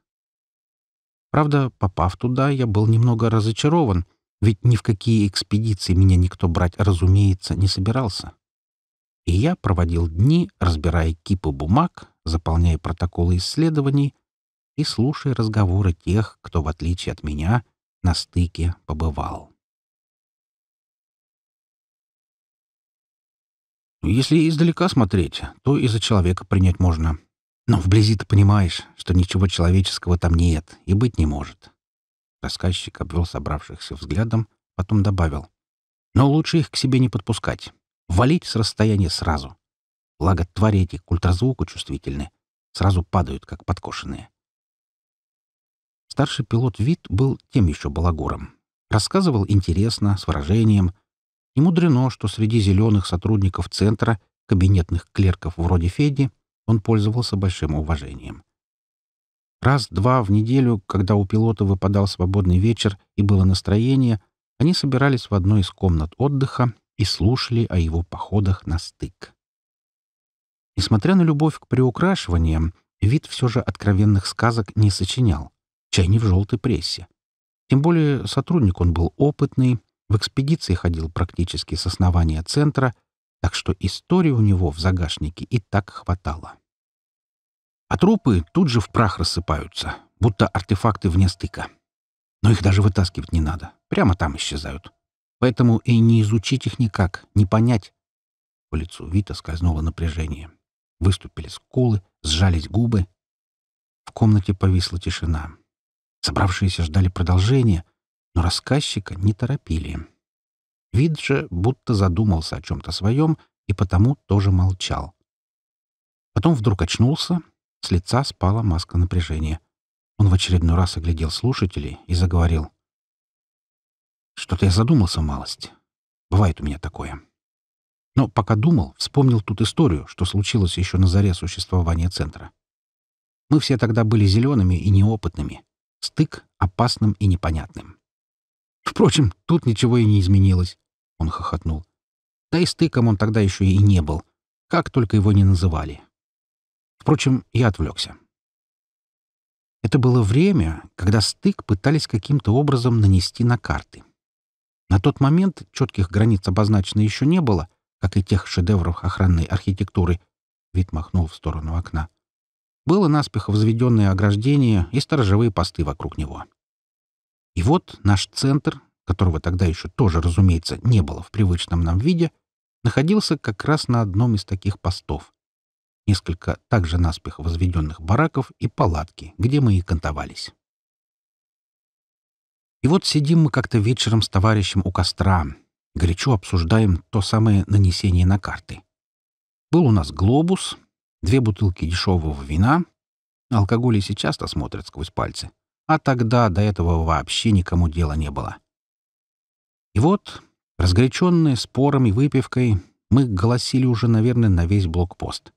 B: Правда, попав туда, я был немного разочарован, ведь ни в какие экспедиции меня никто брать, разумеется, не собирался. И я проводил дни, разбирая кипы бумаг, заполняя протоколы исследований и слушая разговоры тех, кто, в отличие от меня, на стыке побывал. Если издалека смотреть, то и за человека принять можно. Но вблизи ты понимаешь, что ничего человеческого там нет и быть не может. Рассказчик обвел собравшихся взглядом, потом добавил. Но лучше их к себе не подпускать. Валить с расстояния сразу. Благо, твари эти к ультразвуку чувствительны. Сразу падают, как подкошенные. Старший пилот Вит был тем еще балагуром. Рассказывал интересно, с выражением — не мудрено, что среди зеленых сотрудников центра, кабинетных клерков вроде Феди, он пользовался большим уважением. Раз-два в неделю, когда у пилота выпадал свободный вечер и было настроение, они собирались в одной из комнат отдыха и слушали о его походах на стык. Несмотря на любовь к приукрашиваниям, вид все же откровенных сказок не сочинял, чай не в желтой прессе. Тем более сотрудник он был опытный, в экспедиции ходил практически с основания центра, так что истории у него в загашнике и так хватало. А трупы тут же в прах рассыпаются, будто артефакты вне стыка. Но их даже вытаскивать не надо, прямо там исчезают. Поэтому и не изучить их никак, не понять. По лицу Вита скользнуло напряжение. Выступили скулы, сжались губы. В комнате повисла тишина. Собравшиеся ждали продолжения, но рассказчика не торопили. Вид же будто задумался о чем-то своем и потому тоже молчал. Потом вдруг очнулся, с лица спала маска напряжения. Он в очередной раз оглядел слушателей и заговорил. «Что-то я задумался малость. Бывает у меня такое». Но пока думал, вспомнил тут историю, что случилось еще на заре существования центра. Мы все тогда были зелеными и неопытными. Стык — опасным и непонятным. Впрочем, тут ничего и не изменилось. Он хохотнул. Да и стыком он тогда еще и не был. Как только его не называли. Впрочем, я отвлекся. Это было время, когда стык пытались каким-то образом нанести на карты. На тот момент четких границ обозначено еще не было, как и тех шедевров охранной архитектуры. Вид махнул в сторону окна. Было наспех взведенное ограждение и сторожевые посты вокруг него. И вот наш центр, которого тогда еще тоже, разумеется, не было в привычном нам виде, находился как раз на одном из таких постов. Несколько также наспех возведенных бараков и палатки, где мы и кантовались. И вот сидим мы как-то вечером с товарищем у костра, горячо обсуждаем то самое нанесение на карты. Был у нас глобус, две бутылки дешевого вина. Алкоголь и сейчас-то смотрят сквозь пальцы. А тогда до этого вообще никому дела не было. И вот, разгоряченные спором и выпивкой, мы голосили уже, наверное, на весь блокпост.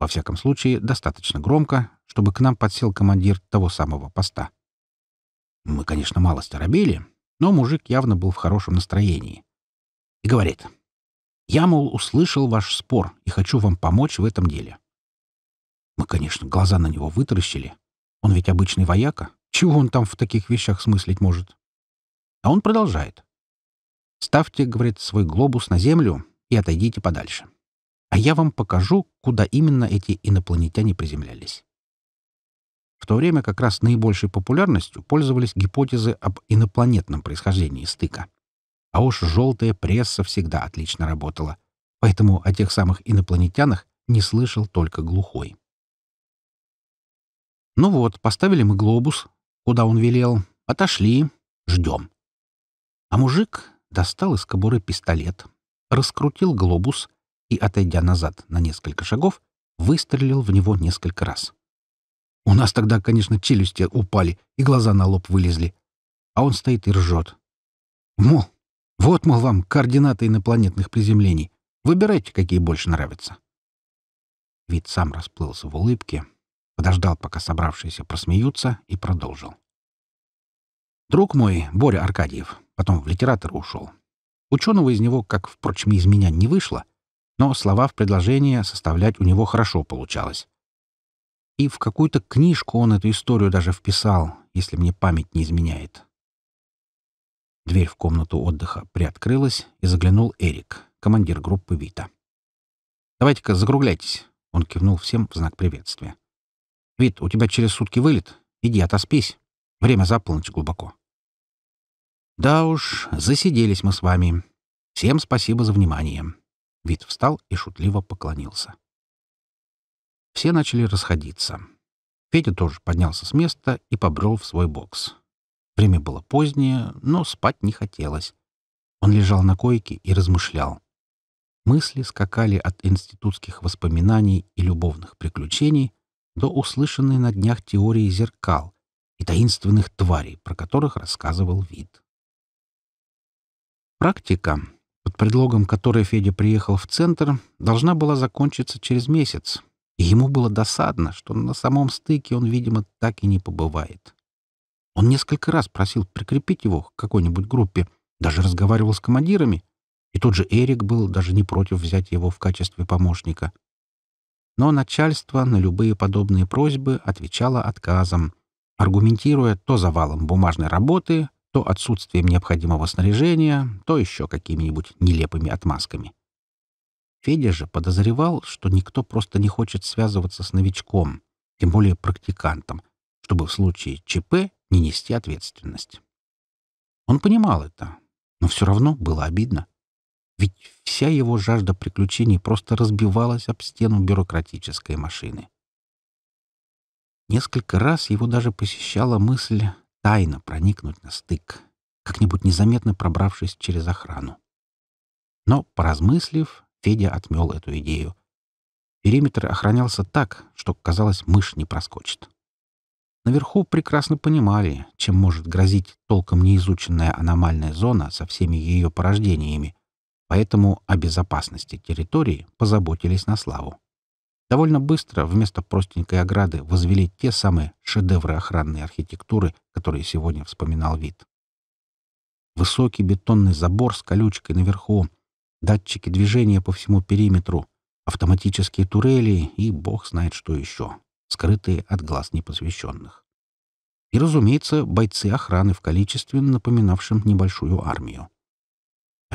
B: Во всяком случае, достаточно громко, чтобы к нам подсел командир того самого поста. Мы, конечно, мало старобели, но мужик явно был в хорошем настроении. И говорит, «Я, мол, услышал ваш спор и хочу вам помочь в этом деле». Мы, конечно, глаза на него вытаращили. Он ведь обычный вояка, чего он там в таких вещах смыслить может? А он продолжает. «Ставьте, — говорит, — свой глобус на Землю и отойдите подальше. А я вам покажу, куда именно эти инопланетяне приземлялись». В то время как раз наибольшей популярностью пользовались гипотезы об инопланетном происхождении стыка. А уж желтая пресса всегда отлично работала, поэтому о тех самых инопланетянах не слышал только глухой. Ну вот, поставили мы глобус, куда он велел, отошли, ждем. А мужик достал из кобуры пистолет, раскрутил глобус и, отойдя назад на несколько шагов, выстрелил в него несколько раз. У нас тогда, конечно, челюсти упали и глаза на лоб вылезли. А он стоит и ржет. Мол, вот, мол, вам координаты инопланетных приземлений. Выбирайте, какие больше нравятся. Вид сам расплылся в улыбке, подождал, пока собравшиеся просмеются, и продолжил. Друг мой, Боря Аркадьев, потом в литератор ушел. Ученого из него, как, впрочем, из меня не вышло, но слова в предложение составлять у него хорошо получалось. И в какую-то книжку он эту историю даже вписал, если мне память не изменяет. Дверь в комнату отдыха приоткрылась, и заглянул Эрик, командир группы «Вита». «Давайте-ка закругляйтесь», — он кивнул всем в знак приветствия. Вид, у тебя через сутки вылет. Иди, отоспись. Время за полночь глубоко. Да уж, засиделись мы с вами. Всем спасибо за внимание. Вид встал и шутливо поклонился. Все начали расходиться. Петя тоже поднялся с места и побрел в свой бокс. Время было позднее, но спать не хотелось. Он лежал на койке и размышлял. Мысли скакали от институтских воспоминаний и любовных приключений — до услышанной на днях теории зеркал и таинственных тварей, про которых рассказывал вид. Практика, под предлогом которой Федя приехал в центр, должна была закончиться через месяц, и ему было досадно, что на самом стыке он, видимо, так и не побывает. Он несколько раз просил прикрепить его к какой-нибудь группе, даже разговаривал с командирами, и тот же Эрик был даже не против взять его в качестве помощника — но начальство на любые подобные просьбы отвечало отказом, аргументируя то завалом бумажной работы, то отсутствием необходимого снаряжения, то еще какими-нибудь нелепыми отмазками. Федя же подозревал, что никто просто не хочет связываться с новичком, тем более практикантом, чтобы в случае ЧП не нести ответственность. Он понимал это, но все равно было обидно. Ведь вся его жажда приключений просто разбивалась об стену бюрократической машины. Несколько раз его даже посещала мысль тайно проникнуть на стык, как-нибудь незаметно пробравшись через охрану. Но, поразмыслив, Федя отмел эту идею. Периметр охранялся так, что, казалось, мышь не проскочит. Наверху прекрасно понимали, чем может грозить толком неизученная аномальная зона со всеми ее порождениями, поэтому о безопасности территории позаботились на славу. Довольно быстро вместо простенькой ограды возвели те самые шедевры охранной архитектуры, которые сегодня вспоминал вид. Высокий бетонный забор с колючкой наверху, датчики движения по всему периметру, автоматические турели и бог знает что еще, скрытые от глаз непосвященных. И, разумеется, бойцы охраны в количестве, напоминавшем небольшую армию.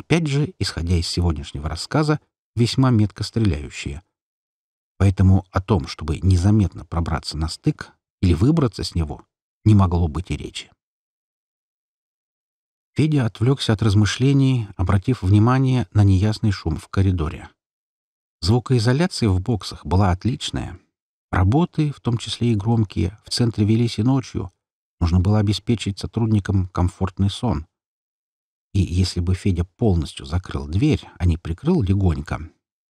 B: Опять же, исходя из сегодняшнего рассказа, весьма метко стреляющие. Поэтому о том, чтобы незаметно пробраться на стык или выбраться с него, не могло быть и речи. Федя отвлекся от размышлений, обратив внимание на неясный шум в коридоре. Звукоизоляция в боксах была отличная. Работы, в том числе и громкие, в центре велись и ночью. Нужно было обеспечить сотрудникам комфортный сон. И если бы Федя полностью закрыл дверь, а не прикрыл легонько,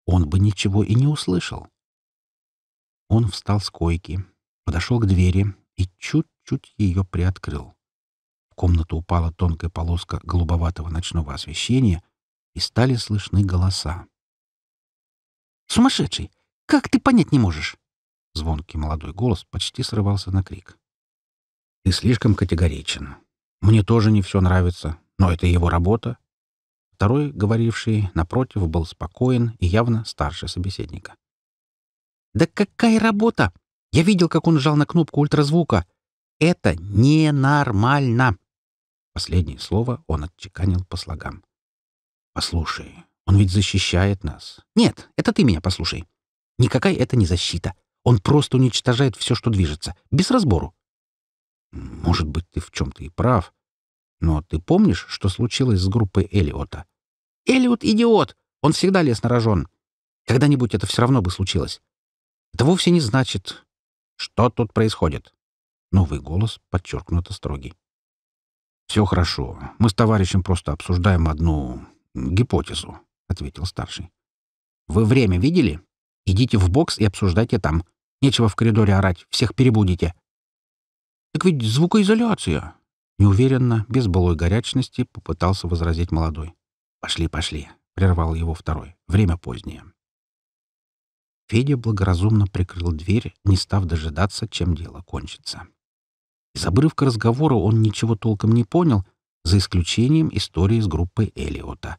B: он бы ничего и не услышал. Он встал с койки, подошел к двери и чуть-чуть ее приоткрыл. В комнату упала тонкая полоска голубоватого ночного освещения, и стали слышны голоса. «Сумасшедший! Как ты понять не можешь?» Звонкий молодой голос почти срывался на крик. «Ты слишком категоричен. Мне тоже не все нравится, но это его работа. Второй, говоривший, напротив, был спокоен и явно старше собеседника. «Да какая работа! Я видел, как он жал на кнопку ультразвука. Это ненормально!» Последнее слово он отчеканил по слогам. «Послушай, он ведь защищает нас». «Нет, это ты меня послушай. Никакая это не защита. Он просто уничтожает все, что движется, без разбору». «Может быть, ты в чем-то и прав. Но ты помнишь, что случилось с группой Элиота? Элиот — идиот! Он всегда лез на рожон. Когда-нибудь это все равно бы случилось. Это вовсе не значит... Что тут происходит? Новый голос подчеркнуто строгий. «Все хорошо. Мы с товарищем просто обсуждаем одну гипотезу», — ответил старший. «Вы время видели? Идите в бокс и обсуждайте там. Нечего в коридоре орать, всех перебудите». «Так ведь звукоизоляция. Неуверенно, без былой горячности, попытался возразить молодой. «Пошли, пошли», — прервал его второй. «Время позднее». Федя благоразумно прикрыл дверь, не став дожидаться, чем дело кончится. Из обрывка разговора он ничего толком не понял, за исключением истории с группой Элиота.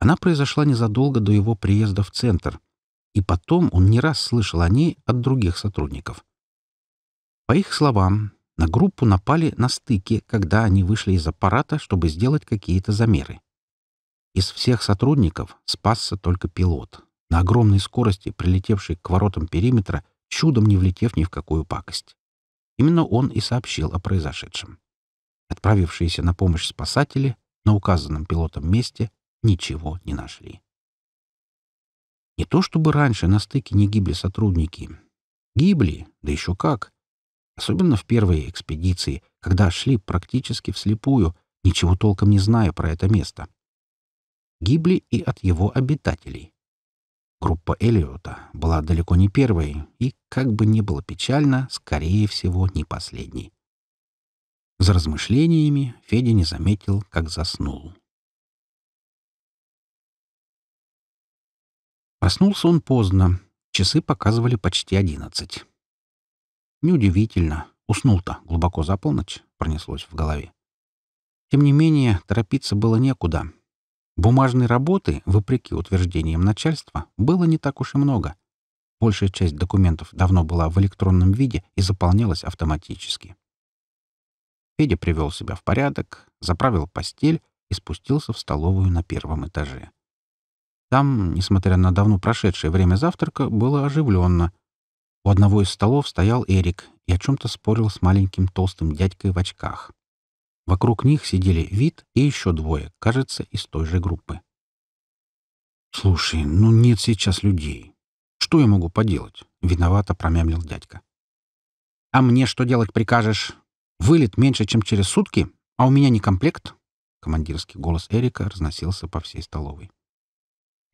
B: Она произошла незадолго до его приезда в центр, и потом он не раз слышал о ней от других сотрудников. По их словам, на группу напали на стыке, когда они вышли из аппарата, чтобы сделать какие-то замеры. Из всех сотрудников спасся только пилот. На огромной скорости, прилетевший к воротам периметра, чудом не влетев ни в какую пакость. Именно он и сообщил о произошедшем. Отправившиеся на помощь спасатели на указанном пилотом месте ничего не нашли. Не то чтобы раньше на стыке не гибли сотрудники. Гибли, да еще как. Особенно в первой экспедиции, когда шли практически вслепую, ничего толком не зная про это место. Гибли и от его обитателей. Группа Эллиота была далеко не первой и, как бы ни было печально, скорее всего, не последней. За размышлениями Федя не заметил, как заснул. Проснулся он поздно. Часы показывали почти одиннадцать. Неудивительно. Уснул-то глубоко за полночь, пронеслось в голове. Тем не менее, торопиться было некуда. Бумажной работы, вопреки утверждениям начальства, было не так уж и много. Большая часть документов давно была в электронном виде и заполнялась автоматически. Федя привел себя в порядок, заправил постель и спустился в столовую на первом этаже. Там, несмотря на давно прошедшее время завтрака, было оживленно. У одного из столов стоял Эрик и о чем-то спорил с маленьким толстым дядькой в очках. Вокруг них сидели Вит и еще двое, кажется, из той же группы. «Слушай, ну нет сейчас людей. Что я могу поделать?» — виновато промямлил дядька. «А мне что делать прикажешь? Вылет меньше, чем через сутки, а у меня не комплект?» Командирский голос Эрика разносился по всей столовой.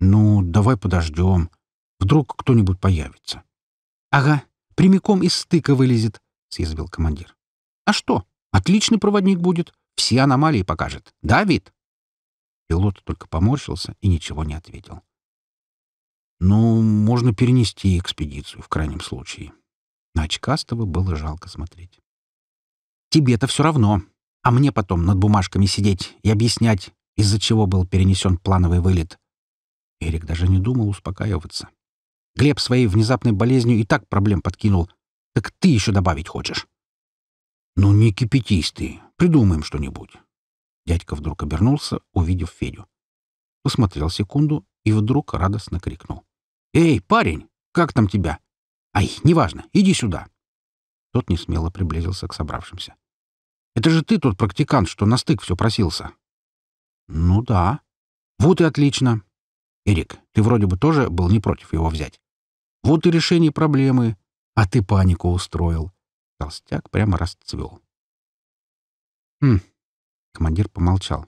B: «Ну, давай подождем. Вдруг кто-нибудь появится». «Ага, прямиком из стыка вылезет», — съязвил командир. «А что? Отличный проводник будет. Все аномалии покажет. Да, Вит?» Пилот только поморщился и ничего не ответил. «Ну, можно перенести экспедицию в крайнем случае». На очкастого было жалко смотреть. «Тебе-то все равно. А мне потом над бумажками сидеть и объяснять, из-за чего был перенесен плановый вылет». Эрик даже не думал успокаиваться. Глеб своей внезапной болезнью и так проблем подкинул. Так ты еще добавить хочешь? Ну не кипятись ты, придумаем что-нибудь. Дядька вдруг обернулся, увидев Федю. Посмотрел секунду и вдруг радостно крикнул. «Эй, парень, как там тебя? Ай, неважно, иди сюда!» Тот несмело приблизился к собравшимся. «Это же ты тот практикант, что на стык все просился!» «Ну да. Вот и отлично. Эрик, ты вроде бы тоже был не против его взять?» Вот и решение проблемы. А ты панику устроил. Толстяк прямо расцвел. Хм. Командир помолчал.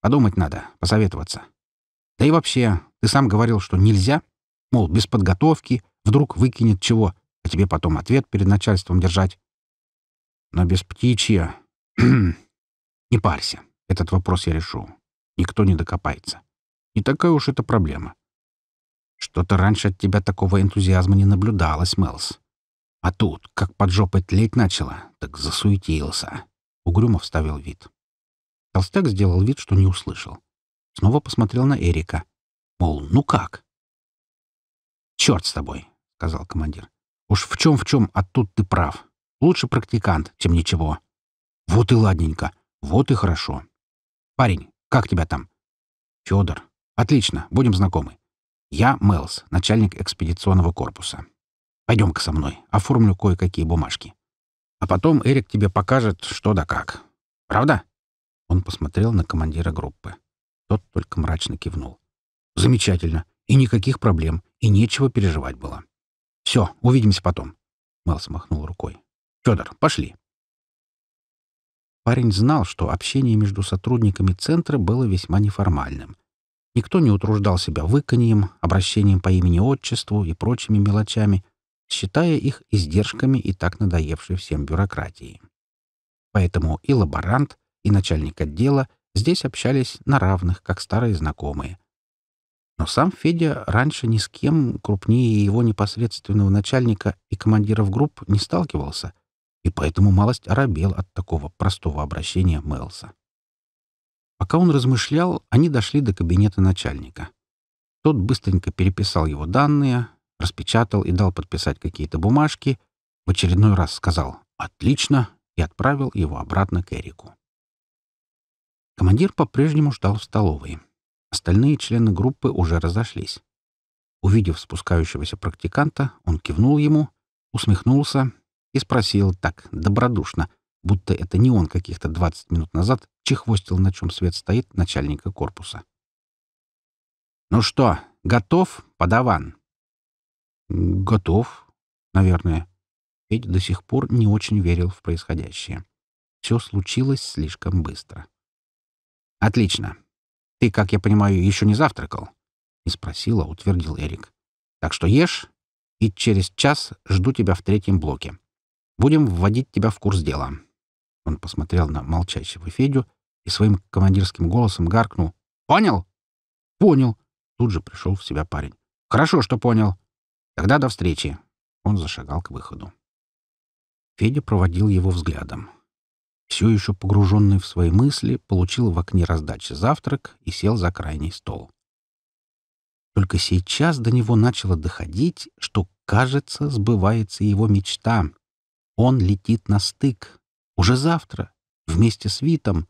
B: Подумать надо, посоветоваться. Да и вообще, ты сам говорил, что нельзя. Мол, без подготовки, вдруг выкинет чего, а тебе потом ответ перед начальством держать. Но без птичья... [CLEARS THROAT] не парься, этот вопрос я решу. Никто не докопается. Не такая уж это проблема. Что-то раньше от тебя такого энтузиазма не наблюдалось, Мелс. А тут, как под жопой тлеть начала, так засуетился. Угрюмо вставил вид. Толстяк сделал вид, что не услышал. Снова посмотрел на Эрика. Мол, ну как? «Черт с тобой», — сказал командир. «Уж в чем-в чем, а тут ты прав. Лучше практикант, чем ничего». «Вот и ладненько, вот и хорошо. Парень, как тебя там?» «Федор. Отлично, будем знакомы. Я Мэлс, начальник экспедиционного корпуса. Пойдем-ка со мной, оформлю кое-какие бумажки. А потом Эрик тебе покажет, что да как. Правда?» Он посмотрел на командира группы. Тот только мрачно кивнул. «Замечательно. И никаких проблем, и нечего переживать было. Все, увидимся потом». Мэлс махнул рукой. «Федор, пошли». Парень знал, что общение между сотрудниками центра было весьма неформальным, Никто не утруждал себя выканьем, обращением по имени-отчеству и прочими мелочами, считая их издержками и так надоевшей всем бюрократии. Поэтому и лаборант, и начальник отдела здесь общались на равных, как старые знакомые. Но сам Федя раньше ни с кем крупнее его непосредственного начальника и командиров групп не сталкивался, и поэтому малость оробел от такого простого обращения Мэлса. Пока он размышлял, они дошли до кабинета начальника. Тот быстренько переписал его данные, распечатал и дал подписать какие-то бумажки, в очередной раз сказал «отлично» и отправил его обратно к Эрику. Командир по-прежнему ждал в столовой. Остальные члены группы уже разошлись. Увидев спускающегося практиканта, он кивнул ему, усмехнулся и спросил так добродушно, будто это не он каких-то 20 минут назад чехвостил, на чем свет стоит, начальника корпуса. «Ну что, готов, подаван?» «Готов, наверное». Петь до сих пор не очень верил в происходящее. Все случилось слишком быстро. «Отлично. Ты, как я понимаю, еще не завтракал?» Не спросил, утвердил Эрик. «Так что ешь, и через час жду тебя в третьем блоке. Будем вводить тебя в курс дела». Он посмотрел на молчащего Федю и своим командирским голосом гаркнул. «Понял?» «Понял!» Тут же пришел в себя парень. «Хорошо, что понял. Тогда до встречи!» Он зашагал к выходу. Федя проводил его взглядом. Все еще погруженный в свои мысли, получил в окне раздачи завтрак и сел за крайний стол. Только сейчас до него начало доходить, что, кажется, сбывается его мечта. Он летит на стык, уже завтра. Вместе с Витом.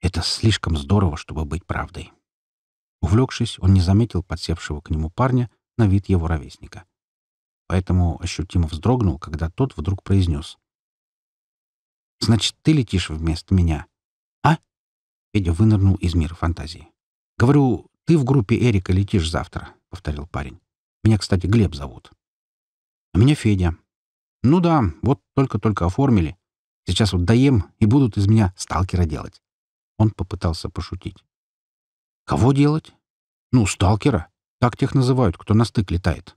B: Это слишком здорово, чтобы быть правдой. Увлекшись, он не заметил подсевшего к нему парня на вид его ровесника. Поэтому ощутимо вздрогнул, когда тот вдруг произнес. «Значит, ты летишь вместо меня?» «А?» Федя вынырнул из мира фантазии. «Говорю, ты в группе Эрика летишь завтра», — повторил парень. «Меня, кстати, Глеб зовут». «А меня Федя». «Ну да, вот только-только оформили. Сейчас вот доем, и будут из меня сталкера делать. Он попытался пошутить. Кого делать? Ну, сталкера. Так тех называют, кто на стык летает.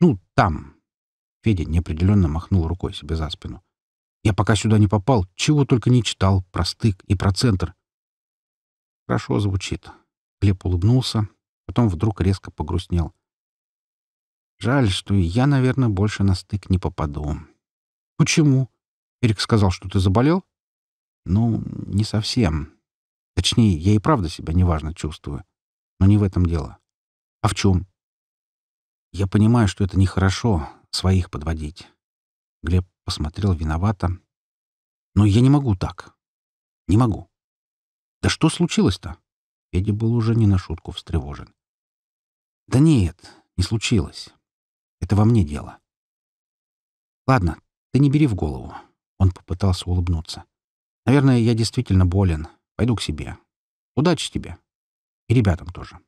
B: Ну, там. Федя неопределенно махнул рукой себе за спину. Я пока сюда не попал, чего только не читал про стык и про центр. Хорошо звучит. Глеб улыбнулся, потом вдруг резко погрустнел. Жаль, что я, наверное, больше на стык не попаду. Почему? Эрик сказал, что ты заболел? Ну, не совсем. Точнее, я и правда себя неважно чувствую. Но не в этом дело. А в чем? Я понимаю, что это нехорошо своих подводить. Глеб посмотрел виновато. Но я не могу так. Не могу. Да что случилось-то? Федя был уже не на шутку встревожен. Да нет, не случилось. Это во мне дело. Ладно, ты не бери в голову. Он попытался улыбнуться. «Наверное, я действительно болен. Пойду к себе. Удачи тебе. И ребятам тоже».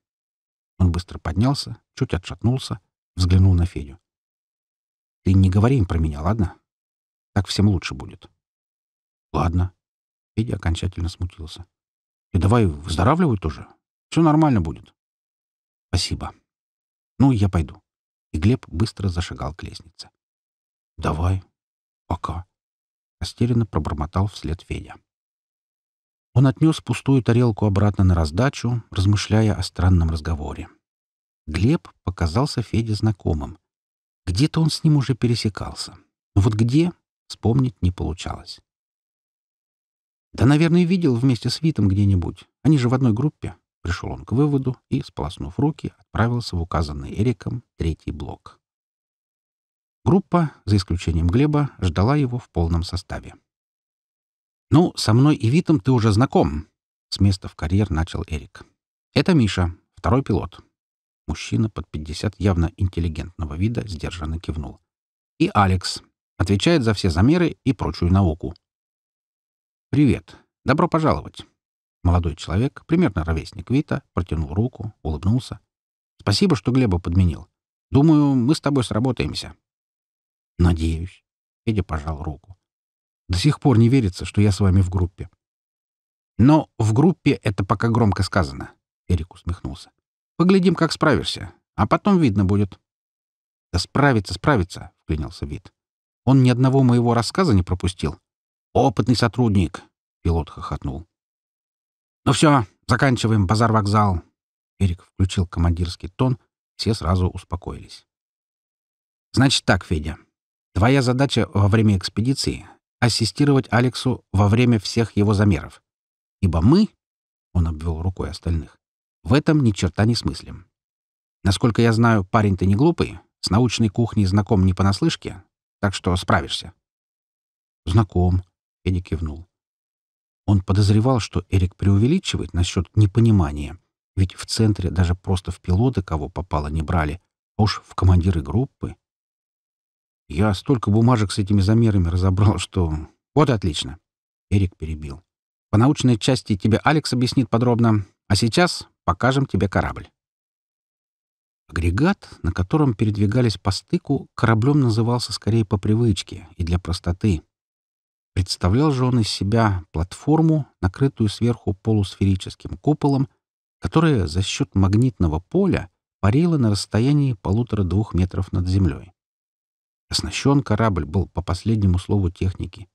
B: Он быстро поднялся, чуть отшатнулся, взглянул на Федю. «Ты не говори им про меня, ладно? Так всем лучше будет». «Ладно». Федя окончательно смутился. «И давай выздоравливай тоже. Все нормально будет». «Спасибо. Ну, я пойду». И Глеб быстро зашагал к лестнице. «Давай. Пока». Растерянно пробормотал вслед Федя. Он отнес пустую тарелку обратно на раздачу, размышляя о странном разговоре. Глеб показался Феде знакомым. Где-то он с ним уже пересекался. Но вот где — вспомнить не получалось. «Да, наверное, видел вместе с Витом где-нибудь. Они же в одной группе», — пришел он к выводу и, сполоснув руки, отправился в указанный Эриком третий блок. Группа, за исключением Глеба, ждала его в полном составе. «Ну, со мной и Витом ты уже знаком», — с места в карьер начал Эрик. «Это Миша, второй пилот». Мужчина под 50 явно интеллигентного вида сдержанно кивнул. «И Алекс. Отвечает за все замеры и прочую науку». «Привет. Добро пожаловать». Молодой человек, примерно ровесник Вита, протянул руку, улыбнулся. «Спасибо, что Глеба подменил. Думаю, мы с тобой сработаемся». «Надеюсь». Федя пожал руку. «До сих пор не верится, что я с вами в группе». «Но в группе это пока громко сказано», — Эрик усмехнулся. «Поглядим, как справишься, а потом видно будет». «Да справится, справится», — вклинился Вит. «Он ни одного моего рассказа не пропустил». «Опытный сотрудник», — пилот хохотнул. «Ну все, заканчиваем базар-вокзал». Эрик включил командирский тон, все сразу успокоились. «Значит так, Федя», Твоя задача во время экспедиции — ассистировать Алексу во время всех его замеров. Ибо мы, — он обвел рукой остальных, — в этом ни черта не смыслим. Насколько я знаю, парень ты не глупый, с научной кухней знаком не понаслышке, так что справишься. — Знаком, — Эдди кивнул. Он подозревал, что Эрик преувеличивает насчет непонимания, ведь в центре даже просто в пилоты кого попало не брали, а уж в командиры группы — я столько бумажек с этими замерами разобрал, что... Вот и отлично. Эрик перебил. По научной части тебе Алекс объяснит подробно, а сейчас покажем тебе корабль. Агрегат, на котором передвигались по стыку, кораблем назывался скорее по привычке и для простоты. Представлял же он из себя платформу, накрытую сверху полусферическим куполом, которая за счет магнитного поля парила на расстоянии полутора-двух метров над землей. Оснащен корабль был по последнему слову техники.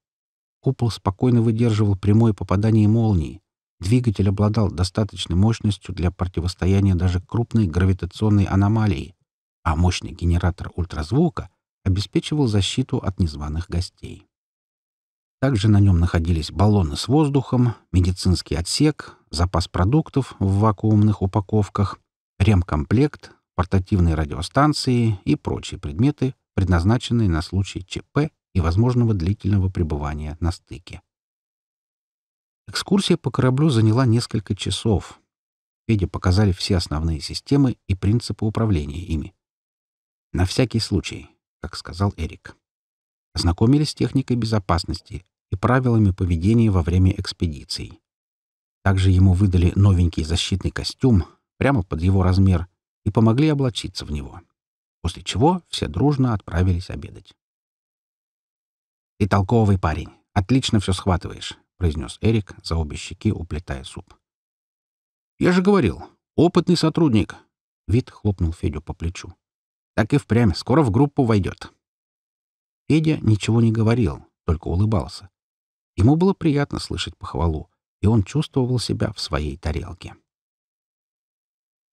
B: Купол спокойно выдерживал прямое попадание молнии. Двигатель обладал достаточной мощностью для противостояния даже крупной гравитационной аномалии, а мощный генератор ультразвука обеспечивал защиту от незваных гостей. Также на нем находились баллоны с воздухом, медицинский отсек, запас продуктов в вакуумных упаковках, ремкомплект, портативные радиостанции и прочие предметы, предназначенные на случай ЧП и возможного длительного пребывания на стыке. Экскурсия по кораблю заняла несколько часов. Феде показали все основные системы и принципы управления ими. «На всякий случай», — как сказал Эрик. Ознакомились с техникой безопасности и правилами поведения во время экспедиций. Также ему выдали новенький защитный костюм, прямо под его размер, и помогли облачиться в него после чего все дружно отправились обедать. «Ты толковый парень. Отлично все схватываешь», — произнес Эрик, за обе щеки уплетая суп. «Я же говорил, опытный сотрудник», — Вит хлопнул Федю по плечу. «Так и впрямь, скоро в группу войдет». Федя ничего не говорил, только улыбался. Ему было приятно слышать похвалу, и он чувствовал себя в своей тарелке.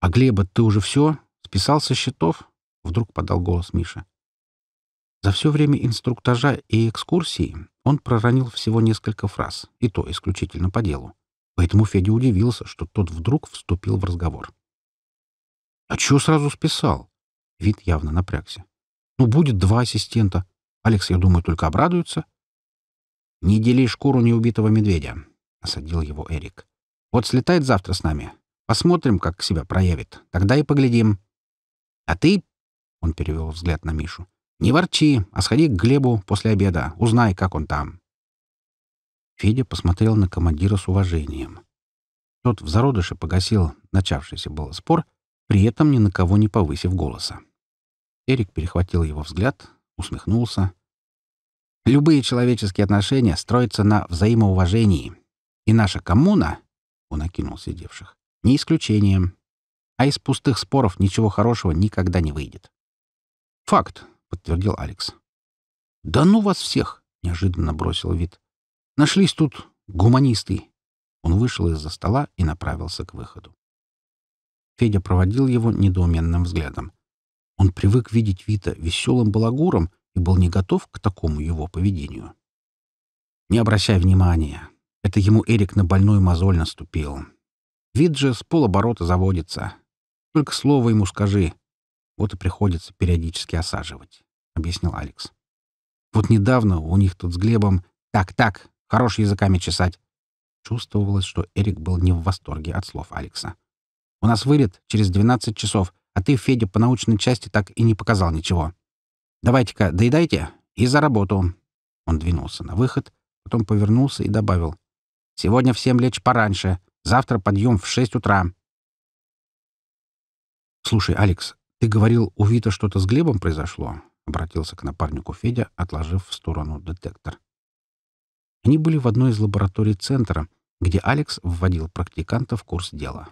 B: «А Глеба ты уже все? Списал со счетов?» — вдруг подал голос Миша. За все время инструктажа и экскурсии он проронил всего несколько фраз, и то исключительно по делу. Поэтому Федя удивился, что тот вдруг вступил в разговор. «А чего сразу списал?» Вид явно напрягся. «Ну, будет два ассистента. Алекс, я думаю, только обрадуется». «Не дели шкуру неубитого медведя», — осадил его Эрик. «Вот слетает завтра с нами. Посмотрим, как себя проявит. Тогда и поглядим. А ты он перевел взгляд на Мишу. «Не ворчи, а сходи к Глебу после обеда. Узнай, как он там». Федя посмотрел на командира с уважением. Тот в зародыше погасил начавшийся был спор, при этом ни на кого не повысив голоса. Эрик перехватил его взгляд, усмехнулся. «Любые человеческие отношения строятся на взаимоуважении. И наша коммуна, — он окинул сидевших, — не исключением. А из пустых споров ничего хорошего никогда не выйдет». «Факт», — подтвердил Алекс. «Да ну вас всех!» — неожиданно бросил вид. «Нашлись тут гуманисты». Он вышел из-за стола и направился к выходу. Федя проводил его недоуменным взглядом. Он привык видеть Вита веселым балагуром и был не готов к такому его поведению. «Не обращай внимания. Это ему Эрик на больную мозоль наступил. Вид же с полоборота заводится. Только слово ему скажи, вот и приходится периодически осаживать, — объяснил Алекс. Вот недавно у них тут с Глебом... Так-так, хорош языками чесать. Чувствовалось, что Эрик был не в восторге от слов Алекса. «У нас вылет через 12 часов, а ты, Федя, по научной части так и не показал ничего. Давайте-ка, доедайте и за работу». Он двинулся на выход, потом повернулся и добавил. «Сегодня всем лечь пораньше. Завтра подъем в 6 утра». «Слушай, Алекс, «Ты говорил, у Вита что-то с Глебом произошло?» — обратился к напарнику Федя, отложив в сторону детектор. Они были в одной из лабораторий центра, где Алекс вводил практиканта в курс дела.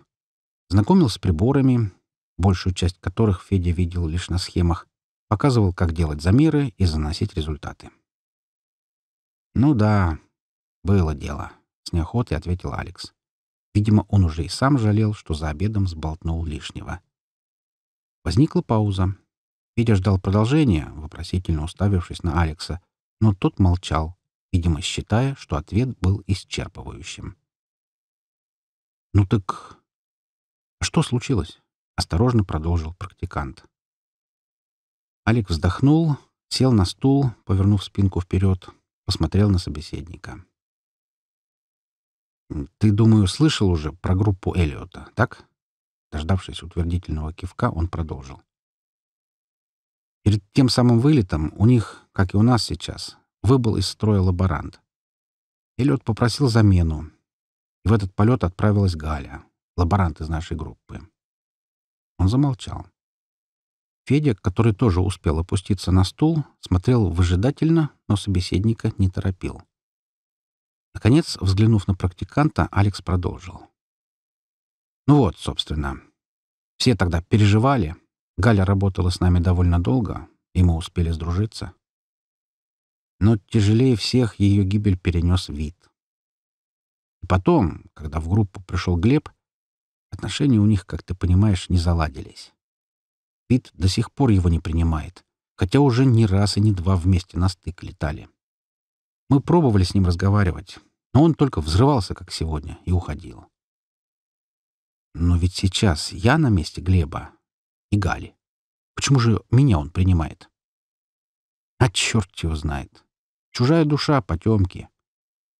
B: Знакомил с приборами, большую часть которых Федя видел лишь на схемах, показывал, как делать замеры и заносить результаты. «Ну да, было дело», — с неохотой ответил Алекс. Видимо, он уже и сам жалел, что за обедом сболтнул лишнего. — Возникла пауза. Федя ждал продолжения, вопросительно уставившись на Алекса, но тот молчал, видимо, считая, что ответ был исчерпывающим. «Ну так... А что случилось?» — осторожно продолжил практикант. Алекс вздохнул, сел на стул, повернув спинку вперед, посмотрел на собеседника. «Ты, думаю, слышал уже про группу Эллиота, так?» Дождавшись утвердительного кивка, он продолжил. Перед тем самым вылетом у них, как и у нас сейчас, выбыл из строя лаборант. Эллиот попросил замену. И в этот полет отправилась Галя, лаборант из нашей группы. Он замолчал. Федя, который тоже успел опуститься на стул, смотрел выжидательно, но собеседника не торопил. Наконец, взглянув на практиканта, Алекс продолжил. Ну вот, собственно. Все тогда переживали. Галя работала с нами довольно долго, и мы успели сдружиться. Но тяжелее всех ее гибель перенес вид. И потом, когда в группу пришел Глеб, отношения у них, как ты понимаешь, не заладились. Вид до сих пор его не принимает, хотя уже не раз и не два вместе на стык летали. Мы пробовали с ним разговаривать, но он только взрывался, как сегодня, и уходил. Но ведь сейчас я на месте Глеба и Гали. Почему же меня он принимает? А черт его знает. Чужая душа — потемки.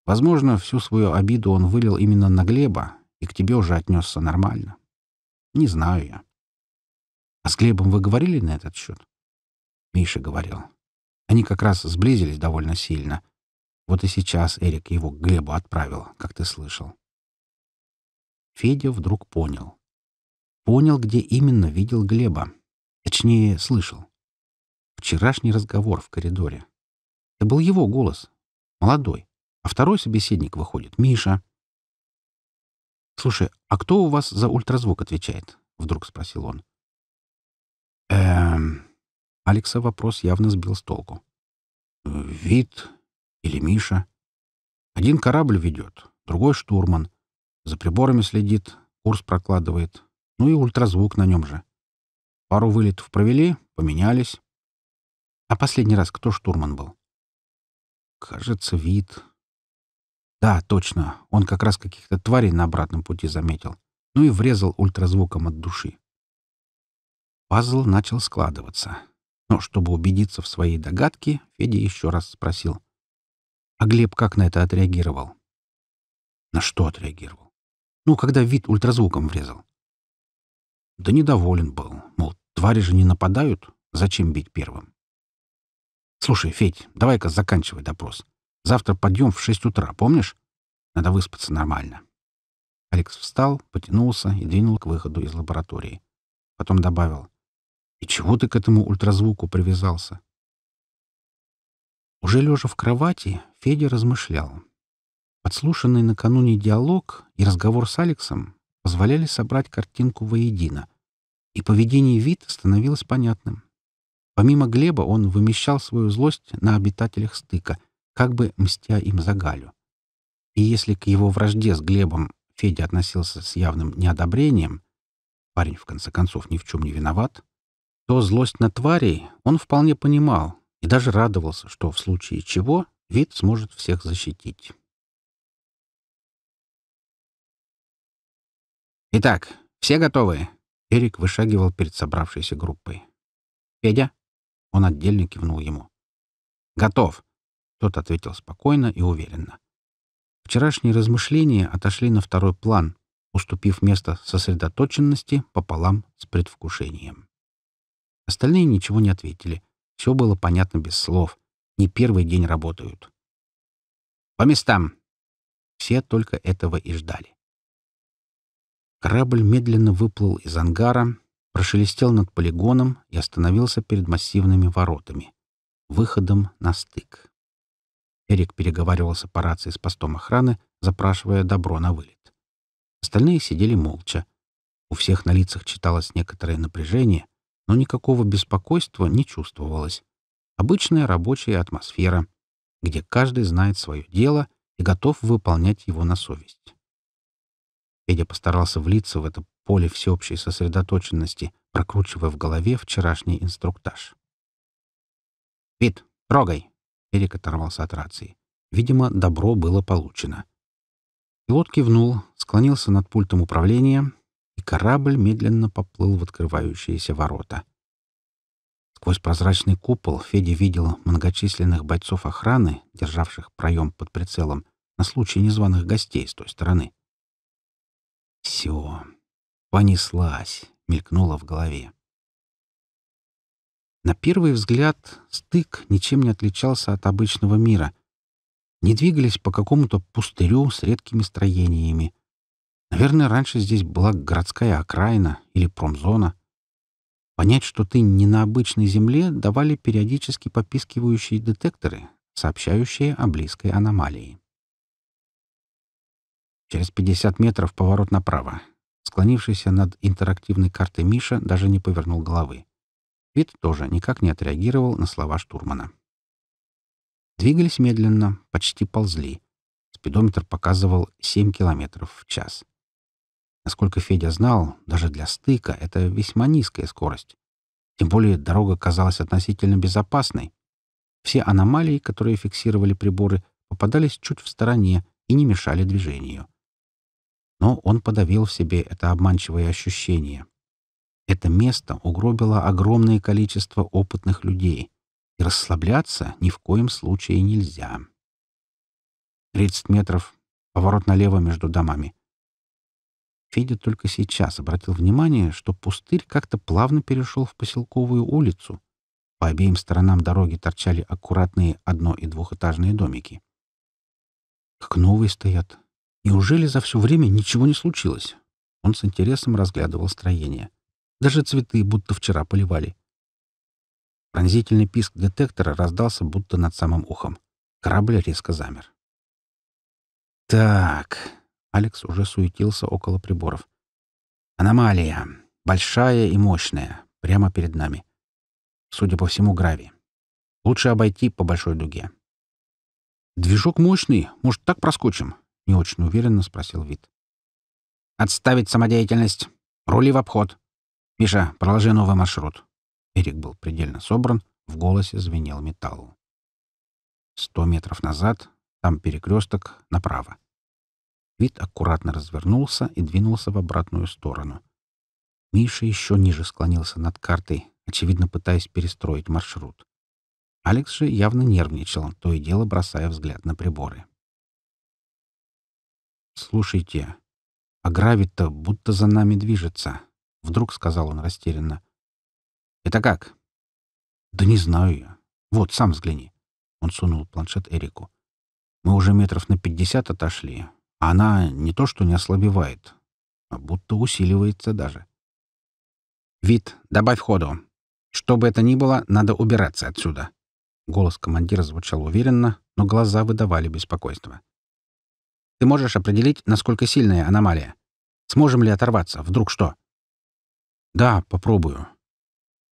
B: Возможно, всю свою обиду он вылил именно на Глеба и к тебе уже отнесся нормально. Не знаю я. А с Глебом вы говорили на этот счет? Миша говорил. Они как раз сблизились довольно сильно. Вот и сейчас Эрик его к Глебу отправил, как ты слышал. Федя вдруг понял. Понял, где именно видел Глеба. Точнее, слышал. Вчерашний разговор в коридоре. Это был его голос. Молодой. А второй собеседник выходит, Миша. «Слушай, а кто у вас за ультразвук отвечает?» — вдруг спросил он. «Эм...» Алекса вопрос явно сбил с толку. «Вит или Миша?» «Один корабль ведет, другой штурман. За приборами следит, курс прокладывает. Ну и ультразвук на нем же. Пару вылетов провели, поменялись. А последний раз кто штурман был? Кажется, вид. Да, точно. Он как раз каких-то тварей на обратном пути заметил. Ну и врезал ультразвуком от души. Пазл начал складываться. Но чтобы убедиться в своей догадке, Федя еще раз спросил. А Глеб как на это отреагировал? На что отреагировал? Ну, когда вид ультразвуком врезал. Да недоволен был. Мол, твари же не нападают. Зачем бить первым? Слушай, Федь, давай-ка заканчивай допрос. Завтра подъем в шесть утра, помнишь? Надо выспаться нормально. Алекс встал, потянулся и двинул к выходу из лаборатории. Потом добавил. «И чего ты к этому ультразвуку привязался?» Уже лежа в кровати, Федя размышлял. Подслушанный накануне диалог и разговор с Алексом позволяли собрать картинку воедино, и поведение Вита становилось понятным. Помимо Глеба он вымещал свою злость на обитателях стыка, как бы мстя им за Галю. И если к его вражде с Глебом Федя относился с явным неодобрением, парень в конце концов ни в чем не виноват, то злость на тварей он вполне понимал и даже радовался, что в случае чего вид сможет всех защитить. «Итак, все готовы?» Эрик вышагивал перед собравшейся группой. «Федя?» Он отдельно кивнул ему. «Готов!» Тот ответил спокойно и уверенно. Вчерашние размышления отошли на второй план, уступив место сосредоточенности пополам с предвкушением. Остальные ничего не ответили. Все было понятно без слов. Не первый день работают. «По местам!» Все только этого и ждали. Корабль медленно выплыл из ангара, прошелестел над полигоном и остановился перед массивными воротами, выходом на стык. Эрик переговаривался по рации с постом охраны, запрашивая добро на вылет. Остальные сидели молча. У всех на лицах читалось некоторое напряжение, но никакого беспокойства не чувствовалось. Обычная рабочая атмосфера, где каждый знает свое дело и готов выполнять его на совесть. Федя постарался влиться в это поле всеобщей сосредоточенности, прокручивая в голове вчерашний инструктаж. «Пит, трогай!» — Эрик оторвался от рации. Видимо, добро было получено. Пилот кивнул, склонился над пультом управления, и корабль медленно поплыл в открывающиеся ворота. Сквозь прозрачный купол Федя видел многочисленных бойцов охраны, державших проем под прицелом, на случай незваных гостей с той стороны. Все. Понеслась, мелькнула в голове. На первый взгляд стык ничем не отличался от обычного мира. Не двигались по какому-то пустырю с редкими строениями. Наверное, раньше здесь была городская окраина или промзона. Понять, что ты не на обычной земле, давали периодически попискивающие детекторы, сообщающие о близкой аномалии. Через 50 метров поворот направо. Склонившийся над интерактивной картой Миша даже не повернул головы. Вид тоже никак не отреагировал на слова штурмана. Двигались медленно, почти ползли. Спидометр показывал 7 километров в час. Насколько Федя знал, даже для стыка это весьма низкая скорость. Тем более дорога казалась относительно безопасной. Все аномалии, которые фиксировали приборы, попадались чуть в стороне и не мешали движению но он подавил в себе это обманчивое ощущение. Это место угробило огромное количество опытных людей, и расслабляться ни в коем случае нельзя. 30 метров, поворот налево между домами. Федя только сейчас обратил внимание, что пустырь как-то плавно перешел в поселковую улицу. По обеим сторонам дороги торчали аккуратные одно- и двухэтажные домики. «Как новые стоят», Неужели за все время ничего не случилось? Он с интересом разглядывал строение. Даже цветы будто вчера поливали. Пронзительный писк детектора раздался будто над самым ухом. Корабль резко замер. «Так...» — Алекс уже суетился около приборов. «Аномалия. Большая и мощная. Прямо перед нами. Судя по всему, гравий. Лучше обойти по большой дуге». «Движок мощный. Может, так проскочим?» — не очень уверенно спросил Вит. «Отставить самодеятельность. Рули в обход. Миша, проложи новый маршрут». Эрик был предельно собран, в голосе звенел металл. Сто метров назад, там перекресток, направо. Вит аккуратно развернулся и двинулся в обратную сторону. Миша еще ниже склонился над картой, очевидно пытаясь перестроить маршрут. Алекс же явно нервничал, то и дело бросая взгляд на приборы. «Слушайте, а гравит-то будто за нами движется», — вдруг сказал он растерянно. «Это как?» «Да не знаю я. Вот, сам взгляни». Он сунул планшет Эрику. «Мы уже метров на пятьдесят отошли, а она не то что не ослабевает, а будто усиливается даже». «Вид, добавь ходу. Что бы это ни было, надо убираться отсюда». Голос командира звучал уверенно, но глаза выдавали беспокойство. — ты можешь определить, насколько сильная аномалия. Сможем ли оторваться, вдруг что? Да, попробую.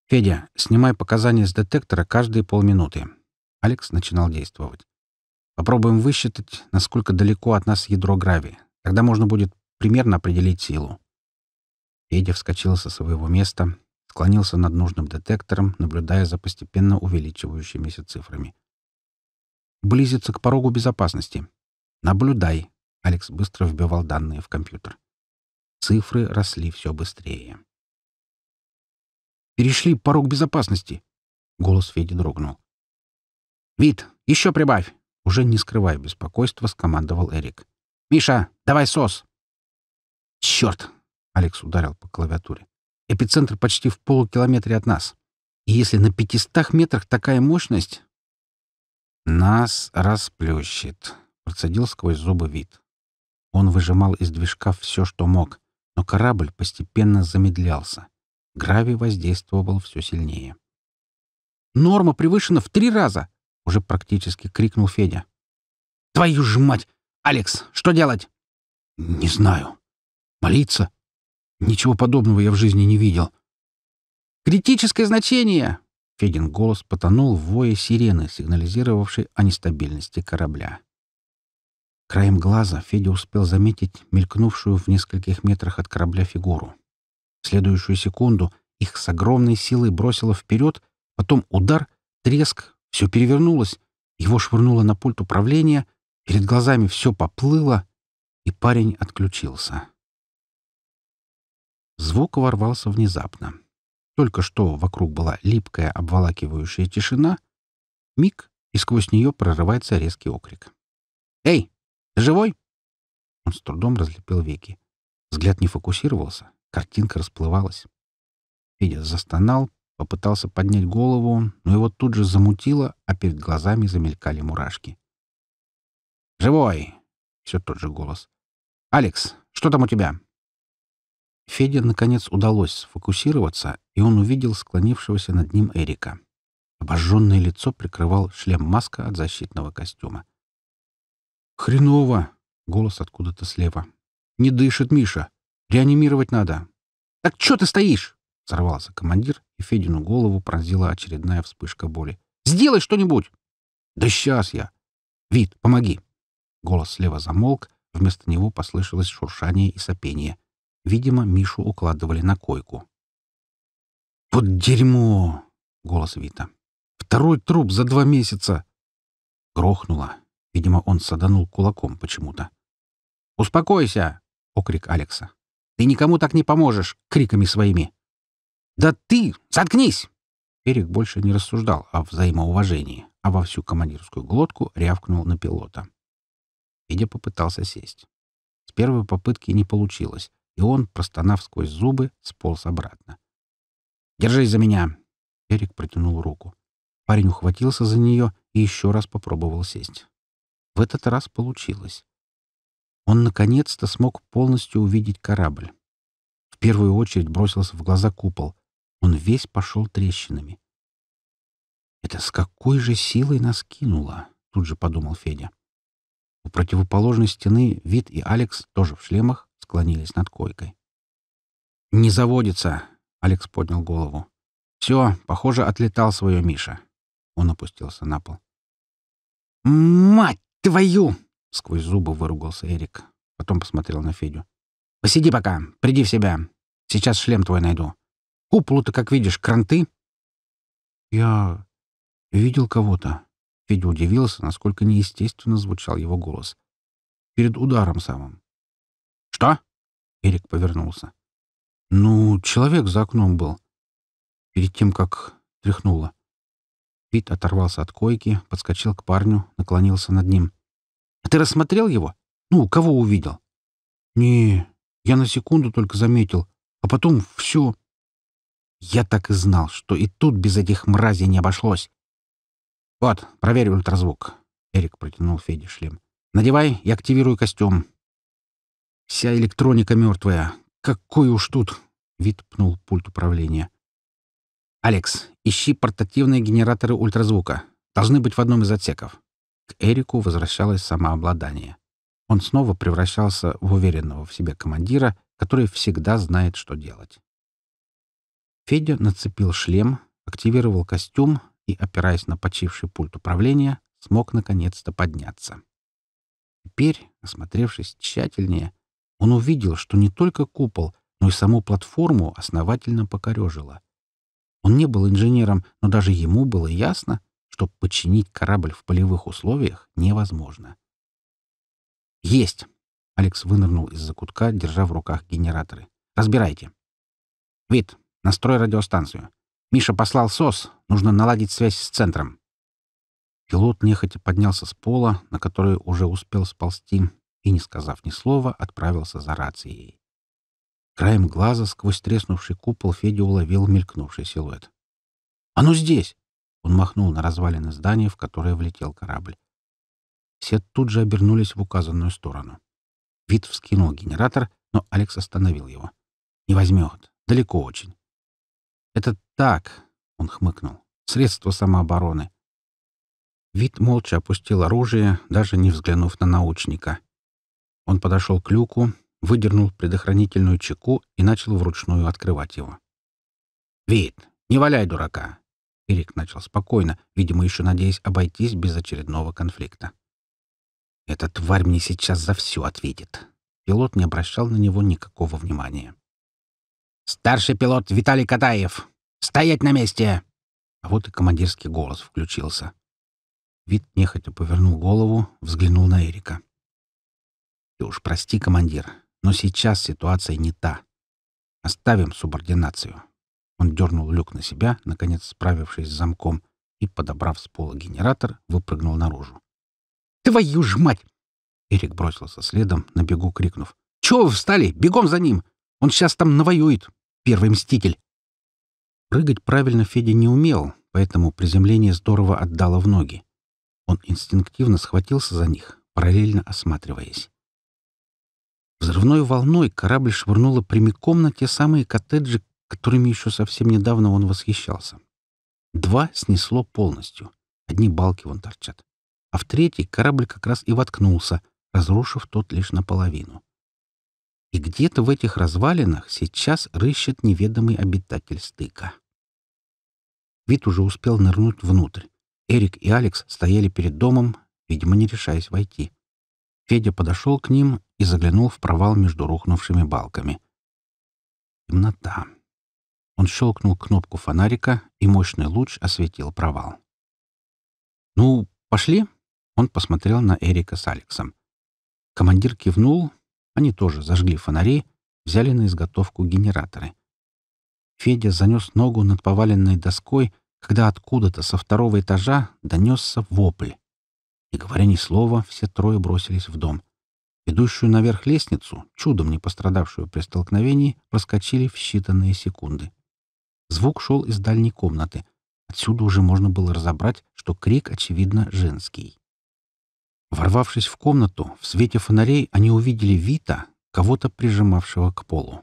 B: Федя, снимай показания с детектора каждые полминуты. Алекс начинал действовать. Попробуем высчитать, насколько далеко от нас ядро грави. Тогда можно будет примерно определить силу. Федя вскочил со своего места, склонился над нужным детектором, наблюдая за постепенно увеличивающимися цифрами. «Близится к порогу безопасности. Наблюдай», Алекс быстро вбивал данные в компьютер. Цифры росли все быстрее. «Перешли порог безопасности!» Голос Феди дрогнул. «Вид, еще прибавь!» Уже не скрывая беспокойства, скомандовал Эрик. «Миша, давай сос!» «Черт!» — Алекс ударил по клавиатуре. «Эпицентр почти в полукилометре от нас. И если на пятистах метрах такая мощность...» «Нас расплющит», — процедил сквозь зубы вид. Он выжимал из движка все, что мог, но корабль постепенно замедлялся. Гравий воздействовал все сильнее. «Норма превышена в три раза!» — уже практически крикнул Федя. «Твою же мать! Алекс, что делать?» «Не знаю. Молиться? Ничего подобного я в жизни не видел». «Критическое значение!» Федин голос потонул в вое сирены, сигнализировавшей о нестабильности корабля. Краем глаза Федя успел заметить мелькнувшую в нескольких метрах от корабля фигуру. В следующую секунду их с огромной силой бросило вперед, потом удар, треск, все перевернулось, его швырнуло на пульт управления, перед глазами все поплыло, и парень отключился. Звук ворвался внезапно. Только что вокруг была липкая обволакивающая тишина, миг, и сквозь нее прорывается резкий окрик. «Эй, ты живой?» Он с трудом разлепил веки. Взгляд не фокусировался, картинка расплывалась. Федя застонал, попытался поднять голову, но его тут же замутило, а перед глазами замелькали мурашки. «Живой!» — все тот же голос. «Алекс, что там у тебя?» Феде, наконец, удалось сфокусироваться, и он увидел склонившегося над ним Эрика. Обожженное лицо прикрывал шлем-маска от защитного костюма. «Хреново!» — голос откуда-то слева. «Не дышит Миша. Реанимировать надо». «Так что ты стоишь?» — Сорвался, командир, и Федину голову пронзила очередная вспышка боли. «Сделай что-нибудь!» «Да сейчас я!» «Вид, помоги!» Голос слева замолк, вместо него послышалось шуршание и сопение. Видимо, Мишу укладывали на койку. Под дерьмо!» — голос Вита. «Второй труп за два месяца!» Грохнуло, Видимо, он саданул кулаком почему-то. «Успокойся!» — окрик Алекса. «Ты никому так не поможешь!» — криками своими. «Да ты! Заткнись!» Эрик больше не рассуждал о взаимоуважении, а во всю командирскую глотку рявкнул на пилота. Федя попытался сесть. С первой попытки не получилось, и он, простонав сквозь зубы, сполз обратно. «Держись за меня!» Эрик протянул руку. Парень ухватился за нее и еще раз попробовал сесть. В этот раз получилось. Он наконец-то смог полностью увидеть корабль. В первую очередь бросился в глаза купол. Он весь пошел трещинами. «Это с какой же силой нас кинуло?» — тут же подумал Федя. У противоположной стены Вит и Алекс, тоже в шлемах, склонились над койкой. «Не заводится!» — Алекс поднял голову. «Все, похоже, отлетал свое Миша». Он опустился на пол. «Мать «Твою!» — сквозь зубы выругался Эрик. Потом посмотрел на Федю. «Посиди пока, приди в себя. Сейчас шлем твой найду. Куполу-то, как видишь, кранты». «Я видел кого-то». Федя удивился, насколько неестественно звучал его голос. «Перед ударом самым». «Что?» — Эрик повернулся. «Ну, человек за окном был. Перед тем, как тряхнуло. Пит оторвался от койки, подскочил к парню, наклонился над ним. «А ты рассмотрел его? Ну, кого увидел?» «Не, я на секунду только заметил, а потом все...» «Я так и знал, что и тут без этих мразей не обошлось!» «Вот, проверь ультразвук!» — Эрик протянул Феде шлем. «Надевай и активируй костюм!» «Вся электроника мертвая! Какой уж тут!» — Вит пнул пульт управления. «Алекс, ищи портативные генераторы ультразвука. Должны быть в одном из отсеков». К Эрику возвращалось самообладание. Он снова превращался в уверенного в себе командира, который всегда знает, что делать. Федя нацепил шлем, активировал костюм и, опираясь на почивший пульт управления, смог наконец-то подняться. Теперь, осмотревшись тщательнее, он увидел, что не только купол, но и саму платформу основательно покорежило — он не был инженером, но даже ему было ясно, что починить корабль в полевых условиях невозможно. «Есть!» — Алекс вынырнул из-за кутка, держа в руках генераторы. «Разбирайте!» «Вид, настрой радиостанцию. Миша послал СОС. Нужно наладить связь с центром». Пилот нехотя поднялся с пола, на который уже успел сползти, и, не сказав ни слова, отправился за рацией. Краем глаза сквозь треснувший купол Федя уловил мелькнувший силуэт. А ну здесь!» — он махнул на развалины здания, в которое влетел корабль. Все тут же обернулись в указанную сторону. Вид вскинул генератор, но Алекс остановил его. «Не возьмет. Далеко очень». «Это так», — он хмыкнул. «Средство самообороны». Вид молча опустил оружие, даже не взглянув на научника. Он подошел к люку, выдернул предохранительную чеку и начал вручную открывать его. «Вид, не валяй дурака!» Эрик начал спокойно, видимо, еще надеясь обойтись без очередного конфликта. «Эта тварь мне сейчас за все ответит». Пилот не обращал на него никакого внимания. «Старший пилот Виталий Катаев! Стоять на месте!» А вот и командирский голос включился. Вид нехотя повернул голову, взглянул на Эрика. «Ты уж прости, командир, но сейчас ситуация не та. Оставим субординацию. Он дернул люк на себя, наконец справившись с замком, и, подобрав с пола генератор, выпрыгнул наружу. «Твою ж мать!» Эрик бросился следом, на бегу крикнув. «Чего вы встали? Бегом за ним! Он сейчас там навоюет! Первый мститель!» Прыгать правильно Федя не умел, поэтому приземление здорово отдало в ноги. Он инстинктивно схватился за них, параллельно осматриваясь. Взрывной волной корабль швырнуло прямиком на те самые коттеджи, которыми еще совсем недавно он восхищался. Два снесло полностью. Одни балки вон торчат. А в третий корабль как раз и воткнулся, разрушив тот лишь наполовину. И где-то в этих развалинах сейчас рыщет неведомый обитатель стыка. Вит уже успел нырнуть внутрь. Эрик и Алекс стояли перед домом, видимо, не решаясь войти. Федя подошел к ним и заглянул в провал между рухнувшими балками. Темнота. Он щелкнул кнопку фонарика, и мощный луч осветил провал. «Ну, пошли?» Он посмотрел на Эрика с Алексом. Командир кивнул, они тоже зажгли фонари, взяли на изготовку генераторы. Федя занес ногу над поваленной доской, когда откуда-то со второго этажа донесся вопль. Не говоря ни слова, все трое бросились в дом. Ведущую наверх лестницу, чудом не пострадавшую при столкновении, проскочили в считанные секунды. Звук шел из дальней комнаты. Отсюда уже можно было разобрать, что крик, очевидно, женский. Ворвавшись в комнату, в свете фонарей они увидели Вита, кого-то прижимавшего к полу.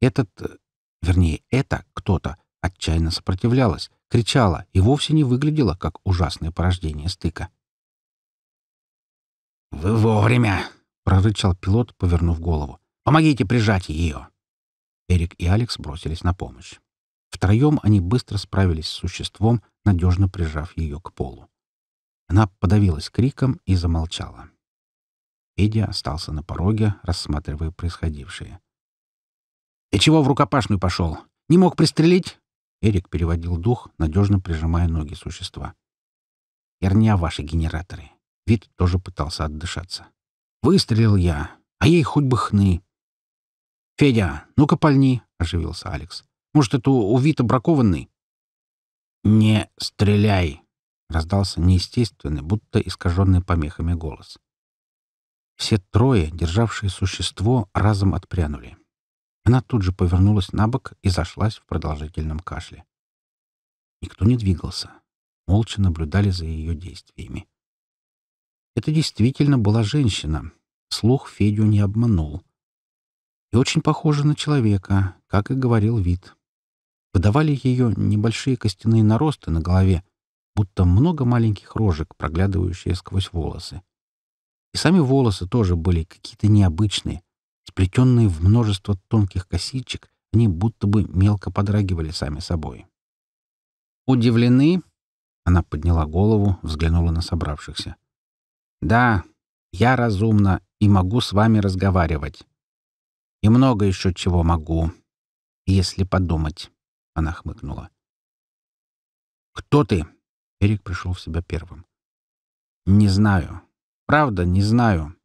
B: Этот, э, вернее, это кто-то отчаянно сопротивлялась, кричала и вовсе не выглядела как ужасное порождение стыка. «Вы вовремя!» — прорычал пилот, повернув голову. «Помогите прижать ее!» Эрик и Алекс бросились на помощь. Втроем они быстро справились с существом, надежно прижав ее к полу. Она подавилась криком и замолчала. Эдди остался на пороге, рассматривая происходившее. «Ты чего в рукопашную пошел? Не мог пристрелить?» Эрик переводил дух, надежно прижимая ноги существа. «Херня ваши генераторы. Вид тоже пытался отдышаться. «Выстрелил я, а ей хоть бы хны!» «Федя, ну-ка пальни!» — оживился Алекс. «Может, это у Вита бракованный?» «Не стреляй!» — раздался неестественный, будто искаженный помехами голос. Все трое, державшие существо, разом отпрянули. Она тут же повернулась на бок и зашлась в продолжительном кашле. Никто не двигался. Молча наблюдали за ее действиями. Это действительно была женщина. Слух Федю не обманул. И очень похожа на человека, как и говорил вид. Подавали ее небольшие костяные наросты на голове, будто много маленьких рожек, проглядывающие сквозь волосы. И сами волосы тоже были какие-то необычные. Сплетенные в множество тонких косичек, они будто бы мелко подрагивали сами собой. «Удивлены?» Она подняла голову, взглянула на собравшихся. — да, я разумна и могу с вами разговаривать. И много еще чего могу, если подумать. Она хмыкнула. «Кто ты?» Эрик пришел в себя первым. «Не знаю. Правда, не знаю.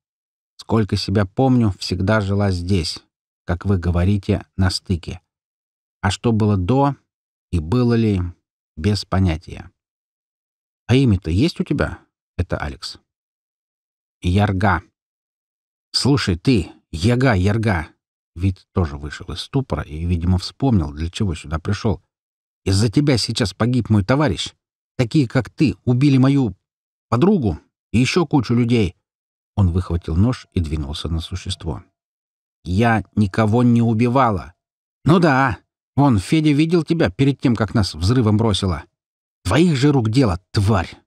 B: Сколько себя помню, всегда жила здесь, как вы говорите, на стыке. А что было до и было ли, без понятия. А имя-то есть у тебя?» Это Алекс. Ярга. «Слушай, ты, Яга, Ярга!» Вид тоже вышел из ступора и, видимо, вспомнил, для чего сюда пришел. «Из-за тебя сейчас погиб мой товарищ. Такие, как ты, убили мою подругу и еще кучу людей». Он выхватил нож и двинулся на существо. «Я никого не убивала!» «Ну да! Вон, Федя видел тебя перед тем, как нас взрывом бросило. Твоих же рук дело, тварь!»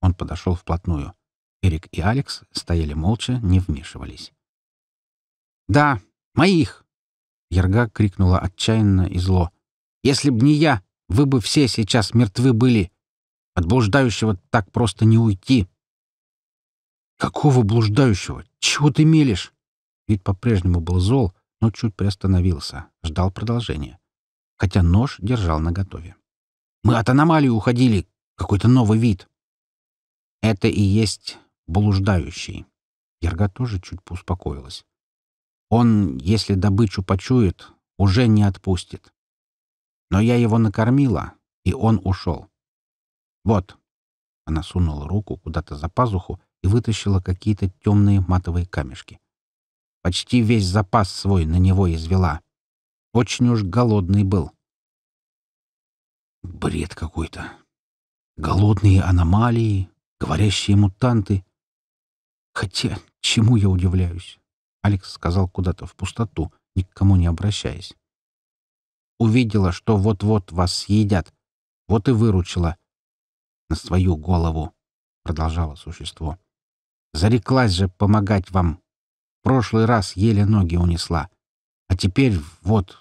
B: Он подошел вплотную. Эрик и Алекс стояли молча, не вмешивались. «Да, моих!» — Ярга крикнула отчаянно и зло. «Если б не я, вы бы все сейчас мертвы были. От блуждающего так просто не уйти». «Какого блуждающего? Чего ты мелешь?» Вид по-прежнему был зол, но чуть приостановился, ждал продолжения. Хотя нож держал наготове. «Мы от аномалии уходили. Какой-то новый вид». «Это и есть блуждающий. Ерга тоже чуть поуспокоилась. Он, если добычу почует, уже не отпустит. Но я его накормила, и он ушел. Вот. Она сунула руку куда-то за пазуху и вытащила какие-то темные матовые камешки. Почти весь запас свой на него извела. Очень уж голодный был. Бред какой-то. Голодные аномалии, говорящие мутанты. Хотя, чему я удивляюсь? Алекс сказал куда-то в пустоту, никому не обращаясь. Увидела, что вот-вот вас съедят. Вот и выручила. На свою голову, продолжало существо. Зареклась же помогать вам. В прошлый раз еле ноги унесла. А теперь вот.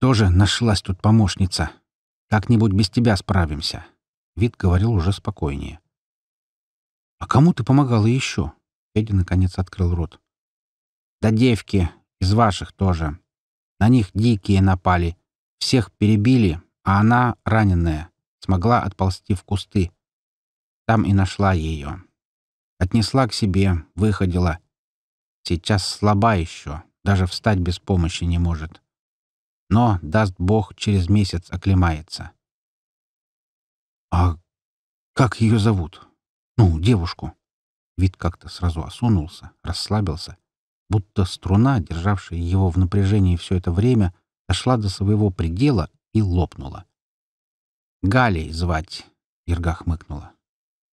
B: Тоже нашлась тут помощница. Как-нибудь без тебя справимся. Вид говорил уже спокойнее. «А кому ты помогала еще?» Федя, наконец, открыл рот. «Да девки, из ваших тоже. На них дикие напали. Всех перебили, а она, раненная смогла отползти в кусты. Там и нашла ее. Отнесла к себе, выходила. Сейчас слаба еще, даже встать без помощи не может. Но, даст Бог, через месяц оклемается». «А как ее зовут?» Ну, девушку. Вид как-то сразу осунулся, расслабился, будто струна, державшая его в напряжении все это время, дошла до своего предела и лопнула. «Галей звать», — Ерга хмыкнула.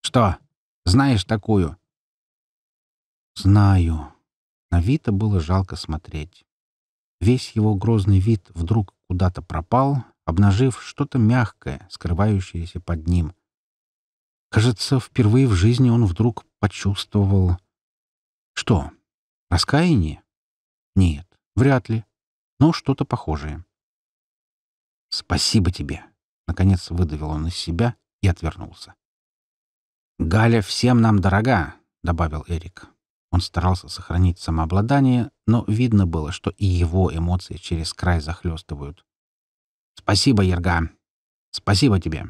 B: «Что, знаешь такую?» «Знаю». На Вита было жалко смотреть. Весь его грозный вид вдруг куда-то пропал, обнажив что-то мягкое, скрывающееся под ним — Кажется, впервые в жизни он вдруг почувствовал... Что? Раскаяние? Нет, вряд ли. Но что-то похожее. «Спасибо тебе!» — наконец выдавил он из себя и отвернулся. «Галя всем нам дорога!» — добавил Эрик. Он старался сохранить самообладание, но видно было, что и его эмоции через край захлестывают. «Спасибо, Ерга! Спасибо тебе!»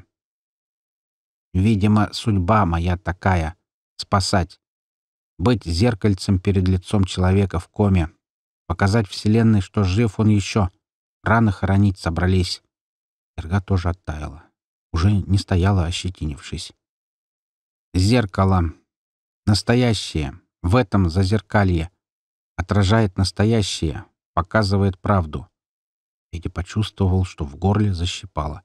B: Видимо, судьба моя такая — спасать. Быть зеркальцем перед лицом человека в коме. Показать Вселенной, что жив он еще. Рано хоронить собрались. Эрга тоже оттаяла. Уже не стояла, ощетинившись. Зеркало. Настоящее. В этом зазеркалье. Отражает настоящее. Показывает правду. Эдди почувствовал, что в горле защипало.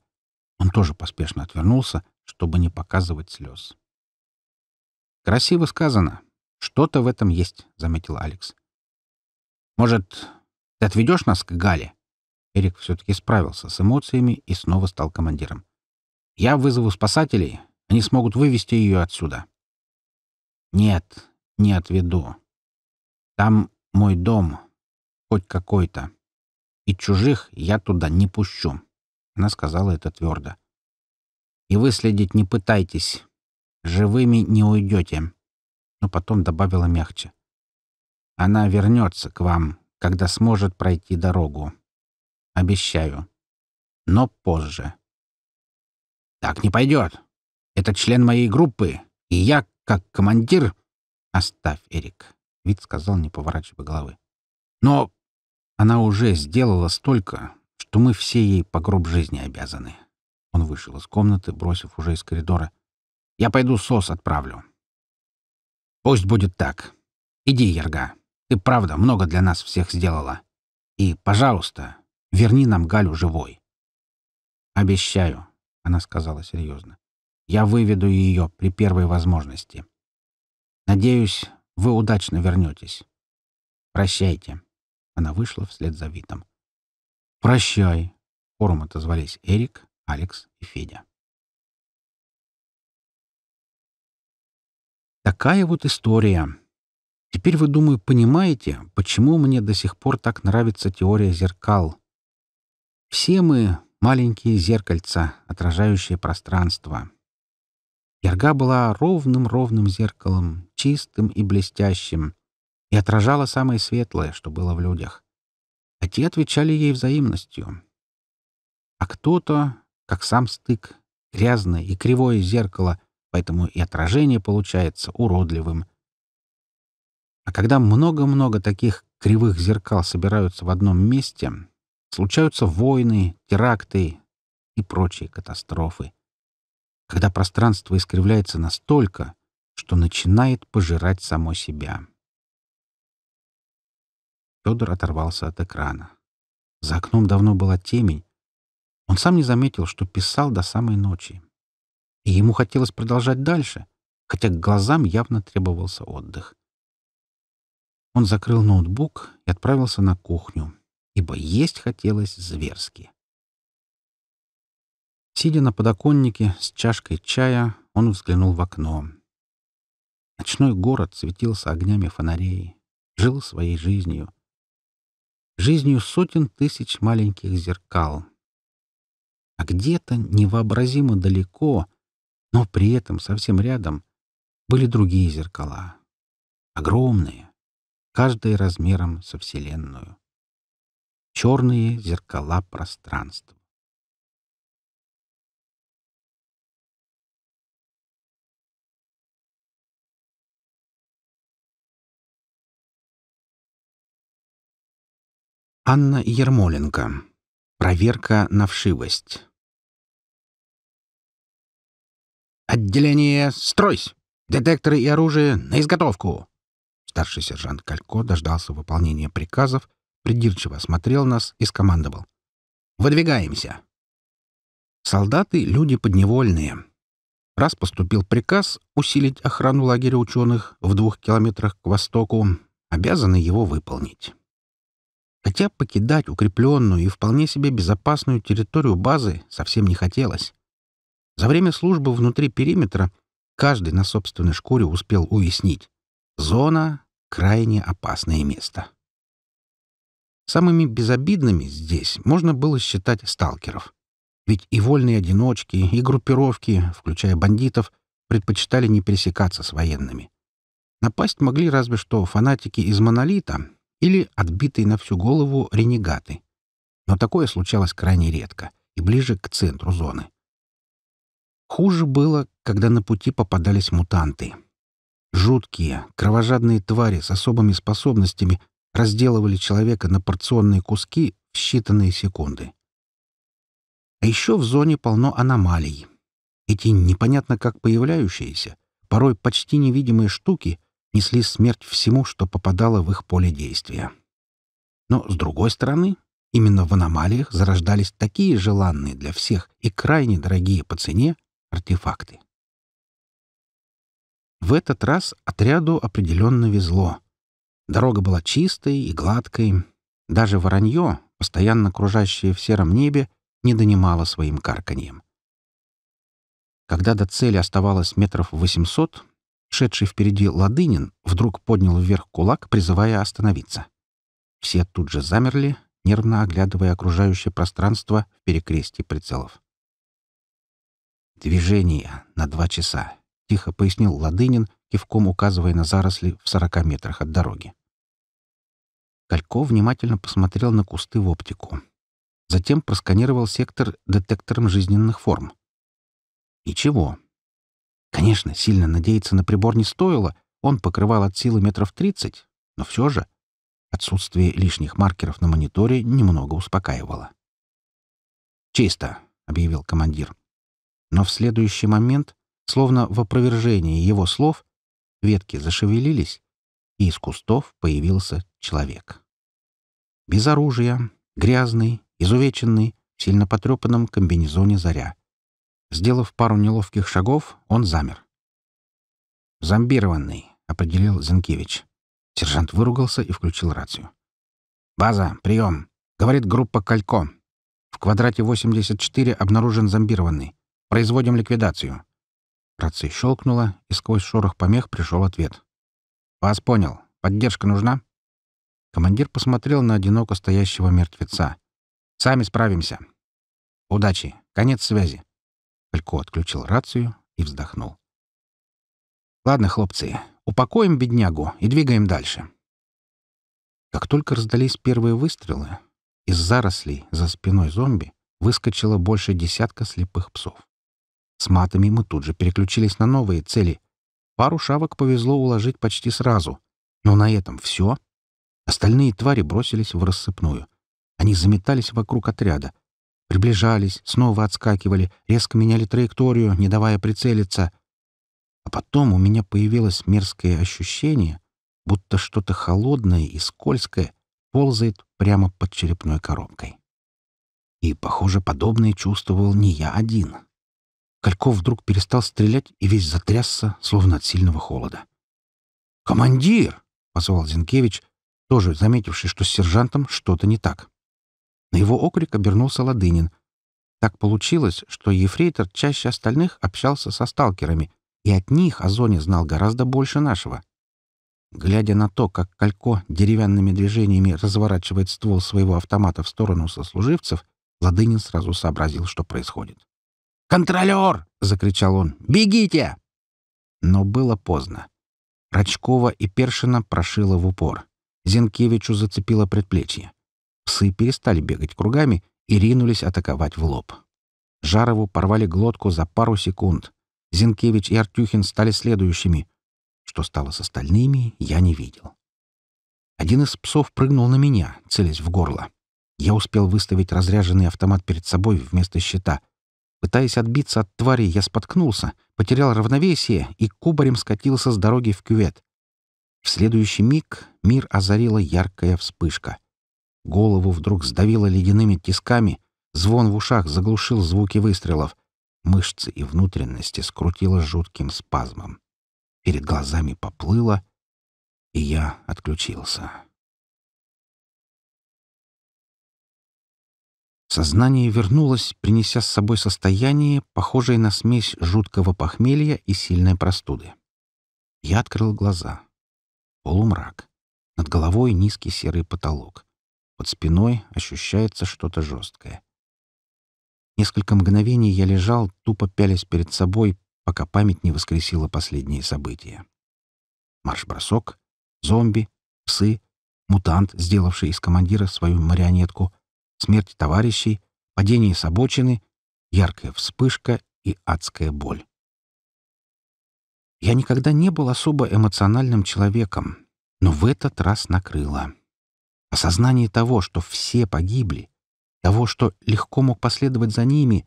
B: Он тоже поспешно отвернулся, чтобы не показывать слез. «Красиво сказано. Что-то в этом есть», — заметил Алекс. «Может, ты отведешь нас к Гале?» Эрик все-таки справился с эмоциями и снова стал командиром. «Я вызову спасателей. Они смогут вывести ее отсюда». «Нет, не отведу. Там мой дом, хоть какой-то. И чужих я туда не пущу». Она сказала это твердо. И выследить не пытайтесь. Живыми не уйдете. Но потом добавила мягче. Она вернется к вам, когда сможет пройти дорогу. Обещаю. Но позже. Так не пойдет. Это член моей группы. И я, как командир... Оставь, Эрик. Вид сказал, не поворачивая головы. Но она уже сделала столько, что мы все ей по гроб жизни обязаны. Он вышел из комнаты, бросив уже из коридора. «Я пойду сос отправлю». «Пусть будет так. Иди, Ерга. Ты, правда, много для нас всех сделала. И, пожалуйста, верни нам Галю живой». «Обещаю», — она сказала серьезно. «Я выведу ее при первой возможности. Надеюсь, вы удачно вернетесь. Прощайте». Она вышла вслед за Витом. «Прощай», — хором отозвались Эрик, Алекс и Федя. Такая вот история. Теперь вы, думаю, понимаете, почему мне до сих пор так нравится теория зеркал. Все мы — маленькие зеркальца, отражающие пространство. Ярга была ровным-ровным зеркалом, чистым и блестящим, и отражала самое светлое, что было в людях. А те отвечали ей взаимностью. А кто-то, как сам стык, грязное и кривое зеркало, поэтому и отражение получается уродливым. А когда много-много таких кривых зеркал собираются в одном месте, случаются войны, теракты и прочие катастрофы. Когда пространство искривляется настолько, что начинает пожирать само себя. Федор оторвался от экрана. За окном давно была темень, он сам не заметил, что писал до самой ночи. И ему хотелось продолжать дальше, хотя к глазам явно требовался отдых. Он закрыл ноутбук и отправился на кухню, ибо есть хотелось зверски. Сидя на подоконнике с чашкой чая, он взглянул в окно. Ночной город светился огнями фонарей, жил своей жизнью. Жизнью сотен тысяч маленьких зеркал — а где-то невообразимо далеко, но при этом совсем рядом, были другие зеркала. Огромные, каждое размером со Вселенную.
A: Черные зеркала пространства. Анна Ермоленко. Проверка на вшивость.
B: «Отделение, стройсь! Детекторы и оружие на изготовку!» Старший сержант Калько дождался выполнения приказов, придирчиво осмотрел нас и скомандовал. «Выдвигаемся!» Солдаты — люди подневольные. Раз поступил приказ усилить охрану лагеря ученых в двух километрах к востоку, обязаны его выполнить. Хотя покидать укрепленную и вполне себе безопасную территорию базы совсем не хотелось. За время службы внутри периметра каждый на собственной шкуре успел уяснить. Зона — крайне опасное место. Самыми безобидными здесь можно было считать сталкеров. Ведь и вольные одиночки, и группировки, включая бандитов, предпочитали не пересекаться с военными. Напасть могли разве что фанатики из «Монолита» или отбитые на всю голову ренегаты. Но такое случалось крайне редко и ближе к центру зоны. Хуже было, когда на пути попадались мутанты. Жуткие, кровожадные твари с особыми способностями разделывали человека на порционные куски в считанные секунды. А еще в зоне полно аномалий. Эти непонятно как появляющиеся, порой почти невидимые штуки несли смерть всему, что попадало в их поле действия. Но, с другой стороны, именно в аномалиях зарождались такие желанные для всех и крайне дорогие по цене артефакты. В этот раз отряду определенно везло. Дорога была чистой и гладкой. Даже воронье, постоянно кружащее в сером небе, не донимало своим карканьем. Когда до цели оставалось метров восемьсот, шедший впереди Ладынин вдруг поднял вверх кулак, призывая остановиться. Все тут же замерли, нервно оглядывая окружающее пространство в перекрестии прицелов. «Движение на два часа», — тихо пояснил Ладынин, кивком указывая на заросли в сорока метрах от дороги. Калько внимательно посмотрел на кусты в оптику. Затем просканировал сектор детектором жизненных форм. Ничего. Конечно, сильно надеяться на прибор не стоило, он покрывал от силы метров тридцать, но все же отсутствие лишних маркеров на мониторе немного успокаивало. «Чисто», — объявил командир. Но в следующий момент, словно в опровержении его слов, ветки зашевелились, и из кустов появился человек. Без оружия, грязный, изувеченный, в сильно потрепанном комбинезоне «Заря». Сделав пару неловких шагов, он замер. «Зомбированный», — определил Зинкевич. Сержант выругался и включил рацию. «База, прием!» — говорит группа «Калько». В квадрате 84 обнаружен зомбированный. Производим ликвидацию». Рация щелкнула, и сквозь шорох помех пришел ответ. «Вас понял. Поддержка нужна?» Командир посмотрел на одиноко стоящего мертвеца. «Сами справимся. Удачи. Конец связи». Фалько отключил рацию и вздохнул. «Ладно, хлопцы, упакуем беднягу и двигаем дальше». Как только раздались первые выстрелы, из зарослей за спиной зомби выскочило больше десятка слепых псов. С матами мы тут же переключились на новые цели. Пару шавок повезло уложить почти сразу. Но на этом все. Остальные твари бросились в рассыпную. Они заметались вокруг отряда. Приближались, снова отскакивали, резко меняли траекторию, не давая прицелиться. А потом у меня появилось мерзкое ощущение, будто что-то холодное и скользкое ползает прямо под черепной коробкой. И, похоже, подобное чувствовал не я один. Кольков вдруг перестал стрелять и весь затрясся, словно от сильного холода. «Командир!» — позвал Зинкевич, тоже заметивший, что с сержантом что-то не так. На его окрик обернулся Ладынин. Так получилось, что ефрейтор чаще остальных общался со сталкерами, и от них о зоне знал гораздо больше нашего. Глядя на то, как Калько деревянными движениями разворачивает ствол своего автомата в сторону сослуживцев, Ладынин сразу сообразил, что происходит. «Контролер!» — закричал он. «Бегите!» Но было поздно. Рачкова и Першина прошила в упор. Зенкевичу зацепило предплечье. Псы перестали бегать кругами и ринулись атаковать в лоб. Жарову порвали глотку за пару секунд. Зинкевич и Артюхин стали следующими. Что стало с остальными, я не видел. Один из псов прыгнул на меня, целясь в горло. Я успел выставить разряженный автомат перед собой вместо щита — Пытаясь отбиться от твари, я споткнулся, потерял равновесие и кубарем скатился с дороги в кювет. В следующий миг мир озарила яркая вспышка. Голову вдруг сдавило ледяными тисками, звон в ушах заглушил звуки выстрелов. Мышцы и
A: внутренности скрутило жутким спазмом. Перед глазами поплыло, и я отключился.
B: Сознание вернулось, принеся с собой состояние, похожее на смесь жуткого похмелья и сильной простуды. Я открыл глаза. Полумрак. Над головой низкий серый потолок. Под спиной ощущается что-то жесткое. Несколько мгновений я лежал, тупо пялясь перед собой, пока память не воскресила последние события. Марш-бросок, зомби, псы, мутант, сделавший из командира свою марионетку — смерть товарищей, падение с обочины, яркая вспышка и адская боль. Я никогда не был особо эмоциональным человеком, но в этот раз накрыло. Осознание того, что все погибли, того, что легко мог последовать за ними,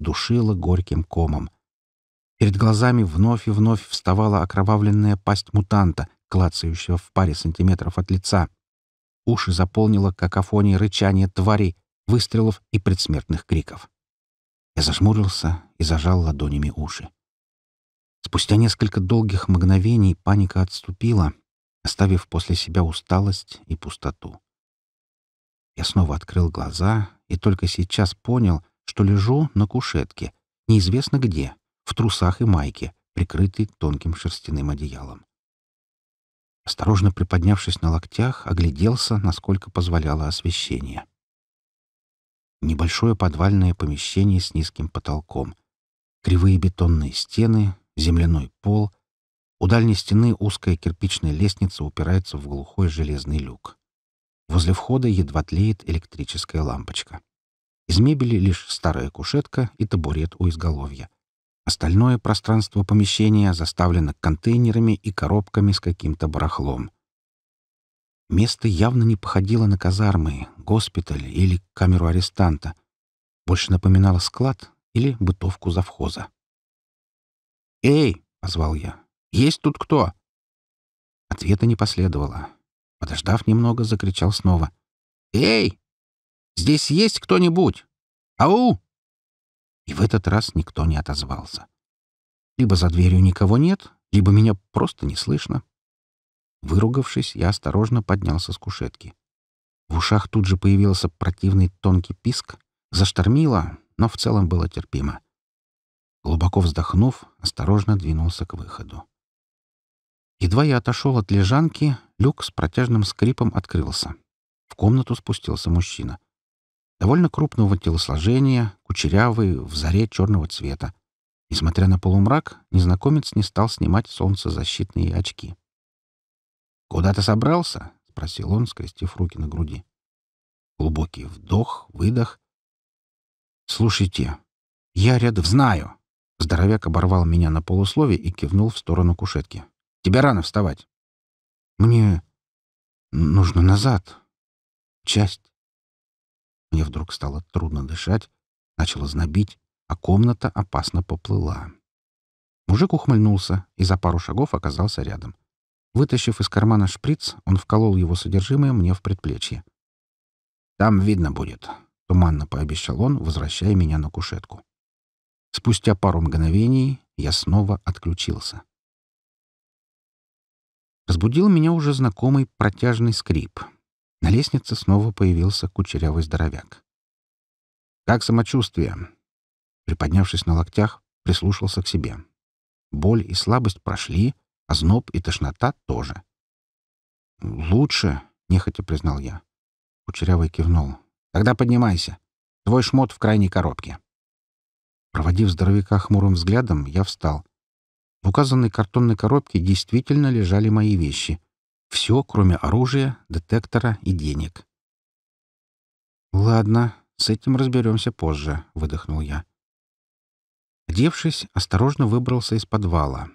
B: душило горьким комом. Перед глазами вновь и вновь вставала окровавленная пасть мутанта, клацающего в паре сантиметров от лица. Уши заполнило какофония рычания тварей, выстрелов и предсмертных криков. Я зажмурился и зажал ладонями уши. Спустя несколько долгих мгновений паника отступила, оставив после себя усталость и пустоту. Я снова открыл глаза и только сейчас понял, что лежу на кушетке, неизвестно где, в трусах и майке, прикрытый тонким шерстяным одеялом осторожно приподнявшись на локтях, огляделся, насколько позволяло освещение. Небольшое подвальное помещение с низким потолком, кривые бетонные стены, земляной пол. У дальней стены узкая кирпичная лестница упирается в глухой железный люк. Возле входа едва тлеет электрическая лампочка. Из мебели лишь старая кушетка и табурет у изголовья — Остальное пространство помещения заставлено контейнерами и коробками с каким-то барахлом. Место явно не походило на казармы, госпиталь или камеру арестанта. Больше напоминало склад или бытовку завхоза. «Эй!» — позвал я. «Есть тут кто?» Ответа не последовало. Подождав немного, закричал снова. «Эй! Здесь есть кто-нибудь? Ау!» И в этот раз никто не отозвался. Либо за дверью никого нет, либо меня просто не слышно. Выругавшись, я осторожно поднялся с кушетки. В ушах тут же появился противный тонкий писк. Заштормило, но в целом было терпимо. Глубоко вздохнув, осторожно двинулся к выходу. Едва я отошел от лежанки, люк с протяжным скрипом открылся. В комнату спустился мужчина — довольно крупного телосложения, кучерявый, в заре черного цвета. Несмотря на полумрак, незнакомец не стал снимать солнцезащитные очки. «Куда ты собрался?» — спросил он, скрестив руки на груди. Глубокий вдох, выдох. «Слушайте, я рядом знаю!» Здоровяк оборвал меня на полуслове и кивнул в сторону кушетки. «Тебе рано вставать!» «Мне нужно назад. Часть мне вдруг стало трудно дышать, начало знобить, а комната опасно поплыла. Мужик ухмыльнулся и за пару шагов оказался рядом. Вытащив из кармана шприц, он вколол его содержимое мне в предплечье. «Там видно будет», — туманно пообещал он, возвращая меня на кушетку. Спустя пару мгновений я снова отключился. Разбудил меня уже знакомый протяжный скрип — на лестнице снова появился кучерявый здоровяк. «Как самочувствие?» Приподнявшись на локтях, прислушался к себе. Боль и слабость прошли, а зноб и тошнота тоже. «Лучше», — нехотя признал я. Кучерявый кивнул. «Тогда поднимайся. Твой шмот в крайней коробке». Проводив здоровяка хмурым взглядом, я встал. В указанной картонной коробке действительно лежали мои вещи все, кроме оружия, детектора и денег. «Ладно, с этим разберемся позже», — выдохнул я. Одевшись, осторожно выбрался из подвала.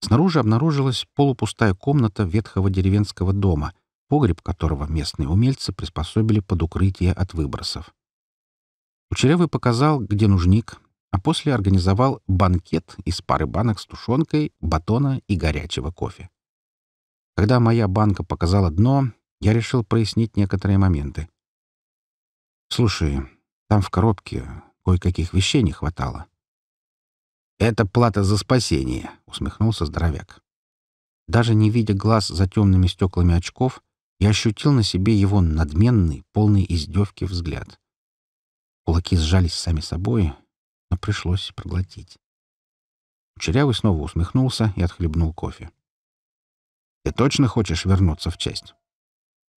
B: Снаружи обнаружилась полупустая комната ветхого деревенского дома, погреб которого местные умельцы приспособили под укрытие от выбросов. Кучерявый показал, где нужник, а после организовал банкет из пары банок с тушенкой, батона и горячего кофе. Когда моя банка показала дно, я решил прояснить некоторые моменты. «Слушай, там в коробке кое-каких вещей не хватало». «Это плата за спасение», — усмехнулся здоровяк. Даже не видя глаз за темными стеклами очков, я ощутил на себе его надменный, полный издевки взгляд. Кулаки сжались сами собой, но пришлось проглотить. Кучерявый снова усмехнулся и отхлебнул кофе. Ты точно хочешь вернуться в честь?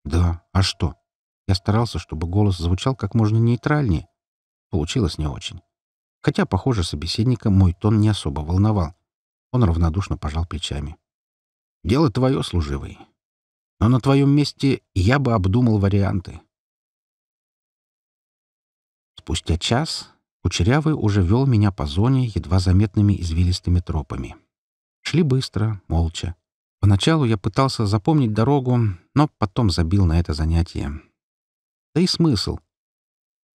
B: Да, а что? Я старался, чтобы голос звучал как можно нейтральнее. Получилось не очень. Хотя, похоже, собеседника мой тон не особо волновал. Он равнодушно пожал плечами. «Дело твое, служивый. Но на твоем месте я бы обдумал варианты». Спустя час Кучерявый уже вел меня по зоне едва заметными извилистыми тропами. Шли быстро, молча. Поначалу я пытался запомнить дорогу, но потом забил на это занятие. Да и смысл.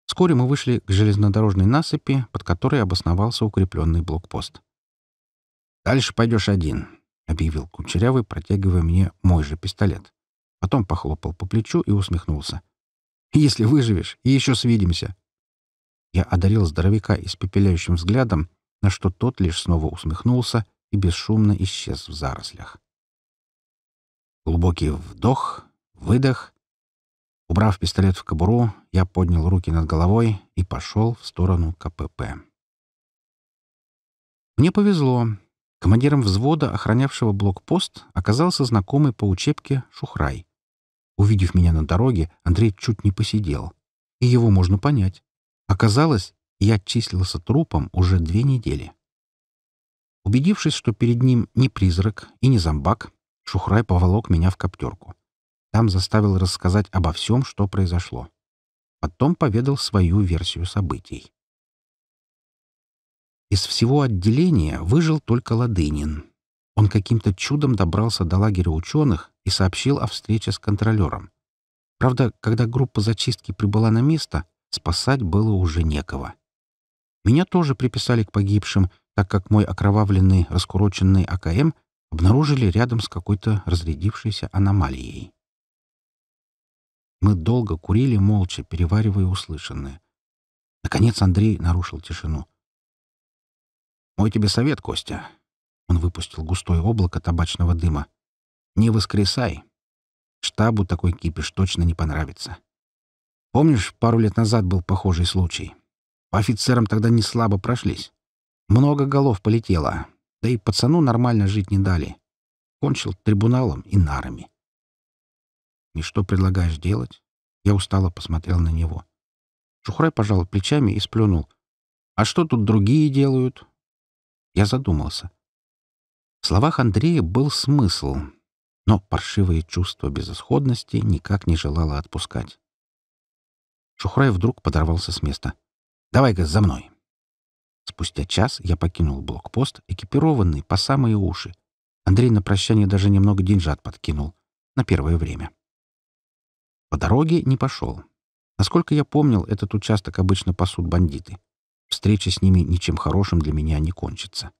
B: Вскоре мы вышли к железнодорожной насыпи, под которой обосновался укрепленный блокпост. «Дальше пойдешь один», — объявил Кучерявый, протягивая мне мой же пистолет. Потом похлопал по плечу и усмехнулся. «Если выживешь, и еще свидимся». Я одарил здоровяка испепеляющим взглядом, на что тот лишь снова усмехнулся и бесшумно исчез в зарослях. Глубокий вдох, выдох. Убрав пистолет в кобуру, я поднял руки над головой и пошел в сторону КПП. Мне повезло. Командиром взвода, охранявшего блокпост, оказался знакомый по учебке Шухрай. Увидев меня на дороге, Андрей чуть не посидел. И его можно понять. Оказалось, я числился трупом уже две недели. Убедившись, что перед ним не призрак и не зомбак, Шухрай поволок меня в коптерку. Там заставил рассказать обо всем, что произошло. Потом поведал свою версию событий. Из всего отделения выжил только Ладынин. Он каким-то чудом добрался до лагеря ученых и сообщил о встрече с контролером. Правда, когда группа зачистки прибыла на место, спасать было уже некого. Меня тоже приписали к погибшим, так как мой окровавленный, раскуроченный АКМ обнаружили рядом с какой-то разрядившейся аномалией. Мы долго курили молча, переваривая услышанное. Наконец Андрей нарушил тишину. «Мой тебе совет, Костя!» Он выпустил густое облако табачного дыма. «Не воскресай! Штабу такой кипиш точно не понравится. Помнишь, пару лет назад был похожий случай? По офицерам тогда не слабо прошлись. Много голов полетело, да и пацану нормально жить не дали. Кончил трибуналом и нарами. «И что предлагаешь делать?» Я устало посмотрел на него. Шухрай пожал плечами и сплюнул. «А что тут другие делают?» Я задумался. В словах Андрея был смысл, но паршивое чувство безысходности никак не желало отпускать. Шухрай вдруг подорвался с места. «Давай-ка за мной!» Спустя час я покинул блокпост, экипированный по самые уши. Андрей на прощание даже немного деньжат подкинул. На первое время. По дороге не пошел. Насколько я помнил, этот участок обычно пасут бандиты. Встреча с ними ничем хорошим для меня не кончится.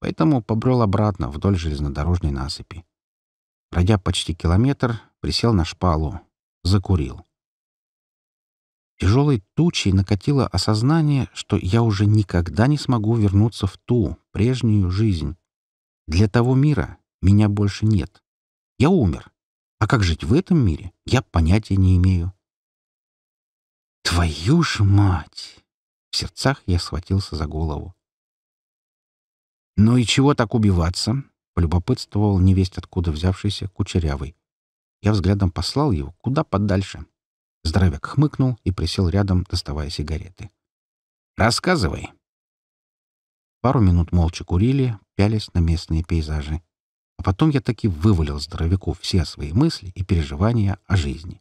B: Поэтому побрел обратно вдоль железнодорожной насыпи. Пройдя почти километр, присел на шпалу, закурил. Тяжелой тучей накатило осознание, что я уже никогда не смогу вернуться в ту, прежнюю жизнь. Для того мира меня больше нет. Я умер. А как жить в этом мире, я понятия не имею. «Твою ж мать!» В сердцах я схватился за голову. «Ну и чего так убиваться?» — полюбопытствовал невесть откуда взявшийся кучерявый. Я взглядом послал его куда подальше, Здоровяк хмыкнул и присел рядом, доставая сигареты. «Рассказывай!» Пару минут молча курили, пялись на местные пейзажи. А потом я таки вывалил здоровяку все свои мысли и переживания о жизни.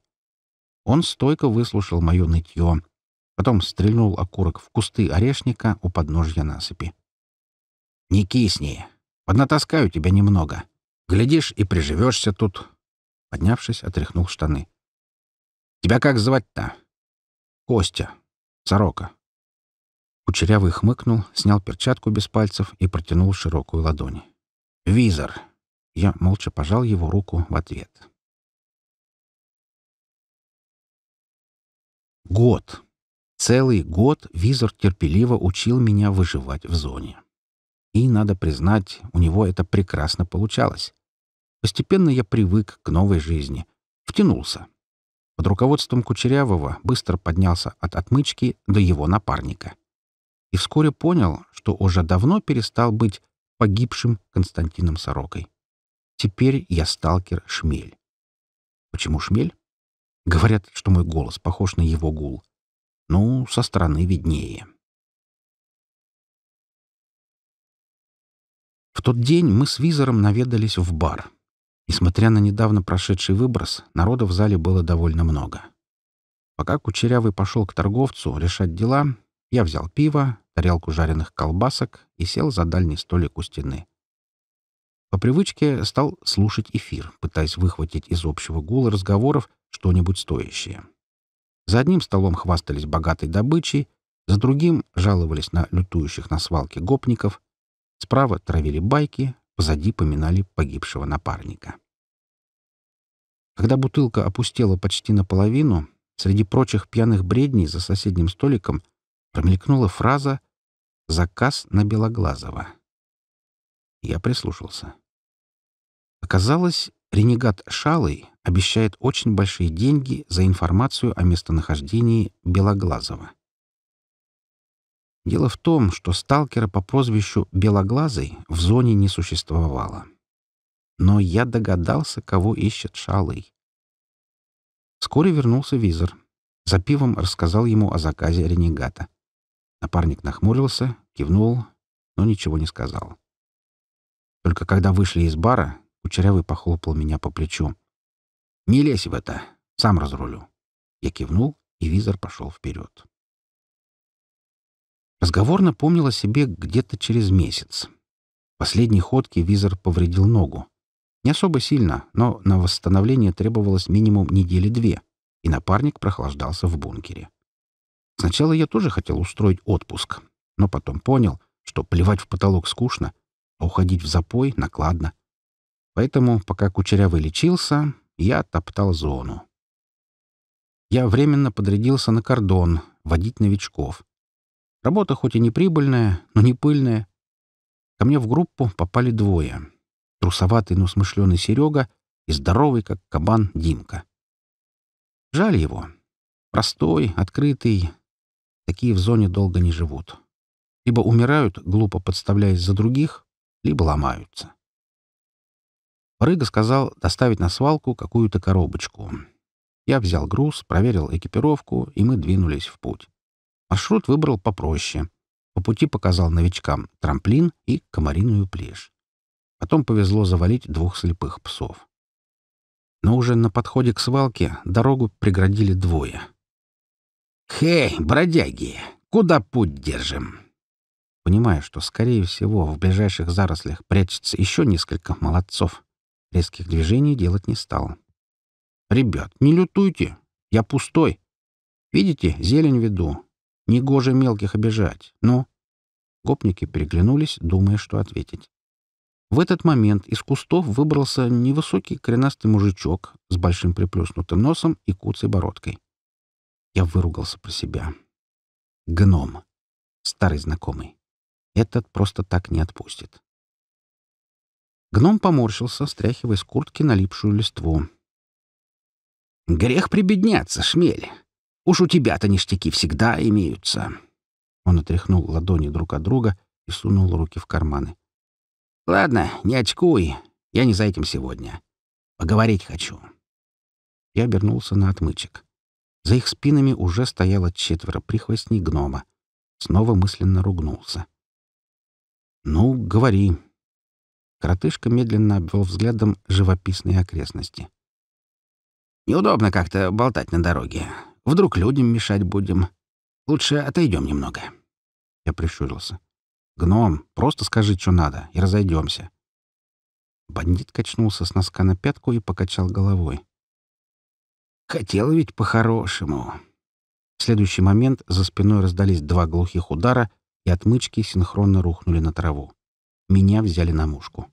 B: Он стойко выслушал мое нытье, потом стрельнул окурок в кусты орешника у подножья насыпи. «Не кисни! Поднатаскаю тебя немного. Глядишь, и приживешься тут!» Поднявшись, отряхнул штаны. Тебя как звать-то? Костя. Сорока. Кучерявый хмыкнул, снял перчатку без пальцев
A: и протянул широкую ладонь. «Визор!» Я молча пожал его руку в ответ.
B: Год. Целый год Визор терпеливо учил меня выживать в зоне. И, надо признать, у него это прекрасно получалось. Постепенно я привык к новой жизни. Втянулся под руководством Кучерявого быстро поднялся от отмычки до его напарника. И вскоре понял, что уже давно перестал быть погибшим Константином Сорокой. Теперь я сталкер
A: Шмель. Почему Шмель? Говорят, что мой голос похож на его гул. Ну, со стороны виднее.
B: В тот день мы с Визором наведались в бар. Несмотря на недавно прошедший выброс, народа в зале было довольно много. Пока Кучерявый пошел к торговцу решать дела, я взял пиво, тарелку жареных колбасок и сел за дальний столик у стены. По привычке стал слушать эфир, пытаясь выхватить из общего гула разговоров что-нибудь стоящее. За одним столом хвастались богатой добычей, за другим жаловались на лютующих на свалке гопников, справа травили байки, позади поминали погибшего напарника. Когда бутылка опустела почти наполовину, среди прочих пьяных бредней за соседним столиком промелькнула фраза «Заказ на Белоглазого». Я прислушался. Оказалось, ренегат Шалый обещает очень большие деньги за информацию о местонахождении Белоглазого. Дело в том, что сталкера по прозвищу Белоглазый в зоне не существовало. Но я догадался, кого ищет Шалый. Вскоре вернулся визор. За пивом рассказал ему о заказе ренегата. Напарник нахмурился, кивнул, но ничего не сказал. Только когда вышли из бара, Кучерявый похлопал меня по плечу. «Не лезь в это, сам разрулю». Я кивнул, и визор пошел вперед. Разговор напомнил о себе где-то через месяц. В последней ходке визор повредил ногу. Не особо сильно, но на восстановление требовалось минимум недели-две, и напарник прохлаждался в бункере. Сначала я тоже хотел устроить отпуск, но потом понял, что плевать в потолок скучно, а уходить в запой накладно. Поэтому, пока Кучерявый лечился, я топтал зону. Я временно подрядился на кордон, водить новичков. Работа хоть и не прибыльная, но не пыльная. Ко мне в группу попали двое. Трусоватый, но смышленый Серега и здоровый, как кабан, Димка. Жаль его. Простой, открытый. Такие в зоне долго не живут. Либо умирают, глупо подставляясь за других, либо ломаются. Рыга сказал доставить на свалку какую-то коробочку. Я взял груз, проверил экипировку, и мы двинулись в путь. Маршрут выбрал попроще. По пути показал новичкам трамплин и комариную плешь. Потом повезло завалить двух слепых псов. Но уже на подходе к свалке дорогу преградили двое. «Хей, бродяги, куда путь держим?» Понимая, что, скорее всего, в ближайших зарослях прячется еще несколько молодцов, резких движений делать не стал. «Ребят, не лютуйте! Я пустой! Видите, зелень веду. Негоже мелких обижать. Но ну? Гопники переглянулись, думая, что ответить. В этот момент из кустов выбрался невысокий коренастый мужичок с большим приплюснутым носом и куцей бородкой. Я выругался про себя. Гном. Старый знакомый. Этот просто так не отпустит. Гном поморщился, стряхивая с куртки налипшую листву. «Грех прибедняться, шмель. Уж у тебя-то ништяки всегда имеются. Он отряхнул ладони друг от друга и сунул руки в карманы. Ладно, не очкуй. Я не за этим сегодня. Поговорить хочу. Я обернулся на отмычек. За их спинами уже стояло четверо прихвостней гнома. Снова мысленно ругнулся. «Ну, говори». Коротышка медленно обвел взглядом живописные окрестности. «Неудобно как-то болтать на дороге. Вдруг людям мешать будем. Лучше отойдем немного». Я прищурился. «Гном, просто скажи, что надо, и разойдемся. Бандит качнулся с носка на пятку и покачал головой. «Хотел ведь по-хорошему». В следующий момент за спиной раздались два глухих удара, и отмычки синхронно рухнули на траву. Меня взяли на мушку.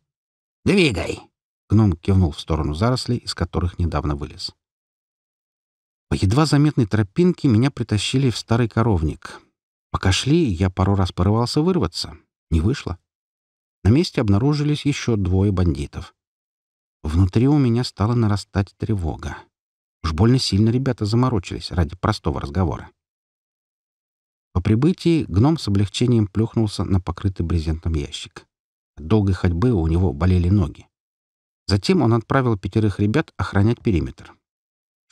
B: «Двигай!» — гном кивнул в сторону зарослей, из которых недавно вылез. По едва заметной тропинке меня притащили в старый коровник. Пока шли, я пару раз порывался вырваться. Не вышло. На месте обнаружились еще двое бандитов. Внутри у меня стала нарастать тревога. Уж больно сильно ребята заморочились ради простого разговора. По прибытии гном с облегчением плюхнулся на покрытый брезентом ящик. От долгой ходьбы у него болели ноги. Затем он отправил пятерых ребят охранять периметр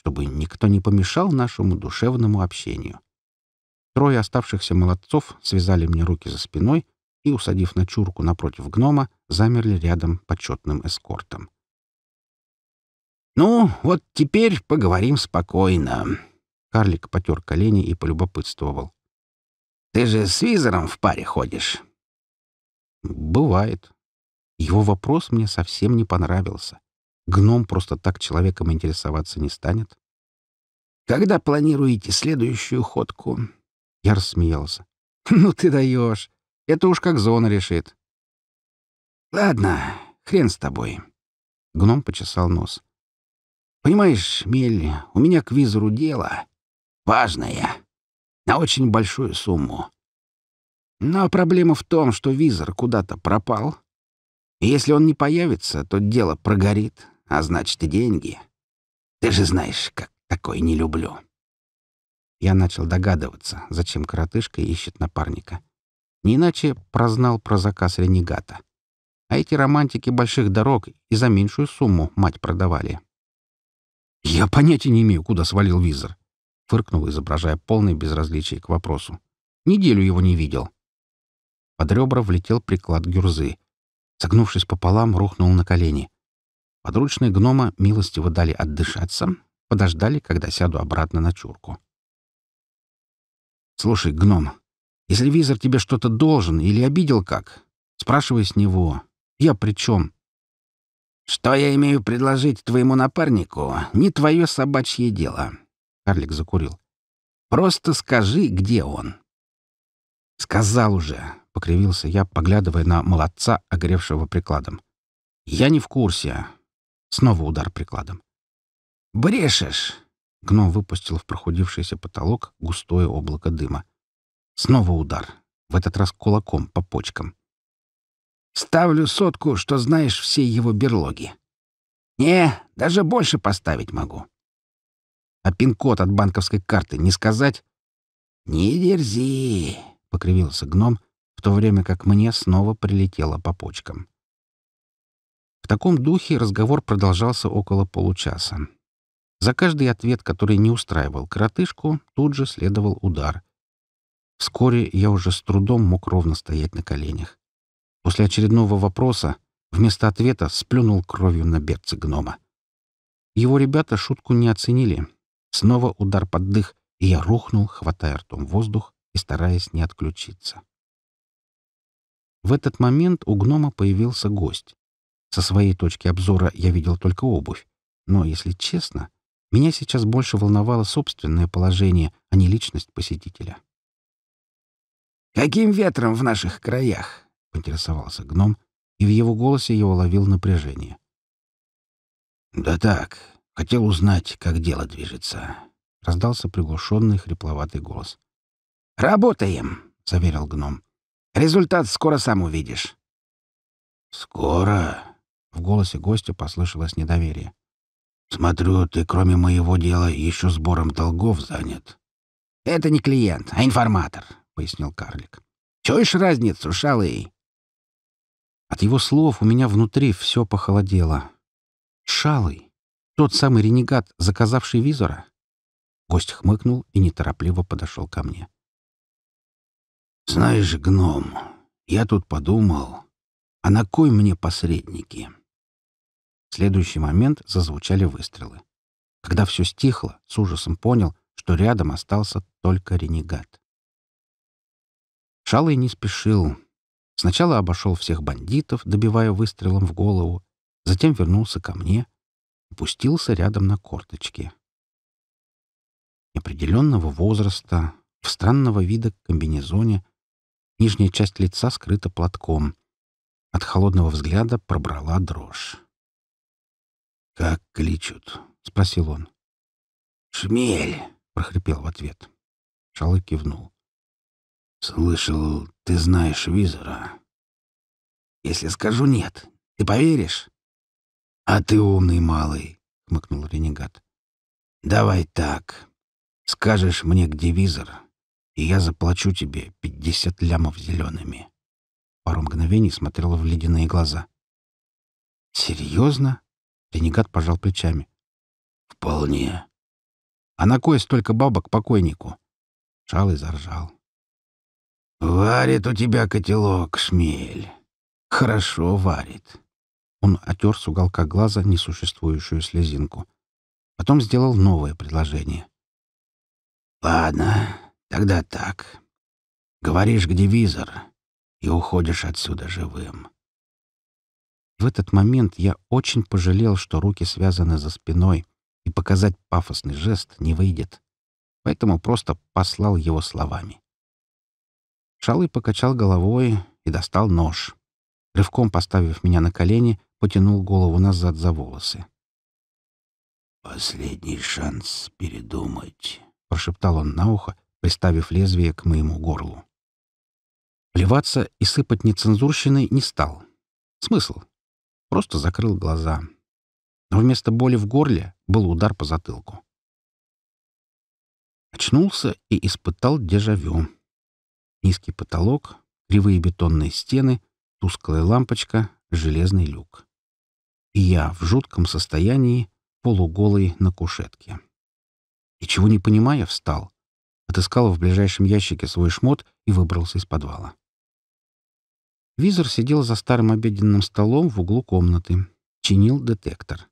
B: чтобы никто не помешал нашему душевному общению. Трое оставшихся молодцов связали мне руки за спиной и, усадив на чурку напротив гнома, замерли рядом почетным эскортом. «Ну, вот теперь поговорим спокойно», — карлик потер колени и полюбопытствовал. «Ты же с визором в паре ходишь?» «Бывает. Его вопрос мне совсем не понравился. Гном просто так человеком интересоваться не станет. «Когда планируете следующую ходку?» Я рассмеялся. [LAUGHS] «Ну ты даешь! Это уж как зона решит!» «Ладно, хрен с тобой!» Гном почесал нос. «Понимаешь, Мель, у меня к визору дело. Важное. На очень большую сумму. Но проблема в том, что визор куда-то пропал. И если он не появится, то дело прогорит, а значит и деньги. Ты же знаешь, как такой не люблю». Я начал догадываться, зачем коротышка ищет напарника. Не иначе прознал про заказ ренегата. А эти романтики больших дорог и за меньшую сумму мать продавали. «Я понятия не имею, куда свалил визор», — фыркнул, изображая полное безразличие к вопросу. «Неделю его не видел». Под ребра влетел приклад гюрзы. Согнувшись пополам, рухнул на колени. Подручные гнома милостиво дали отдышаться, подождали, когда сяду обратно на чурку. «Слушай, гном, если визор тебе что-то должен или обидел как, спрашивай с него. Я при чем?» «Что я имею предложить твоему напарнику, не твое собачье дело», — карлик закурил. «Просто скажи, где он». «Сказал уже», — покривился я, поглядывая на молодца, огревшего прикладом. «Я не в курсе. Снова удар прикладом. «Брешешь!» Гном выпустил в прохудившийся потолок густое облако дыма. Снова удар. В этот раз кулаком по почкам. «Ставлю сотку, что знаешь все его берлоги». «Не, даже больше поставить могу». «А пин-код от банковской карты не сказать?» «Не дерзи!» — покривился гном, в то время как мне снова прилетело по почкам. В таком духе разговор продолжался около получаса. За каждый ответ, который не устраивал коротышку, тут же следовал удар. Вскоре я уже с трудом мог ровно стоять на коленях. После очередного вопроса вместо ответа сплюнул кровью на берце гнома. Его ребята шутку не оценили. Снова удар под дых, и я рухнул, хватая ртом воздух и стараясь не отключиться. В этот момент у гнома появился гость. Со своей точки обзора я видел только обувь. Но, если честно, меня сейчас больше волновало собственное положение, а не личность посетителя. «Каким ветром в наших краях?» — поинтересовался гном, и в его голосе я уловил напряжение. «Да так, хотел узнать, как дело движется», — раздался приглушенный хрипловатый голос. «Работаем», — заверил гном. «Результат скоро сам увидишь». «Скоро?» В голосе гостя послышалось недоверие. «Смотрю, ты кроме моего дела еще сбором долгов занят». «Это не клиент, а информатор», — пояснил карлик. «Чуешь разницу, шалый?» От его слов у меня внутри все похолодело. «Шалый? Тот самый ренегат, заказавший визора?» Гость хмыкнул и неторопливо подошел ко мне. «Знаешь, гном, я тут подумал, а на кой мне посредники?» следующий момент зазвучали выстрелы. Когда все стихло, с ужасом понял, что рядом остался только ренегат. Шалый не спешил. Сначала обошел всех бандитов, добивая выстрелом в голову, затем вернулся ко мне, опустился рядом на корточки. Неопределенного возраста, в странного вида комбинезоне, нижняя часть лица скрыта платком. От холодного взгляда пробрала дрожь. «Как кличут?» — спросил он.
A: «Шмель!»
B: — прохрипел в ответ. Шалык кивнул. «Слышал, ты знаешь Визора?» «Если скажу нет, ты поверишь?» «А ты умный малый!» — хмыкнул ренегат. «Давай так. Скажешь мне, где Визор, и я заплачу тебе пятьдесят лямов зелеными». Пару мгновений смотрела в ледяные глаза. «Серьезно?» Ренегат пожал плечами. «Вполне». «А на кое столько бабок покойнику?» Шалый заржал. «Варит у тебя котелок, шмель. Хорошо варит». Он отер с уголка глаза несуществующую слезинку. Потом сделал новое предложение. «Ладно, тогда так. Говоришь, где визор, и уходишь отсюда живым. В этот момент я очень пожалел, что руки связаны за спиной, и показать пафосный жест не выйдет. Поэтому просто послал его словами. Шалы покачал головой и достал нож. Рывком поставив меня на колени, потянул голову назад за волосы. «Последний шанс передумать», — прошептал он на ухо, приставив лезвие к моему горлу. Плеваться и сыпать нецензурщиной не стал. Смысл? просто закрыл глаза. Но вместо боли в горле был удар по затылку. Очнулся и испытал дежавю. Низкий потолок, кривые бетонные стены, тусклая лампочка, железный люк. И я в жутком состоянии, полуголый на кушетке. И чего не понимая, встал. Отыскал в ближайшем ящике свой шмот и выбрался из подвала. Визор сидел за старым обеденным столом в углу комнаты. Чинил детектор.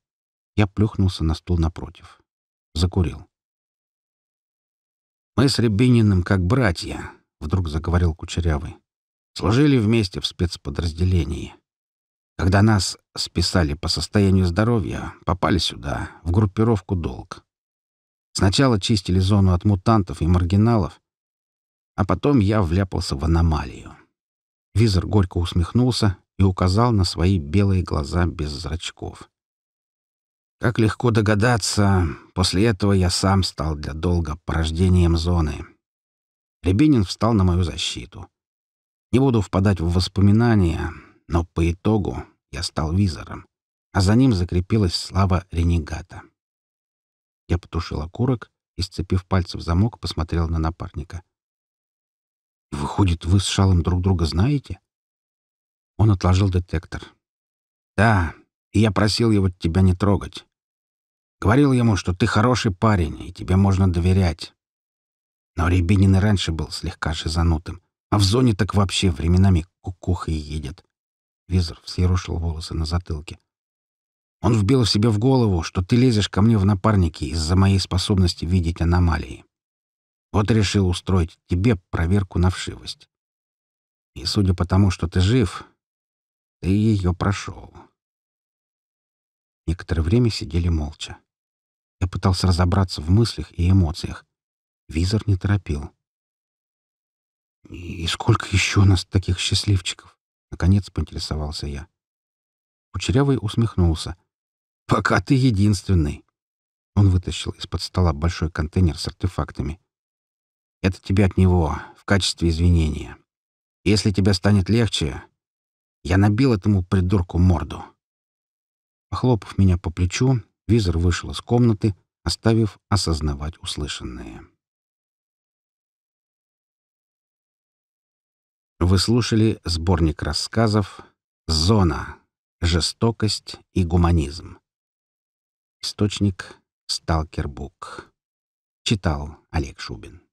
B: Я плюхнулся на стул напротив. Закурил. «Мы с Рябининым как братья», — вдруг заговорил Кучерявый. «Служили вместе в спецподразделении. Когда нас списали по состоянию здоровья, попали сюда, в группировку «Долг». Сначала чистили зону от мутантов и маргиналов, а потом я вляпался в аномалию. Визор горько усмехнулся и указал на свои белые глаза без зрачков. Как легко догадаться, после этого я сам стал для долга порождением зоны. Рябинин встал на мою защиту. Не буду впадать в воспоминания, но по итогу я стал визором, а за ним закрепилась слава ренегата. Я потушил окурок и, сцепив пальцы в замок, посмотрел на напарника — «Выходит, вы с Шалом друг друга знаете?» Он отложил детектор. «Да, и я просил его тебя не трогать. Говорил ему, что ты хороший парень, и тебе можно доверять. Но Рябинин и раньше был слегка шизанутым, а в зоне так вообще временами кукухой едет». Визор взъерушил волосы на затылке. «Он вбил себе в голову, что ты лезешь ко мне в напарники из-за моей способности видеть аномалии. Вот решил устроить тебе проверку на вшивость. И судя по тому, что ты жив, ты ее прошел. Некоторое время сидели молча. Я пытался разобраться в мыслях и эмоциях. Визор не торопил. «И сколько еще у нас таких счастливчиков?» — наконец поинтересовался я. Кучерявый усмехнулся. «Пока ты единственный». Он вытащил из-под стола большой контейнер с артефактами. Это тебе от него, в качестве извинения. Если тебе станет легче, я набил этому придурку морду». Похлопав меня по плечу, визор вышел из комнаты, оставив осознавать услышанное. Вы слушали сборник рассказов «Зона. Жестокость и гуманизм».
A: Источник «Сталкербук». Читал Олег Шубин.